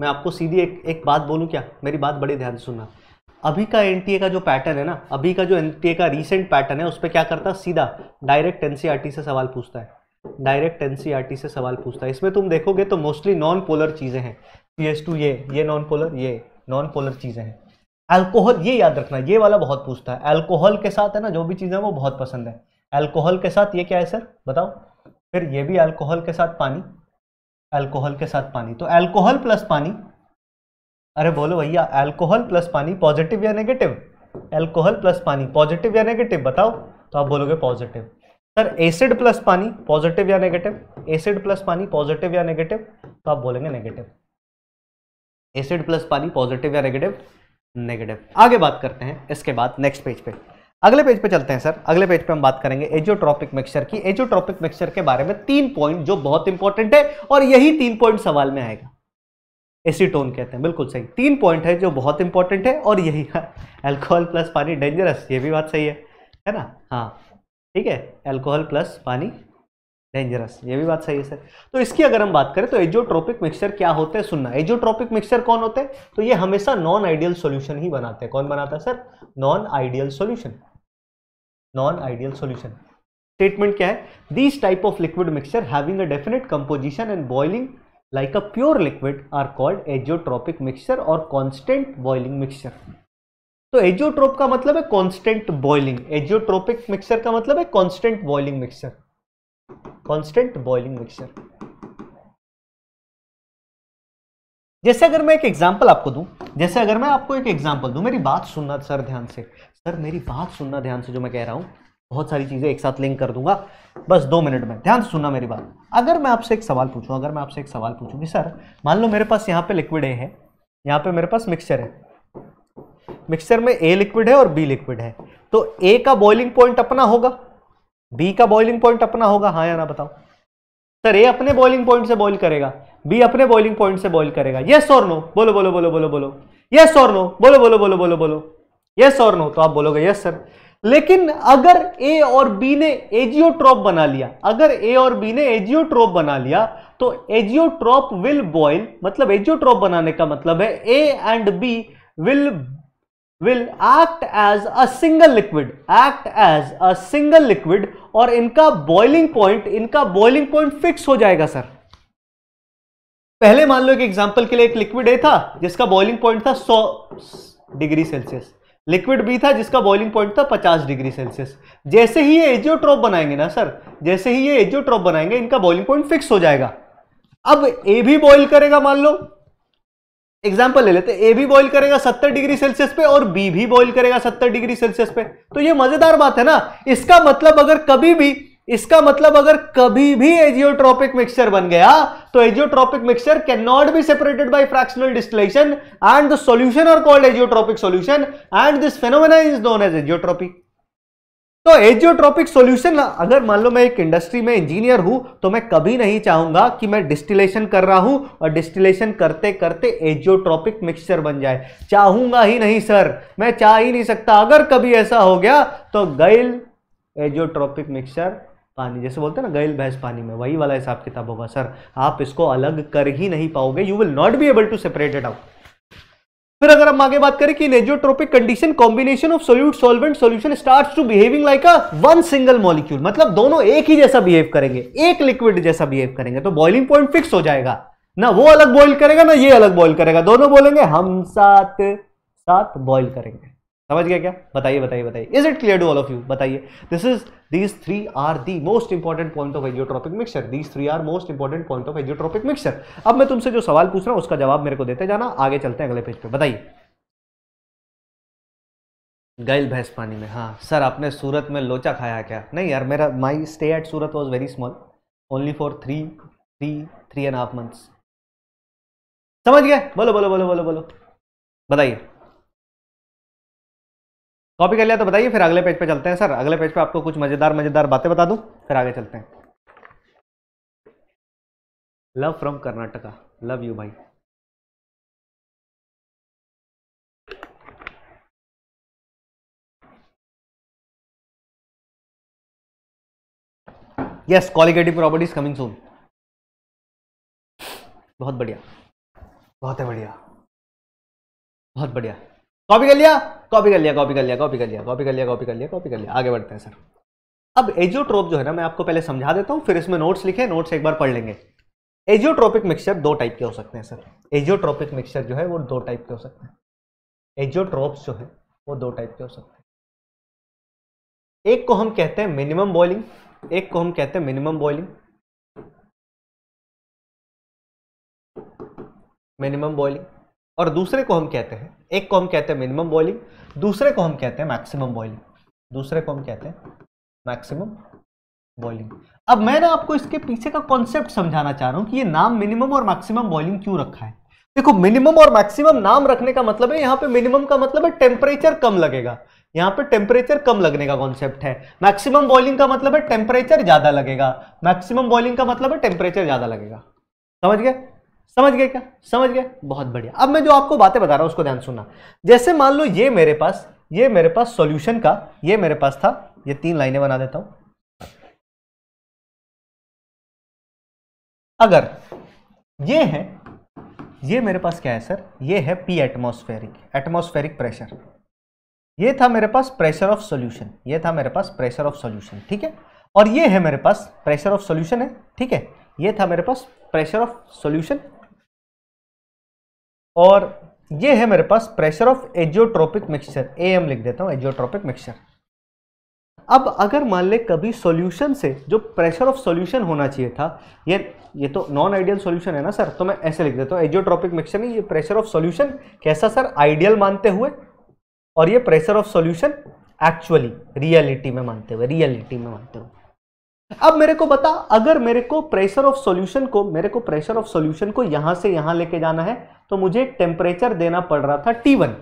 मैं आपको सीधी एक एक बात बोलूँ क्या मेरी बात बड़े ध्यान सुनना अभी का एन का जो पैटर्न है ना अभी का जो एन का रिसेंट पैटर्न है उस पर क्या करता है सीधा डायरेक्ट एन e से सवाल पूछता है डायरेक्ट एन e से सवाल पूछता है इसमें तुम देखोगे तो मोस्टली नॉन पोलर चीज़ें हैं पी एस टू ये ये नॉन पोलर ये नॉन पोलर चीज़ें हैं अल्कोहल ये याद रखना ये वाला बहुत पूछता है अल्कोहल के साथ है ना जो भी चीज़ें वो बहुत पसंद है अल्कोहल के साथ ये क्या है सर बताओ फिर ये भी अल्कोहल के साथ पानी अल्कोहल के साथ पानी तो अल्कोहल प्लस पानी अरे बोलो भैया अल्कोहल प्लस पानी पॉजिटिव या नेगेटिव अल्कोहल प्लस पानी पॉजिटिव या नेगेटिव बताओ तो आप बोलोगे पॉजिटिव सर एसिड प्लस पानी पॉजिटिव या नेगेटिव एसिड प्लस पानी पॉजिटिव या नेगेटिव तो आप बोलेंगे नेगेटिव एसिड प्लस पानी पॉजिटिव या नेगेटिव नेगेटिव आगे बात करते हैं इसके बाद नेक्स्ट पेज पे अगले पेज पे चलते हैं सर अगले पेज पे हम बात करेंगे एजियोट्रॉपिक मिक्सचर की एजियोट्रॉपिक मिक्सचर के बारे में तीन पॉइंट जो बहुत इंपॉर्टेंट है और यही तीन पॉइंट सवाल में आएगा एसीटोन कहते हैं बिल्कुल सही तीन पॉइंट है जो बहुत इंपॉर्टेंट है और यही अल्कोहल प्लस पानी डेंजरस ये भी बात सही है है ना हाँ ठीक है अल्कोहल प्लस पानी डेंजरस ये भी बात सही है सर तो इसकी अगर हम बात करें तो एजोट्रोपिक मिक्सचर क्या होते हैं सुनना एजोट्रोपिक मिक्सचर कौन होते हैं तो ये हमेशा नॉन आइडियल सॉल्यूशन ही बनाते हैं कौन बनाता है sir non ideal solution non ideal solution statement क्या है this type of liquid mixture having a definite composition and boiling like a pure liquid are called azeotropic mixture और कॉन्स्टेंट बॉइलिंग मिक्सचर तो एजियोट्रोप का मतलब है कॉन्स्टेंट बॉइलिंग एजियोट्रोपिक मिक्सचर का मतलब है constant boiling mixture constant boiling mixture जैसे अगर मैं एक एग्जांपल आपको दूं जैसे अगर मैं आपको एक एग्जांपल दूं मेरी बात सुनना सर ध्यान से सर मेरी बात सुनना ध्यान से जो मैं कह रहा हूं बहुत सारी चीज़ें एक साथ लिंक कर दूंगा बस दो मिनट में ध्यान से सुनना मेरी बात अगर मैं आपसे एक सवाल पूछूं अगर मैं आपसे एक सवाल पूछूं कि सर मान लो मेरे पास यहाँ पे लिक्विड ए है यहाँ पे मेरे पास मिक्सचर है मिक्सचर में ए लिक्विड है और बी लिक्विड है तो ए का बॉइलिंग पॉइंट अपना होगा बी का बॉइलिंग पॉइंट अपना होगा हाँ या ना बताओ सर ए अपने बॉइलिंग पॉइंट से बॉइल करेगा बी अपने बॉइलिंग पॉइंट से बॉइल करेगा येस और नो बोलो बोलो बोलो बोलो बोलो येस और नो बोलो बोलो बोलो बोलो बोलो येस और नो तो आप बोलोगे यस सर लेकिन अगर ए और बी ने एजियोट्रॉप बना लिया अगर ए और बी ने एजियोट्रॉप बना लिया तो एजियोट्रॉप विल बॉइल मतलब एजियोट्रॉप बनाने का मतलब है A and B will will act as a single liquid act as a single liquid और इनका बॉइलिंग पॉइंट इनका बॉइलिंग पॉइंट फिक्स हो जाएगा सर पहले मान लो कि एग्जाम्पल के लिए एक लिक्विड ए था जिसका बॉइलिंग पॉइंट था 100 डिग्री सेल्सियस लिक्विड बी था जिसका बॉइलिंग पॉइंट था 50 डिग्री सेल्सियस जैसे ही ये एजियोट्रॉप बनाएंगे ना सर जैसे ही ये एजियोट्रॉप बनाएंगे इनका बॉइलिंग पॉइंट फिक्स हो जाएगा अब ए भी बॉइल करेगा मान लो एग्जाम्पल ले लेते ए भी बॉइल करेगा 70 डिग्री सेल्सियस पे और बी भी बॉइल करेगा 70 डिग्री सेल्सियस पे तो ये मजेदार बात है ना इसका मतलब अगर कभी भी इसका मतलब अगर कभी भी एजियोट्रॉपिक मिक्सचर बन गया तो azeotropic mixture can not be separated by fractional distillation and the solution are called azeotropic solution and this phenomena is known as azeotropic तो एजियोट्रॉपिक सॉल्यूशन अगर मान लो मैं एक इंडस्ट्री में इंजीनियर हूं तो मैं कभी नहीं चाहूंगा कि मैं डिस्टिलेशन कर रहा हूं और डिस्टिलेशन करते करते एजियोट्रॉपिक मिक्सचर बन जाए चाहूंगा ही नहीं सर मैं चाह ही नहीं सकता अगर कभी ऐसा हो गया तो गैल एजियोट्रॉपिक मिक्सचर पानी जैसे बोलते हैं ना गैल भैंस पानी में वही वाला हिसाब किताब होगा सर आप इसको अलग कर ही नहीं पाओगे you will not be able to separate it out फिर अगर हम आगे बात करें कि in azeotropic condition combination of solute solvent solution starts to behaving like a one single molecule मतलब दोनों एक ही जैसा बिहेव करेंगे एक लिक्विड जैसा बिहेव करेंगे तो बॉइलिंग पॉइंट फिक्स हो जाएगा ना वो अलग बॉइल करेगा ना ये अलग बॉइल करेगा दोनों बोलेंगे हम साथ साथ बॉइल करेंगे समझ गया क्या बताइए बताइए बताइए is it clear to all of you बताइए this is these three are the most important point of azeotropic mixer these three are most important point of azeotropic mixer अब मैं तुमसे जो सवाल पूछ रहा हूँ उसका जवाब मेरे को देते जाना आगे चलते हैं अगले पेज पे बताइए गैल भैंस पानी में हाँ सर आपने सूरत में लोचा खाया क्या नहीं यार मेरा my stay at Surat was very small only for three three three and half months समझ गए बोलो बोलो बोलो बोलो बोलो बताइए कॉपी कर लिया तो बताइए फिर अगले पेज पे चलते हैं सर अगले पेज पे आपको कुछ मज़ेदार मज़ेदार बातें बता दूं फिर आगे चलते हैं love from Karnataka love you भाई yes colligative properties coming soon बहुत बढ़िया बहुत है बढ़िया बहुत बढ़िया कॉपी कर लिया कॉपी कर लिया कॉपी कर लिया कॉपी कर लिया कॉपी कर लिया कॉपी कर लिया कॉपी कर लिया आगे बढ़ते हैं सर अब एजियोट्रोप जो है ना मैं आपको पहले समझा देता हूँ फिर इसमें नोट्स लिखे नोट्स एक बार पढ़ लेंगे एजियोट्रोपिक मिक्सचर दो टाइप के हो सकते हैं सर एजियोट्रोपिक मिक्सचर जो है वो दो टाइप के हो सकते हैं एजियोट्रोप्स जो है वो दो टाइप के हो सकते हैं एक को हम कहते हैं मिनिमम बॉइलिंग एक को हम कहते हैं मिनिमम बॉइलिंग मिनिमम बॉइलिंग और दूसरे को हम कहते हैं एक को हम कहते हैं मिनिमम बॉइलिंग दूसरे को हम कहते हैं मैक्सिमम बॉइलिंग दूसरे को हम कहते हैं मैक्सिमम बॉइलिंग अब मैं ना आपको इसके पीछे का कॉन्सेप्ट समझाना चाह रहा हूँ कि ये नाम मिनिमम और मैक्सिमम बॉइलिंग क्यों रखा है देखो मिनिमम और मैक्सिमम नाम रखने का मतलब है यहाँ पे मिनिमम का मतलब है टेम्परेचर कम लगेगा यहाँ पे टेम्परेचर कम लगने का कॉन्सेप्ट है मैक्सिमम बॉइलिंग का मतलब है टेम्परेचर ज़्यादा लगेगा मैक्सिमम बॉइलिंग का मतलब है टेम्परेचर ज़्यादा लगेगा समझ गए समझ गए क्या समझ गए बहुत बढ़िया अब मैं जो आपको बातें बता रहा हूं उसको ध्यान सुनना जैसे मान लो ये मेरे पास ये मेरे पास सॉल्यूशन का ये मेरे पास था ये तीन लाइनें बना देता हूं अगर ये है ये मेरे पास क्या है सर ये है पी एटमोस्फेरिक एटमोस्फेरिक प्रेशर ये था मेरे पास प्रेशर ऑफ सॉल्यूशन ये था मेरे पास प्रेशर ऑफ सॉल्यूशन ठीक है और ये है मेरे पास प्रेशर ऑफ सॉल्यूशन है ठीक है ये था मेरे पास प्रेशर ऑफ सॉल्यूशन और ये है मेरे पास pressure of azeotropic mixture A M लिख देता हूँ एजियोट्रोपिक मिक्सचर अब अगर मान ले कभी सॉल्यूशन से जो प्रेशर ऑफ सॉल्यूशन होना चाहिए था ये ये तो नॉन आइडियल सॉल्यूशन है ना सर तो मैं ऐसे लिख देता हूँ एजियोट्रोपिक मिक्सचर नहीं ये प्रेशर ऑफ सॉल्यूशन कैसा सर आइडियल मानते हुए और ये pressure of solution actually reality में मानते हुए रियलिटी में मानते हुए अब मेरे को बता अगर मेरे को प्रेशर ऑफ सॉल्यूशन को मेरे को प्रेशर ऑफ सॉल्यूशन को यहां से यहां लेके जाना है तो मुझे टेम्परेचर देना पड़ रहा था T1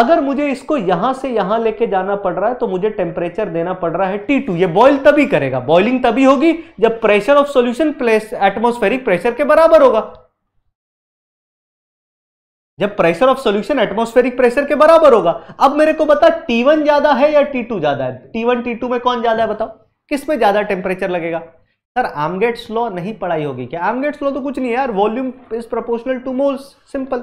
अगर मुझे इसको यहां से यहां लेके जाना पड़ रहा है तो मुझे टेम्परेचर देना पड़ रहा है T2 ये बॉयल तभी करेगा बॉइलिंग तभी होगी जब pressure of solution place atmospheric pressure के बराबर होगा जब pressure of solution atmospheric pressure के बराबर होगा अब मेरे को बता T1 ज्यादा है या T2 ज्यादा है T1 T2 में कौन ज्यादा है बताओ किस में ज़्यादा टेम्परेचर लगेगा सर आमगेट्स लॉ नहीं पढ़ाई होगी क्या आमगेट्स लॉ तो कुछ नहीं है यार volume is proportional to moles simple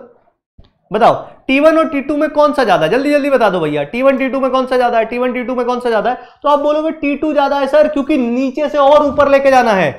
बताओ T1 और T2 में कौन सा ज्यादा जल्दी जल्दी बता दो भैया T1 T2 में कौन सा ज्यादा है T1 T2 में कौन सा ज्यादा है तो आप बोलोगे T2 ज्यादा है सर क्योंकि नीचे से और ऊपर लेके जाना है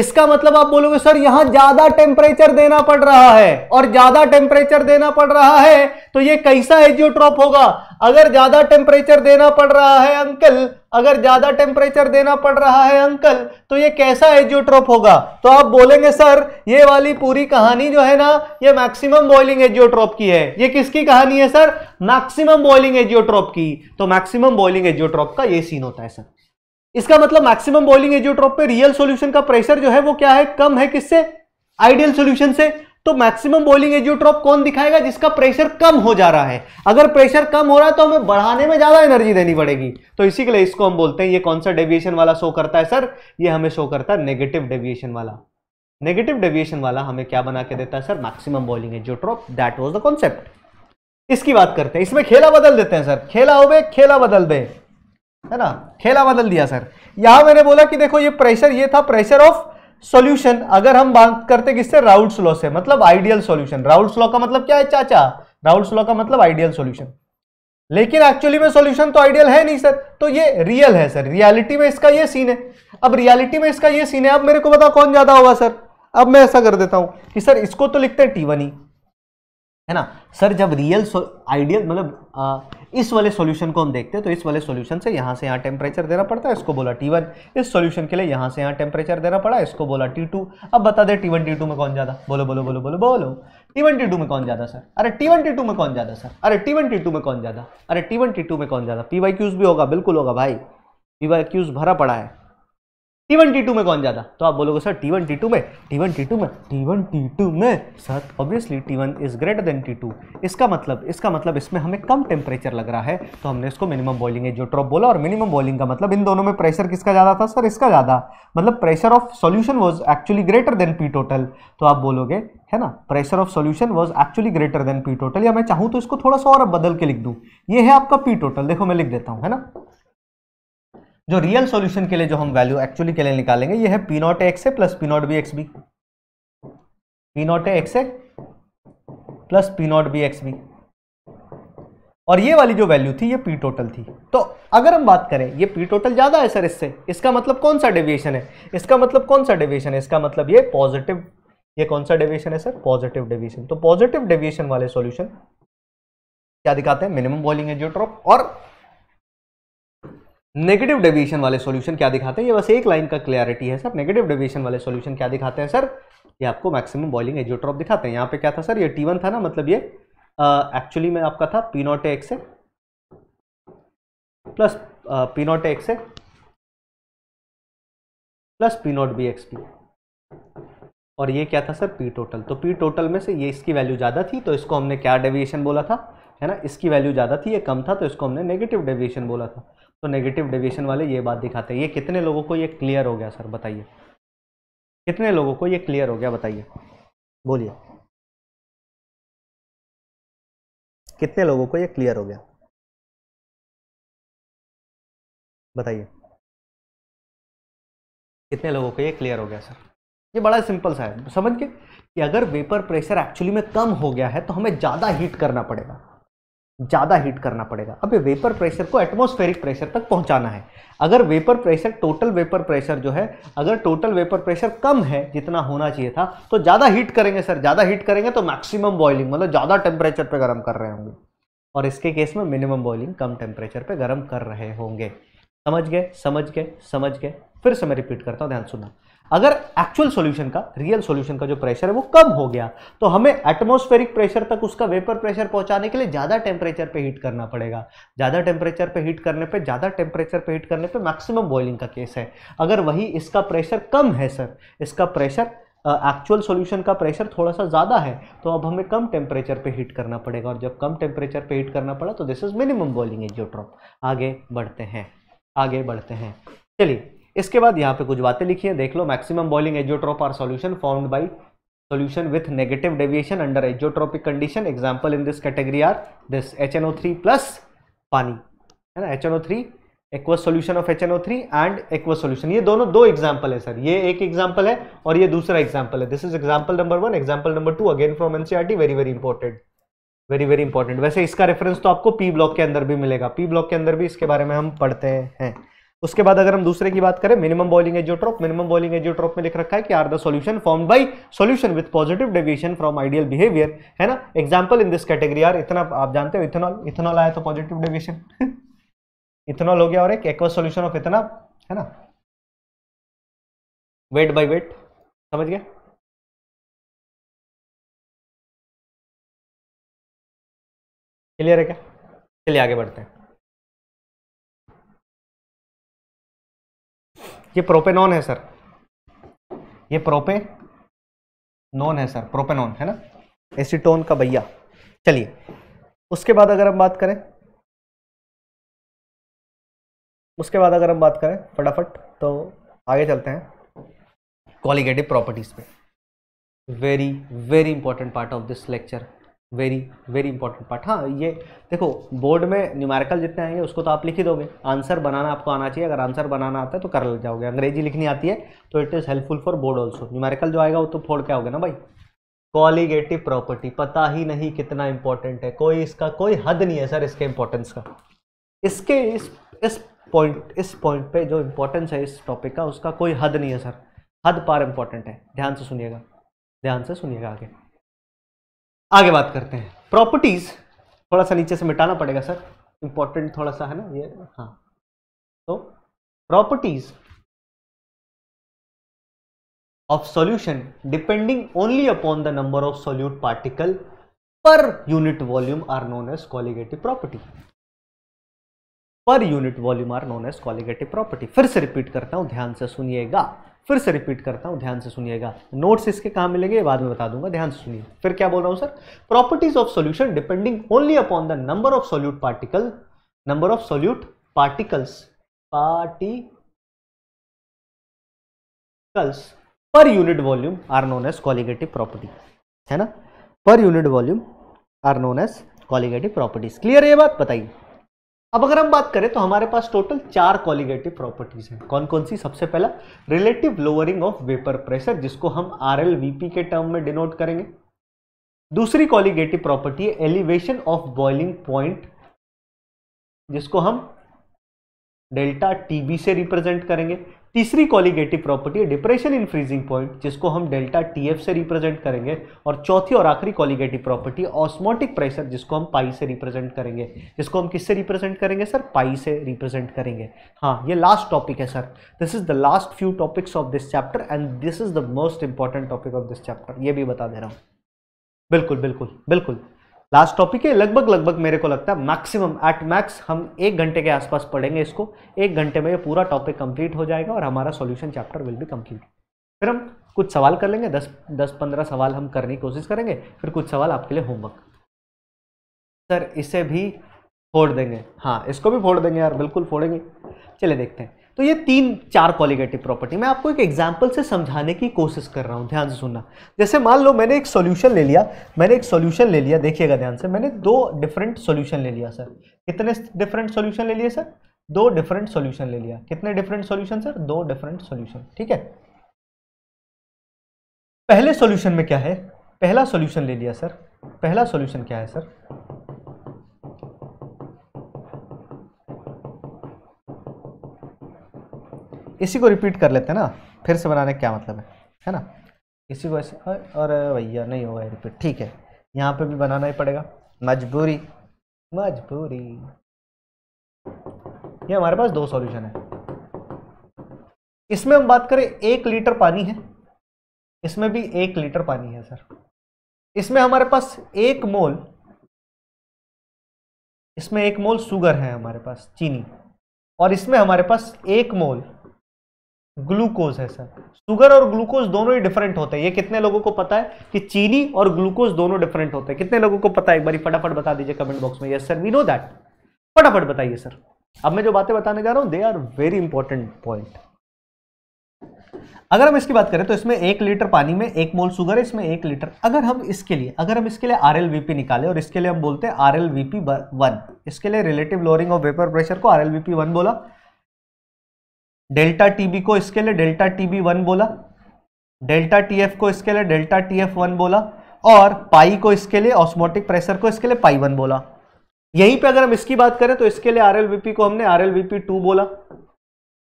इसका मतलब आप बोलोगे सर यहां ज्यादा टेम्परेचर देना पड़ रहा है और ज्यादा टेम्परेचर देना पड़ रहा है तो ये कैसा एजियोट्रॉप होगा अगर ज्यादा टेम्परेचर देना पड़ रहा है अंकल अगर ज्यादा टेम्परेचर देना पड़ रहा है अंकल तो ये कैसा एजियोट्रॉप होगा तो आप बोलेंगे सर ये वाली पूरी कहानी जो है ना ये मैक्सिमम बॉइलिंग एजियोट्रोप की है ये किसकी कहानी है सर मैक्सिमम बॉइलिंग एजियोट्रॉप की तो मैक्सिमम बॉइलिंग एजियोट्रॉप का ये सीन होता है सर इसका मतलब मैक्सिमम बॉइलिंग एजियोट्रॉप पे रियल सॉल्यूशन का प्रेशर जो है वो क्या है कम है किससे आइडियल सॉल्यूशन से तो मैक्सिमम बॉइलिंग एजियोट्रॉप कौन दिखाएगा जिसका प्रेशर कम हो जा रहा है अगर प्रेशर कम हो रहा है तो हमें बढ़ाने में ज्यादा एनर्जी देनी पड़ेगी तो इसी के लिए इसको हम बोलते हैं ये कौन सा डेविएशन वाला शो करता है सर ये हमें शो करता है नेगेटिव डेविएशन वाला नेगेटिव डेविएशन वाला हमें क्या बना के देता है sir maximum boiling azeotrope that was the concept इसकी बात करते हैं इसमें खेला बदल देते हैं सर खेला हो गए खेला बदल दे है ना खेला बदल दिया सर यहां मैंने बोला कि देखो ये प्रेशर ये था प्रेशर ऑफ सॉल्यूशन अगर हम बात करते किससे राउल स्लो से मतलब आइडियल सॉल्यूशन राउल स्लो का मतलब क्या है चाचा राउल स्लो का मतलब आइडियल सॉल्यूशन लेकिन एक्चुअली में सॉल्यूशन तो आइडियल है नहीं सर तो ये रियल है सर रियलिटी में इसका ये सीन है अब रियलिटी में इसका ये सीन है अब मेरे को बताओ कौन ज्यादा होगा सर अब मैं ऐसा कर देता हूं कि सर इसको तो लिखते हैं टी वन ई है ना सर जब रियल आइडियल मतलब इस वाले सॉल्यूशन को हम देखते हैं तो इस वाले सॉल्यूशन से यहाँ से यहाँ टेम्परेचर देना पड़ता है इसको बोला टी वन इस सॉल्यूशन के लिए यहाँ से यहाँ टेम्परेचर देना पड़ा इसको बोला टी टू अब बता दे टी T2 टू में कौन ज़्यादा बोलो बोलो बोलो बोलो बोलो टी T2 टू में कौन ज़्यादा सर अरे T1 T2 टू में कौन ज़्यादा सर अरे T1 T2 टू में कौन ज़्यादा अरे टी T2 टू में कौन ज़्यादा पी वाई क्यूज भी होगा बिल्कुल होगा भाई पी वाई क्यूज भरा पड़ा है टी वन टी टू में कौन ज्यादा तो आप बोलोगे sir T one T two में टी वन टी टू में टी वन टी टू में sir obviously T one is greater than T two इसका मतलब इसका मतलब इसमें हमें कम टेम्परेचर लग रहा है तो हमने इसको मिनिमम बॉइलिंग ट्रॉप बोला और मिनिमम बॉइलिंग का मतलब इन दोनों में प्रेशर किसका ज़्यादा था सर इसका ज़्यादा मतलब pressure of solution was actually greater than P total तो आप बोलोगे है ना pressure of solution was actually greater than P total या मैं चाहूँ तो इसको थोड़ा सा और बदल के लिख दूँ ये है आपका पी टोटल देखो मैं लिख देता हूँ है ना जो रियल सॉल्यूशन के लिए जो हम वैल्यू एक्चुअली के लिए निकालेंगे ये है P not X A plus P not B X B P not X A plus P not B X B और ये वाली जो वैल्यू थी ये पी टोटल थी तो अगर हम बात करें ये पी टोटल ज़्यादा है सर इससे इसका मतलब कौन सा डेविएशन है इसका मतलब कौन सा डेविएशन है इसका मतलब ये पॉजिटिव ये कौन सा डेविएशन है सर पॉजिटिव डेविएशन तो पॉजिटिव डेविएशन वाले सॉल्यूशन क्या दिखाते हैं मिनिमम बॉइलिंग एजियोट्रॉप और नेगेटिव डेविएशन वाले सॉल्यूशन क्या दिखाते हैं ये बस एक लाइन का क्लियरिटी है सर नेगेटिव डेविएशन वाले सॉल्यूशन क्या दिखाते हैं सर ये आपको मैक्सिमम बॉइलिंग एजियोट्रॉप दिखाते हैं यहाँ पे क्या था सर ये टी था ना मतलब ये एक्चुअली में आपका था पी नॉट एक्स है प्लस पी नॉट एक्स है plus P not B X P और ये क्या था सर पी टोटल तो पी टोटल में से ये इसकी वैल्यू ज़्यादा थी तो इसको हमने क्या डेविएशन बोला था है ना इसकी वैल्यू ज़्यादा थी ये कम था तो इसको हमने नेगेटिव डेविएशन बोला था तो नेगेटिव डेविएशन वाले ये बात दिखाते हैं ये कितने लोगों को ये क्लियर हो गया सर बताइए कितने लोगों को ये क्लियर हो गया बताइए बोलिए कितने लोगों को ये क्लियर हो गया बताइए कितने लोगों को ये क्लियर हो गया सर ये बड़ा सिंपल सा है समझ के कि अगर वेपर प्रेशर एक्चुअली में कम हो गया है तो हमें ज़्यादा हीट करना पड़ेगा ज़्यादा हीट करना पड़ेगा अब ये वेपर प्रेशर को एटमोस्फेरिक प्रेशर तक पहुंचाना है अगर vapour pressure total vapour pressure जो है अगर टोटल वेपर प्रेशर कम है जितना होना चाहिए था तो ज़्यादा हीट करेंगे सर ज़्यादा हीट करेंगे तो मैक्सिमम बॉइलिंग मतलब ज़्यादा टेम्परेचर पर गर्म कर रहे होंगे और इसके केस में मिनिमम बॉइलिंग कम टेम्परेचर पर गर्म कर रहे होंगे समझ गए समझ गए समझ गए फिर से मैं रिपीट करता हूँ ध्यान सुनना अगर एक्चुअल सॉल्यूशन का रियल सॉल्यूशन का जो प्रेशर है वो कम हो गया तो हमें एटमॉस्फेरिक प्रेशर तक उसका वेपर प्रेशर पहुंचाने के लिए ज़्यादा टेम्परेचर पे हीट करना पड़ेगा ज़्यादा टेम्परेचर पे हीट करने पे ज़्यादा टेम्परेचर पे हीट करने पे मैक्सिमम बॉइलिंग का केस है अगर वही इसका प्रेशर कम है सर इसका प्रेशर एक्चुअल uh, सॉल्यूशन का प्रेशर थोड़ा सा ज़्यादा है तो अब हमें कम टेम्परेचर पे हीट करना पड़ेगा और जब कम टेम्परेचर पे हीट करना पड़ा तो this is minimum boiling azeotrope आगे बढ़ते हैं आगे बढ़ते हैं चलिए इसके बाद यहाँ पे कुछ बातें लिखी हैं देख लो maximum boiling azeotrope are solution formed by solution with negative deviation under azeotropic condition example in this category are this hno3 plus पानी है ना H N solution of hno3 and aqueous solution ये दोनों दो एग्जाम्पल है सर ये एक एग्जाम्पल है और ये दूसरा एग्जाम्पल है this is example number one example number two again from NCERT very very important very very important वैसे इसका रेफरेंस तो आपको पी ब्लॉक के अंदर भी मिलेगा पी ब्लॉक के अंदर भी इसके बारे में हम पढ़ते हैं उसके बाद अगर हम दूसरे की बात करें minimum boiling azeotrope minimum boiling azeotrope में लिख रखा है कि are the solution form by solution with positive deviation from ideal behaviour है ना example in this category are इतना आप जानते हो इथेनॉल इथेनॉल आया तो पॉजिटिव डेविएशन <laughs> इथेनॉल हो गया और एक एक्वा सोल्यूशन ऑफ इतना है ना वेट बाई वेट समझ गया क्लियर है क्या चलिए आगे बढ़ते हैं ये प्रोपेनॉन है सर ये प्रोपे नॉन है सर प्रोपेनॉन है ना एसीटोन का भैया चलिए उसके बाद अगर हम बात करें उसके बाद अगर हम बात करें फटाफट तो आगे चलते हैं कॉलीगेटिव प्रॉपर्टीज पे very very important part of this lecture very very important part हाँ ये देखो बोर्ड में न्यूमेरिकल जितने आएंगे उसको तो आप लिख ही दोगे आंसर बनाना आपको आना चाहिए अगर आंसर बनाना आता है तो कर ले जाओगे अंग्रेजी लिखनी आती है तो it is helpful for board also numerical जो आएगा वो तो फोड़ के आओगे ना भाई कॉलीगेटिव प्रॉपर्टी पता ही नहीं कितना इंपॉर्टेंट है कोई इसका कोई हद नहीं है सर इसके इंपॉर्टेंस का इसके इस इस पॉइंट इस पॉइंट पे जो इंपॉर्टेंस है इस टॉपिक का उसका कोई हद नहीं है सर हद पार इंपॉर्टेंट है ध्यान से सुनिएगा ध्यान से सुनिएगा आगे आगे बात करते हैं प्रॉपर्टीज थोड़ा सा नीचे से मिटाना पड़ेगा सर इंपॉर्टेंट थोड़ा सा है ना ये हाँ तो properties of solution depending only upon the number of solute particle per unit volume are known as colligative property per unit volume are known as colligative property फिर से रिपीट करता हूं ध्यान से सुनिएगा फिर से रिपीट करता हूँ ध्यान से सुनिएगा नोट्स इसके कहाँ मिलेंगे बाद में बता दूंगा ध्यान से सुनिए फिर क्या बोल रहा हूँ sir properties of solution depending only upon the number of solute particle number of solute particles particles per unit volume are known as colligative property है ना per unit volume are known as colligative properties clear है ये बात बताइए अब अगर हम बात करें तो हमारे पास टोटल चार कॉलिगेटिव प्रॉपर्टीज हैं कौन कौन सी सबसे पहला relative lowering of vapour pressure जिसको हम आर के टर्म में डिनोट करेंगे दूसरी कॉलिगेटिव प्रॉपर्टी है एलिवेशन ऑफ बॉइलिंग पॉइंट जिसको हम डेल्टा टीबी से रिप्रेजेंट करेंगे तीसरी कॉलीगेटिव प्रॉपर्टी है डिप्रेशन इन फ्रीजिंग पॉइंट जिसको हम डेल्टा टीएफ से रिप्रेजेंट करेंगे और चौथी और आखिरी कॉलीगेटिव प्रॉपर्टी ऑस्मोटिक प्रेशर जिसको हम पाई से रिप्रेजेंट करेंगे जिसको हम किससे रिप्रेजेंट करेंगे सर पाई से रिप्रेजेंट करेंगे हाँ ये लास्ट टॉपिक है sir this is the last few topics of this chapter and this is the most important topic of this chapter ये भी बता दे रहा हूँ बिल्कुल बिल्कुल बिल्कुल लास्ट टॉपिक है लगभग लगभग मेरे को लगता है मैक्सिमम एट मैक्स हम एक घंटे के आसपास पढ़ेंगे इसको एक घंटे में ये पूरा टॉपिक कंप्लीट हो जाएगा और हमारा solution chapter will be complete फिर हम कुछ सवाल कर लेंगे दस दस पंद्रह सवाल हम करने की कोशिश करेंगे फिर कुछ सवाल आपके लिए होमवर्क सर इसे भी फोड़ देंगे हाँ इसको भी फोड़ देंगे यार बिल्कुल फोड़ेंगे चले देखते हैं तो ये तीन चार क्वालिगेटिव प्रॉपर्टी मैं आपको एक एग्जाम्पल से समझाने की कोशिश कर रहा हूँ ध्यान से सुनना जैसे मान लो मैंने एक सॉल्यूशन ले लिया मैंने एक सॉल्यूशन ले लिया देखिएगा ध्यान से मैंने दो डिफरेंट सॉल्यूशन ले लिया सर कितने डिफरेंट सोल्यूशन ले लिए सर दो डिफरेंट सोल्यूशन ले लिया कितने डिफरेंट सोल्यूशन सर दो डिफरेंट सोल्यूशन ठीक है पहले सोल्यूशन में क्या है पहला सोल्यूशन ले लिया सर पहला सोल्यूशन क्या है सर इसी को रिपीट कर लेते हैं ना फिर से बनाने का क्या मतलब है है ना इसी को ऐसे और भैया नहीं होगा रिपीट ठीक है यहाँ पे भी बनाना ही पड़ेगा मजबूरी मजबूरी ये हमारे पास दो सॉल्यूशन है इसमें हम बात करें एक लीटर पानी है इसमें भी एक लीटर पानी है सर इसमें हमारे पास एक मोल इसमें एक मोल शुगर है हमारे पास चीनी और इसमें हमारे पास एक मोल ग्लूकोज है सर शुगर और ग्लूकोज दोनों ही डिफरेंट होते हैं ये कितने लोगों को पता है कि चीनी और ग्लूकोज दोनों डिफरेंट होते हैं कितने लोगों को पता है एक बार फटाफट बता दीजिए कमेंट बॉक्स में yes sir we know that फटाफट बताइए सर अब मैं जो बातें बताने जा रहा हूं they are very important point अगर हम इसकी बात करें तो इसमें एक लीटर पानी में एक मोल शुगर है इसमें एक लीटर अगर हम इसके लिए अगर हम इसके लिए आर एल और इसके लिए हम बोलते हैं आर एल वन इसके लिए relative lowering of vapour pressure को आर एल बोला डेल्टा टीबी को इसके लिए डेल्टा टीबी वन बोला डेल्टा टीएफ को इसके लिए डेल्टा टीएफ वन बोला और पाई को इसके लिए ऑस्मोटिक प्रेशर को इसके लिए पाई वन बोला यहीं पे अगर हम इसकी बात करें तो इसके लिए आरएलवीपी को हमने आरएलवीपी टू बोला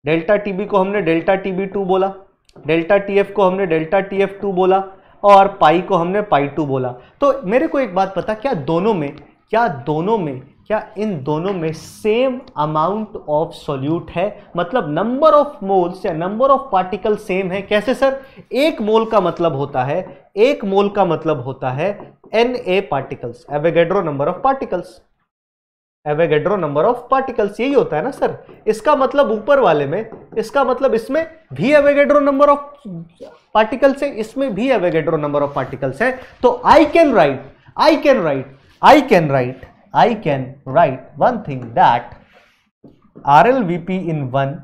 डेल्टा टीबी को हमने डेल्टा टीबी टू बोला डेल्टा टीएफ को हमने डेल्टा टीएफ टू बोला और पाई को हमने पाई टू बोला तो मेरे को एक बात पता क्या दोनों में क्या दोनों में क्या इन दोनों में सेम अमाउंट ऑफ सॉल्यूट है मतलब नंबर ऑफ मोल्स या नंबर ऑफ पार्टिकल सेम है कैसे सर एक मोल का मतलब होता है एक मोल का मतलब होता है N A particles Avogadro number of particles Avogadro number of particles यही होता है ना सर इसका मतलब ऊपर वाले में इसका मतलब इसमें भी एवेगेड्रो नंबर ऑफ पार्टिकल्स है इसमें भी एवेगेड्रो नंबर ऑफ पार्टिकल्स है तो I can write I can write I can write I can write one thing that R L V P in one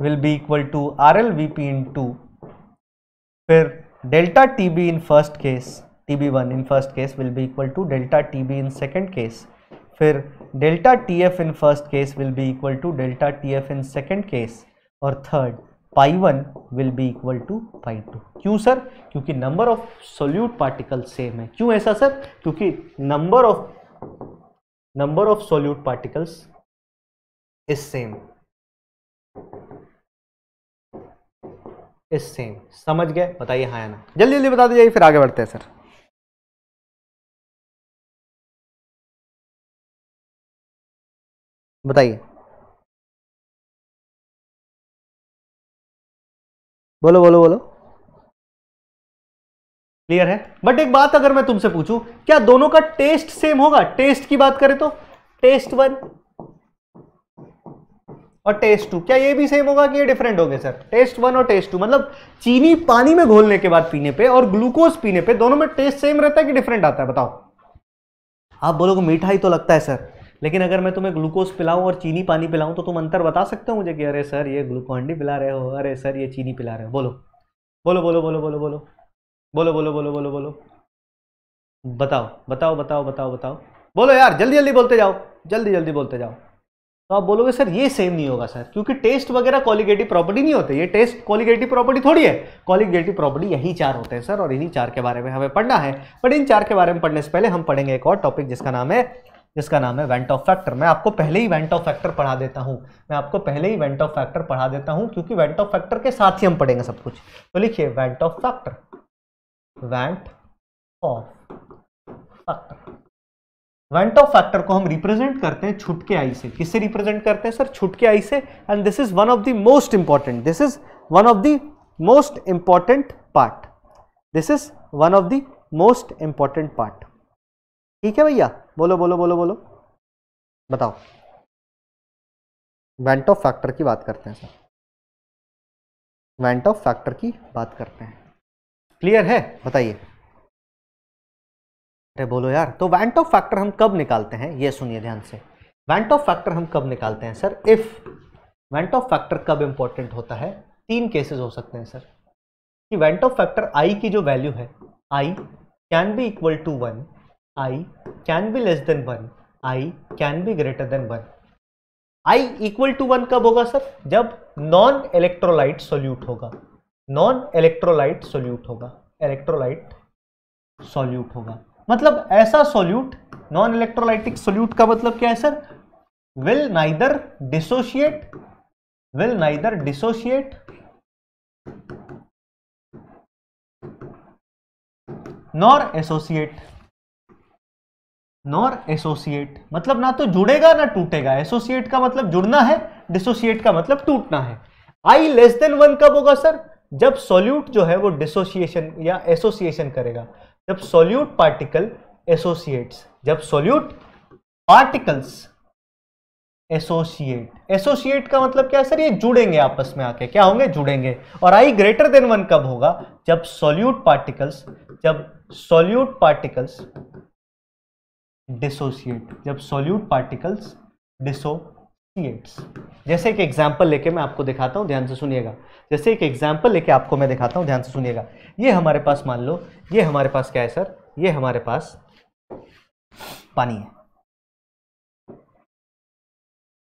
will be equal to R L V P in two फिर delta T B in first case T B one in first case will be equal to delta T B in second case फिर delta T F in first case will be equal to delta T F in second case और third pi one will be equal to pi two क्यों सर क्योंकि number of solute particle same है क्यों ऐसा सर क्योंकि number of number of solute particles is same is same समझ गए बताइए हाँ ना जल्दी जल्दी बता दीजिए फिर आगे बढ़ते हैं सर बताइए बोलो बोलो बोलो क्लियर है बट एक बात अगर मैं तुमसे पूछूं क्या दोनों का टेस्ट सेम होगा टेस्ट की बात करें तो टेस्ट वन और टेस्ट टू क्या ये भी सेम होगा कि ये डिफरेंट होंगे सर टेस्ट वन और टेस्ट टू मतलब चीनी पानी में घोलने के बाद पीने पे और ग्लूकोज पीने पे दोनों में टेस्ट सेम रहता है कि डिफरेंट आता है बताओ आप बोलोगे मीठा ही तो लगता है सर लेकिन अगर मैं तुम्हें ग्लूकोज पिलाऊं और चीनी पानी पिलाऊं तो तुम अंतर बता सकते हो मुझे कि अरे सर ये ग्लूकोहंडी पिला रहे हो अरे सर ये चीनी पिला रहे हो बोलो बोलो बोलो बोलो बोलो बोलो बोलो बोलो बोलो बोलो बोलो बताओ बताओ बताओ बताओ बताओ बोलो यार जल्दी जल्दी बोलते जाओ जल्दी जल्दी बोलते जाओ तो आप बोलोगे सर ये सेम नहीं होगा सर क्योंकि टेस्ट वगैरह क्वालिगेटिव प्रॉपर्टी नहीं होते ये टेस्ट क्वालिगेटिव प्रॉपर्टी थोड़ी है क्वालिगेटिव प्रॉपर्टी यही चार होते हैं सर और इन्हीं चार के बारे में हमें पढ़ना है बट इन चार के बारे में पढ़ने से पहले हम पढ़ेंगे एक और टॉपिक जिसका नाम है जिसका नाम है वेंट ऑफ फैक्टर मैं आपको पहले ही वेंट ऑफ फैक्टर पढ़ा देता हूँ मैं आपको पहले ही वेंट ऑफ फैक्टर पढ़ा देता हूँ क्योंकि वेंट ऑफ फैक्टर के साथ ही हम पढ़ेंगे सब कुछ तो लिखिए van't Hoff factor van't Hoff factor van't Hoff factor को हम रिप्रेजेंट करते हैं छुटके आई से किससे रिप्रेजेंट करते हैं सर छुटके आई से and this is one of the most important this is one of the most important part this is one of the most important part ठीक है भैया बोलो बोलो बोलो बोलो बताओ वेंट ऑफ फैक्टर की बात करते हैं सर वेंट ऑफ फैक्टर की बात करते हैं क्लियर है बताइए अरे बोलो यार तो वैंट ऑफ फैक्टर हम कब निकालते हैं ये सुनिए ध्यान से वैंट ऑफ फैक्टर हम कब निकालते हैं sir if van't Hoff factor कब इंपॉर्टेंट होता है तीन केसेस हो सकते हैं सर कि वेंट ऑफ फैक्टर आई की जो वैल्यू है I can be equal to one I can be less than one I can be greater than one I equal to one कब होगा सर जब नॉन इलेक्ट्रोलाइट सोल्यूट होगा नॉन इलेक्ट्रोलाइट सोल्यूट होगा इलेक्ट्रोलाइट सोल्यूट होगा मतलब ऐसा सोल्यूट नॉन इलेक्ट्रोलाइटिक सोल्यूट का मतलब क्या है sir will neither dissociate will neither dissociate nor associate nor associate मतलब ना तो जुड़ेगा ना टूटेगा एसोसिएट का मतलब जुड़ना है डिसोसिएट का मतलब टूटना है आई लेस देन वन कब होगा सर जब सॉल्यूट जो है वो डिसोसिएशन या एसोसिएशन करेगा जब सॉल्यूट पार्टिकल एसोसिएट्स जब सॉल्यूट पार्टिकल्स एसोसिएट एसोसिएट का मतलब क्या है सर ये जुड़ेंगे आपस में आके क्या होंगे जुड़ेंगे और आई ग्रेटर देन वन कब होगा जब सॉल्यूट पार्टिकल्स जब सॉल्यूट पार्टिकल्स डिसोसिएट जब सॉल्यूट पार्टिकल्स डिसो जैसे एक एग्जाम्पल लेके मैं आपको दिखाता हूँ ध्यान से सुनिएगा जैसे एक एग्जाम्पल लेके आपको मैं दिखाता हूँ ध्यान से सुनिएगा ये हमारे पास मान लो ये हमारे पास क्या है सर ये हमारे पास पानी है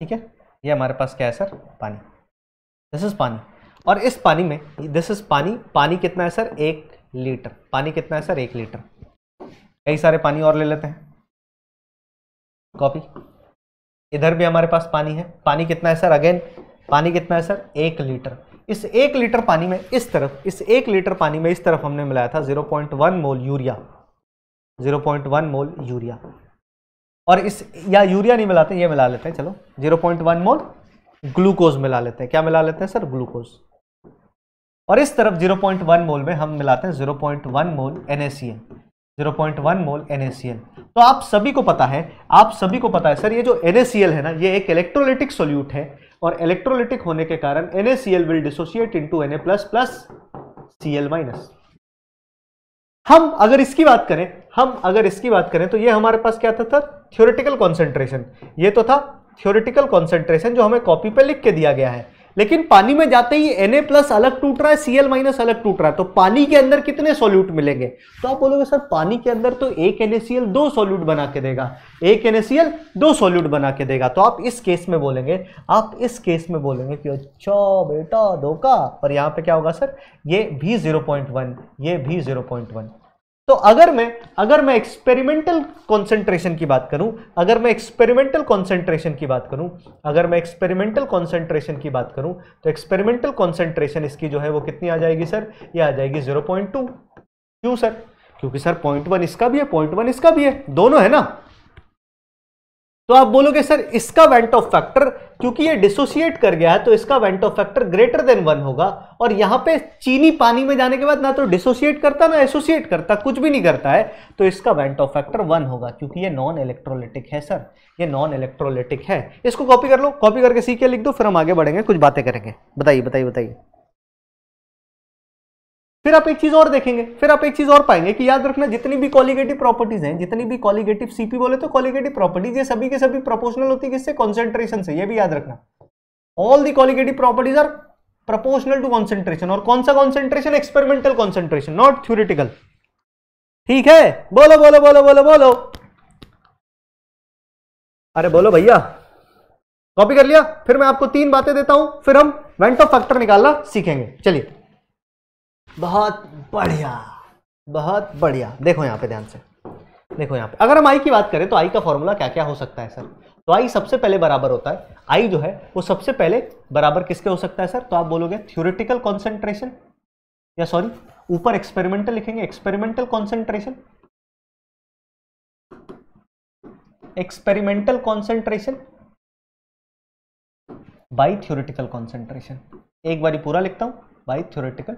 ठीक है ये हमारे पास क्या है सर पानी दिस इज़ पानी और इस पानी में दिस इज़ पानी पानी कितना है सर एक लीटर पानी कितना है सर एक लीटर कई सारे पानी और ले लेते हैं कॉपी इधर भी हमारे पास पानी है पानी कितना है सर अगेन पानी कितना है सर एक लीटर इस एक लीटर पानी में इस तरफ इस एक लीटर पानी में इस तरफ हमने मिलाया था 0.1 मोल यूरिया 0.1 मोल यूरिया और इस या यूरिया नहीं मिलाते ये मिला लेते हैं चलो 0.1 मोल ग्लूकोज मिला लेते हैं क्या मिला लेते हैं सर ग्लूकोज और इस तरफ 0.1 मोल में हम मिलाते हैं 0.1 मोल एन 0.1 मोल NaCl तो आप सभी को पता है आप सभी को पता है सर ये जो NaCl है ना ये एक इलेक्ट्रोलिटिक सोल्यूट है और इलेक्ट्रोलिटिक होने के कारण NaCl will dissociate into Na plus plus Cl minus हम अगर इसकी बात करें हम अगर इसकी बात करें तो ये हमारे पास क्या था थ्योरिटिकल कॉन्सेंट्रेशन ये तो था थियोरेटिकल कॉन्सेंट्रेशन जो हमें कॉपी पे लिख के दिया गया है लेकिन पानी में जाते ही एन ए प्लस अलग टूट रहा है सीएल माइनस अलग टूट रहा है तो पानी के अंदर कितने सोल्यूट मिलेंगे तो आप बोलोगे सर पानी के अंदर तो एक एन दो सोल्यूट बना के देगा एक एन दो सोल्यूट बना के देगा तो आप इस केस में बोलेंगे आप इस केस में बोलेंगे कि अच्छा बेटा धोखा और यहाँ पे क्या होगा सर ये भी जीरो पॉइंट वन ये भी जीरो पॉइंट वन तो अगर मैं अगर मैं एक्सपेरिमेंटल कॉन्सेंट्रेशन की बात करूं अगर मैं एक्सपेरिमेंटल कॉन्सेंट्रेशन की बात करूं अगर मैं एक्सपेरिमेंटल कॉन्सेंट्रेशन की बात करूं तो एक्सपेरिमेंटल कॉन्सेंट्रेशन इसकी जो है वो कितनी आ जाएगी सर ये आ जाएगी 0.2 क्यों सर क्योंकि सर पॉइंट वन इसका भी है पॉइंट वन इसका भी है दोनों है ना तो आप बोलोगे सर इसका वेंट ऑफ फैक्टर क्योंकि ये डिसोसिएट कर गया है तो इसका van't Hoff factor greater than one होगा और यहाँ पे चीनी पानी में जाने के बाद ना तो डिसोसिएट करता ना एसोसिएट करता कुछ भी नहीं करता है तो इसका वेंट ऑफ फैक्टर वन होगा क्योंकि ये नॉन इलेक्ट्रोलिटिक है सर ये नॉन इलेक्ट्रोलिटिक है इसको कॉपी कर लो कॉपी करके सीखे लिख दो फिर हम आगे बढ़ेंगे कुछ बातें करेंगे बताइए बताइए बताइए फिर आप एक चीज और देखेंगे फिर आप एक चीज और पाएंगे कि याद रखना जितनी भी कॉलीगेटिव प्रॉपर्टीज हैं जितनी भी कॉलीगेटिव सीपी बोले तो कॉलीगेटिव प्रॉपर्टीज ये सभी के सभी प्रोपोर्शनल होती है किससे कॉन्सेंट्रेशन से ये भी याद रखना all the colligative properties are proportional to concentration और कौन सा concentration experimental concentration not theoretical ठीक है बोलो बोलो बोलो बोलो बोलो अरे बोलो भैया कॉपी कर लिया फिर मैं आपको तीन बातें देता हूं फिर हम वेंट ऑफ फैक्टर निकालना सीखेंगे चलिए बहुत बढ़िया बहुत बढ़िया देखो यहाँ पे ध्यान से देखो यहाँ पे अगर हम आई की बात करें तो आई का फॉर्मूला क्या क्या हो सकता है सर तो आई सबसे पहले बराबर होता है आई जो है वो सबसे पहले बराबर किसके हो सकता है सर तो आप बोलोगे थ्योरेटिकल कॉन्सेंट्रेशन या सॉरी ऊपर एक्सपेरिमेंटल लिखेंगे experimental concentration experimental concentration by theoretical concentration एक बारी पूरा लिखता हूं बाई थ्योरेटिकल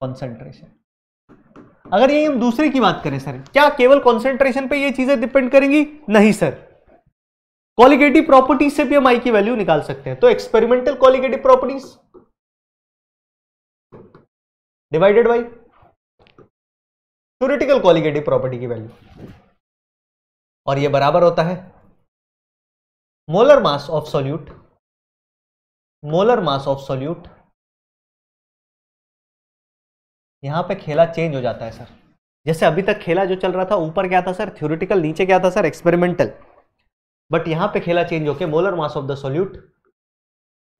कॉन्सेंट्रेशन अगर ये हम दूसरे की बात करें सर क्या केवल कॉन्सेंट्रेशन पे ये चीजें डिपेंड करेंगी नहीं सर क्वालिगेटिव प्रॉपर्टीज से भी हम आई की वैल्यू निकाल सकते हैं तो experimental colligative properties divided by theoretical colligative property की वैल्यू और ये बराबर होता है molar mass of solute molar mass of solute यहाँ पे खेला चेंज हो जाता है सर जैसे अभी तक खेला जो चल रहा था ऊपर क्या था सर थ्योरिटिकल नीचे क्या था सर एक्सपेरिमेंटल बट यहाँ पे खेला चेंज होके molar mass of the solute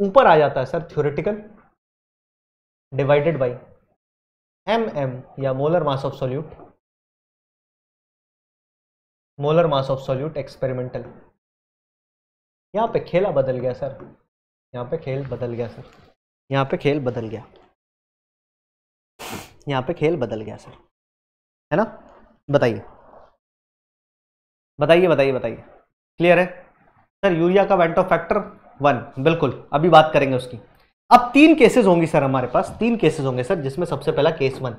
ऊपर आ जाता है sir theoretical divided by M M या molar mass of solute molar mass of solute experimental यहाँ पे खेला बदल गया सर यहाँ पे खेल बदल गया सर यहाँ पे खेल बदल गया यहाँ पे खेल बदल गया सर है ना बताइए बताइए बताइए बताइए क्लियर है सर यूरिया का वेंटो फैक्टर वन बिल्कुल अभी बात करेंगे उसकी अब तीन केसेस होंगी सर हमारे पास तीन केसेस होंगे सर जिसमें सबसे पहला केस वन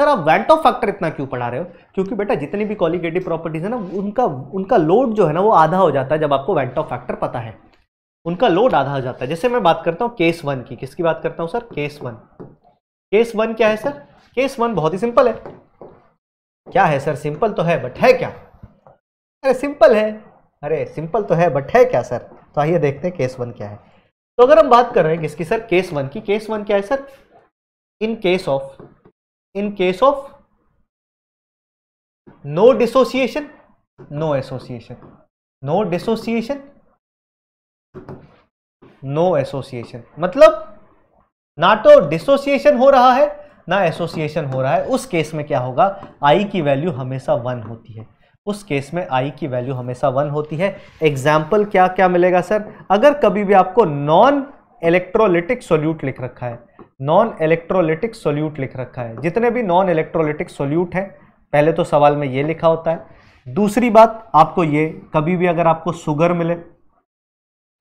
सर आप वेंट ऑफ फैक्टर इतना क्यों पढ़ा रहे हो क्योंकि बेटा जितनी भी कॉलिगेटिव प्रॉपर्टीज है ना उनका उनका लोड जो है ना वो आधा हो जाता है जब आपको वेंट ऑफ फैक्टर पता है उनका लोड आधा हो जाता है जैसे मैं बात करता हूँ केस वन की किसकी बात करता हूँ sir case one case one क्या है सर केस वन बहुत ही सिंपल है क्या है सर सिंपल तो है बट है क्या अरे सिंपल है अरे सिंपल तो है बट है क्या सर तो आइए देखते हैं केस वन क्या है तो अगर हम बात कर रहे हैं किसकी सर केस वन की केस वन क्या है sir in case of in case of no dissociation no association no dissociation no association मतलब ना तो डिसोसिएशन हो रहा है ना एसोसिएशन हो रहा है उस केस में क्या होगा आई की वैल्यू हमेशा वन होती है उस केस में आई की वैल्यू हमेशा वन होती है एग्जाम्पल क्या क्या मिलेगा सर अगर कभी भी आपको नॉन इलेक्ट्रोलिटिक सोल्यूट लिख रखा है नॉन इलेक्ट्रोलिटिक सोल्यूट लिख रखा है जितने भी नॉन इलेक्ट्रोलिटिक सोल्यूट हैं पहले तो सवाल में ये लिखा होता है दूसरी बात आपको ये कभी भी अगर आपको शुगर मिले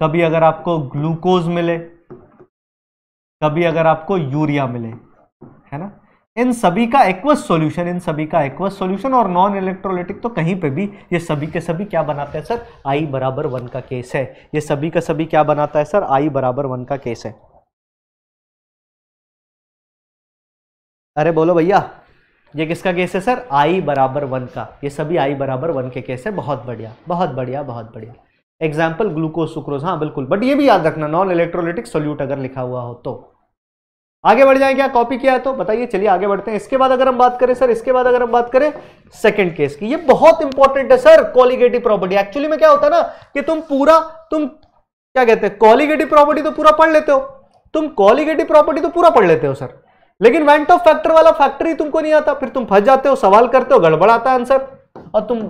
कभी अगर आपको ग्लूकोज मिले कभी अगर आपको यूरिया मिले है ना इन सभी का एक्वस सॉल्यूशन इन सभी का एक्वस सॉल्यूशन और नॉन इलेक्ट्रोलिटिक तो कहीं पे भी ये सभी के सभी क्या बनाते हैं सर आई बराबर वन का केस है ये सभी का सभी क्या बनाता है सर आई बराबर वन का केस है अरे बोलो भैया ये किसका केस है सर आई बराबर वन का ये सभी आई बराबर वन के केस है बहुत बढ़िया बहुत बढ़िया बहुत बढ़िया एग्जाम्पल ग्लूकोज सुक्रोज हाँ बिल्कुल बट ये भी याद रखना नॉन इलेक्ट्रोलिटिक सोल्यूट अगर लिखा हुआ हो तो आगे बढ़ जाए क्या कॉपी किया है तो बताइए चलिए आगे बढ़ते हैं इसके बाद अगर हम बात करें सर इसके बाद अगर हम बात करें सेकंड केस की ये बहुत इंपॉर्टेंट है सर कॉलीगेटिव प्रॉपर्टी एक्चुअली में क्या होता है ना कि तुम पूरा तुम क्या कहते हैं कॉलीगेटिव प्रॉपर्टी तो पूरा पढ़ लेते हो तुम कॉलीगेटिव प्रॉपर्टी तो पूरा पढ़ लेते हो सर लेकिन वेंट ऑफ फैक्टर वाला फैक्टर ही तुमको नहीं आता फिर तुम फंस जाते हो सवाल करते हो गड़बड़ाता है आंसर और तुम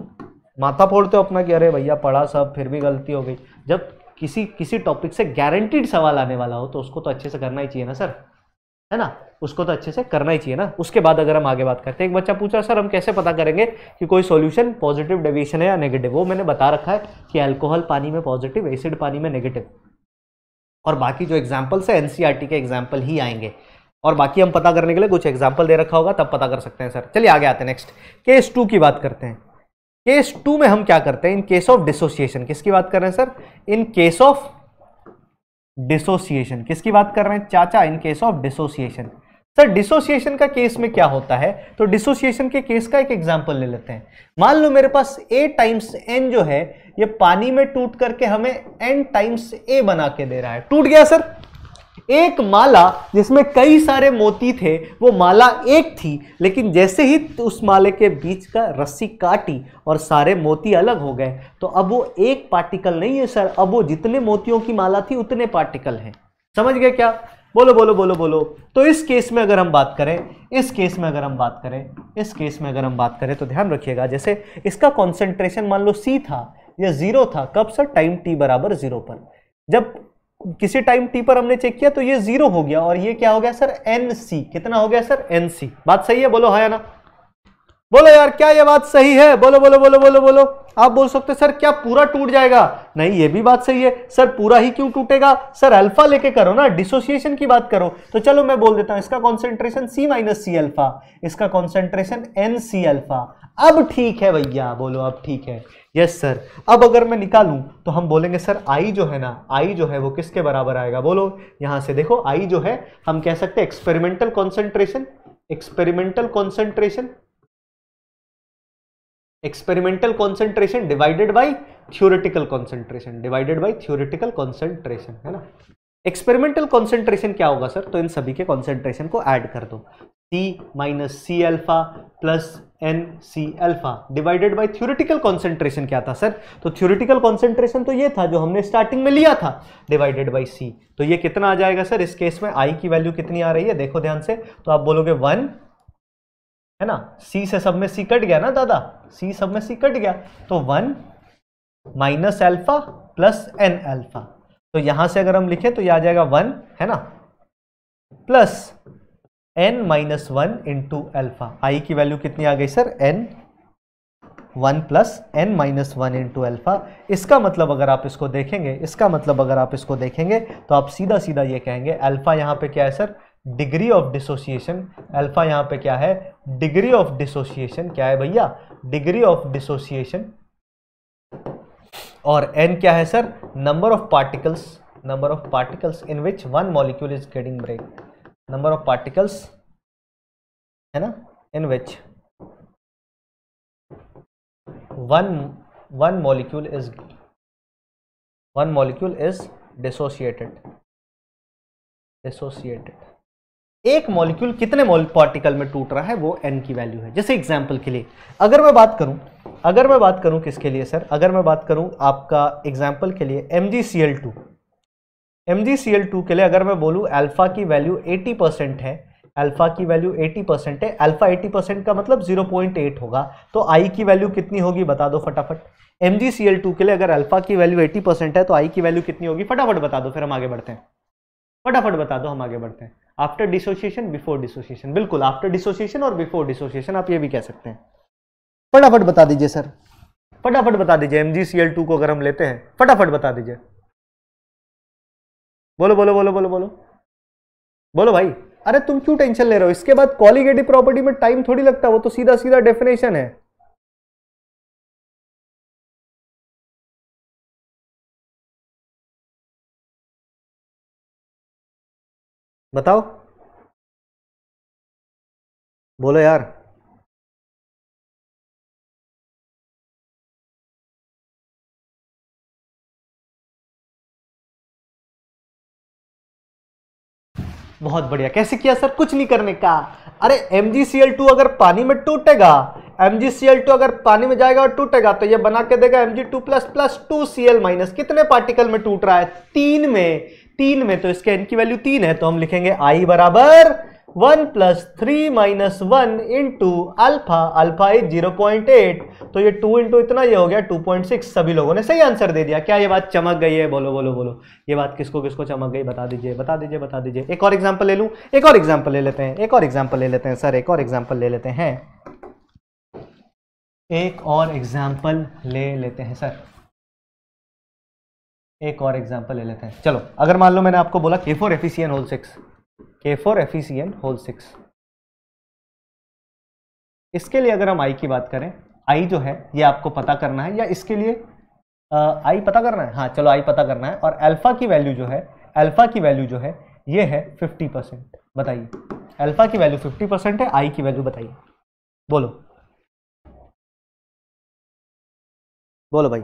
माथा फोड़ते हो अपना कि अरे भैया पढ़ा सब फिर भी गलती हो गई जब किसी किसी टॉपिक से गारंटीड सवाल आने वाला हो तो उसको तो अच्छे से करना ही चाहिए ना सर है ना उसको तो अच्छे से करना ही चाहिए ना उसके बाद अगर हम आगे बात करते हैं एक बच्चा पूछ रहा सर हम कैसे पता करेंगे कि कोई सॉल्यूशन पॉजिटिव डेविएशन है या नेगेटिव वो मैंने बता रखा है कि अल्कोहल पानी में पॉजिटिव एसिड पानी में नेगेटिव और बाकी जो एग्जाम्पल्स है एनसीईआरटी के एग्जाम्पल ही आएंगे और बाकी हम पता करने के लिए कुछ एग्जाम्पल दे रखा होगा तब पता कर सकते हैं सर चलिए आगे आते हैं नेक्स्ट केस टू की बात करते हैं केस टू में हम क्या करते हैं इन केस ऑफ डिसोसिएशन किसकी बात कर रहे हैं sir in case of dissociation किसकी बात कर रहे हैं चाचा in case of dissociation sir dissociation का केस में क्या होता है तो डिसोसिएशन के केस का एक एग्जाम्पल ले लेते हैं मान लो मेरे पास ए टाइम्स एन जो है ये पानी में टूट करके हमें एन टाइम्स ए बना के दे रहा है टूट गया सर एक माला जिसमें कई सारे मोती थे वो माला एक थी लेकिन जैसे ही उस माले के बीच का रस्सी काटी और सारे मोती अलग हो गए तो अब वो एक पार्टिकल नहीं है सर अब वो जितने मोतियों की माला थी उतने पार्टिकल हैं समझ गए क्या बोलो बोलो बोलो बोलो तो इस केस में अगर हम बात करें इस केस में अगर हम बात करें इस केस में अगर हम बात करें तो ध्यान रखिएगा जैसे इसका कॉन्सेंट्रेशन मान लो सी था या जीरो था कब सर टाइम टी बराबर जीरो पर जब किसी टाइम टी पर हमने चेक किया तो ये जीरो हो गया और ये क्या हो गया सर एन सी कितना हो गया सर एन सी बात सही है बोलो हाँ ना बोलो यार क्या ये बात सही है बोलो बोलो बोलो बोलो बोलो आप बोल सकते सर क्या पूरा टूट जाएगा नहीं ये भी बात सही है सर पूरा ही क्यों टूटेगा सर अल्फा लेके करो ना डिसोसिएशन की बात करो तो चलो मैं बोल देता हूं इसका concentration C minus C alpha इसका कॉन्सेंट्रेशन एन सी अल्फा अब ठीक है भैया बोलो अब ठीक है यस सर अब अगर मैं निकालूं तो हम बोलेंगे सर आई जो है ना आई जो है वो किसके बराबर आएगा बोलो यहां से देखो आई जो है हम कह सकते हैं experimental concentration experimental concentration experimental concentration divided by theoretical concentration divided by theoretical concentration है ना एक्सपेरिमेंटल कॉन्सेंट्रेशन क्या होगा सर तो इन सभी के कॉन्सेंट्रेशन को ऐड कर दो C minus C alpha plus N C alpha divided by theoretical concentration क्या था सर तो थ्योरिटिकल कॉन्सेंट्रेशन तो ये था जो हमने स्टार्टिंग में लिया था डिवाइडेड बाई सी तो ये कितना आ जाएगा सर इस केस में आई की वैल्यू कितनी आ रही है देखो ध्यान से तो आप बोलोगे वन है ना सी से सब में सी कट गया ना दादा सी सब में सी कट गया तो one minus alpha plus N alpha तो यहां से अगर हम लिखें तो ये आ जाएगा वन है ना plus N minus one into alpha I की वैल्यू कितनी आ गई sir N one plus N minus one into alpha इसका मतलब अगर आप इसको देखेंगे इसका मतलब अगर आप इसको देखेंगे तो आप सीधा सीधा ये कहेंगे अल्फ़ा यहाँ पे क्या है sir degree of dissociation alpha यहाँ पे क्या है डिग्री ऑफ डिसोसिएशन क्या है भैया डिग्री ऑफ डिसोसिएशन और एन क्या है sir number of particles number of particles in which one molecule is getting break number of particles है ना in which one one molecule is one molecule is dissociated dissociated एक मॉलिक्यूल कितने पार्टिकल में टूट रहा है वो एन की वैल्यू है जैसे एग्जांपल के लिए अगर मैं बात करूं अगर मैं बात करूं किसके लिए सर अगर मैं बात करूं आपका एग्जांपल के लिए टू एम के लिए अगर मैं बोलूँ अल्फ़ा की वैल्यू 80 परसेंट है अल्फ़ा की वैल्यू 80 परसेंट है अल्फ़ा 80 परसेंट का मतलब 0.8 होगा तो आई की वैल्यू कितनी होगी बता दो फटाफट एम के लिए अगर अल्फ़ा की वैल्यू 80 परसेंट है तो आई की वैल्यू कितनी होगी फटाफट बता दो फिर हम आगे बढ़ते हैं फटाफट बता दो हम आगे बढ़ते हैं आफ्टर डिसोसिएशन बिफोर डिसोसिएशन बिल्कुल आफ्टर डिसोसिएशन और बिफोर डिसोसिएशन आप ये भी कह सकते हैं फटाफट बता दीजिए सर फटाफट बता दीजिए एम को अगर हम लेते हैं फटाफट बता दीजिए बोलो बोलो बोलो बोलो बोलो बोलो भाई अरे तुम क्यों टेंशन ले रहे हो इसके बाद कॉलीगेटिव प्रॉपर्टी में टाइम थोड़ी लगता वो तो सीधा सीधा डेफिनेशन है बताओ बोलो यार बहुत बढ़िया कैसे किया सर कुछ नहीं करने का अरे एम अगर पानी में टूटेगा एम अगर पानी में जाएगा और टूटेगा तो ये बना के देगा M G two plus plus two C L minus कितने पार्टिकल में टूट रहा है तीन में तीन में तो इसके एन की वैल्यू तीन है तो हम लिखेंगे आई बराबर one plus three minus one into alpha alpha is zero point eight तो ये टू इंटू इतना ये हो गया टू पॉइंट सिक्स सभी लोगों ने सही आंसर दे दिया क्या ये बात चमक गई है बोलो बोलो बोलो ये बात किसको किसको चमक गई बता दीजिए बता दीजिए बता दीजिए एक और एग्जाम्पल ले लूँ एक और एग्जाम्पल ले लेते हैं एक और एग्जाम्पल ले लेते हैं सर एक और एग्जाम्पल ले लेते हैं एक और एग्जाम्पल ले लेते हैं सर एक और एग्जाम्पल ले लेते हैं चलो अगर मान लो मैंने आपको बोला के फोर एफिसियन whole six K4FeCl whole six इसके लिए अगर हम आई की बात करें आई जो है ये आपको पता करना है या इसके लिए आई पता करना है हाँ चलो आई पता करना है और अल्फा की वैल्यू जो है अल्फा की वैल्यू जो है ये है 50 परसेंट बताइए अल्फा की वैल्यू 50 परसेंट है आई की वैल्यू बताइए बोलो बोलो भाई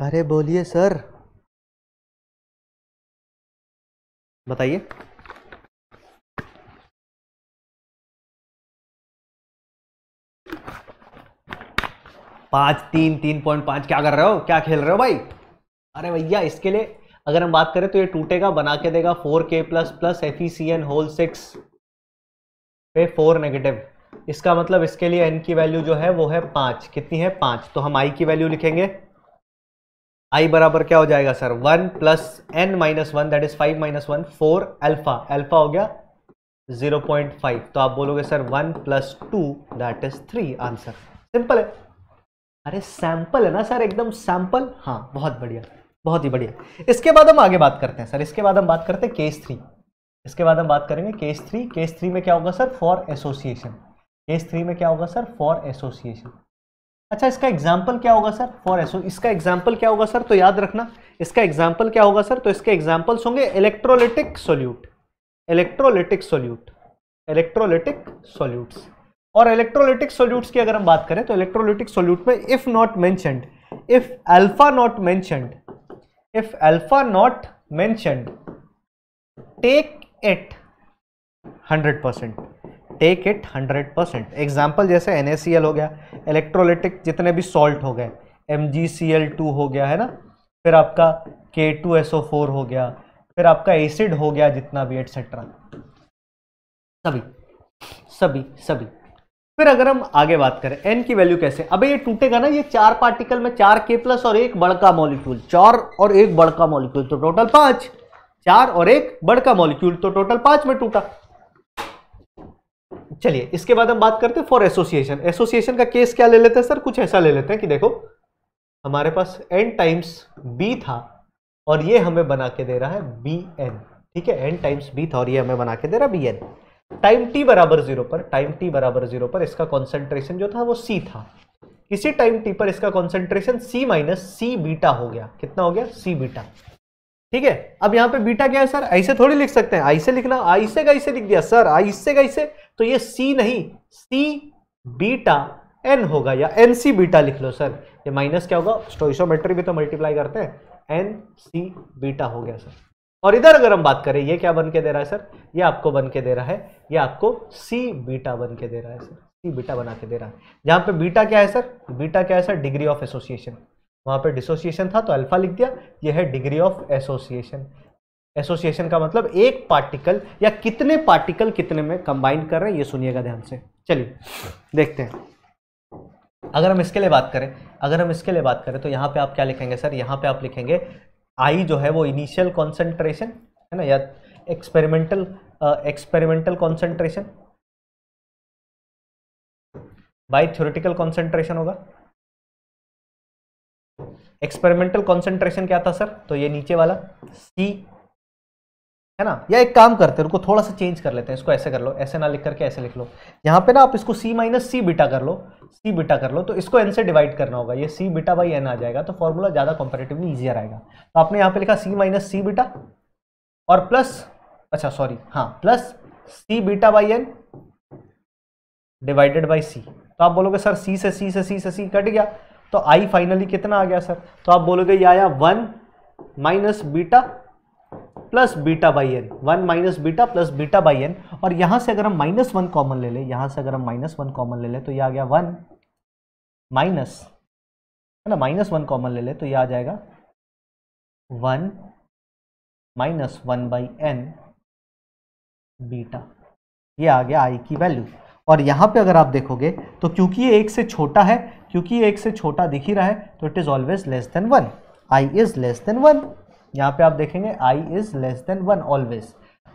अरे बोलिए सर बताइए पाँच तीन तीन पॉइंट पाँच क्या कर रहे हो क्या खेल रहे हो भाई अरे भैया इसके लिए अगर हम बात करें तो ये टूटेगा बना के देगा four K plus plus F E C N whole six पे फोर नेगेटिव इसका मतलब इसके लिए एन की वैल्यू जो है वो है पाँच कितनी है पाँच तो हम आई की वैल्यू लिखेंगे आई बराबर क्या हो जाएगा sir one plus N minus one that is five minus one four alpha alpha हो गया जीरो पॉइंट फाइव तो आप बोलोगे sir one plus two that is three answer simple है अरे सैंपल है ना सर एकदम सैंपल हाँ बहुत बढ़िया बहुत ही बढ़िया इसके बाद हम आगे बात करते हैं सर इसके बाद हम बात करते हैं केस थ्री इसके बाद हम बात करेंगे केस थ्री केस थ्री में क्या होगा sir for association case three में क्या होगा सर फॉर एसोसिएशन अच्छा इसका एग्जाम्पल क्या होगा सर फॉर एसो इसका एग्जाम्पल क्या होगा सर तो याद रखना इसका एग्जाम्पल क्या होगा सर तो इसके एग्जाम्पल्स होंगे electrolytic solute electrolytic solute electrolytic solutes और इलेक्ट्रोलिटिक सोल्यूट्स की अगर हम बात करें तो इलेक्ट्रोलिटिक सोल्यूट में if not mentioned if alpha not mentioned if alpha not mentioned take it hundred percent take it hundred percent example जैसे एन हो गया इलेक्ट्रोलिटिक जितने भी सॉल्ट हो गए एम हो गया है ना फिर आपका के हो गया फिर आपका एसिड हो गया जितना भी एट्सेट्रा सभी सभी सभी फिर अगर हम आगे बात करें एन की वैल्यू कैसे अबे ये टूटेगा ना ये चार पार्टिकल में चार के प्लस और एक बड़का मॉलिक्यूल चार और एक बड़का मॉलिक्यूल तो टोटल पांच चार और एक बड़का मॉलिक्यूल तो टोटल पांच में टूटा चलिए इसके बाद हम बात करते हैं फॉर एसोसिएशन एसोसिएशन का केस क्या ले लेते हैं सर कुछ ऐसा ले लेते हैं कि देखो हमारे पास एन टाइम्स बी था और ये हमें बना के दे रहा है बी एन ठीक है एन टाइम्स बी था और ये हमें बना के दे रहा है बी एन टाइम टी बराबर जीरो पर टाइम टी बराबर जीरो पर इसका कॉन्सेंट्रेशन जो था वो सी था इसी टाइम टी पर इसका concentration C minus C beta हो गया कितना हो गया सी बीटा ठीक है अब यहाँ पे बीटा क्या है सर ऐसे थोड़ी लिख सकते हैं आई से लिखना आई से का से लिख दिया सर आई से का से तो ये सी नहीं सी बीटा एन होगा या एन सी बीटा लिख लो सर ये माइनस क्या होगा स्टोइसोमेट्री भी तो मल्टीप्लाई करते हैं एन सी बीटा हो गया सर और इधर अगर हम बात करें ये क्या बन के दे रहा है सर ये आपको बन के दे रहा है ये आपको सी बीटा बन के दे रहा है सर सी बीटा बना के दे रहा है यहाँ पे बीटा क्या है सर बीटा क्या है सर डिग्री ऑफ एसोसिएशन वहाँ पे डिसोसिएशन था तो अल्फा लिख दिया ये है डिग्री ऑफ एसोसिएशन एसोसिएशन का मतलब एक पार्टिकल या कितने पार्टिकल कितने में कंबाइन कर रहे हैं ये सुनिएगा ध्यान से चलिए देखते हैं अगर हम इसके लिए बात करें अगर हम इसके लिए बात करें तो यहाँ पे आप क्या लिखेंगे सर यहाँ पे आप लिखेंगे आई जो है वो इनिशियल कॉन्सेंट्रेशन है ना या experimental experimental concentration by theoretical concentration होगा एक्सपेरिमेंटल कॉन्सेंट्रेशन क्या था सर तो ये नीचे वाला सी है ना या एक काम करते हैं उनको थोड़ा सा चेंज कर लेते हैं इसको ऐसे कर लो ऐसे ना लिख करके ऐसे लिख लो यहाँ पे ना आप इसको सी माइनस सी बीटा कर लो सी बीटा कर लो तो इसको एन से डिवाइड करना होगा ये सी बीटा बाई एन आ जाएगा तो फॉर्मूला ज़्यादा कॉम्पेरेटिवली ईजियर आएगा तो आपने यहाँ पे लिखा सी माइनस सी बीटा और प्लस अच्छा सॉरी हाँ plus C beta by N divided by C तो आप बोलोगे सर सी से सी से सी से सी कट गया तो आई फाइनली कितना आ गया सर तो आप बोलोगे ये आया one minus beta plus beta by N one minus beta plus beta by N और यहां से अगर हम माइनस वन कॉमन ले लें यहां से अगर हम माइनस वन कॉमन ले लें तो ये आ गया वन माइनस है ना माइनस वन कॉमन ले लें तो ये आ जाएगा one minus one by N beta ये आ गया आई की वैल्यू और यहाँ पे अगर आप देखोगे तो क्योंकि ये एक से छोटा है क्योंकि ये एक से छोटा दिख ही रहा है तो it is always less than one I is less than one यहाँ पे आप देखेंगे I is less than one always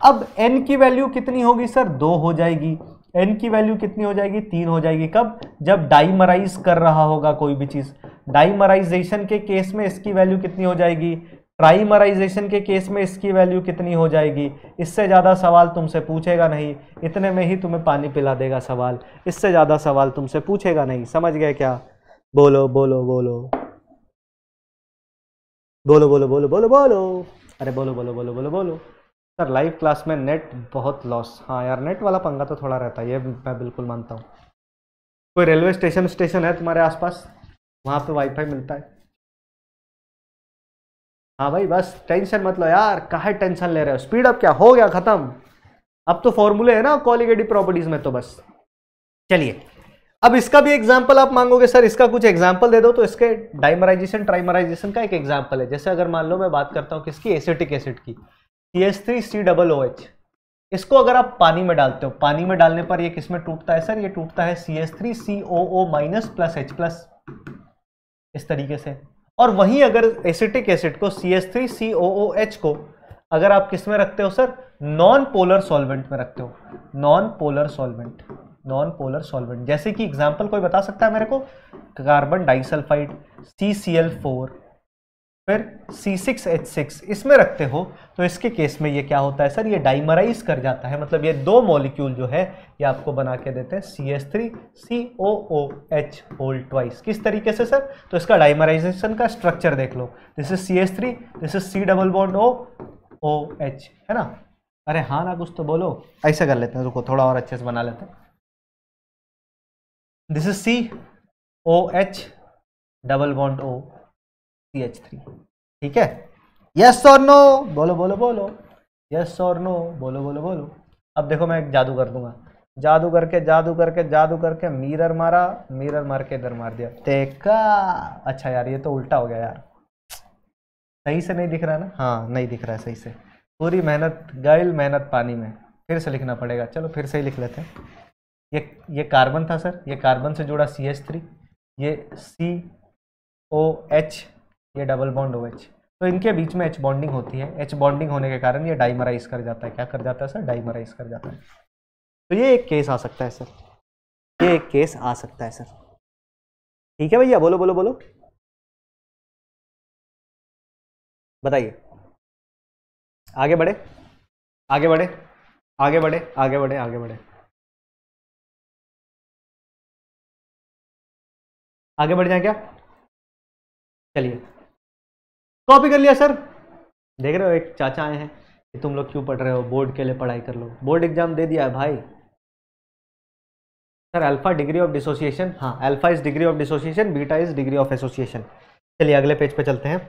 अब एन की वैल्यू कितनी होगी सर दो हो जाएगी एन की वैल्यू कितनी हो जाएगी तीन हो जाएगी कब जब डाइमराइज कर रहा होगा कोई भी चीज़ डाइमराइजेशन के केस में इसकी वैल्यू कितनी हो जाएगी ट्राइमराइजेशन के केस में इसकी वैल्यू कितनी हो जाएगी इससे ज़्यादा सवाल तुमसे पूछेगा नहीं इतने में ही तुम्हें पानी पिला देगा सवाल इससे ज़्यादा सवाल तुमसे पूछेगा नहीं समझ गए क्या बोलो बोलो बोलो बोलो बोलो बोलो बोलो बोलो अरे बोलो बोलो बोलो बोलो बोलो सर लाइव क्लास में नेट बहुत लॉस हाँ यार नेट वाला पंगा तो थोड़ा रहता है ये मैं बिल्कुल मानता हूँ कोई रेलवे स्टेशन स्टेशन है तुम्हारे आसपास वहाँ पे वाईफाई मिलता है हाँ भाई बस टेंशन मत लो यार कहा टेंशन ले रहे हो स्पीड अप क्या हो गया ख़त्म अब तो फॉर्मूले है ना कॉलिगेटिव प्रॉपर्टीज़ में तो बस चलिए अब इसका भी एग्जाम्पल आप मांगोगे सर इसका कुछ एग्जाम्पल दे दो तो इसके डाइमराइजेशन ट्राइमराइजेशन का एक एग्जाम्पल है जैसे अगर मान लो मैं बात करता हूँ किसकी एसिटिक एसिड की C S three C double O H इसको अगर आप पानी में डालते हो पानी में डालने पर ये किसमें टूटता है सर ये टूटता है C S three C O O minus plus H plus इस तरीके से और वहीं अगर एसिटिक एसिड को C S three C O O H को अगर आप किस में रखते हो सर नॉन पोलर सॉल्वेंट में रखते हो non polar solvent non polar solvent जैसे कि एग्जाम्पल कोई बता सकता है मेरे को carbon disulphide C C L four फिर C6H6 इसमें रखते हो तो इसके केस में ये क्या होता है सर ये डाइमराइज कर जाता है मतलब ये दो मॉलिक्यूल जो है ये आपको बना के देते हैं C S three C O O H whole twice किस तरीके से सर तो इसका डाइमराइजेशन का स्ट्रक्चर देख लो this is C S three this is C double bond O O H है ना अरे हाँ ना कुछ तो बोलो ऐसे कर लेते हैं रुको थोड़ा और अच्छे से बना लेते हैं this is C O H double bond O C H three ठीक है यस और नो बोलो बोलो बोलो यस और नो बोलो बोलो बोलो अब देखो मैं एक जादू कर दूंगा जादू करके जादू करके जादू करके मिरर मारा मिरर मार के इधर मार दिया देखा अच्छा यार ये तो उल्टा हो गया यार सही से नहीं दिख रहा है ना हाँ नहीं दिख रहा है सही से पूरी मेहनत गैल मेहनत पानी में फिर से लिखना पड़ेगा चलो फिर से ही लिख लेते हैं ये ये कार्बन था सर ये कार्बन से जुड़ा सी एच थ्री ये सी ओ एच ये डबल बॉन्ड ओ एच तो इनके बीच में एच बॉन्डिंग होती है एच बॉन्डिंग होने के कारण ये डाइमराइज कर जाता है क्या कर जाता है सर डाइमराइज कर जाता है तो ये एक केस आ सकता है सर ये एक केस आ सकता है सर ठीक है भैया बोलो बोलो बोलो बताइए आगे बढ़े आगे बढ़े आगे बढ़े आगे बढ़े आगे बढ़े आगे बढ़ जाए क्या चलिए कॉपी कर लिया सर देख रहे हो एक चाचा आए हैं कि तुम लोग क्यों पढ़ रहे हो बोर्ड के लिए पढ़ाई कर लो बोर्ड एग्जाम दे दिया है भाई sir alpha degree of dissociation हाँ alpha is degree of dissociation beta is degree of association चलिए अगले पेज पे चलते हैं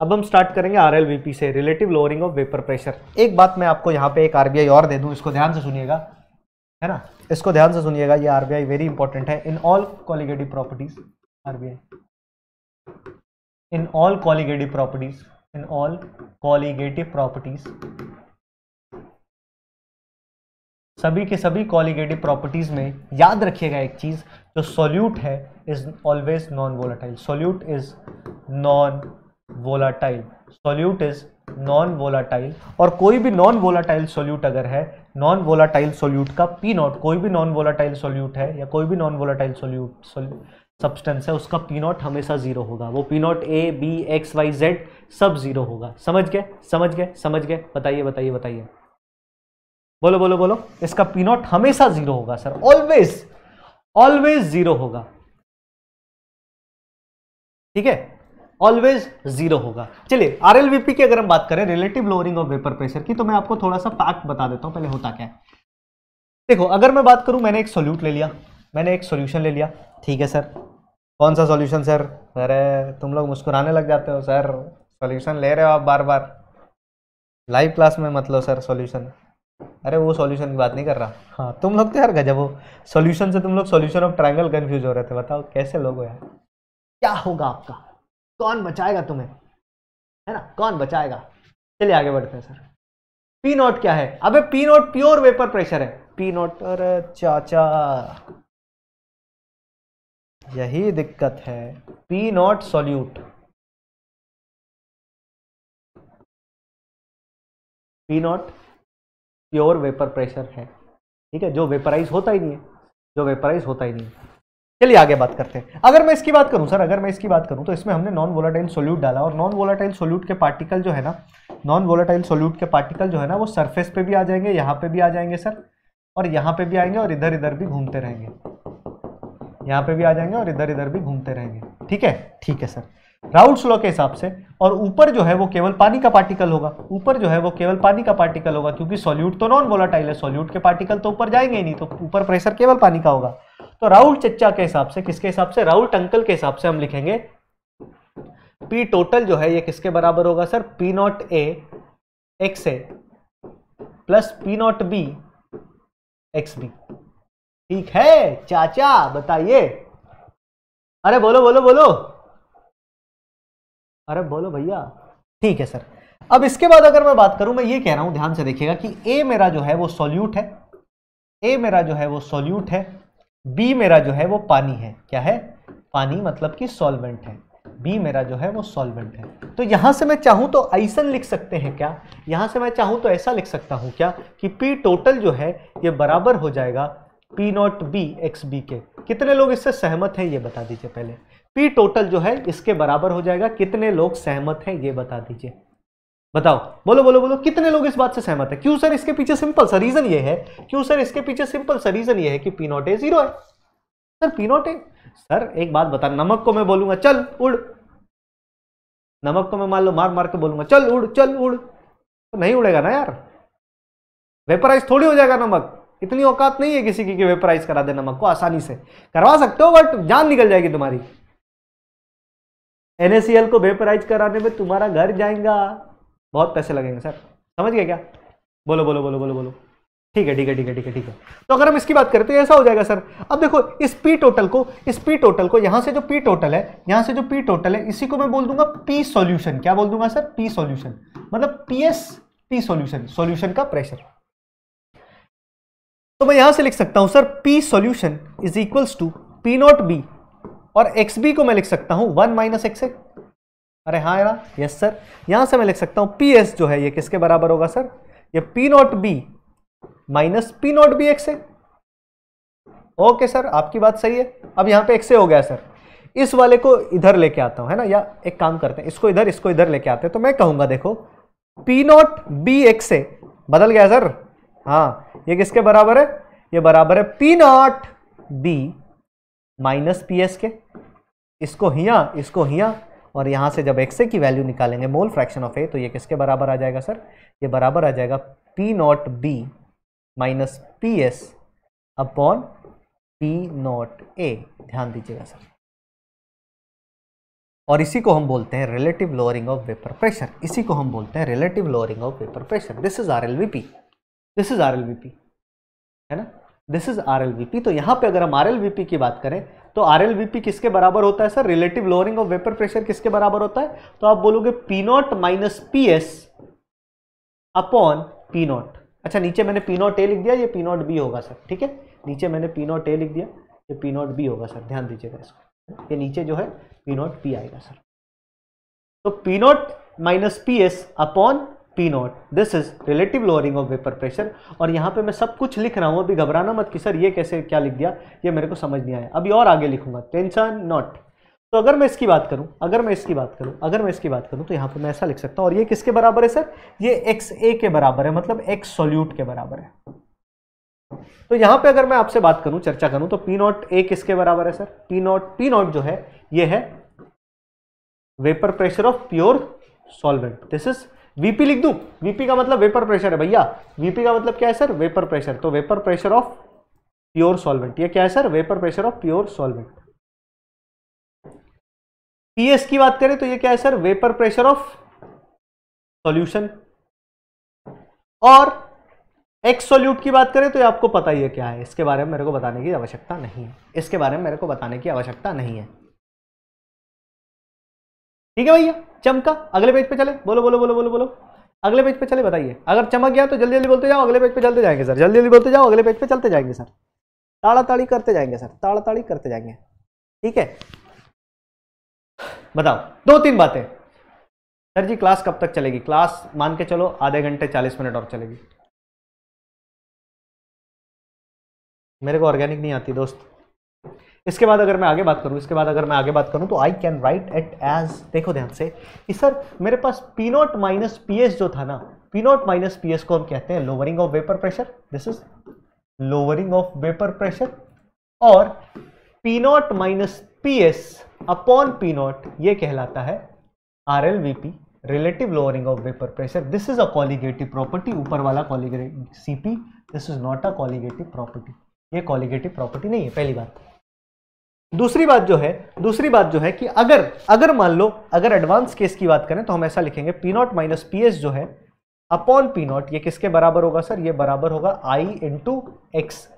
अब हम स्टार्ट करेंगे आर से relative lowering of vapour pressure एक बात मैं आपको यहाँ पे एक आर और दे दूँ इसको ध्यान से सुनिएगा है ना इसको ध्यान से सुनिएगा ये आर वेरी इंपॉर्टेंट है in all colligative properties are in all colligative properties in all colligative properties सभी के सभी कॉलीगेटिव प्रॉपर्टीज़ में याद रखिएगा एक चीज़ जो सोल्यूट है is always non volatile solute is non volatile solute is non volatile और कोई भी नॉन वोलाटाइल सोल्यूट अगर है नॉन वोलाटाइल सोल्यूट का पी नॉट कोई भी नॉन वोलाटाइल सोल्यूट है या कोई भी नॉन वोलाटाइल सोल्यूट सब्सटेंस है उसका पी नॉट हमेशा जीरो होगा वो P not A B X Y Z सब जीरो होगा समझ गए समझ गए समझ गए बताइए बताइए बताइए बोलो बोलो बोलो इसका पी नॉट हमेशा जीरो होगा सर ऑलवेज ऑलवेज जीरो होगा ठीक है ऑलवेज जीरो होगा चलिए आरएलवीपी की अगर हम बात करें relative lowering of vapour pressure की तो मैं आपको थोड़ा सा फैक्ट बता देता हूं पहले होता क्या है देखो अगर मैं बात करूं मैंने एक सोल्यूट ले लिया मैंने एक सोल्यूशन ले लिया ठीक है सर कौन सा सोल्यूशन सर अरे तुम लोग मुस्कुराने लग जाते हो सर सोल्यूशन ले रहे हो आप बार बार लाइव क्लास में मतलब सर सोल्यूशन अरे वो सॉल्यूशन की बात नहीं कर रहा हाँ तुम लोग तो यार गजब हो सॉल्यूशन से तुम लोग सॉल्यूशन ऑफ ट्रायंगल कंफ्यूज हो रहे थे बताओ कैसे लोग हो यार क्या होगा आपका कौन बचाएगा तुम्हें है ना कौन बचाएगा चलिए आगे बढ़ते हैं सर पी नोट क्या है अबे P naught pure vapour pressure है पी नोट अरे चाचा यही दिक्कत है P naught solute P naught pure vapour pressure है ठीक है जो वेपराइज होता ही नहीं है जो वेपराइज होता ही नहीं है चलिए आगे बात करते हैं अगर मैं इसकी बात करूं सर अगर मैं इसकी बात करूं तो इसमें हमने नॉन वोलाटाइल सोल्यूट डाला और नॉन वोलाटाइल सोल्यूट के पार्टिकल जो है ना नॉन वोलाटाइल सोल्यूट के पार्टिकल जो है ना वो सरफेस पे भी आ जाएंगे यहाँ पे भी आ जाएंगे सर और यहाँ पे भी आएंगे और इधर इधर भी घूमते रहेंगे यहाँ पे भी आ जाएंगे और इधर इधर भी घूमते रहेंगे ठीक है ठीक है सर राउल्स लॉ के हिसाब से और ऊपर जो है वो केवल पानी का पार्टिकल होगा ऊपर जो है वो केवल पानी का पार्टिकल होगा क्योंकि सॉल्यूट तो नॉन वोलाटाइल है सॉल्यूट के पार्टिकल तो ऊपर जाएंगे नहीं तो ऊपर प्रेशर केवल पानी का होगा तो राहुल चच्चा के हिसाब से किसके हिसाब से राहुल टंकल के हिसाब से हम लिखेंगे पी टोटल जो है ये किसके बराबर होगा sir P not A X A plus P not B X B ठीक है चाचा बताइए अरे बोलो बोलो बोलो अरे बोलो भैया ठीक है सर अब इसके बाद अगर मैं बात करूं मैं ये कह रहा हूं ध्यान से देखिएगा कि ए मेरा जो है वो सॉल्यूट है ए मेरा जो है वो सॉल्यूट है बी मेरा जो है वो पानी है क्या है पानी मतलब कि सॉल्वेंट है बी मेरा जो है वो सॉल्वेंट है तो यहां से मैं चाहूं तो ऐसा लिख सकते हैं क्या यहां से मैं चाहूं तो ऐसा लिख सकता हूं क्या कि पी टोटल जो है ये बराबर हो जाएगा P not B X B के कितने लोग इससे सहमत हैं ये बता दीजिए पहले पी टोटल जो है इसके बराबर हो जाएगा कितने लोग सहमत हैं ये बता दीजिए बताओ बोलो बोलो बोलो कितने लोग इस बात से सहमत है क्यों सर इसके पीछे सिंपल सा रीजन ये है क्यों सर इसके पीछे सिंपल सा रीजन ये है कि पी नॉट ए जीरो है sir P not A sir एक बात बता नमक को मैं बोलूंगा चल उड़ नमक को मैं मान लो मार मार के बोलूंगा चल उड़ चल उड़ तो नहीं उड़ेगा ना यार वेपराइज थोड़ी हो जाएगा नमक इतनी औकात नहीं है किसी की कि वेपराइज करा दे नमक को आसानी से करवा सकते हो बट जान निकल जाएगी तुम्हारी एनएसीएल को वेपराइज कराने में तुम्हारा घर जाएगा बहुत पैसे लगेंगे सर समझ गए क्या बोलो बोलो बोलो बोलो बोलो ठीक है ठीक है ठीक है ठीक है ठीक है तो अगर हम इसकी बात करें तो ऐसा हो जाएगा सर अब देखो इस पी टोटल को इस पी टोटल को यहां से जो पी टोटल है यहां से जो पी टोटल है इसी को मैं बोल दूंगा पी सॉल्यूशन क्या बोल दूंगा सर पी सॉल्यूशन मतलब P S P solution solution का प्रेशर तो मैं यहां से लिख सकता हूं sir P solution is equals to P not B और एक्स बी को मैं लिख सकता हूं वन माइनस एक्स एक्स अरे हाँ यार यस सर यहां से मैं लिख सकता हूं पी एस जो है ये किसके बराबर होगा सर ये P not B minus P not B X okay sir आपकी बात सही है अब यहां पे एक्स हो गया सर इस वाले को इधर लेके आता हूं है ना या एक काम करते हैं इसको इधर इसको इधर लेके आते हैं तो मैं कहूंगा देखो पी नॉट बी एक्स बदल गया सर हाँ ये किसके बराबर है ये बराबर है P not B minus P S के इसको हिया इसको हिया और यहाँ से जब एक्स ए की वैल्यू निकालेंगे मोल फ्रैक्शन ऑफ ए तो ये किसके बराबर आ जाएगा सर ये बराबर आ जाएगा P not B minus P S upon P not A ध्यान दीजिएगा सर और इसी को हम बोलते हैं relative lowering of vapour pressure इसी को हम बोलते हैं relative lowering of vapour pressure this is R L V P this is R है ना दिस इज आर तो यहां पे अगर हम आर की बात करें तो आर किसके बराबर होता है sir relative lowering of vapour pressure किसके बराबर होता है तो आप बोलोगे P not minus P S upon P naught अच्छा नीचे मैंने पी नॉट ए लिख दिया ये पी नॉट बी होगा सर ठीक है नीचे मैंने पी नॉट ए लिख दिया ये पी नॉट बी होगा सर ध्यान दीजिएगा इसको ये नीचे जो है पी नॉट पी आएगा सर तो P not minus P S upon P naught this is relative lowering of vapour pressure और यहाँ पे मैं सब कुछ लिख रहा हूँ अभी घबराना मत कि सर ये कैसे क्या लिख दिया ये मेरे को समझ नहीं आया अभी और आगे लिखूंगा टेंशन नॉट तो अगर मैं इसकी बात करूँ अगर मैं इसकी बात करूँ अगर मैं इसकी बात करूँ तो यहाँ पे मैं ऐसा लिख सकता हूँ और ये किसके बराबर है सर ये एक्स ए के बराबर है मतलब एक्स सोल्यूट के बराबर है तो यहाँ पे अगर मैं आपसे बात करूँ चर्चा करूँ तो पी नॉट ए किसके बराबर है sir P naught P naught जो है ये है vapour pressure of pure solvent this is VP लिख दू वीपी का मतलब वेपर प्रेशर है भैया वीपी का मतलब क्या है सर वेपर प्रेशर तो vapour pressure of pure solvent ये क्या है sir vapour pressure of pure solvent PS की बात करें तो ये क्या है sir vapour pressure of solution और एक्स सोल्यूट की बात करें तो ये आपको पता ही है क्या है इसके बारे में मेरे को बताने की आवश्यकता नहीं है इसके बारे में मेरे को बताने की आवश्यकता नहीं है ठीक है भैया चमका अगले पेज पे चले बोलो बोलो बोलो बोलो बोलो अगले पेज पे चले बताइए अगर चमक गया तो जल्दी जल्दी बोलते जाओ अगले पेज पे चलते जाएंगे सर जल्दी जल्दी बोलते जाओ अगले पेज पे चलते जाएंगे सर ताड़ाताड़ी करते जाएंगे सर ताड़ाताड़ी करते जाएंगे ठीक है बताओ दो तीन बातें सर जी क्लास कब तक चलेगी क्लास मान के चलो आधे घंटे चालीस मिनट और चलेगी मेरे को ऑर्गेनिक नहीं आती दोस्त इसके बाद अगर मैं आगे बात करूं इसके बाद अगर मैं आगे बात करूं तो I can write it as देखो ध्यान से कि सर मेरे पास P not minus P S जो था ना P not minus P S को हम कहते हैं lowering of vapour pressure this is lowering of vapour pressure और P not minus P S upon P naught ये कहलाता है R L V P relative lowering of vapour pressure this is a colligative property ऊपर वाला colligative C P this is not a colligative property ये कॉलीगेटिव प्रॉपर्टी नहीं है पहली बात दूसरी बात जो है दूसरी बात जो है कि अगर अगर मान लो अगर एडवांस केस की बात करें तो हम ऐसा लिखेंगे P not minus P S जो है अपॉन पी नॉट ये किसके बराबर होगा सर ये बराबर होगा I into X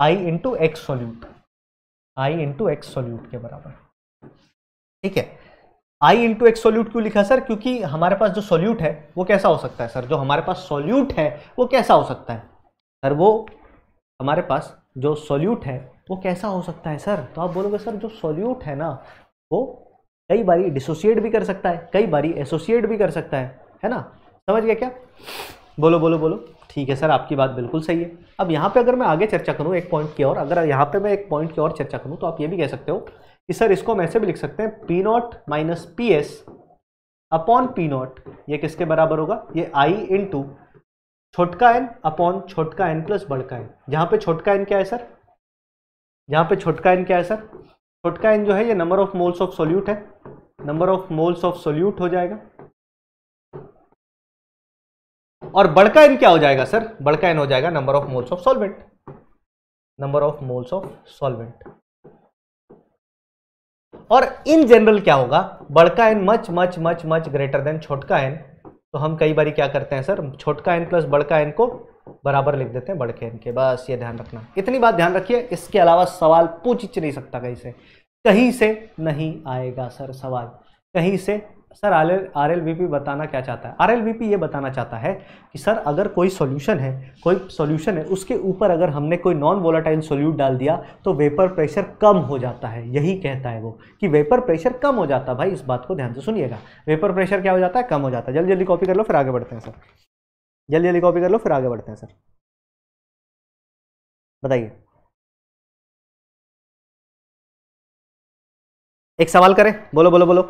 I into X solute I into X solute के बराबर ठीक है आई इंटू एक्स सोल्यूट क्यों लिखा सर क्योंकि हमारे पास जो सोल्यूट है वो कैसा हो सकता है सर जो हमारे पास सोल्यूट है वो कैसा हो सकता है सर वो हमारे पास जो सोल्यूट है वो कैसा हो सकता है सर तो आप बोलोगे सर जो सॉल्यूट है ना वो कई बारी डिसोसिएट भी कर सकता है कई बारी एसोसिएट भी कर सकता है है ना समझ गया क्या बोलो बोलो बोलो ठीक है सर आपकी बात बिल्कुल सही है अब यहाँ पे अगर मैं आगे चर्चा करूँ एक पॉइंट की और अगर यहाँ पे मैं एक पॉइंट की और चर्चा करूँ तो आप ये भी कह सकते हो कि सर इसको हम ऐसे भी लिख सकते हैं P not minus P S upon P naught ये किसके बराबर होगा ये आई इन टू छोटका एन अपॉन छोटका एन प्लस बड़का एन यहाँ पे छोटका एन क्या है सर यहाँ पे छोटका एन क्या है सर छोटका एन जो है ये number of moles of solute है number of moles of solute हो जाएगा और बड़का एन क्या हो जाएगा सर बड़का एन हो जाएगा number of moles of solvent number of moles of solvent और इन जनरल क्या होगा बड़का N much much much much greater than छोटका एन तो हम कई बार क्या करते हैं सर छोटका एन प्लस बड़का एन को बराबर लिख देते हैं बड़ के के बस ये ध्यान रखना इतनी बात ध्यान रखिए इसके अलावा सवाल पूछ नहीं सकता कहीं से कहीं से नहीं आएगा सर सवाल कहीं से sir R L R L V P बताना क्या चाहता है आर एल वी पी ये बताना चाहता है कि सर अगर कोई सॉल्यूशन है कोई सॉल्यूशन है उसके ऊपर अगर हमने कोई नॉन वोलाटाइल सोल्यूट डाल दिया तो वेपर प्रेशर कम हो जाता है यही कहता है वो कि वेपर प्रेशर कम हो जाता है भाई इस बात को ध्यान से सुनिएगा वेपर प्रेशर क्या हो जाता है कम हो जाता है जल्दी जल्दी कॉपी कर लो फिर आगे बढ़ते हैं सर जल्दी जल्दी कॉपी कर लो फिर आगे बढ़ते हैं सर बताइए एक सवाल करें बोलो बोलो बोलो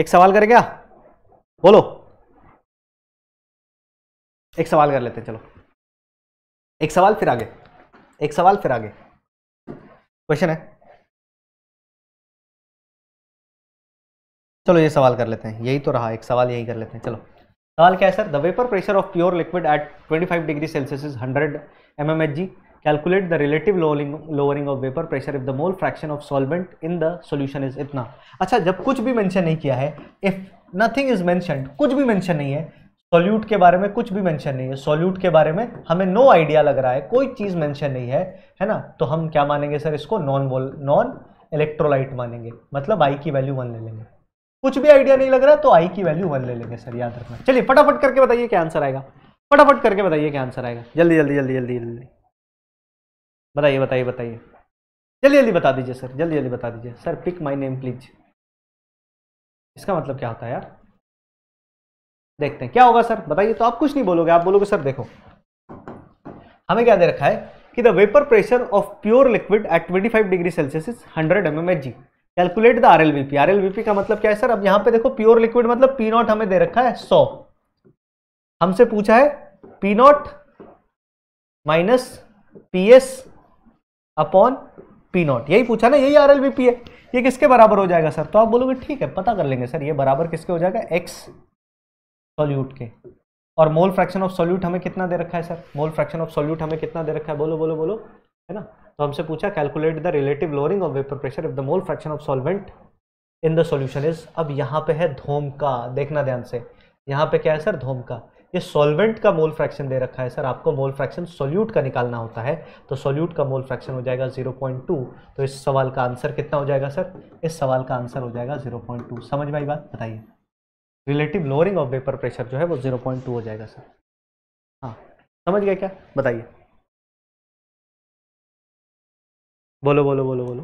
एक सवाल करें क्या बोलो एक सवाल कर लेते हैं चलो एक सवाल फिर आगे एक सवाल फिर आगे क्वेश्चन है चलो ये सवाल कर लेते हैं यही तो रहा एक सवाल यही कर लेते हैं चलो सवाल क्या है sir the vapour pressure of pure liquid at 25 degree Celsius is 100 M M H G calculate the relative lowering of vapour pressure if the mole fraction of solvent in the solution is इतना अच्छा जब कुछ भी मैंशन नहीं किया है इफ नथिंग इज मैंशन कुछ भी मैंशन नहीं है सोल्यूट के बारे में कुछ भी मैंशन नहीं है सोल्यूट के बारे में हमें नो आइडिया लग रहा है कोई चीज़ मेंशन नहीं है है ना तो हम क्या मानेंगे सर इसको नॉन वोल नॉन इलेक्ट्रोलाइट मानेंगे मतलब आई की वैल्यू वन ले लेंगे कुछ भी आइडिया नहीं लग रहा तो आई की वैल्यू वन ले लेंगे सर याद रखना चलिए फटाफट करके बताइए क्या आंसर आएगा फटाफट करके बताइए क्या आंसर आएगा जल्दी जल्दी जल्दी जल्दी जल्दी बताइए बताइए बताइए जल्दी जल्दी बता दीजिए सर जल्दी जल्दी बता दीजिए sir pick my name please इसका मतलब क्या होता है यार देखते हैं क्या होगा सर बताइए तो आप कुछ नहीं बोलोगे आप बोलोगे सर देखो हमें क्या दे रखा है कि the vapour pressure of pure liquid at 25 degree Celsius is 100 M M H G calculate the R L B R L B का मतलब क्या है सर अब यहाँ पे देखो प्योर लिक्विड मतलब पी नॉट हमें दे रखा है सौ हमसे पूछा है P not minus P S upon P naught यही पूछा ना यही आर एल बी है ये किसके बराबर हो जाएगा सर तो आप बोलोगे ठीक है पता कर लेंगे सर ये बराबर किसके हो जाएगा एक्स सॉल्यूट के और मोल फ्रैक्शन ऑफ सॉल्यूट हमें कितना दे रखा है sir mole fraction of solute हमें कितना दे रखा है बोलो बोलो बोलो है ना तो हमसे पूछा calculate the relative lowering of vapour pressure if the mole fraction of solvent in the solution is अब यहाँ पे है धोम का देखना ध्यान से यहाँ पे क्या है सर धोम का ये सॉल्वेंट का मोल फ्रैक्शन दे रखा है सर आपको मोल फ्रैक्शन सोल्यूट का निकालना होता है तो सोल्यूट का मोल फ्रैक्शन हो जाएगा 0.2 तो इस सवाल का आंसर कितना हो जाएगा सर इस सवाल का आंसर हो जाएगा 0.2 समझ में आई बात बताइए relative lowering of vapour pressure जो है वो 0.2 हो जाएगा सर हाँ समझ गया क्या बताइए बोलो बोलो बोलो बोलो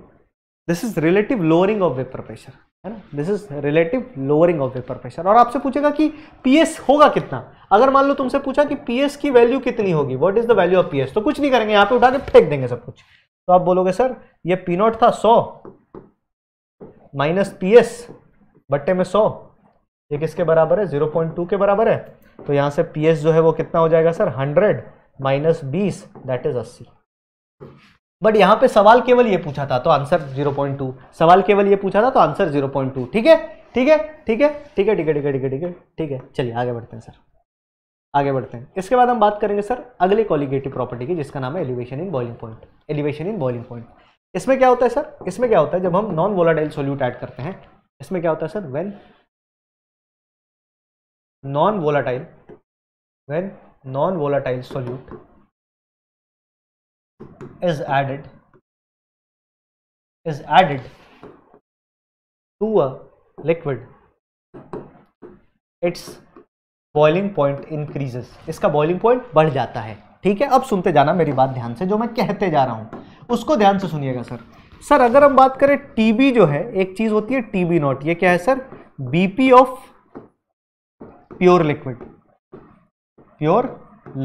this is relative lowering of vapour pressure है ना this is relative lowering of vapour pressure और आपसे पूछेगा कि पीएस होगा कितना अगर मान लो तुमसे पूछा कि पीएस की वैल्यू कितनी होगी what is the value of PS तो कुछ नहीं करेंगे यहाँ पे उठा के फेंक देंगे सब कुछ तो आप बोलोगे सर ये पी नॉट था सौ माइनस पी एस बट्टे में सौ ये किसके बराबर है जीरो पॉइंट टू के बराबर है तो यहां से पी एस जो है वो कितना हो जाएगा सर हंड्रेड माइनस बीस दैट इज अस्सी बट यहां पे सवाल केवल ये पूछा था तो आंसर 0.2 सवाल केवल ये पूछा था तो आंसर 0.2 ठीक है ठीक है ठीक है ठीक है ठीक है ठीक है ठीक है ठीक है ठीक है चलिए आगे बढ़ते हैं सर आगे बढ़ते हैं इसके बाद हम बात करेंगे सर अगले कॉलिगेटिव प्रॉपर्टी की जिसका नाम है elevation in boiling point elevation in boiling point इसमें क्या होता है सर इसमें क्या होता है जब हम नॉन वोलाटाइल सोल्यूट ऐड करते हैं इसमें क्या होता है sir when non volatile when non volatile solute is added is added to a liquid its boiling point increases इसका बॉइलिंग पॉइंट बढ़ जाता है ठीक है अब सुनते जाना मेरी बात ध्यान से जो मैं कहते जा रहा हूं उसको ध्यान से सुनिएगा सर सर अगर हम बात करें टीबी जो है एक चीज़ होती है टीबी नॉट ये क्या है sir BP of pure liquid pure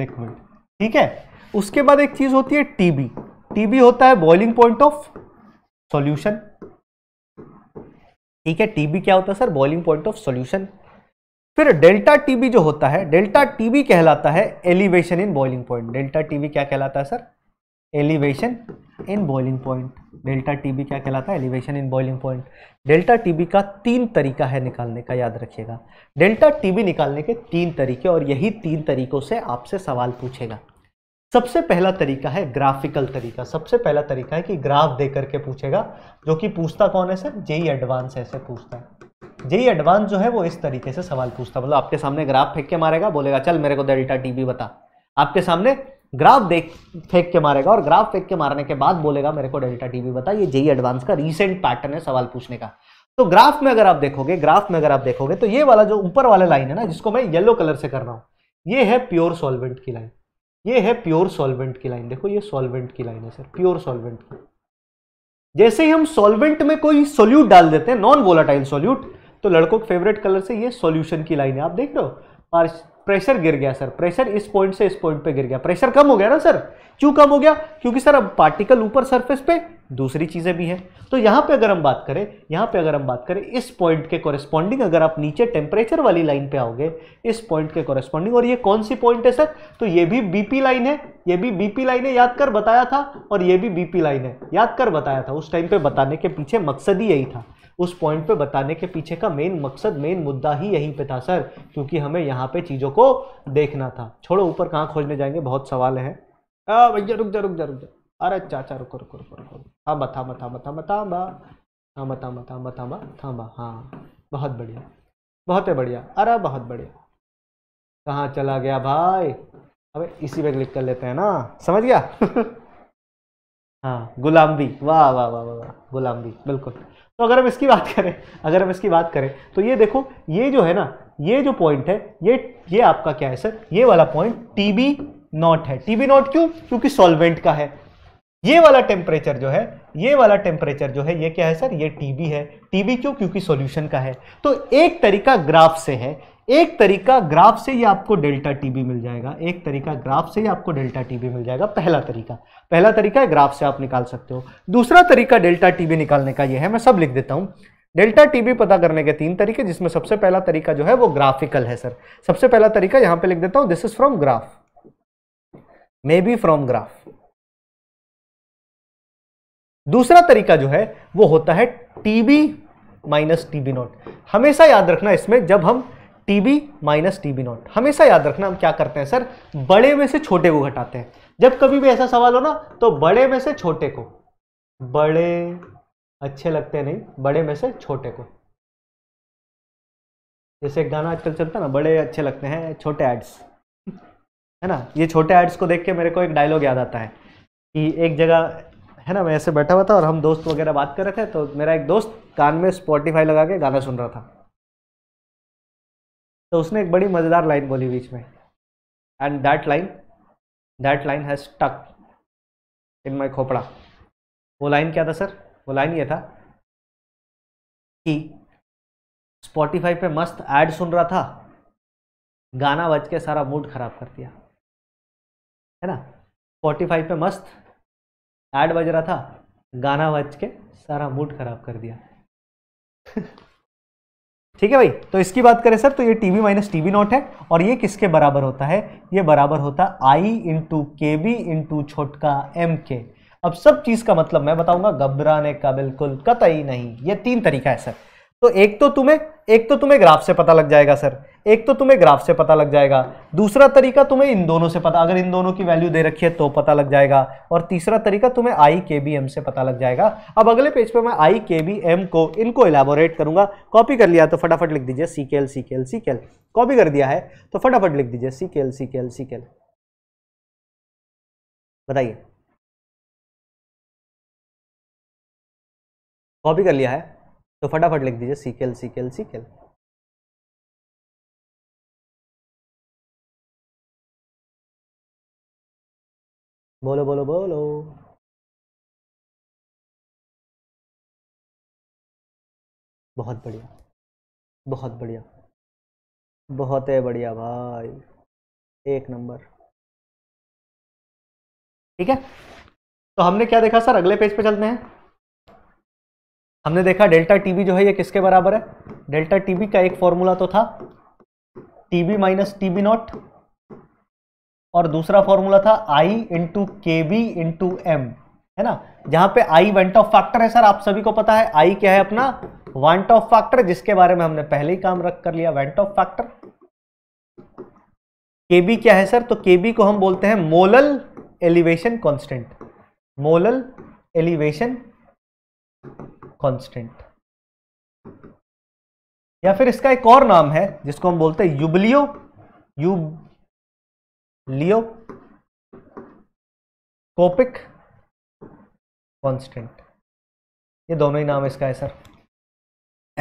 liquid ठीक है उसके बाद एक चीज होती है टीबी टीबी होता है बॉइलिंग पॉइंट ऑफ सॉल्यूशन ठीक है टीबी क्या होता है sir boiling point of solution फिर डेल्टा टीबी जो होता है डेल्टा टीबी कहलाता है elevation in boiling point delta TB क्या कहलाता है sir elevation in boiling point delta TB क्या कहलाता है elevation in boiling point delta TB का तीन तरीका है निकालने का याद रखिएगा डेल्टा टीबी निकालने के तीन तरीके और यही तीन तरीकों से आपसे सवाल पूछेगा सबसे पहला तरीका है ग्राफिकल तरीका सबसे पहला तरीका है कि ग्राफ दे करके पूछेगा जो कि पूछता कौन है सर जेई एडवांस e ऐसे पूछता है जेई एडवांस e जो है वो इस तरीके से सवाल पूछता मतलब आपके सामने ग्राफ फेंक के मारेगा बोलेगा चल मेरे को डेल्टा टीबी बता आपके सामने ग्राफ देख फेंक के मारेगा और ग्राफ फेंक के मारने के बाद बोलेगा मेरे को डेल्टा टीबी बता ये जेई एडवांस e का रिसेंट पैटर्न है सवाल पूछने का तो ग्राफ में अगर आप देखोगे ग्राफ में अगर आप देखोगे तो ये वाला जो ऊपर वाला लाइन है ना जिसको मैं येलो कलर से कर रहा हूँ ये है प्योर सॉल्वेंट की लाइन ये है प्योर सॉल्वेंट की लाइन देखो ये सॉल्वेंट की लाइन है सर प्योर सॉल्वेंट की जैसे ही हम सॉल्वेंट में कोई सोल्यूट डाल देते हैं नॉन वोलाटाइल सोल्यूट तो लड़कों के फेवरेट कलर से ये सॉल्यूशन की लाइन है आप देख रहे हो प्रेशर गिर गया सर प्रेशर इस पॉइंट से इस पॉइंट पे गिर गया प्रेशर कम हो गया ना सर क्यों कम हो गया क्योंकि सर अब पार्टिकल ऊपर सरफेस पे दूसरी चीज़ें भी हैं तो यहाँ पे अगर हम बात करें यहाँ पे अगर हम बात करें इस पॉइंट के कॉरेस्पॉन्डिंग अगर आप नीचे टेम्परेचर वाली लाइन पे आओगे इस पॉइंट के कॉरेस्पॉन्डिंग और ये कौन सी पॉइंट है सर तो ये भी बीपी लाइन है ये भी बीपी लाइन है याद कर बताया था और ये भी बीपी लाइन है याद कर बताया था उस टाइम पे बताने के पीछे मकसद ही यही था उस पॉइंट पे बताने के पीछे का मेन मकसद मेन मुद्दा ही यहीं पे था सर क्योंकि हमें यहाँ पे चीज़ों को देखना था छोड़ो ऊपर कहाँ खोजने जाएंगे बहुत सवाल हैं हाँ, भैया रुक जा रुक जा रुक जा अरे चाचा रुको रुको रुको रुको बता बता थांबा थांबा बता बता बता थांबा थांबा थांबा हाँ बहुत बढ़िया बहुत है बढ़िया अरे बहुत बढ़िया कहाँ चला गया भाई अबे इसी पे क्लिक कर लेते हैं ना समझ गया <laughs> हाँ भी वाह वाह वाह वाह गुलाम भी बिल्कुल तो अगर हम इसकी बात करें अगर हम इसकी बात करें तो ये देखो ये जो है ना ये जो पॉइंट है ये ये आपका क्या है सर ये वाला पॉइंट टीबी नॉट है टीबी नॉट क्यों क्योंकि सॉल्वेंट का है ये वाला टेम्परेचर जो है ये वाला टेम्परेचर जो है ये क्या है सर ये टीबी है टीबी क्यों क्योंकि सॉल्यूशन का है तो एक तरीका ग्राफ से है एक तरीका ग्राफ से ही आपको डेल्टा टीबी मिल जाएगा एक तरीका ग्राफ से ही आपको डेल्टा टीबी मिल जाएगा पहला तरीका पहला तरीका है ग्राफ से आप निकाल सकते हो दूसरा तरीका डेल्टा टीबी निकालने का ये है मैं सब लिख देता हूँ डेल्टा टीबी पता करने के तीन तरीके जिसमें सबसे पहला तरीका जो है वो ग्राफिकल है सर सबसे पहला तरीका यहाँ पर लिख देता हूँ this is from graph maybe from graph दूसरा तरीका जो है वो होता है T B minus T B naught हमेशा याद रखना इसमें जब हम T B minus TB naught हमेशा याद रखना हम क्या करते हैं सर बड़े में से छोटे को घटाते हैं जब कभी भी ऐसा सवाल हो ना तो बड़े में से छोटे को बड़े अच्छे लगते नहीं बड़े में से छोटे को जैसे एक गाना आजकल चलता है ना बड़े अच्छे लगते हैं छोटे एड्स है ना ये छोटे एड्स को देख के मेरे को एक डायलॉग याद आता है कि एक जगह है ना मैं ऐसे बैठा हुआ था और हम दोस्त वगैरह बात कर रहे थे तो मेरा एक दोस्त कान में स्पॉटिफाई लगा के गाना सुन रहा था तो उसने एक बड़ी मज़ेदार लाइन बोली बीच में and that line that line has tuck in माई खोपड़ा वो लाइन क्या था सर वो लाइन ये था कि स्पॉटिफाई पे मस्त ऐड सुन रहा था गाना बज के सारा मूड ख़राब कर दिया है ना स्पॉटिफाई पे मस्त एड बज रहा था गाना बज के सारा मूड खराब कर दिया ठीक है भाई तो इसकी बात करें सर तो ये टी माइनस टीवी नॉट है और ये किसके बराबर होता है ये बराबर होता है I into K B into छोटका एम के अब सब चीज़ का मतलब मैं बताऊंगा घबराने का बिल्कुल कतई नहीं ये तीन तरीका है सर तो एक तो तुम्हें एक तो तुम्हें ग्राफ से पता लग जाएगा सर एक तो तुम्हें ग्राफ से पता लग जाएगा दूसरा तरीका तुम्हें इन दोनों से पता अगर इन दोनों की वैल्यू दे रखी है तो पता लग जाएगा और तीसरा तरीका तुम्हें आई के बी एम से पता लग जाएगा अब अगले पेज पे मैं आई के बी एम को इनको इलेबोरेट करूंगा कॉपी कर लिया तो फटाफट लिख दीजिए सी के एल सी के एल सी के एल कॉपी कर दिया है तो फटाफट लिख दीजिए सी के एल सी के एल सी के एल बताइए कॉपी कर लिया है तो फटाफट लिख दीजिए सीकेल सीकेल सीकेल बोलो बोलो बोलो बहुत बढ़िया बहुत बढ़िया बहुत है बढ़िया भाई एक नंबर ठीक है तो हमने क्या देखा सर अगले पेज पे चलते हैं हमने देखा डेल्टा टीबी जो है ये किसके बराबर है डेल्टा टीबी का एक फॉर्मूला तो था टीबी माइनस टीबी नॉट और दूसरा फॉर्मूला था I into K B into M है ना जहां पे आई वेंट ऑफ फैक्टर है सर आप सभी को पता है आई क्या है अपना वेंट ऑफ फैक्टर जिसके बारे में हमने पहले ही काम रख कर लिया van't Hoff factor K B क्या है सर तो के बी को हम बोलते हैं molal elevation constant molal elevation constant या फिर इसका एक और नाम है जिसको हम बोलते हैं युबलियो लियो कोपिक कांस्टेंट ये दोनों ही नाम इसका है सर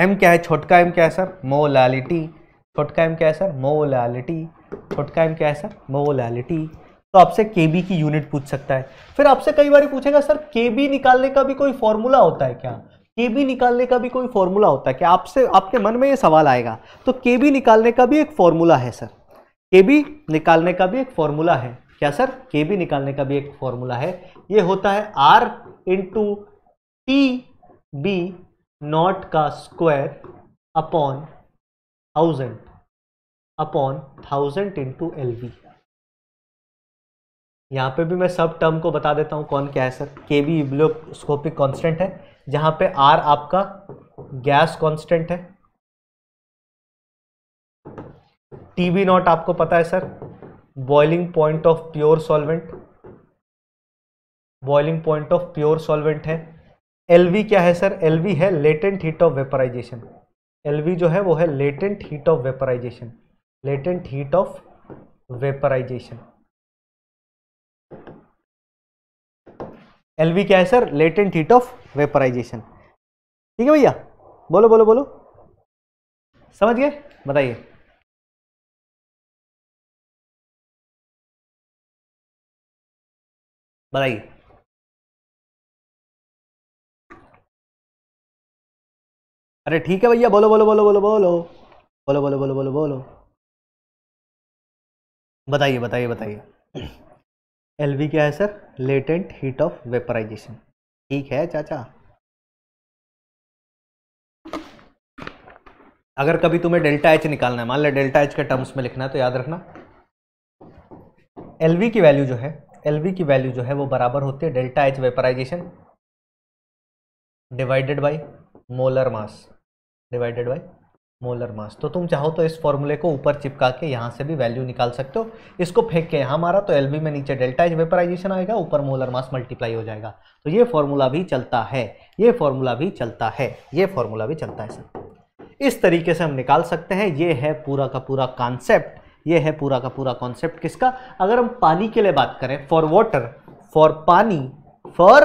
एम क्या है छोटका एम क्या है सर मोलैलिटी छोटका एम क्या है सर मोलैलिटी छोटका एम क्या है सर मोलैलिटी तो आपसे के बी की यूनिट पूछ सकता है फिर आपसे कई बार पूछेगा सर के बी निकालने का भी कोई फॉर्मूला होता है क्या के बी निकालने का भी कोई फॉर्मूला होता है कि आपसे आपके मन में ये सवाल आएगा तो के बी निकालने का भी एक फॉर्मूला है सर के बी निकालने का भी एक फॉर्मूला है क्या सर के बी निकालने का भी एक फॉर्मूला है ये होता है R into T B naught का square upon thousand upon thousand into L B यहाँ पे भी मैं सब टर्म को बता देता हूँ कौन क्या है सर के बी इब्लोस्कोपिक कॉन्स्टेंट है जहां पे आर आपका गैस कांस्टेंट है टी बी नॉट आपको पता है sir boiling point of pure solvent boiling point of pure solvent है एल वी क्या है सर एल वी है latent heat of vaporisation L V जो है वो है latent heat of vaporisation latent heat of vaporisation L V क्या है sir latent heat of vaporisation ठीक है भैया बोलो बोलो बोलो समझ गए बताइए बताइए अरे ठीक है भैया बोलो बोलो बोलो बोलो बोलो बोलो बोलो बोलो बोलो बोलो बताइए बताइए बताइए एल वी क्या है sir latent heat of vaporisation ठीक है चाचा अगर कभी तुम्हें डेल्टा एच निकालना है मान लिया डेल्टा एच के टर्म्स में लिखना है तो याद रखना एल वी की वैल्यू जो है एल वी की वैल्यू जो है वो बराबर होती है delta H vaporisation divided by molar mass divided by molar mass तो तुम चाहो तो इस फॉर्मूले को ऊपर चिपका के यहाँ से भी वैल्यू निकाल सकते हो इसको फेंक के यहाँ मारा तो एल में नीचे डेल्टा इज वेपराइजेशन आएगा ऊपर मोलर मास मल्टीप्लाई हो जाएगा तो ये फॉर्मूला भी चलता है ये फॉर्मूला भी चलता है ये फॉर्मूला भी चलता है सर इस तरीके से हम निकाल सकते हैं ये है पूरा का पूरा कॉन्सेप्ट ये है पूरा का पूरा कॉन्सेप्ट किसका अगर हम पानी के लिए बात करें फॉर वाटर फॉर पानी फॉर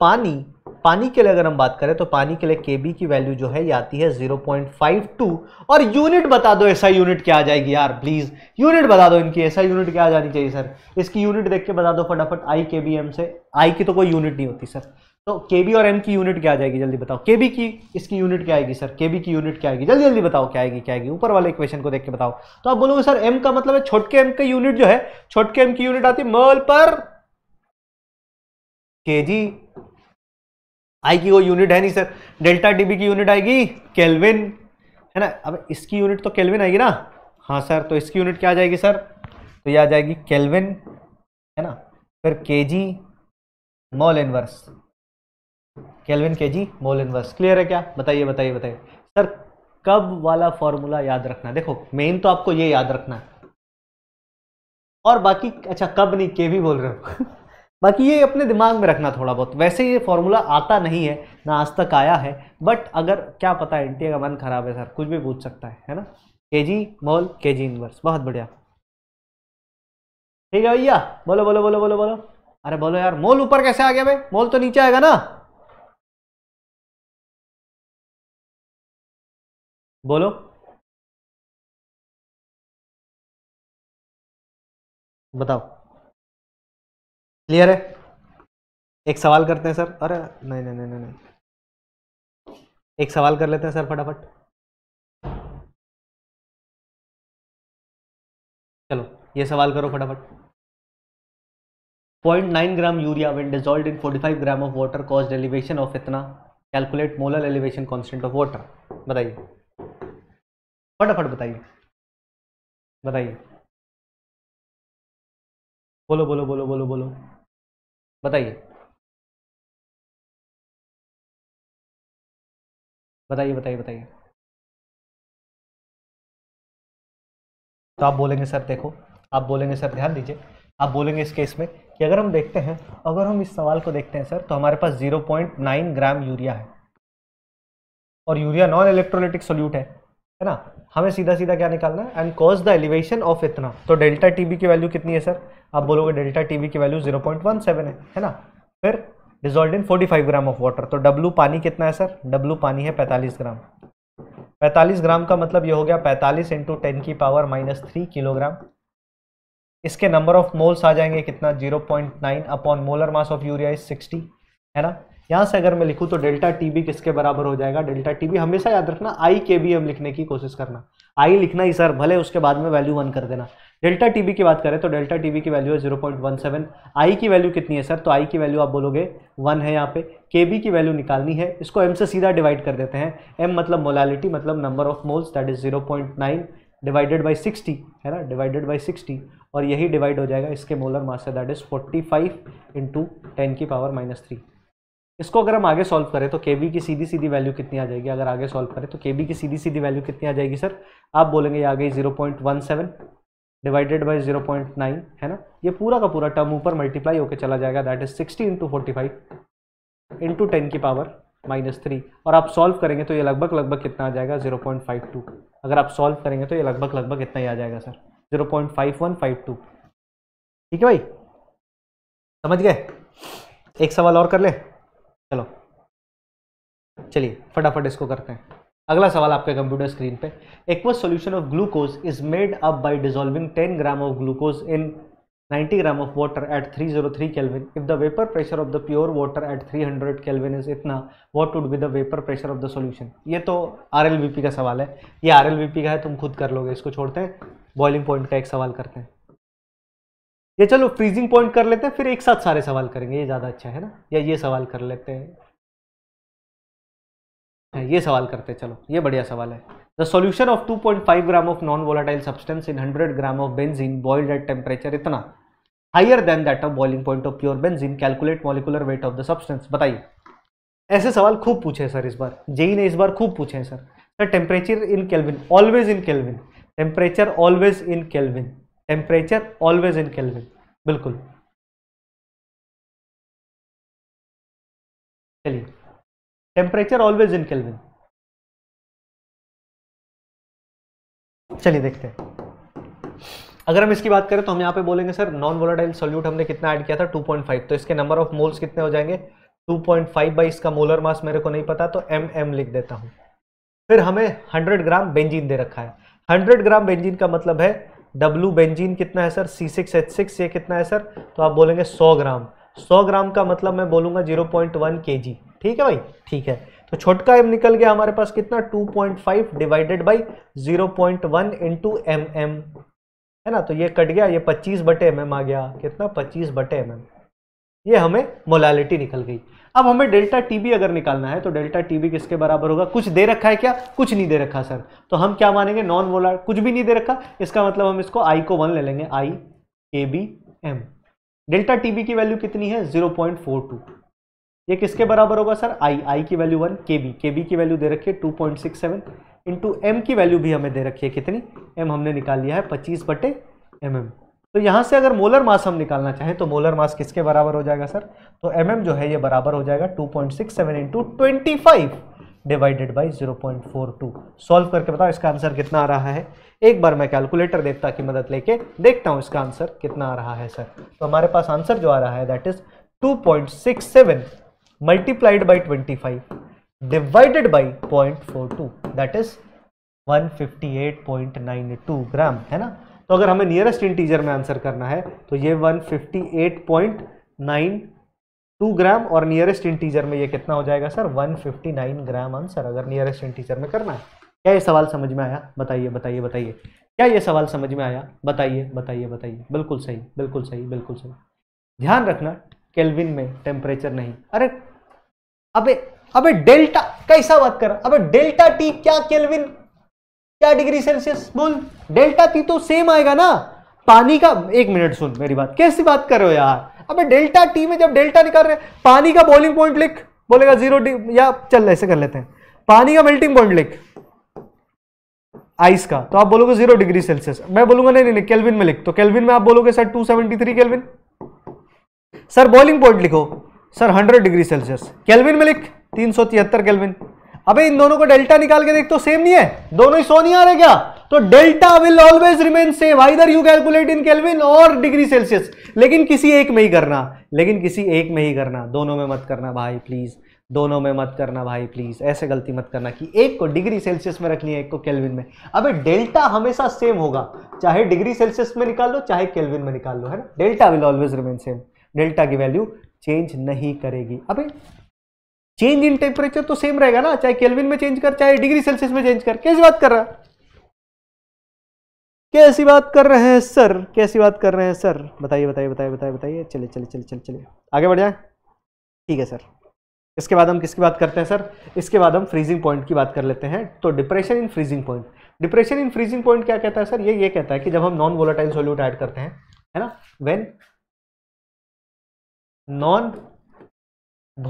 पानी पानी के लिए अगर हम बात करें तो पानी के लिए के की वैल्यू जो है ये आती है 0.52 और यूनिट बता दो ऐसा यूनिट क्या आ जाएगी यार प्लीज़ यूनिट बता दो इनकी ऐसा यूनिट क्या आ जानी चाहिए सर इसकी यूनिट देख के बता दो फटाफट आई के बी एम से आई की तो कोई यूनिट नहीं होती सर तो के बी और एम की यूनिट क्या आ जाएगी जल्दी बताओ के बी की इसकी यूनिट क्या आएगी सर के बी की यूनिट क्या आएगी जल्दी जल्दी बताओ क्या आएगी क्या आएगी ऊपर वाले इक्वेशन को देख के बताओ तो आप बोलोगे सर एम का मतलब है छोटके एम का यूनिट जो है छोटके एम की यूनिट आती है मल पर के जी आई की वो यूनिट है नहीं सर डेल्टा डीबी की यूनिट आएगी केल्विन है ना अब इसकी यूनिट तो केल्विन आएगी ना हाँ सर तो इसकी यूनिट क्या आ जाएगी सर तो ये आ जाएगी केल्विन है ना फिर के जी मोल इनवर्स केल्विन के जी मोल इनवर्स क्लियर है क्या बताइए बताइए बताइए सर कब वाला फॉर्मूला याद रखना देखो मेन तो आपको ये याद रखना है और बाकी अच्छा कब नहीं के भी बोल रहे हो <laughs> बाकी ये अपने दिमाग में रखना थोड़ा बहुत वैसे ये फॉर्मूला आता नहीं है ना आज तक आया है बट अगर क्या पता है एनटीए का मन खराब है सर कुछ भी पूछ सकता है है ना के जी मोल के जी इनवर्स बहुत बढ़िया ठीक है भैया बोलो बोलो बोलो बोलो बोलो अरे बोलो यार मोल ऊपर कैसे आ गया भाई मोल तो नीचे आएगा ना बोलो बताओ क्लियर है एक सवाल करते हैं सर अरे नहीं नहीं नहीं नहीं एक सवाल कर लेते हैं सर फटाफट चलो ये सवाल करो फटाफट 0.9 gram urea when dissolved in 45 gram of water caused elevation of इतना calculate molar elevation constant of water बताइए फटाफट बताइए बताइए बोलो बोलो बोलो बोलो बोलो बताइए बताइए बताइए बताइए तो आप बोलेंगे सर देखो आप बोलेंगे सर ध्यान दीजिए आप बोलेंगे इस केस में कि अगर हम देखते हैं अगर हम इस सवाल को देखते हैं सर तो हमारे पास 0.9 ग्राम यूरिया है और यूरिया नॉन इलेक्ट्रोलिटिक सोल्यूट है है ना हमें सीधा सीधा क्या निकालना है and cause the elevation of इतना तो डेल्टा टी की वैल्यू कितनी है सर आप बोलोगे डेल्टा टी की value zero point one seven है है ना फिर dissolve in forty five gram of water तो डब्लू पानी कितना है सर डब्लू पानी है पैंतालीस ग्राम पैंतालीस ग्राम का मतलब ये हो गया पैंतालीस इंटू टेन की पावर माइनस थ्री किलोग्राम इसके नंबर ऑफ मोल्स आ जाएंगे कितना zero point nine upon molar mass of urea is sixty है ना यहाँ से अगर मैं लिखूँ तो डेल्टा टी बी किसके बराबर हो जाएगा डेल्टा टी बी हमेशा याद रखना आई के बी एम लिखने की कोशिश करना आई लिखना ही सर भले उसके बाद में वैल्यू वन कर देना डेल्टा टी बी की बात करें तो डेल्टा टी बी की वैल्यू है zero point one seven I की वैल्यू कितनी है सर तो आई की वैल्यू आप बोलोगे वन है यहाँ पे के बी की वैल्यू निकालनी है इसको एम से सीधा डिवाइड कर देते हैं एम मतलब मोलालिटी मतलब number of moles that is zero point nine divided by sixty है ना डिवाइडेड बाई सिक्सटी और यही डिवाइड हो जाएगा इसके मोलर मास है that is forty five into ten की पावर माइनस थ्री इसको अगर हम आगे सॉल्व करें तो के की सीधी सीधी वैल्यू कितनी आ जाएगी अगर आगे सॉल्व करें तो के बी की सीधी सीधी वैल्यू कितनी आ जाएगी सर आप बोलेंगे ये आ गई zero point one seven divided by zero point nine है ना ये पूरा का पूरा टर्म ऊपर मल्टीप्लाई होकर चला जाएगा that is sixty into forty five into ten की पावर माइनस थ्री और आप सॉल्व करेंगे तो ये लगभग लगभग कितना आ जाएगा जीरो पॉइंट फाइव टू अगर आप सॉल्व करेंगे तो ये लगभग लगभग कितना ही आ जाएगा sir zero point five one five two ठीक है भाई समझ गए एक सवाल और कर लें चलो चलिए फटाफट इसको करते हैं अगला सवाल आपके कंप्यूटर स्क्रीन पे aqueous solution of glucose is made up by dissolving 10 gram of glucose in 90 gram of water at 303 kelvin if the vapour pressure of the pure water at 300 kelvin is इतना what would be the vapour pressure of the solution ये तो आरएलबीपी का सवाल है ये आरएलबीपी का है तुम खुद कर लोगे इसको छोड़ते हैं बॉइलिंग पॉइंट का एक सवाल करते हैं ये चलो फ्रीजिंग पॉइंट कर लेते हैं फिर एक साथ सारे सवाल करेंगे ये ज़्यादा अच्छा है ना या ये सवाल कर लेते हैं हाँ, ये सवाल करते हैं चलो ये बढ़िया सवाल है the solution of 2.5 gram of non volatile substance in 100 gram of benzene boiled at temperature इतना higher than that of boiling point of pure benzene calculate molecular weight of the substance बताइए ऐसे सवाल खूब पूछे हैं सर इस बार जेई ने इस बार खूब पूछे हैं sir sir temperature in kelvin always in kelvin temperature always in kelvin temperature always in kelvin बिल्कुल चलिए टेम्परेचर ऑलवेज इन केल्विन चलिए देखते हैं अगर हम इसकी बात करें तो हम यहाँ पे बोलेंगे सर नॉन वोलाटाइल सोल्यूट हमने कितना ऐड किया था 2.5 तो इसके नंबर ऑफ मोल्स कितने हो जाएंगे 2.5 पॉइंट बाई इसका मोलर मास मेरे को नहीं पता तो एम एम लिख देता हूँ फिर हमें 100 ग्राम बेंजीन दे रखा है 100 ग्राम बेंजीन का मतलब है डब्लू बेंजीन कितना है sir C six H six ये कितना है सर तो आप बोलेंगे सौ ग्राम सौ ग्राम का मतलब मैं बोलूँगा जीरो पॉइंट वन के जी ठीक है भाई ठीक है तो छोटका एम निकल गया हमारे पास कितना two point five divided by zero point one two M M है ना तो ये कट गया ये पच्चीस बटे एम एम आ गया कितना पच्चीस बटे एम एम ये हमें मोलालिटी निकल गई अब हमें डेल्टा टीबी अगर निकालना है तो डेल्टा टीबी किसके बराबर होगा कुछ दे रखा है क्या कुछ नहीं दे रखा सर तो हम क्या मानेंगे नॉन मोलार कुछ भी नहीं दे रखा इसका मतलब हम इसको आई को वन ले लेंगे I A B M delta TB की वैल्यू कितनी है ज़ीरो पॉइंट फोर टू ये किसके बराबर होगा सर आई आई की value one K B K B की वैल्यू दे रखी है two point six seven into M की वैल्यू भी हमें दे रखी है कितनी एम हमने निकाल लिया है पच्चीस बटे एम एम तो यहां से अगर मोलर मास हम निकालना चाहें तो मोलर मास किसके बराबर हो जाएगा सर तो एम mm जो है ये बराबर हो जाएगा 2.67 point six seven into twenty five divided by zero point four two solve करके बताओ इसका आंसर कितना आ रहा है एक बार मैं कैलकुलेटर देवता की मदद लेके देखता हूँ इसका आंसर कितना आ रहा है सर तो हमारे पास आंसर जो आ रहा है that is 2.67 point six seven multiplied by twenty five divided by point four two that is two gram है ना तो अगर हमें नियरेस्ट इंटीजर में आंसर करना है तो ये 158.92 ग्राम और नियरेस्ट इंटीजर में ये कितना हो जाएगा सर 159 ग्राम आंसर अगर नियरेस्ट इंटीजर में करना है क्या ये सवाल समझ में आया बताइए बताइए बताइए क्या ये सवाल समझ में आया बताइए बताइए बताइए बिल्कुल सही बिल्कुल सही बिल्कुल सही ध्यान रखना केल्विन में टेम्परेचर नहीं अरे अबे अबे डेल्टा कैसा बात कर अबे डेल्टा टी क्या केल्विन क्या डिग्री सेल्सियस बोल डेल्टा टी तो सेम आएगा ना पानी का एक मिनट सुन मेरी बात कैसी बात कर रहे हो यार अबे डेल्टा टी में जब डेल्टा निकाल रहे पानी का बॉइलिंग पॉइंट लिख बोलेगा जीरो या चल ऐसे कर लेते हैं पानी का मेल्टिंग पॉइंट लिख आइस का तो आप बोलोगे जीरो डिग्री सेल्सियस मैं बोलूंगा नहीं नहीं केल्विन में लिख तो केल्विन में आप बोलोगे sir 273 kelvin sir boiling point लिखो सर 100 डिग्री सेल्सियस केल्विन में लिख तीन सौ तिहत्तर केल्विन अबे इन दोनों को डेल्टा निकाल के देख तो सेम नहीं है दोनों ही सो नहीं आ रहे क्या तो delta will always remain same either you calculate in kelvin और डिग्री सेल्सियस लेकिन किसी एक में ही करना लेकिन किसी एक में ही करना दोनों में मत करना भाई प्लीज दोनों में मत करना भाई प्लीज ऐसे गलती मत करना कि एक को डिग्री सेल्सियस में रखनी है एक को केल्विन में अबे डेल्टा हमेशा सेम होगा चाहे डिग्री सेल्सियस में निकाल लो चाहे केल्विन में निकाल लो है ना delta will always remain same delta की वैल्यू चेंज नहीं करेगी अबे चेंज इन टेम्परेचर तो सेम रहेगा ना चाहे केल्विन में चेंज कर चाहे डिग्री सेल्सियस में चेंज कर कैसी बात कर रहा है कैसी बात कर रहे हैं सर कैसी बात कर रहे हैं सर बताइए बताइए बताइए बताइए बताइए चलिए चलिए चलिए चलिए चलिए आगे बढ़ जाए ठीक है सर इसके बाद हम किसकी बात करते हैं सर इसके बाद हम फ्रीजिंग पॉइंट की बात कर लेते हैं तो depression in freezing point depression in freezing point क्या कहता है सर ये ये कहता है कि जब हम नॉन वोलाटाइल सोल्यूट ऐड करते हैं है ना when non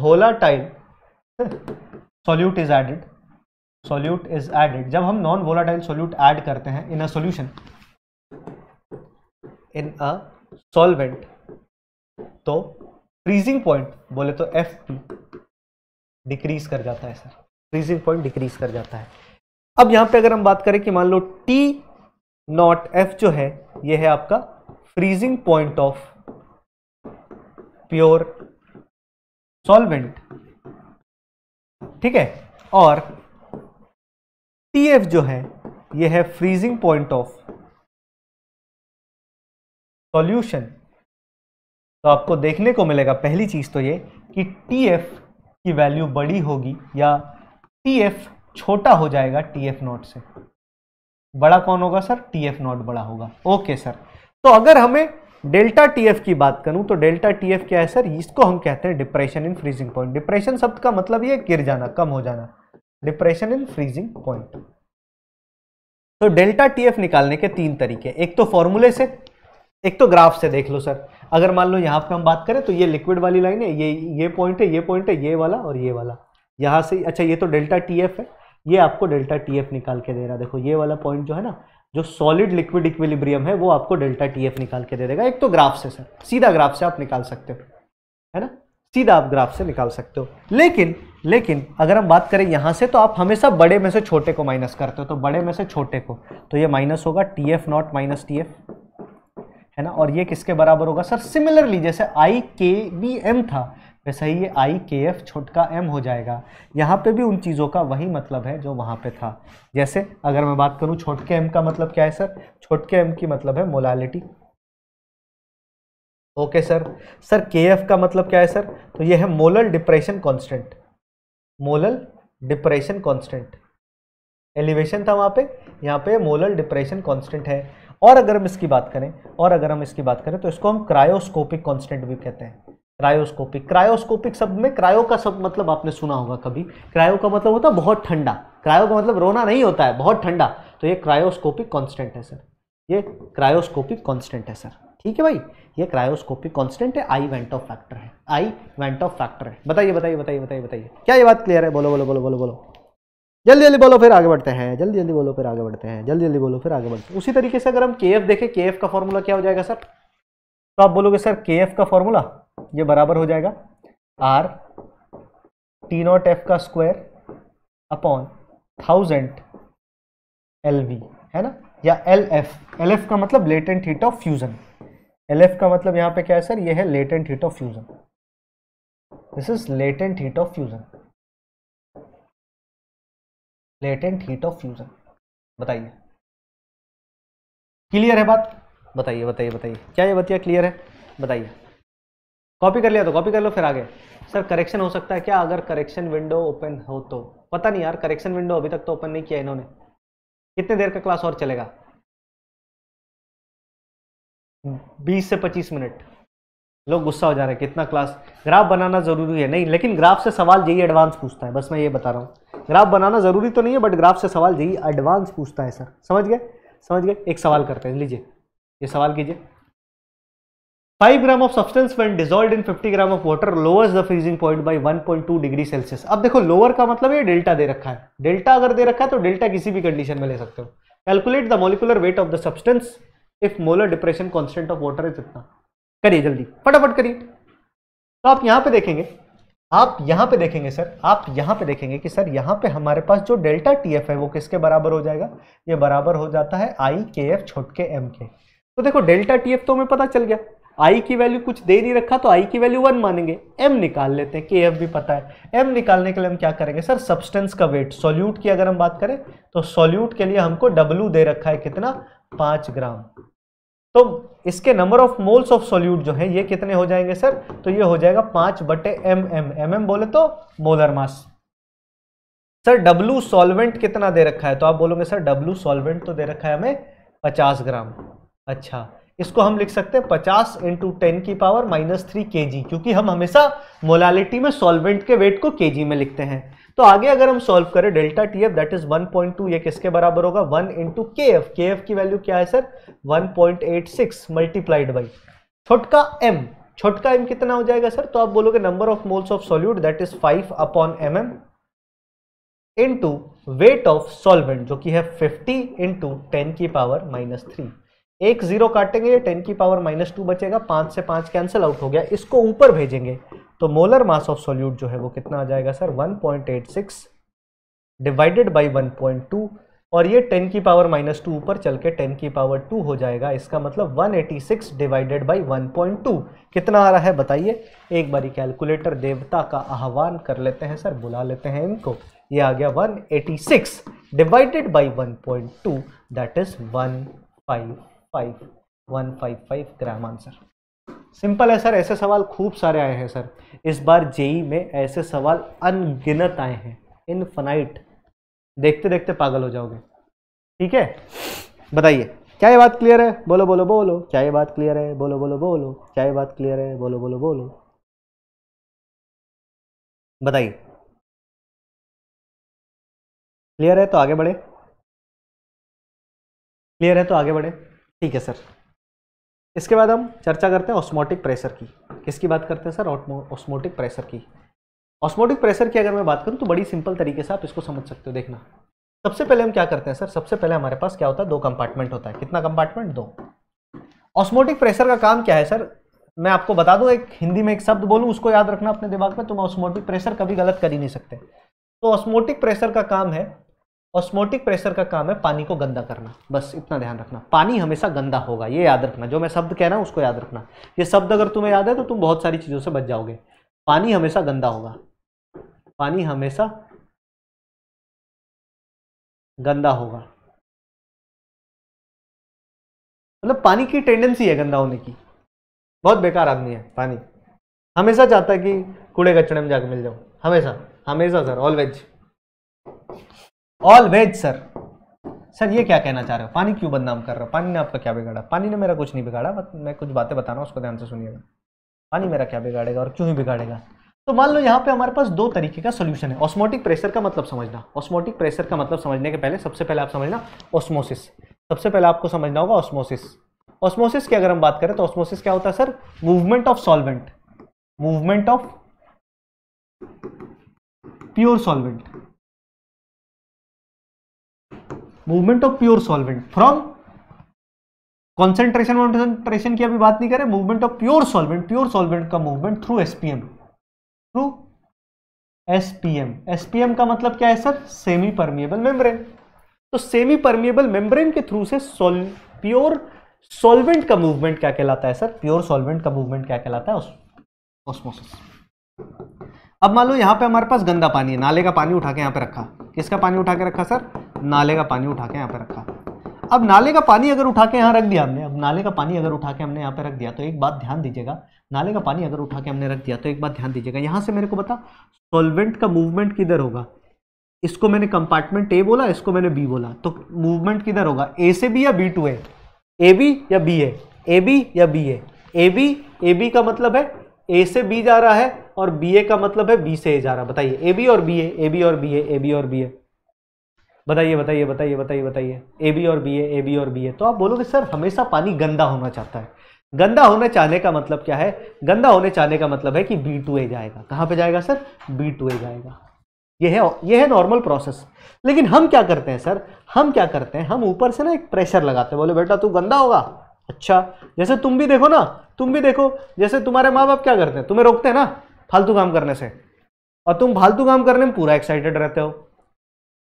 volatile solute is added solute is added जब हम नॉन वोलाटाइल सोल्यूट ऐड करते हैं in a solution in a solvent तो फ्रीजिंग पॉइंट बोले तो एफ पी डिक्रीज कर जाता है सर फ्रीजिंग पॉइंट डिक्रीज कर जाता है अब यहां पे अगर हम बात करें कि मान लो टी नॉट एफ जो है ये है आपका freezing point of pure solvent ठीक है और टी एफ जो है यह है फ्रीजिंग पॉइंट ऑफ सॉल्यूशन तो आपको देखने को मिलेगा पहली चीज़ तो ये कि टी एफ की वैल्यू बड़ी होगी या टी एफ छोटा हो जाएगा टी एफ नॉट से बड़ा कौन होगा सर टी एफ नॉट बड़ा होगा ओके सर तो अगर हमें डेल्टा टीएफ की बात करूं तो डेल्टा टीएफ क्या है सर इसको हम कहते हैं depression in freezing point depression शब्द का मतलब ये गिर जाना कम हो जाना डिप्रेशन इन फ्रीजिंग पॉइंट तो डेल्टा टीएफ निकालने के तीन तरीके एक तो फॉर्मूले से एक तो ग्राफ से देख लो सर अगर मान लो यहां पर हम बात करें तो ये लिक्विड वाली लाइन है ये ये पॉइंट है ये पॉइंट है ये वाला और ये वाला यहां से अच्छा ये तो डेल्टा टीएफ है ये आपको डेल्टा टीएफ निकाल के दे रहा है देखो ये वाला पॉइंट जो है ना जो सॉलिड लिक्विड इक्विलिब्रियम है वो आपको डेल्टा टी एफ निकाल के दे देगा एक तो ग्राफ से सर सीधा ग्राफ से आप निकाल सकते हो है ना सीधा आप ग्राफ से निकाल सकते हो लेकिन लेकिन अगर हम बात करें यहां से तो आप हमेशा बड़े में से छोटे को माइनस करते हो तो बड़े में से छोटे को तो ये माइनस होगा T F not minus T F है ना और ये किसके बराबर होगा सर सिमिलरली जैसे आई के बी एम था वैसा ही ये आई के एफ छोटका एम हो जाएगा यहाँ पे भी उन चीज़ों का वही मतलब है जो वहाँ पे था जैसे अगर मैं बात करूँ छोटके एम का मतलब क्या है सर छोटके एम की मतलब है molality okay sir sir K F का मतलब क्या है सर तो ये है molal depression constant molal depression constant elevation था वहाँ पे यहाँ पे मोलल डिप्रेशन कांस्टेंट है और अगर हम इसकी बात करें और अगर हम इसकी बात करें तो इसको हम क्रायोस्कोपिक कांस्टेंट भी कहते हैं क्रायोस्कोपिक क्रायोस्कोपिक शब्द में क्रायो का शब्द मतलब आपने सुना होगा कभी क्रायो का मतलब होता है बहुत ठंडा क्रायो का मतलब रोना नहीं होता है बहुत ठंडा तो ये क्रायोस्कोपिक कांस्टेंट है सर ये क्रायोस्कोपिक कांस्टेंट है सर ठीक है भाई ये क्रायोस्कोपिक कांस्टेंट है आई वेंट ऑफ फैक्टर है आई वेंट ऑफ फैक्टर है बताइए बताइए बताइए बताइए बताइए क्या ये बात क्लियर है बोलो बोलो बोलो बोलो बोलो जल्दी जल्दी बोलो फिर आगे बढ़ते हैं जल्दी जल्दी बोलो फिर आगे बढ़ते हैं जल्दी जल्दी बोलो फिर आगे बढ़ते हैं उसी तरीके से अगर हम के देखें के का फॉर्मूला क्या हो जाएगा सर तो आप बोलोगे सर के एफ का फॉर्मूला ये बराबर हो जाएगा आर टी नॉट एफ का square upon thousand L V है ना या एल एफ एल एफ का मतलब latent heat of fusion L F का मतलब यहां पे क्या है सर ये है latent heat of fusion this is latent heat of fusion latent heat of fusion बताइए क्लियर है बात बताइए बताइए बताइए क्या ये बतिया क्लियर है बताइए कॉपी कर लिया तो कॉपी कर लो फिर आगे सर करेक्शन हो सकता है क्या अगर करेक्शन विंडो ओपन हो तो पता नहीं यार करेक्शन विंडो अभी तक तो ओपन नहीं किया इन्होंने कितने देर का क्लास और चलेगा बीस से पच्चीस मिनट लोग गुस्सा हो जा रहे हैं कितना क्लास ग्राफ बनाना ज़रूरी है नहीं लेकिन ग्राफ से सवाल यही एडवांस पूछता है बस मैं ये बता रहा हूँ ग्राफ बनाना ज़रूरी तो नहीं है बट ग्राफ से सवाल यही एडवांस पूछता है सर समझ गए समझ गए एक सवाल करते हैं लीजिए ये सवाल कीजिए 5 gram of substance when dissolve in 50 gram of water lowers the freezing point by 1.2 degree Celsius अब देखो लोअर का मतलब ये डेल्टा दे रखा है डेल्टा अगर दे रखा है तो डेल्टा किसी भी कंडीशन में ले सकते हो calculate the molecular weight of the substance if molar depression constant of water is इतना करिए जल्दी फटाफट करिए तो आप यहाँ पे देखेंगे आप यहाँ पे देखेंगे सर आप यहाँ पे देखेंगे कि सर यहाँ पे हमारे पास जो डेल्टा टी एफ है वो किसके बराबर हो जाएगा ये बराबर हो जाता है आई के एफ छोट के एम के तो देखो डेल्टा टी एफ तो हमें पता चल गया आई की वैल्यू कुछ दे नहीं रखा तो आई की वैल्यू वन मानेंगे एम निकाल लेते हैं के एफ भी पता है एम निकालने के लिए हम क्या करेंगे सर सब्सटेंस का वेट सॉल्यूट की अगर हम बात करें तो सॉल्यूट के लिए हमको डब्ल्यू दे रखा है कितना पाँच ग्राम तो इसके number of moles of solute जो है ये कितने हो जाएंगे सर तो ये हो जाएगा पाँच बटे एम एम एम एम बोले तो molar mass sir W solvent कितना दे रखा है तो आप बोलोगे सर डब्ल्यू सॉल्वेंट तो दे रखा है हमें पचास ग्राम अच्छा इसको हम लिख सकते हैं पचास इंटू टेन की पावर माइनस थ्री के क्योंकि हम हमेशा मोलालिटी में सॉल्वेंट के वेट को के में लिखते हैं तो आगे अगर हम सॉल्व करें delta T F that is 1.2 ये किसके बराबर होगा 1 इंटू के एफ के एफ की वैल्यू क्या है सर 1.86 मल्टीप्लाइड बाई छोटका एम छोटका एम कितना हो जाएगा सर तो आप बोलोगे number of moles of solute that is 5 upon M M into weight of solvent जो कि है 50 इंटू टेन की पावर माइनस थ्री एक जीरो काटेंगे टेन की पावर माइनस टू बचेगा पाँच से पाँच कैंसिल आउट हो गया इसको ऊपर भेजेंगे तो मोलर मास ऑफ सॉल्यूट जो है वो कितना आ जाएगा सर 1.86 डिवाइडेड बाई 1.2 और ये 10 की पावर माइनस टू ऊपर चल के टेन की पावर टू हो जाएगा इसका मतलब 186 डिवाइडेड बाई 1.2 कितना आ रहा है बताइए एक बारी कैलकुलेटर देवता का आह्वान कर लेते हैं सर बुला लेते हैं इनको ये आ गया 186 divided by one two that is five five gram answer simple है सर ऐसे सवाल खूब सारे आए हैं सर इस बार जेई में ऐसे सवाल अनगिनत आए हैं इनफनाइट देखते देखते पागल हो जाओगे ठीक है बताइए क्या ये बात क्लियर है बोलो बोलो बोलो क्या ये बात क्लियर है बोलो बोलो बोलो क्या ये बात क्लियर है बोलो बोलो बोलो बताइए क्लियर है तो आगे बढ़े क्लियर है तो आगे बढ़े ठीक है सर इसके बाद हम चर्चा करते हैं ऑस्मोटिक प्रेशर की किसकी बात करते हैं सर ऑस्मोटिक प्रेशर की ऑस्मोटिक प्रेशर की अगर मैं बात करूं तो बड़ी सिंपल तरीके से आप इसको समझ सकते हो देखना सबसे पहले हम क्या करते हैं सर सबसे पहले हमारे पास क्या होता है दो कंपार्टमेंट होता है कितना कंपार्टमेंट दो ऑस्मोटिक प्रेशर का काम क्या है सर मैं आपको बता दूं एक हिंदी में एक शब्द बोलूं उसको याद रखना अपने दिमाग में तुम ऑस्मोटिक प्रेशर कभी गलत कर ही नहीं सकते तो ऑस्मोटिक प्रेशर का काम है ऑस्मोटिक प्रेशर का काम है पानी को गंदा करना बस इतना ध्यान रखना पानी हमेशा गंदा होगा ये याद रखना जो मैं शब्द कह रहा हूँ उसको याद रखना ये शब्द अगर तुम्हें याद है तो तुम बहुत सारी चीज़ों से बच जाओगे पानी हमेशा गंदा होगा पानी हमेशा गंदा होगा मतलब पानी की टेंडेंसी है गंदा होने की बहुत बेकार आदमी है पानी हमेशा चाहता है कि कूड़े कचड़े में जाकर मिल जाओ हमेशा हमेशा sir always always sir sir ये क्या कहना चाह रहे हो पानी क्यों बदनाम कर रहे हो पानी ने आपका क्या बिगाड़ा पानी ने मेरा कुछ नहीं बिगाड़ा बट मैं कुछ बातें बता रहा हूँ उसको ध्यान से सुनिएगा पानी मेरा क्या बिगाड़ेगा और क्यों ही बिगाड़ेगा तो मान लो यहाँ पे हमारे पास दो तरीके का सोल्यूशन है ऑस्मोटिक प्रेशर का मतलब समझना ऑस्मोटिक प्रेशर का मतलब समझने के पहले सबसे पहले आप समझना ऑस्मोसिस सबसे पहले आपको समझना होगा ऑस्मोसिस ऑस्मोसिस की अगर हम बात करें तो ऑस्मोसिस क्या होता है sir movement of solvent movement of pure solvent movement of pure solvent from concentration concentration की अभी बात नहीं करें movement of pure solvent pure solvent का movement through SPM through SPM SPM का मतलब क्या है सर सेमी परमिएबल मेम्ब्रेन तो सेमी परमिएबल मेम्ब्रेन के थ्रू से सोल प्योर सॉल्वेंट का मूवमेंट क्या कहलाता है सर प्योर सॉल्वेंट का मूवमेंट क्या कहलाता है ऑस्मोसिस अब मान लो यहाँ पे हमारे पास गंदा पानी है नाले का पानी उठा के यहाँ पे रखा किसका पानी उठा के रखा सर नाले का पानी उठा के यहाँ पे रखा अब नाले का पानी अगर उठा के यहाँ रख दिया हमने अब नाले का पानी अगर उठा के हमने यहाँ पे रख दिया तो एक बात ध्यान दीजिएगा नाले का पानी अगर उठा के हमने रख दिया तो एक बात ध्यान दीजिएगा यहाँ से मेरे को बता सॉल्वेंट का मूवमेंट किधर होगा इसको मैंने कंपार्टमेंट ए बोला इसको मैंने बी बोला तो मूवमेंट किधर होगा ए से बी या B to A A B या बी ए ए बी या B A A B A B का मतलब है ए से बी जा रहा है और बी ए का मतलब है बी से ए जा रहा है बताइए ए बी और बी ए ए बी और बी ए ए बी और बी ए बताइए बताइए बताइए बताइए बताइए ए बी और बी ए ए बी और बी ए तो आप बोलोगे सर हमेशा पानी गंदा होना चाहता है गंदा होने चाहने का मतलब क्या है गंदा होने चाहने का मतलब है कि बी टू ए जाएगा कहाँ पे जाएगा सर बी टू ए जाएगा यह है यह है नॉर्मल प्रोसेस लेकिन हम क्या करते हैं सर हम क्या करते हैं हम ऊपर से ना एक प्रेशर लगाते हैं बोले बेटा तू गंदा होगा अच्छा जैसे तुम भी देखो ना तुम भी देखो जैसे तुम्हारे माँ बाप क्या करते हैं तुम्हें रोकते हैं ना फालतू काम करने से और तुम फालतू काम करने में पूरा एक्साइटेड रहते हो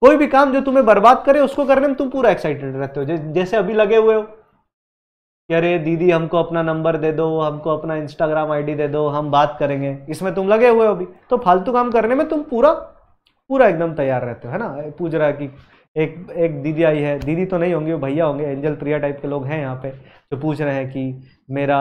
कोई भी काम जो तुम्हें बर्बाद करे उसको करने में तुम पूरा एक्साइटेड रहते हो जैसे अभी लगे हुए हो कि अरे दीदी हमको अपना नंबर दे दो हमको अपना इंस्टाग्राम आईडी दे दो हम बात करेंगे इसमें तुम लगे हुए हो अभी तो फालतू काम करने में तुम पूरा पूरा एकदम तैयार रहते हो है ना पूछ रहा कि एक एक दीदी आई है दीदी तो नहीं होंगी वो भैया होंगे एंजल प्रिया टाइप के लोग हैं यहाँ पे जो पूछ रहे हैं कि मेरा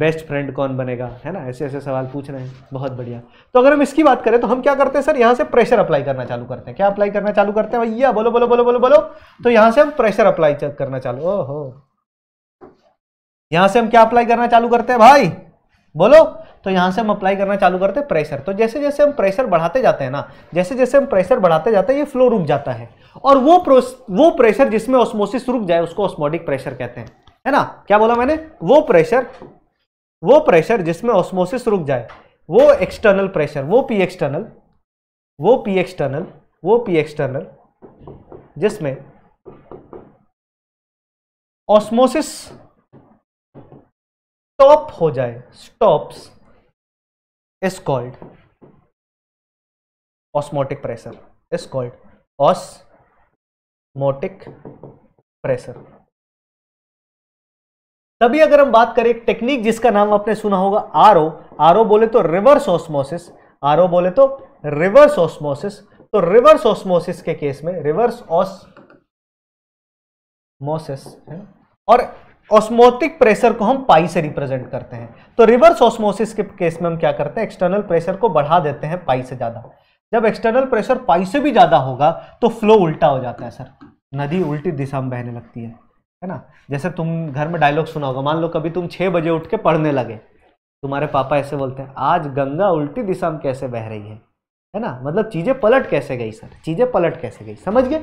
बेस्ट फ्रेंड कौन बनेगा है ना ऐसे ऐसे सवाल पूछ रहे हैं बहुत बढ़िया तो अगर हम इसकी बात करें तो हम क्या करते हैं सर यहाँ से प्रेशर अप्लाई करना चालू करते हैं क्या अप्लाई करना चालू करते हैं भैया बोलो बोलो बोलो बोलो बोलो तो यहाँ से हम प्रेशर अप्लाई करना चालू ओहो यहाँ से हम क्या अप्लाई करना चालू करते हैं भाई बोलो तो यहाँ से हम अप्लाई करना चालू करते हैं प्रेशर तो जैसे जैसे हम प्रेशर बढ़ाते जाते हैं ना जैसे जैसे हम प्रेशर बढ़ाते जाते हैं ये फ्लो रुक जाता है और वो वो प्रेशर जिसमें ऑस्मोसिस रुक जाए उसको ऑस्मोटिक प्रेशर कहते हैं है ना क्या बोला मैंने वो प्रेशर वो प्रेशर जिसमें ऑस्मोसिस रुक जाए वो एक्सटर्नल प्रेशर वो पी एक्सटर्नल वो पी एक्सटर्नल वो पी एक्सटर्नल जिसमें ऑस्मोसिस स्टॉप हो जाए stops is called osmotic pressure is called osmotic pressure तभी अगर हम बात करें एक टेक्निक जिसका नाम आपने सुना होगा आर ओ आर ओ बोले तो रिवर्स ऑस्मोसिस आर ओ बोले तो रिवर्स ऑस्मोसिस तो रिवर्स ऑस्मोसिस के केस में रिवर्स ऑस्मोसिस और ऑस्मोटिक प्रेशर को हम पाई से रिप्रेजेंट करते हैं तो रिवर्स ऑस्मोसिस के केस में हम क्या करते हैं एक्सटर्नल प्रेशर को बढ़ा देते हैं पाई से ज़्यादा जब एक्सटर्नल प्रेशर पाई से भी ज़्यादा होगा तो फ्लो उल्टा हो जाता है सर नदी उल्टी दिशा में बहने लगती है है ना जैसे तुम घर में डायलॉग सुना होगा मान लो कभी तुम छः बजे उठ के पढ़ने लगे तुम्हारे पापा ऐसे बोलते हैं आज गंगा उल्टी दिशा में कैसे बह रही है है ना मतलब चीज़ें पलट कैसे गई सर चीज़ें पलट कैसे गई समझ गए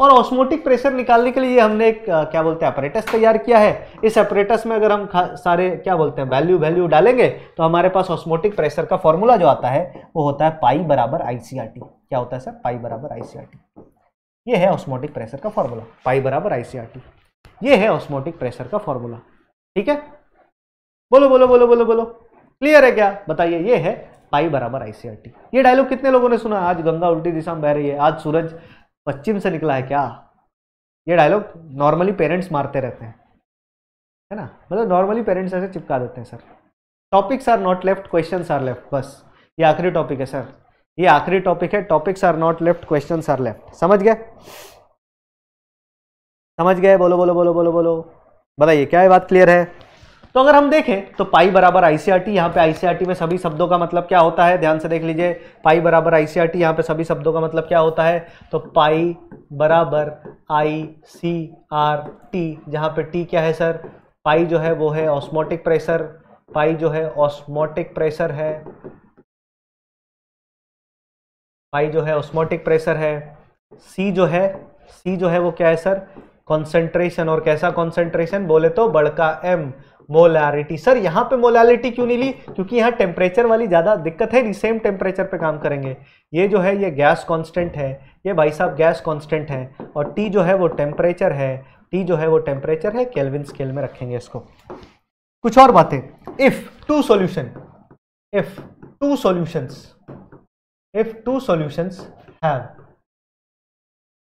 और ऑस्मोटिक प्रेशर निकालने के लिए हमने एक क्या बोलते हैं अपरेटस तैयार किया है इस अपरेटस में अगर हम सारे क्या बोलते हैं वैल्यू वैल्यू डालेंगे तो हमारे पास ऑस्मोटिक प्रेशर का फॉर्मूला जो आता है वो होता है पाई बराबर आई क्या होता है सर पाई बराबर आई ये है ऑस्मोटिक प्रेशर का फॉर्मूला पाई बराबर आई ये है ऑस्मोटिक प्रेशर का फॉर्मूला ठीक है बोलो बोलो बोलो बोलो बोलो क्लियर है क्या बताइए ये है पाई बराबर आईसीआरटी ये डायलॉग कितने लोगों ने सुना आज गंगा उल्टी दिशा में बह रही है आज सूरज पश्चिम से निकला है क्या ये डायलॉग नॉर्मली पेरेंट्स मारते रहते हैं है ना मतलब नॉर्मली पेरेंट्स ऐसे चिपका देते हैं sir topics are not left question are left बस ये आखिरी टॉपिक है सर ये आखिरी टॉपिक है topics are not left question are left समझ गया समझ गए बोलो बोलो बोलो बोलो बोलो बताइए क्या बात क्लियर है तो अगर हम देखें तो पाई बराबर आईसीआरटी टी यहाँ पे आईसीआरटी टी में सभी शब्दों का मतलब क्या होता है ध्यान से देख लीजिए पाई बराबर आई सी आर टी यहाँ पे सभी शब्दों का मतलब क्या होता है तो पाई बराबर आई सी आर टी जहाँ पे टी क्या है सर पाई जो है वो है ऑस्मोटिक प्रेशर पाई जो है ऑस्मोटिक प्रेशर है पाई जो है ऑस्मोटिक प्रेशर है सी जो है सी जो है वो क्या है सर कॉन्सेंट्रेशन और कैसा कॉन्सेंट्रेशन बोले तो बड़का एम मोलैरिटी सर यहाँ पे मोलैरिटी क्यों नहीं ली क्योंकि यहाँ टेम्परेचर वाली ज़्यादा दिक्कत है नहीं सेम टेम्परेचर पे काम करेंगे ये जो है ये गैस कांस्टेंट है ये भाई साहब गैस कांस्टेंट है और टी जो है वो टेम्परेचर है टी जो है वो टेम्परेचर है केल्विन स्केल में रखेंगे इसको कुछ और बातें if two solution if two solutions if two solutions have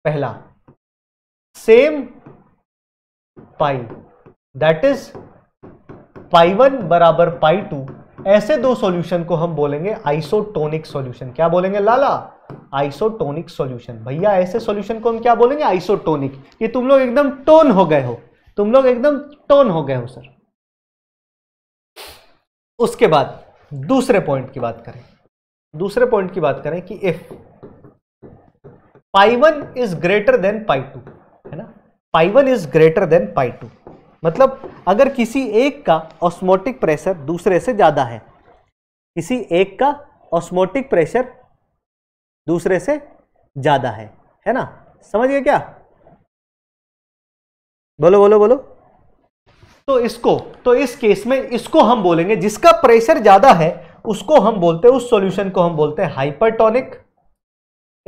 पहला same pi that is pi one बराबर पाई टू ऐसे दो सॉल्यूशन को हम बोलेंगे आइसोटोनिक सॉल्यूशन क्या बोलेंगे लाला आइसोटोनिक सॉल्यूशन भैया ऐसे सॉल्यूशन को हम क्या बोलेंगे आइसोटोनिक ये तुम लोग एकदम टोन हो गए हो तुम लोग एकदम टोन हो गए हो सर उसके बाद दूसरे पॉइंट की बात करें दूसरे पॉइंट की बात करें कि if pi one is greater than pi two है ना pi one is greater than pi two मतलब अगर किसी एक का ऑस्मोटिक प्रेशर दूसरे से ज़्यादा है किसी एक का ऑस्मोटिक प्रेशर दूसरे से ज़्यादा है है ना समझ गए क्या बोलो बोलो बोलो तो इसको तो इस केस में इसको हम बोलेंगे जिसका प्रेशर ज़्यादा है उसको हम बोलते हैं उस सॉल्यूशन को हम बोलते हैं हाइपरटोनिक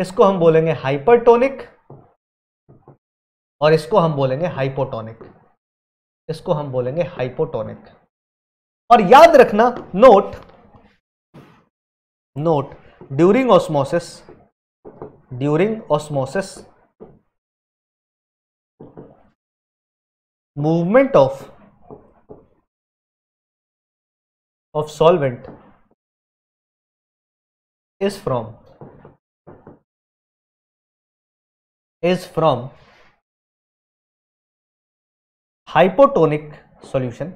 इसको हम बोलेंगे हाइपरटोनिक और इसको हम बोलेंगे हाइपोटोनिक इसको हम बोलेंगे हाइपोटोनिक और याद रखना note note during osmosis during osmosis movement of of solvent is from is from hypotonic solution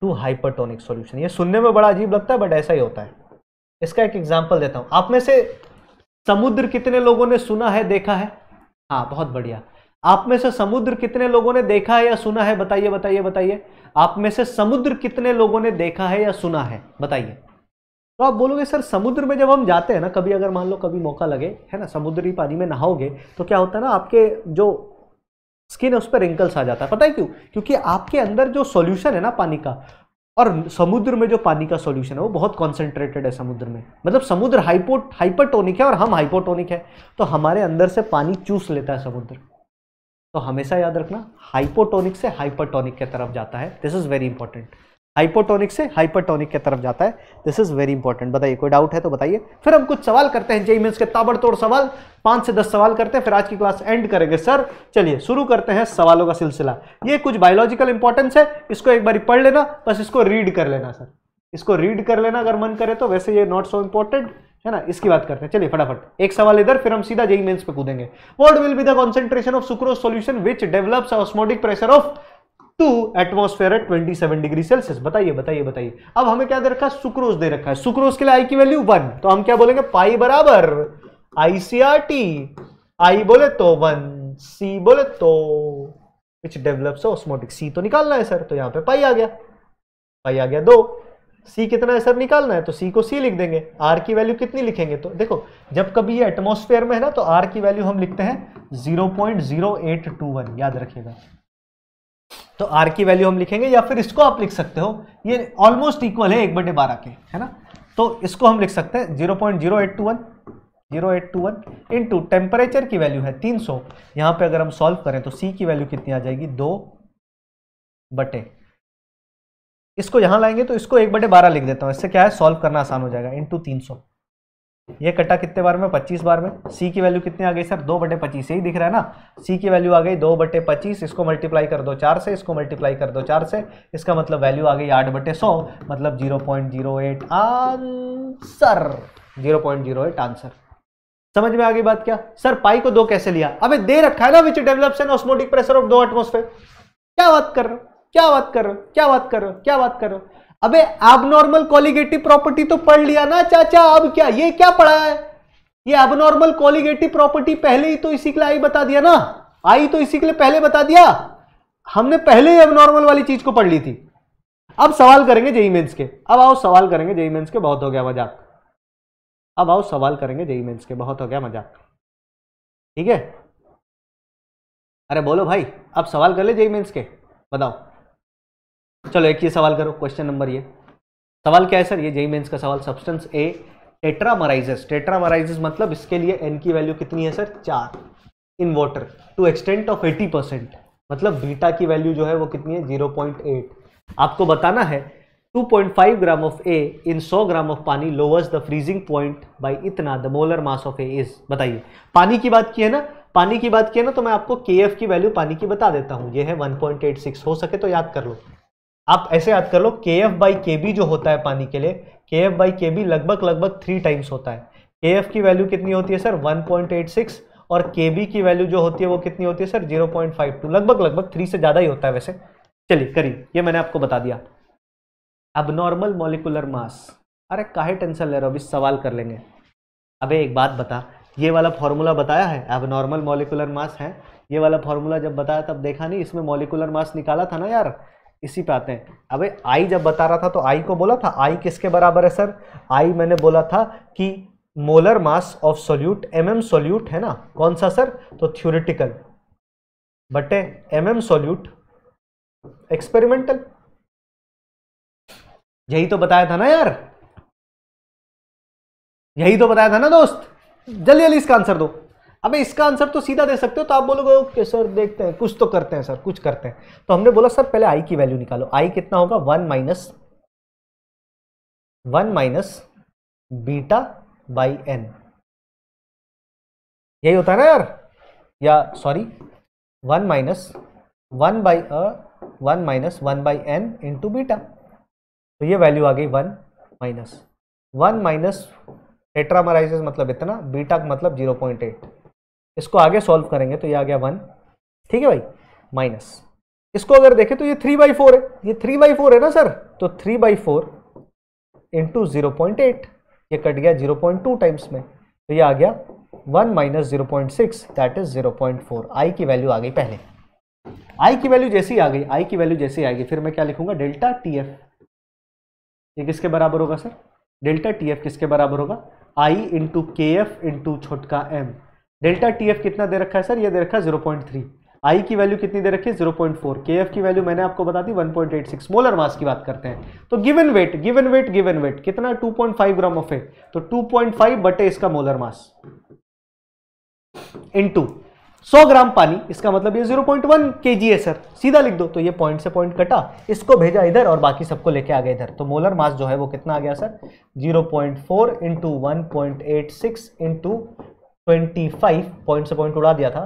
to hypotonic solution ये सुनने में बड़ा अजीब लगता है बट ऐसा ही होता है इसका एक एग्जांपल देता हूं आप में से समुद्र कितने लोगों ने सुना है देखा है हाँ बहुत बढ़िया आप में से समुद्र कितने लोगों ने देखा है या सुना है बताइए बताइए बताइए आप में से समुद्र कितने लोगों ने देखा है या सुना है बताइए तो आप बोलोगे सर समुद्र में जब हम जाते हैं ना कभी अगर मान लो कभी मौका लगे है ना समुद्री पानी में नहाओगे तो क्या होता है ना आपके जो स्किन है उस पर रिंकल्स आ जाता है पता है क्यों क्योंकि आपके अंदर जो सॉल्यूशन है ना पानी का और समुद्र में जो पानी का सॉल्यूशन है वो बहुत कॉन्सेंट्रेटेड है समुद्र में मतलब समुद्र हाइपो हाइपरटोनिक है और हम हाइपोटोनिक है तो हमारे अंदर से पानी चूस लेता है समुद्र तो हमेशा याद रखना हाइपोटोनिक से हाइपरटोनिक के तरफ जाता है this is very important hypotonic से हाइपरटोनिक के तरफ जाता है दिस इज वेरी इंपॉर्टेंट बताइए कोई डाउट है तो बताइए फिर हम कुछ सवाल करते हैं जेई मीन्स के ताबड़तोड़ सवाल पांच से दस सवाल करते हैं फिर आज की क्लास एंड करेंगे सर चलिए शुरू करते हैं सवालों का सिलसिला ये कुछ बायोलॉजिकल इंपॉर्टेंस है इसको एक बार पढ़ लेना बस इसको रीड कर लेना सर इसको रीड कर लेना अगर मन करे तो वैसे ये नॉट सो इंपॉर्टेंट है ना इसकी बात करते हैं चलिए फटाफट एक सवाल इधर फिर हम सीधा जेई मेंस पे कूदेंगे what will be the concentration of sucrose solution which develops osmotic pressure of two atmosphere twenty 27 degree Celsius बताइए बताइए बताइए अब हमें क्या दे रखा है सुक्रोज दे रखा है सुक्रोज के लिए आई की वैल्यू वन तो हम क्या बोलेंगे पाई बराबर टी आई बोले तो वन सी बोले तो विच डेवलप्स ऑस्मोटिक सी तो निकालना है सर तो यहाँ पे पाई आ गया पाई आ गया दो सी कितना है सर निकालना है तो सी को सी लिख देंगे आर की वैल्यू कितनी लिखेंगे तो देखो जब कभी ये एटमोस्फेयर में है ना तो आर की वैल्यू हम लिखते हैं zero point zero eight two one याद रखिएगा तो आर की वैल्यू हम लिखेंगे या फिर इसको आप लिख सकते हो ये ऑलमोस्ट इक्वल है एक बटे बारह के है ना तो इसको हम लिख सकते हैं zero point zero eight two one zero eight two one into temperature की वैल्यू है तीन सौ यहाँ पर अगर हम सॉल्व करें तो सी की वैल्यू कितनी आ जाएगी दो बटे इसको यहाँ लाएंगे तो इसको एक बटे बारह लिख देता हूँ इससे क्या है सॉल्व करना आसान हो जाएगा इंटू तीन सौ ये कटा कितने बार में 25 बार में c की वैल्यू कितनी आ गई सर दो बटे पच्चीस यही दिख रहा है ना c की वैल्यू आ गई दो बटे पच्चीस इसको मल्टीप्लाई कर दो चार से इसको मल्टीप्लाई कर दो चार से इसका मतलब वैल्यू आ गई आठ बटे सौ मतलब zero point zero eight answer zero point zero eight answer समझ में आ गई बात क्या सर पाई को दो कैसे लिया अबे दे रखा है ना which develops an osmotic pressure of दो एटमोस्फेयर क्या बात कर रहे हो क्या बात कर रहे हो क्या बात कर रहे हो क्या बात कर रहे हो अबे एबनॉर्मल कॉलिगेटिव प्रॉपर्टी तो पढ़ लिया ना चाचा अब क्या ये क्या पढ़ा है ये एबनॉर्मल कॉलिगेटिव प्रॉपर्टी पहले ही तो इसी के लिए आई बता दिया ना आई तो इसी के लिए पहले बता दिया हमने पहले ही एबनॉर्मल वाली चीज को पढ़ ली थी अब सवाल करेंगे जेई मेन्स के अब आओ सवाल करेंगे जेई मेन्स के बहुत हो गया मजाक अब आओ सवाल करेंगे जेई मेन्स के बहुत हो गया मजाक ठीक है अरे बोलो भाई अब सवाल कर ले जेई मेन्स के बताओ तो चलो एक ये सवाल करो क्वेश्चन नंबर ये सवाल क्या है सर ये जेई मेन्स का सवाल सब्सटेंस ए टेट्रामराइजेस टेट्रामराइजेस मतलब इसके लिए एन की वैल्यू कितनी है सर चार in water to extent of eighty percent मतलब बीटा की वैल्यू जो है वो कितनी है जीरो पॉइंट एट आपको बताना है 2.5 gram of A in 100 gram of पानी lowers the freezing point by इतना the molar mass of A is बताइए पानी की बात की है ना पानी की बात की है ना तो मैं आपको के की वैल्यू पानी की बता देता हूँ ये है वन हो सके तो याद कर लो आप ऐसे याद कर लो के एफ बाई के बी जो होता है पानी के लिए के एफ बाई के बी लगभग लगभग थ्री टाइम्स होता है के एफ की वैल्यू कितनी होती है सर 1.86 और के बी की वैल्यू जो होती है वो कितनी होती है सर 0.52 लगभग लगभग थ्री से ज़्यादा ही होता है वैसे चलिए करिए ये मैंने आपको बता दिया अब नॉर्मल मोलिकुलर मास अरे काहे टेंशन ले रहे हो अभी सवाल कर लेंगे अबे एक बात बता ये वाला फॉर्मूला बताया है अब नॉर्मल मोलिकुलर मास है ये वाला फॉर्मूला जब बताया तब देखा नहीं इसमें मोलिकुलर मास निकाला था ना यार इसी पे आते हैं अबे आई जब बता रहा था तो आई को बोला था आई किसके बराबर है सर आई मैंने बोला था कि molar mass of solute M M solute है ना कौन सा सर तो थ्योरिटिकल बटे एम एम सोल्यूट एक्सपेरिमेंटल यही तो बताया था ना यार यही तो बताया था ना दोस्त जल्दी जल्दी इसका आंसर दो अबे इसका आंसर तो सीधा दे सकते हो तो आप बोलोगे ओके सर देखते हैं कुछ तो करते हैं सर कुछ करते हैं तो हमने बोला सर पहले आई की वैल्यू निकालो आई कितना होगा one minus one minus beta by N यही होता है ना यार या sorry one minus one by a one minus one by N into beta तो ये वैल्यू आ गई one minus one minus tetramerizes मतलब इतना बीटा मतलब जीरो पॉइंट एट इसको आगे सॉल्व करेंगे तो ये आ गया वन ठीक है भाई माइनस इसको अगर देखें तो ये थ्री बाई फोर है ये थ्री बाई फोर है ना सर तो three by four into zero point eight ये कट गया जीरो पॉइंट टू टाइम्स में तो ये आ गया one minus zero point six that is zero point four I की वैल्यू आ गई पहले आई की वैल्यू जैसी आ गई आई की वैल्यू जैसी आएगी फिर मैं क्या लिखूंगा डेल्टा टी एफ ये किसके बराबर होगा सर डेल्टा टी एफ किसके बराबर होगा I into K F into छोटका एम डेल्टा टी एफ कितना दे रखा है सर ये दे रखा है जीरो पॉइंट थ्री आई की वैल्यू कितनी दे रखी है zero point four K F की वैल्यू मैंने आपको बता दी one point eight six molar mass की बात करते हैं तो given weight given weight given weight कितना two point five gram of weight तो टू पॉइंट फाइव बटे इसका मोलर मास इनटू 100 ग्राम पानी इसका मतलब ये 0.1 केजी है सर सीधा लिख दो तो ये पॉइंट से पॉइंट कटा इसको भेजा इधर और बाकी सबको लेके आ गया इधर तो मोलर मास जो है वो कितना आ गया sir 0.4 point four into one point eight six into 25 point से पॉइंट उड़ा दिया था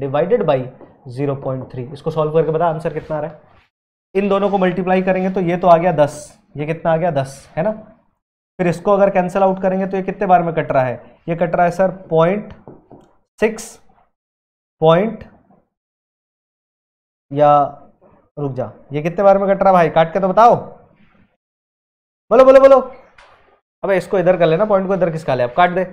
डिवाइडेड बाई 0.3 इसको सॉल्व करके बता आंसर कितना आ रहा है इन दोनों को मल्टीप्लाई करेंगे तो ये तो आ गया 10 ये कितना आ गया 10 है ना फिर इसको अगर कैंसिल आउट करेंगे तो ये कितने बार में कट रहा है ये कट रहा है सर पॉइंट सिक्स पॉइंट या रुक जा ये कितने बार में कट रहा भाई काट के तो बताओ बोलो बोलो बोलो अबे इसको इधर कर लेना पॉइंट को इधर किसका ले अब काट दे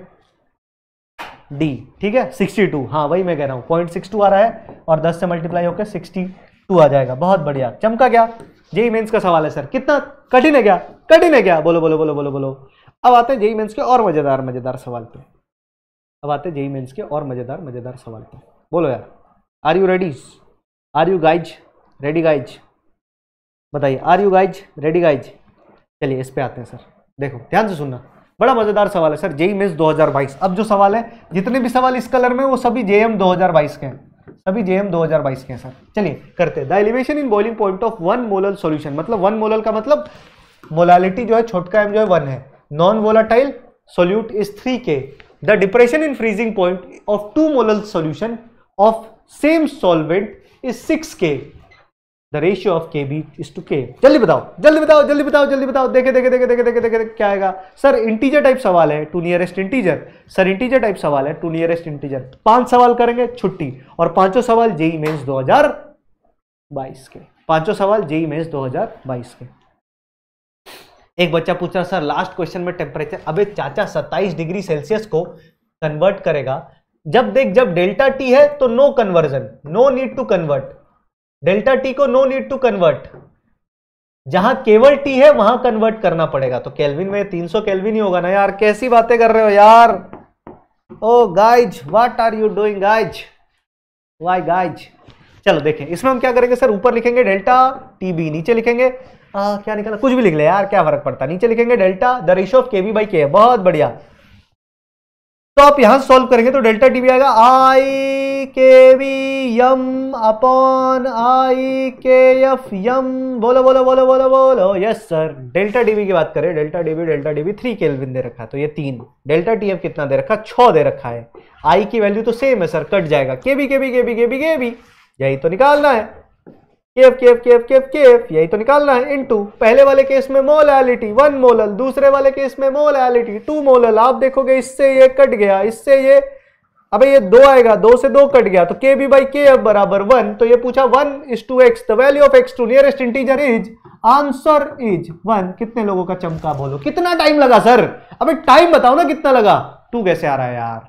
डी ठीक है 62 हाँ वही मैं कह रहा हूँ पॉइंट सिक्स टू आ रहा है और 10 से मल्टीप्लाई होकर 62 आ जाएगा बहुत बढ़िया चमका क्या जेई मेन्स e का सवाल है सर कितना कठिन है क्या कठिन है क्या बोलो बोलो बोलो बोलो बोलो अब आते हैं जेई मेन्स e के और मज़ेदार मज़ेदार सवाल पे अब आते हैं जेई मेन्स e के और मज़ेदार मज़ेदार सवाल पे बोलो यार are you ready are you guys ready guys बताइए are you guys ready guys चलिए इस पर आते हैं सर देखो ध्यान से सुनना बड़ा मजेदार सवाल है सर जेई मिस 2022 अब जो सवाल है जितने भी सवाल इस कलर में वो सभी जेएम 2022 के हैं सभी जेएम 2022 के हैं सर चलिए करते हैं the elevation in boiling point of one molal solution मतलब वन मोलल का मतलब मोलालिटी जो है छोटका एम जो है वन है non volatile solute is three K the depression in freezing point of two molal solution of same solvent is six K the ratio of K B is two K जल्दी बताओ जल्दी बताओ जल्दी बताओ जल्दी बताओ देखे देखे देखे देखे देखे देखे क्या आएगा सर इंटीजर टाइप सवाल है to nearest integer sir integer type सवाल है टू नियरेस्ट इंटीजर पांच सवाल करेंगे छुट्टी और पांचों सवाल जेई मेन्स e दो हजार बाईस के पांचों सवाल जेई मेन्स e दो हजार बाईस के एक बच्चा पूछ रहा सर लास्ट क्वेश्चन में टेम्परेचर अबे चाचा सत्ताईस डिग्री सेल्सियस को कन्वर्ट करेगा जब देख जब डेल्टा टी है तो no conversion no need to convert delta T को नो नीड टू कन्वर्ट जहां केवल टी है वहां कन्वर्ट करना पड़ेगा तो केल्विन में 300 केल्विन ही होगा ना यार कैसी बातें कर रहे हो यार oh guys what are you doing guys why guys चलो देखें इसमें हम क्या करेंगे सर ऊपर लिखेंगे डेल्टा टी बी नीचे लिखेंगे आ, क्या निकला कुछ भी लिख ले यार क्या फर्क पड़ता नीचे लिखेंगे delta the ratio of K B by K बहुत बढ़िया तो आप यहां सॉल्व करेंगे तो डेल्टा टी भी आएगा आई के वी यम अपॉन आई के एफ यम बोलो बोलो बोलो बोलो बोलो यस सर डेल्टा डीबी की बात करें delta DB delta DB three kelvin दे रखा है तो ये तीन डेल्टा एफ कितना दे रखा छ दे रखा है आई की वैल्यू तो सेम है सर कट जाएगा के B K B K B K B K B यही तो निकालना है केफ केफ केफ केफ केफ यही तो निकालना है इनटू पहले वाले केस में एलिटी वन मोलल दूसरे वाले केस में एलिटी टू मोलल आप देखोगे इससे ये कट गया इससे ये अबे ये दो आएगा दो से दो कट गया तो K B by K F बराबर वन तो ये पूछा one is to X the value of X to nearest integer is answer is one कितने लोगों का चमका बोलो कितना टाइम लगा सर अबे टाइम बताओ ना कितना लगा टू कैसे आ रहा है यार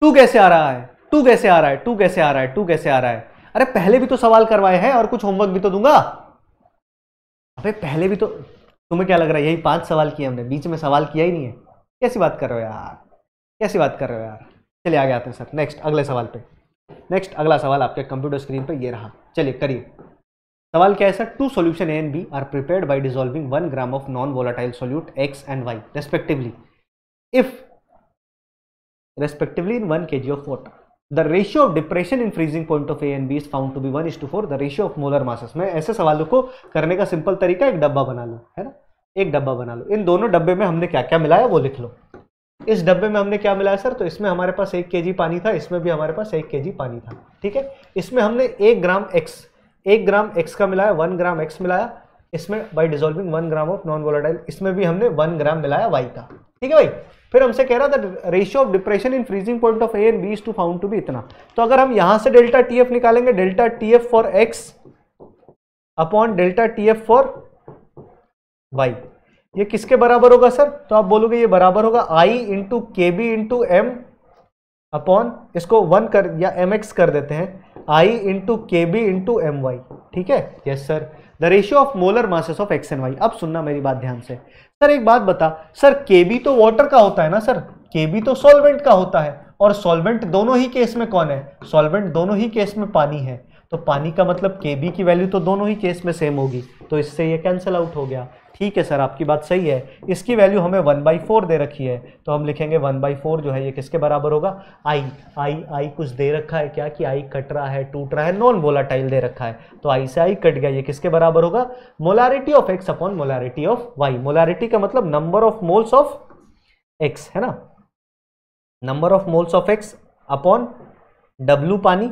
टू कैसे आ रहा है टू कैसे आ रहा है टू कैसे आ रहा है टू कैसे आ रहा है अरे पहले भी तो सवाल करवाए हैं और कुछ होमवर्क भी तो दूंगा अबे पहले भी तो तुम्हें क्या लग रहा है यही पांच सवाल किए हमने बीच में सवाल किया ही नहीं है कैसी बात कर रहे हो यार कैसी बात कर रहे हो यार चलिए आगे आते हैं सर नेक्स्ट अगले सवाल पे नेक्स्ट अगला सवाल आपके कंप्यूटर स्क्रीन पर ये रहा चलिए करिए सवाल क्या है sir two solution A and B are prepared by dissolving one gram of non volatile solute X and Y respectively if respectively in one K G of water the ratio of depression in freezing point of A and B is found to be one is to four the ratio of molar masses में ऐसे सवालों को करने का सिंपल तरीका एक डब्बा बना लो है ना एक डब्बा बना लो इन दोनों डब्बे में हमने क्या क्या मिलाया वो लिख लो इस डब्बे में हमने क्या मिलाया सर तो इसमें हमारे पास एक के पानी था इसमें भी हमारे पास एक के पानी था ठीक है इसमें हमने एक ग्राम एक्स एक ग्राम एक्स का मिलाया वन ग्राम एक्स मिलाया इसमें by dissolving one gram of non volatile इसमें भी हमने वन ग्राम मिलाया वाई का ठीक है भाई फिर हमसे कह रहा था ratio of depression in freezing point of A and B is to found to be इतना तो अगर हम यहां से डेल्टा टी एफ निकालेंगे delta T F for X upon delta T F for Y ये किसके बराबर होगा सर तो आप बोलोगे ये बराबर होगा I into K B into M upon इसको वन कर या एम एक्स कर देते हैं I into K B into M Y ठीक है yes sir the ratio of molar masses of X and Y अब सुनना मेरी बात ध्यान से सर एक बात बता सर के बी तो वाटर का होता है ना सर के बी तो सॉल्वेंट का होता है और सॉल्वेंट दोनों ही केस में कौन है सॉल्वेंट दोनों ही केस में पानी है तो पानी का मतलब के बी की वैल्यू तो दोनों ही केस में सेम होगी तो इससे ये कैंसिल आउट हो गया ठीक है सर आपकी बात सही है इसकी वैल्यू हमें वन बाई फोर दे रखी है तो हम लिखेंगे वन बाई फोर जो है ये किसके बराबर होगा आई आई आई कुछ दे रखा है क्या कि आई कट रहा है टूट रहा है नॉन वोलाटाइल दे रखा है तो आई से आई कट गया ये किसके बराबर होगा molarity of X upon molarity of Y molarity का मतलब number of moles of X है ना number of moles of X upon W पानी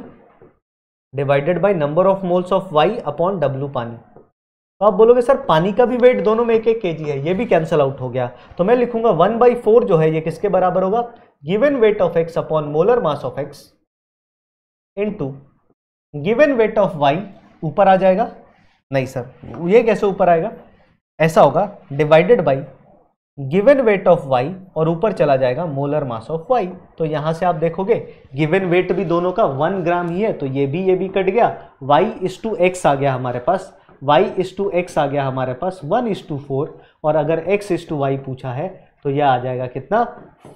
divided by number of moles of Y upon W पानी तो आप बोलोगे सर पानी का भी वेट दोनों में एक एक के जी है ये भी कैंसिल आउट हो गया तो मैं लिखूंगा वन बाई फोर जो है ये किसके बराबर होगा given weight of X upon molar mass of X into given weight of Y ऊपर आ जाएगा नहीं सर ये कैसे ऊपर आएगा ऐसा होगा divided by given weight of Y और ऊपर चला जाएगा मोलर मास ऑफ वाई तो यहां से आप देखोगे गिवन वेट भी दोनों का वन ग्राम ही है तो ये भी ये भी कट गया वाई इज टू एक्स आ गया हमारे पास वाई इज टू एक्स आ गया हमारे पास वन इज टू फोर और अगर एक्स इज टू वाई पूछा है तो यह आ जाएगा कितना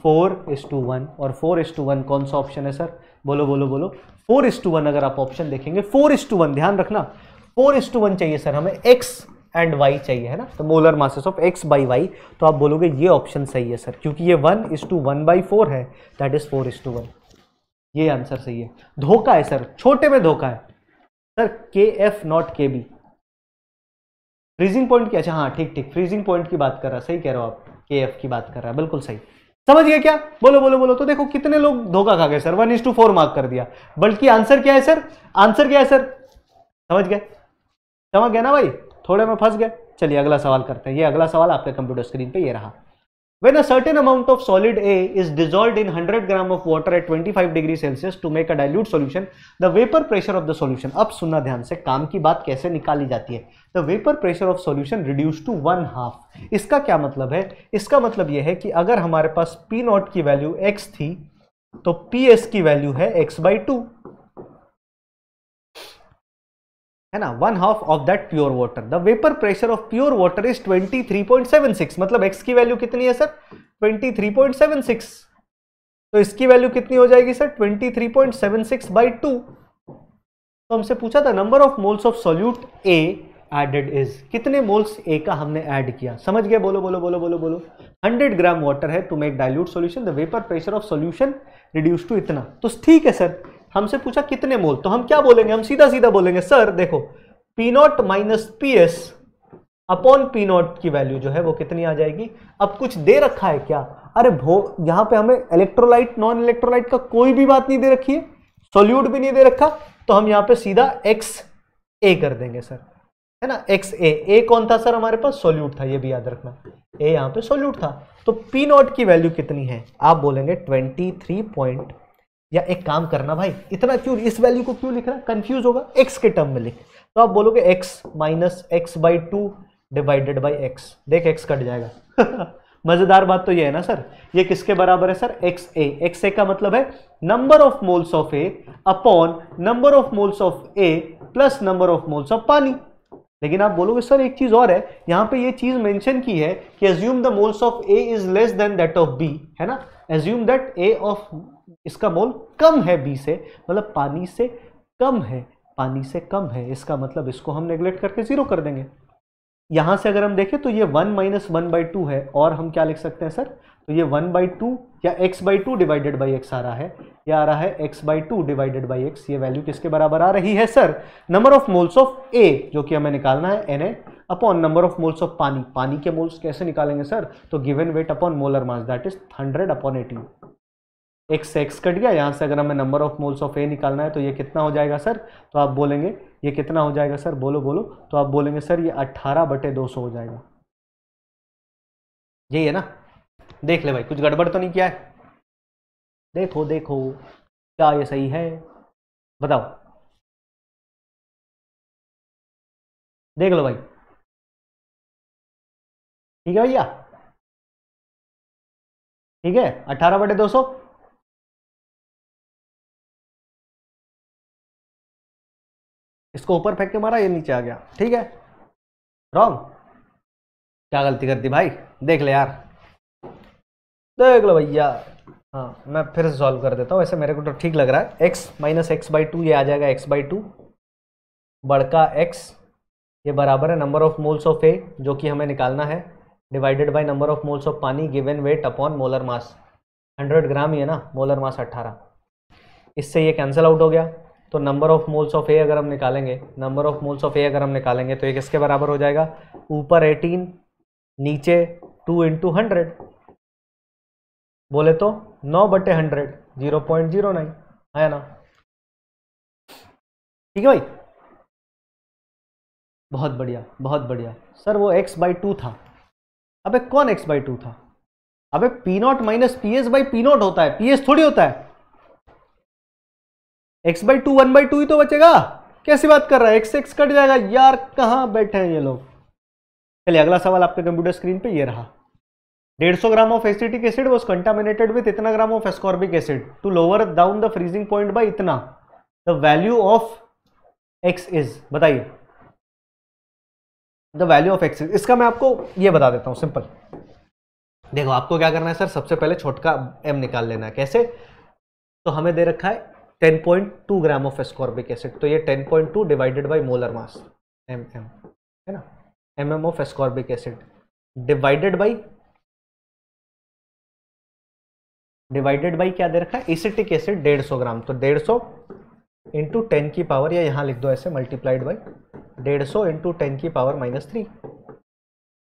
फोर इज टू वन और फोर इज टू वन कौन सा ऑप्शन है सर बोलो बोलो बोलो फोर इज टू वन अगर आप ऑप्शन देखेंगे फोर इज टू वन ध्यान रखना फोर इज टू वन चाहिए सर हमें एक्स एंड वाई चाहिए है ना तो molar masses of X by Y तो आप बोलोगे ये ऑप्शन सही है सर क्योंकि ये one is to one by four है that is four is to one ये आंसर सही है धोखा है सर छोटे में धोखा है sir K F not K B freezing point की अच्छा हाँ ठीक ठीक फ्रीजिंग पॉइंट की बात कर रहा सही कह रहे हो आप के एफ की बात कर रहा है बिल्कुल सही समझ गए क्या बोलो बोलो बोलो तो देखो कितने लोग धोखा खा गए sir one is to four mark कर दिया बल्कि आंसर क्या है सर आंसर क्या है सर समझ गए समझ गया ना भाई थोड़े में फंस गए चलिए अगला सवाल करते हैं ये अगला सवाल आपके कंप्यूटर स्क्रीन पे ये रहा when a certain amount of solid A is dissolved in 100 gram of water at 25 degree Celsius to make a dilute solution the vapour pressure of the solution अब सुना ध्यान से काम की बात कैसे निकाली जाती है the vapour pressure of solution reduce to one half इसका क्या मतलब है इसका मतलब यह है कि अगर हमारे पास पी नॉट की वैल्यू एक्स थी तो पी एस की वैल्यू है एक्स बाई टू है ना one half of that pure water the vapour pressure of pure water is 23.76 मतलब एक्स की वैल्यू कितनी है सर 23.76 तो इसकी वैल्यू कितनी हो जाएगी सर 23.76 थ्री पॉइंट तो हमसे पूछा था number of moles of solute A added is कितने मोल्स ए का हमने ऐड किया समझ गया बोलो बोलो बोलो बोलो बोलो 100 ग्राम वाटर है to make dilute solution the vapour pressure of solution reduce to इतना तो ठीक है सर हमसे पूछा कितने मोल तो हम क्या बोलेंगे हम सीधा सीधा बोलेंगे सर देखो P not minus P S upon P not की वैल्यू जो है वो कितनी आ जाएगी अब कुछ दे रखा है क्या अरे भो यहाँ पे हमें इलेक्ट्रोलाइट नॉन इलेक्ट्रोलाइट का कोई भी बात नहीं दे रखी है सोल्यूट भी नहीं दे रखा तो हम यहाँ पे सीधा एक्स ए कर देंगे सर है ना एक्स ए ए कौन था सर हमारे पास सोल्यूट था ये भी याद रखना ए यहाँ पे सोल्यूट था तो पी नॉट की वैल्यू कितनी है आप बोलेंगे ट्वेंटी थ्री पॉइंट या एक काम करना भाई इतना क्यों इस वैल्यू को क्यों लिख रहा है कंफ्यूज होगा एक्स के टर्म में लिख तो आप बोलोगे X minus X by two divided by X देख एक्स कट जाएगा <laughs> मज़ेदार बात तो ये है ना सर ये किसके बराबर है sir X A X A का मतलब है number of moles of A upon number of moles of A plus number of moles of पानी लेकिन आप बोलोगे सर एक चीज़ और है यहाँ पे ये चीज़ मेंशन की है कि assume the moles of A is less than that of B है ना एज्यूम दैट ए ऑफ इसका मोल कम है बी से मतलब पानी से कम है पानी से कम है इसका मतलब इसको हम नेग्लेक्ट करके ज़ीरो कर देंगे यहां से अगर हम देखें तो ये one minus one by two है और हम क्या लिख सकते हैं सर तो ये वन बाई टू या X by two divided by X आ रहा है ये आ रहा है X by two divided by X ये वैल्यू किसके बराबर आ रही है sir number of moles of A जो कि हमें निकालना है N A upon number of moles of पानी पानी के मोल्स कैसे निकालेंगे सर तो given weight upon molar mass that is hundred upon eighteen एक से एक्स कट गया यहाँ से अगर हमें number of moles of A निकालना है तो ये कितना हो जाएगा सर तो आप बोलेंगे ये कितना हो जाएगा सर बोलो बोलो तो आप बोलेंगे सर ये अट्ठारह बटे दो सौ हो जाएगा यही है ना देख ले भाई कुछ गड़बड़ तो नहीं किया है देखो देखो क्या ये सही है बताओ देख लो भाई ठीक है भैया ठीक है अट्ठारह बटे दो सौ इसको ऊपर फेंक के मारा ये नीचे आ गया ठीक है रॉन्ग क्या गलती कर दी भाई देख ले यार देख लो भैया हाँ मैं फिर से सॉल्व कर देता हूँ वैसे मेरे को तो ठीक लग रहा है X minus X by two ये आ जाएगा एक्स बाई टू बड़का एक्स ये बराबर है number of moles of A जो कि हमें निकालना है divided by number of moles of पानी given weight upon molar mass 100 gram ही है ना मोलर मास 18 इससे ये कैंसिल आउट हो गया तो number of moles of A अगर हम निकालेंगे number of moles of A अगर हम निकालेंगे तो ये किसके बराबर हो जाएगा ऊपर एटीन नीचे टू इंटू हंड्रेड बोले तो 9 बटे hundred zero point zero nine है ना ठीक है भाई बहुत बढ़िया बहुत बढ़िया सर वो एक्स बाई टू था अबे कौन एक्स बाई टू था अबे P not minus P S by P not होता है पी एस थोड़ी होता है X by two one by two ही तो बचेगा कैसी बात कर रहा है एक्स एक्स कट जाएगा यार कहाँ बैठे हैं ये लोग चलिए अगला सवाल आपके कंप्यूटर स्क्रीन पे ये रहा 150 gram of acetic acid was contaminated with इतना gram of ascorbic acid to lower down the freezing point by इतना the value of X is बताइए the value of X is इसका मैं आपको ये बता देता हूँ सिंपल देखो आपको क्या करना है सर सबसे पहले छोटका एम निकाल लेना है कैसे तो हमें दे रखा है 10.2 ग्राम ऑफ एस्कॉर्बिक एसिड तो ये 10.2 divided by molar mass M M है ना M M of ascorbic acid divided by divided by क्या दे रखा है एसिटिक एसिड डेढ़ सौ ग्राम तो डेढ़ सौ इंटू टेन की पावर या यहाँ लिख दो ऐसे मल्टीप्लाइड बाई डेढ़ सौ इंटू टेन की पावर माइनस थ्री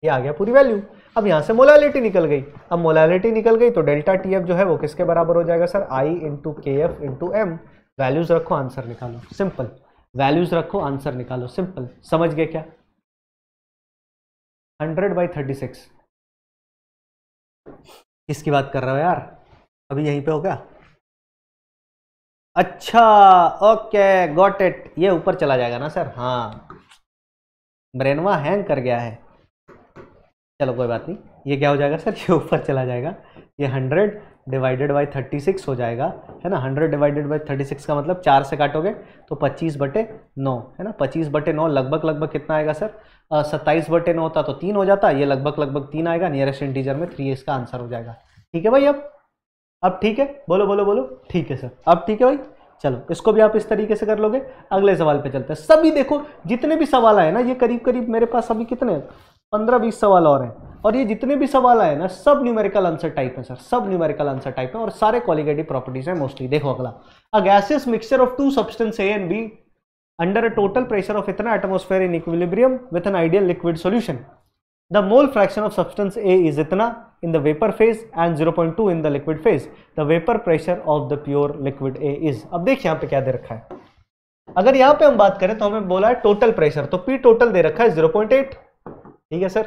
ये आ गया पूरी वैल्यू अब यहाँ से मोलालिटी निकल गई अब मोलालिटी निकल गई तो डेल्टा टी एफ जो है वो किसके बराबर हो जाएगा sir I into K F into M values रखो आंसर निकालो सिंपल वैल्यूज़ रखो आंसर निकालो सिंपल समझ गए क्या हंड्रेड बाई थर्टी सिक्स किसकी बात कर रहे हो यार अभी यहीं पे हो गया अच्छा ओके गॉट इट ये ऊपर चला जाएगा ना सर हाँ ब्रेनवा हैंग कर गया है चलो कोई बात नहीं ये क्या हो जाएगा सर <laughs> ये ऊपर चला जाएगा ये hundred divided by thirty six हो जाएगा है ना hundred divided by thirty six का मतलब चार से काटोगे तो पच्चीस बटे नौ है ना पच्चीस बटे नौ लगभग लगभग कितना आएगा सर सत्ताईस बटे नौ होता तो तीन हो जाता ये लगभग लगभग तीन आएगा नियरेस्ट इंटीजर में थ्री इसका आंसर हो जाएगा ठीक है भाई अब अब ठीक है बोलो बोलो बोलो ठीक है सर अब ठीक है भाई चलो इसको भी आप इस तरीके से कर लोगे अगले सवाल पे चलते हैं सभी देखो जितने भी सवाल आए ना ये करीब करीब मेरे पास अभी कितने पंद्रह बीस सवाल और हैं और ये जितने भी सवाल आए ना सब न्यूमेरिकल आंसर टाइप है सर सब न्यूमेरिकल आंसर टाइप है और सारे क्वालिगेटिव प्रॉपर्टीज हैं मोस्टली देखो अगला a gases mixture of two substance A and B under a total pressure of इतना atmosphere in equilibrium with an ideal liquid solution the mole fraction of substance A is इतना in the vapour phase and zero point two in the liquid phase the vapour pressure of the pure liquid A is अब देखिए यहाँ पे क्या दे रखा है अगर यहाँ पे हम बात करें तो हमें बोला है टोटल प्रेशर तो पी टोटल दे रखा है जीरो पॉइंट एट ठीक है सर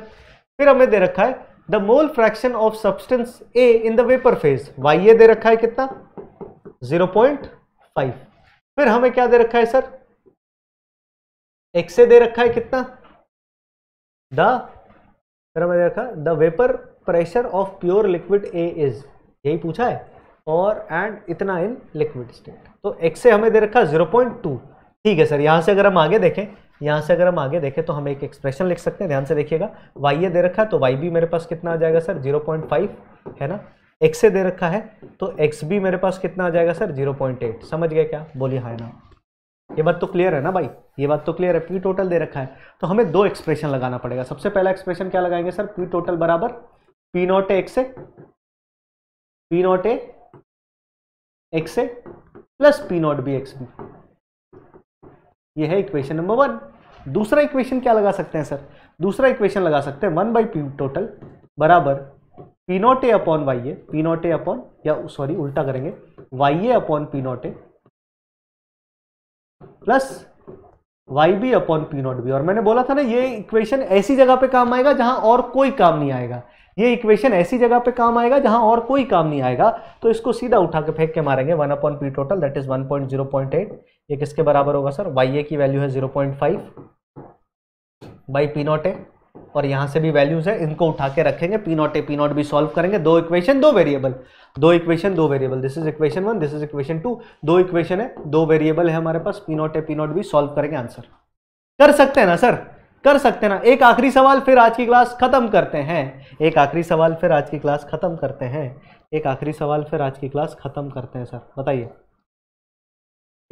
फिर हमें दे रखा है the mole fraction of substance A in the vapour phase Y A दे रखा है कितना 0.5 फिर हमें क्या दे रखा है सर एक्स ए दे रखा है कितना द फिर हमें दे रखा the vapour pressure of pure liquid A is यही पूछा है और एंड इतना इन लिक्विड स्टेट तो एक्स ए हमें दे रखा 0.2 ठीक है सर यहां से अगर हम आगे देखें यहाँ से अगर हम आगे देखें तो हम एक एक्सप्रेशन लिख सकते हैं ध्यान से देखिएगा वाई ए दे रखा है तो वाई बी मेरे पास कितना आ जाएगा सर जीरो पॉइंट फाइव है ना एक्स ए दे रखा है तो एक्स बी मेरे पास कितना आ जाएगा सर जीरो पॉइंट एट समझ गए क्या बोलिए हाँ ना ये बात तो क्लियर है ना भाई ये बात तो क्लियर है पी टोटल दे रखा है तो हमें दो एक्सप्रेशन लगाना पड़ेगा सबसे पहला एक्सप्रेशन क्या लगाएंगे सर पी टोटल बराबर P not A X A P not A X A plus P not B X B ये है इक्वेशन नंबर वन दूसरा इक्वेशन क्या लगा सकते हैं सर दूसरा इक्वेशन लगा सकते हैं वन बाई पी टोटल बराबर P not A upon Y A P not A upon या सॉरी उल्टा करेंगे Y A upon P not A plus Y B upon P not B और मैंने बोला था ना ये इक्वेशन ऐसी जगह पे काम आएगा जहां और कोई काम नहीं आएगा ये इक्वेशन ऐसी जगह पे काम आएगा जहां और कोई काम नहीं आएगा तो इसको सीधा उठा के फेंक के मारेंगे one upon P total that is one point zero point eight ये किसके बराबर होगा सर वाई ए की वैल्यू है zero point five by P not A और यहाँ से भी वैल्यूज है इनको उठा के रखेंगे P not A P not भी सॉल्व करेंगे दो इक्वेशन दो वेरिएबल दो इक्वेशन दो variable this is equation one this is equation two दो इक्वेशन है दो वेरिएबल है हमारे पास P not A P not भी सॉल्व करेंगे आंसर कर सकते हैं ना सर कर सकते हैं ना एक आखिरी सवाल फिर आज की क्लास खत्म करते हैं एक आखिरी सवाल फिर आज की क्लास खत्म करते हैं एक आखिरी सवाल फिर आज की क्लास खत्म करते हैं सर बताइए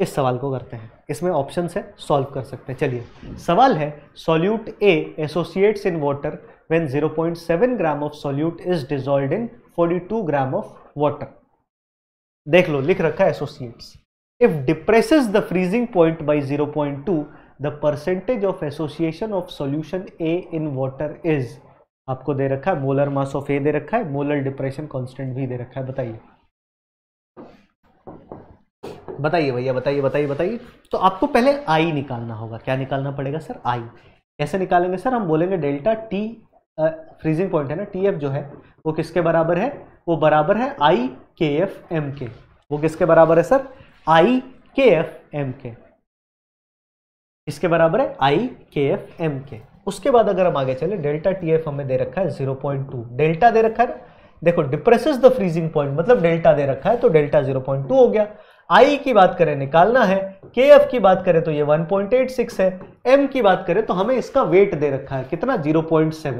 इस सवाल को करते हैं इसमें ऑप्शन है सॉल्व कर सकते हैं चलिए सवाल है solute A associates in water point 0.7 gram of solute is dissolve in 42 gram of water देख लो लिख रखा है associates if depress the freezing point by 0.2 the percentage of association of solution A in water is आपको दे रखा है मोलर मास ऑफ ए दे रखा है मोलर डिप्रेशन कॉन्स्टेंट भी दे रखा है बताइए बताइए भैया बताइए बताइए बताइए तो आपको पहले आई निकालना होगा क्या निकालना पड़ेगा सर आई कैसे निकालेंगे सर हम बोलेंगे डेल्टा टी फ्रीजिंग पॉइंट है ना टी एफ जो है वो किसके बराबर है वो बराबर है आई के एफ एम के वो किसके बराबर है सर आई के एफ एम के इसके बराबर है आई के एफ एम के उसके बाद अगर हम आगे चले डेल्टा टी एफ हमें दे रखा है जीरो पॉइंट टू डेल्टा दे रखा है देखो डिप्रेसेस द फ्रीजिंग पॉइंट मतलब डेल्टा दे रखा है तो डेल्टा जीरो पॉइंट टू हो गया आई की बात करें निकालना है के एफ की बात करें तो ये 1.86 है एम की बात करें तो हमें इसका वेट दे रखा है कितना 0.7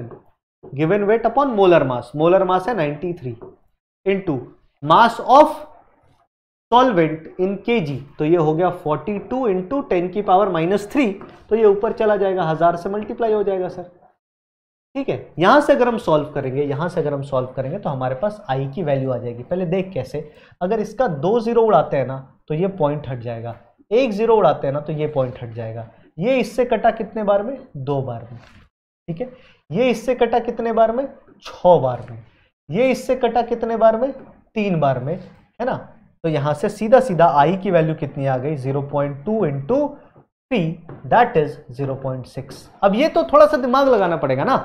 given weight upon molar mass molar mass है 93 two mass of solvent in के तो ये हो गया 42 टू इंटू टेन की पावर माइनस थ्री तो ये ऊपर चला जाएगा हजार से मल्टीप्लाई हो जाएगा सर ठीक है यहां से अगर हम सॉल्व करेंगे यहां से अगर हम सॉल्व करेंगे तो हमारे पास आई की वैल्यू आ जाएगी पहले देख कैसे अगर इसका दो ज़ीरो उड़ाते हैं ना तो ये पॉइंट हट जाएगा एक ज़ीरो उड़ाते हैं ना तो ये पॉइंट हट जाएगा ये इससे कटा कितने बार में दो बार में ठीक है ये इससे कटा कितने बार में छ बार में ये इससे कटा कितने बार में तीन बार में है ना तो यहां से सीधा सीधा आई की वैल्यू कितनी आ गई zero point two into P that is zero point six अब ये तो थोड़ा सा दिमाग लगाना पड़ेगा ना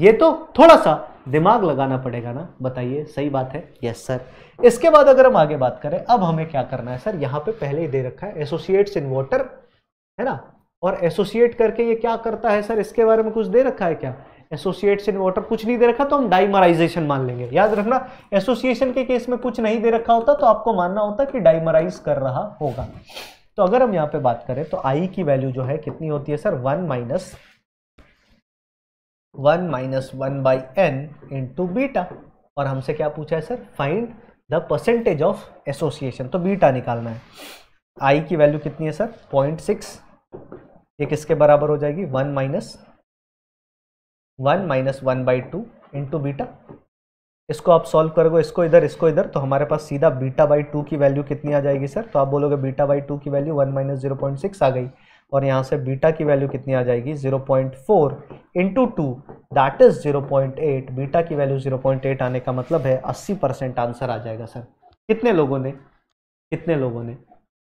ये तो थोड़ा सा दिमाग लगाना पड़ेगा ना बताइए सही बात है यस सर इसके बाद अगर हम आगे बात करें अब हमें क्या करना है सर यहाँ पे पहले ही दे रखा है एसोसिएट्स इन है ना और एसोसिएट करके ये क्या करता है सर इसके बारे में कुछ दे रखा है क्या एसोसिएट्स इन कुछ नहीं दे रखा तो हम डाइमराइजेशन मान लेंगे याद रखना एसोसिएशन के केस में कुछ नहीं दे रखा होता तो आपको मानना होता कि डाइमराइज कर रहा होगा तो अगर हम यहाँ पे बात करें तो आई की वैल्यू जो है कितनी होती है sir one minus one minus one by N into beta और हमसे क्या पूछा है sir find the percentage of association तो बीटा निकालना है आई की वैल्यू कितनी है सर पॉइंट सिक्स ये किसके बराबर हो जाएगी one minus one minus one by two into beta इसको आप सॉल्व करोगे इसको इधर इसको इधर तो हमारे पास सीधा बीटा बाई टू की वैल्यू कितनी आ जाएगी सर तो आप बोलोगे बीटा बाई टू की value one minus zero point six आ गई और यहाँ से बीटा की वैल्यू कितनी आ जाएगी 0.4 point four into two that is zero beta की वैल्यू 0.8 आने का मतलब है 80 परसेंट आंसर आ जाएगा सर कितने लोगों ने कितने लोगों ने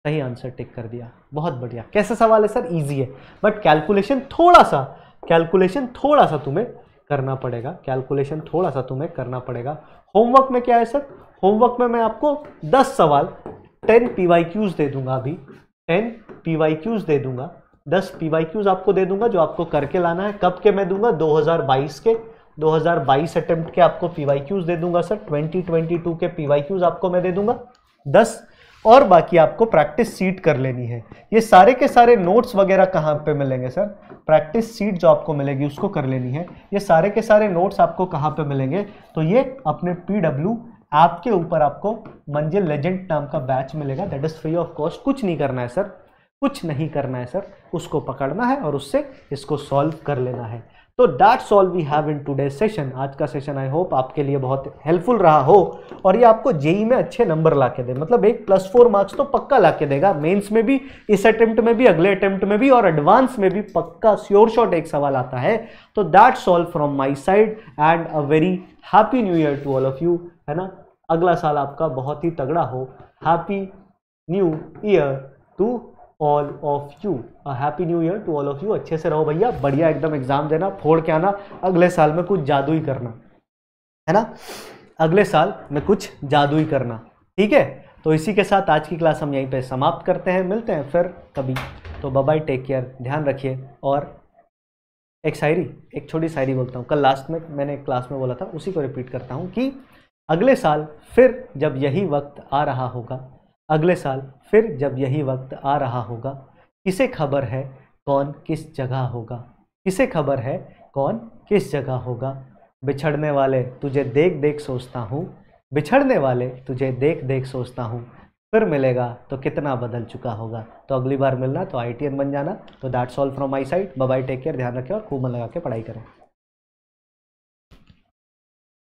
सही आंसर टिक कर दिया बहुत बढ़िया कैसे सवाल है सर ईजी है बट कैलकुलेशन थोड़ा सा कैलकुलेशन थोड़ा सा तुम्हें करना पड़ेगा कैलकुलेशन थोड़ा सा तुम्हें करना पड़ेगा होमवर्क में क्या है सर होमवर्क में मैं आपको 10 सवाल 10 पी दे दूंगा अभी 10 पी दे दूंगा दस पी आपको दे दूंगा जो आपको करके लाना है कब के मैं दूंगा 2022 के 2022 हज़ार के आपको पी दे दूंगा सर 2022 के पी आपको मैं दे दूंगा दस और बाकी आपको प्रैक्टिस सीट कर लेनी है ये सारे के सारे नोट्स वगैरह कहाँ पे मिलेंगे सर प्रैक्टिस सीट जो आपको मिलेगी उसको कर लेनी है ये सारे के सारे नोट्स आपको कहाँ पे मिलेंगे तो ये अपने पी डब्ल्यू ऐप के ऊपर आपको मंजिल लेजेंड नाम का बैच मिलेगा that is free of cost कुछ नहीं करना है सर कुछ नहीं करना है सर उसको पकड़ना है और उससे इसको सॉल्व कर लेना है तो that solve we have in today session आज का सेशन आई होप आपके लिए बहुत हेल्पफुल रहा हो और ये आपको जेई में अच्छे नंबर ला के दे मतलब एक प्लस फोर मार्क्स तो पक्का ला के देगा मेन्स में भी इस अटेम्प्ट में भी अगले अटेम्प्ट में भी और एडवांस में भी पक्का श्योर शॉट एक सवाल आता है तो that solve from my side and a very happy new year to all of you है ना अगला साल आपका बहुत ही तगड़ा हो happy new year to all of you happy new year to all of you अच्छे से रहो भैया बढ़िया एकदम एग्जाम देना फोड़ के आना अगले साल में कुछ जादू ही करना है ना अगले साल में कुछ जादू ही करना ठीक है तो इसी के साथ आज की क्लास हम यहीं पे समाप्त करते हैं मिलते हैं फिर कभी तो बाय टेक केयर ध्यान रखिए और एक शायरी एक छोटी शायरी बोलता हूँ कल लास्ट में मैंने क्लास में बोला था उसी को रिपीट करता हूँ कि अगले साल फिर जब यही वक्त आ रहा होगा अगले साल फिर जब यही वक्त आ रहा होगा किसे खबर है कौन किस जगह होगा किसे खबर है कौन किस जगह होगा बिछड़ने वाले तुझे देख देख सोचता हूँ बिछड़ने वाले तुझे देख देख सोचता हूँ फिर मिलेगा तो कितना बदल चुका होगा तो अगली बार मिलना तो आई बन जाना तो that's all from my side bye take care ध्यान रखें और खूब मन लगा के पढ़ाई करें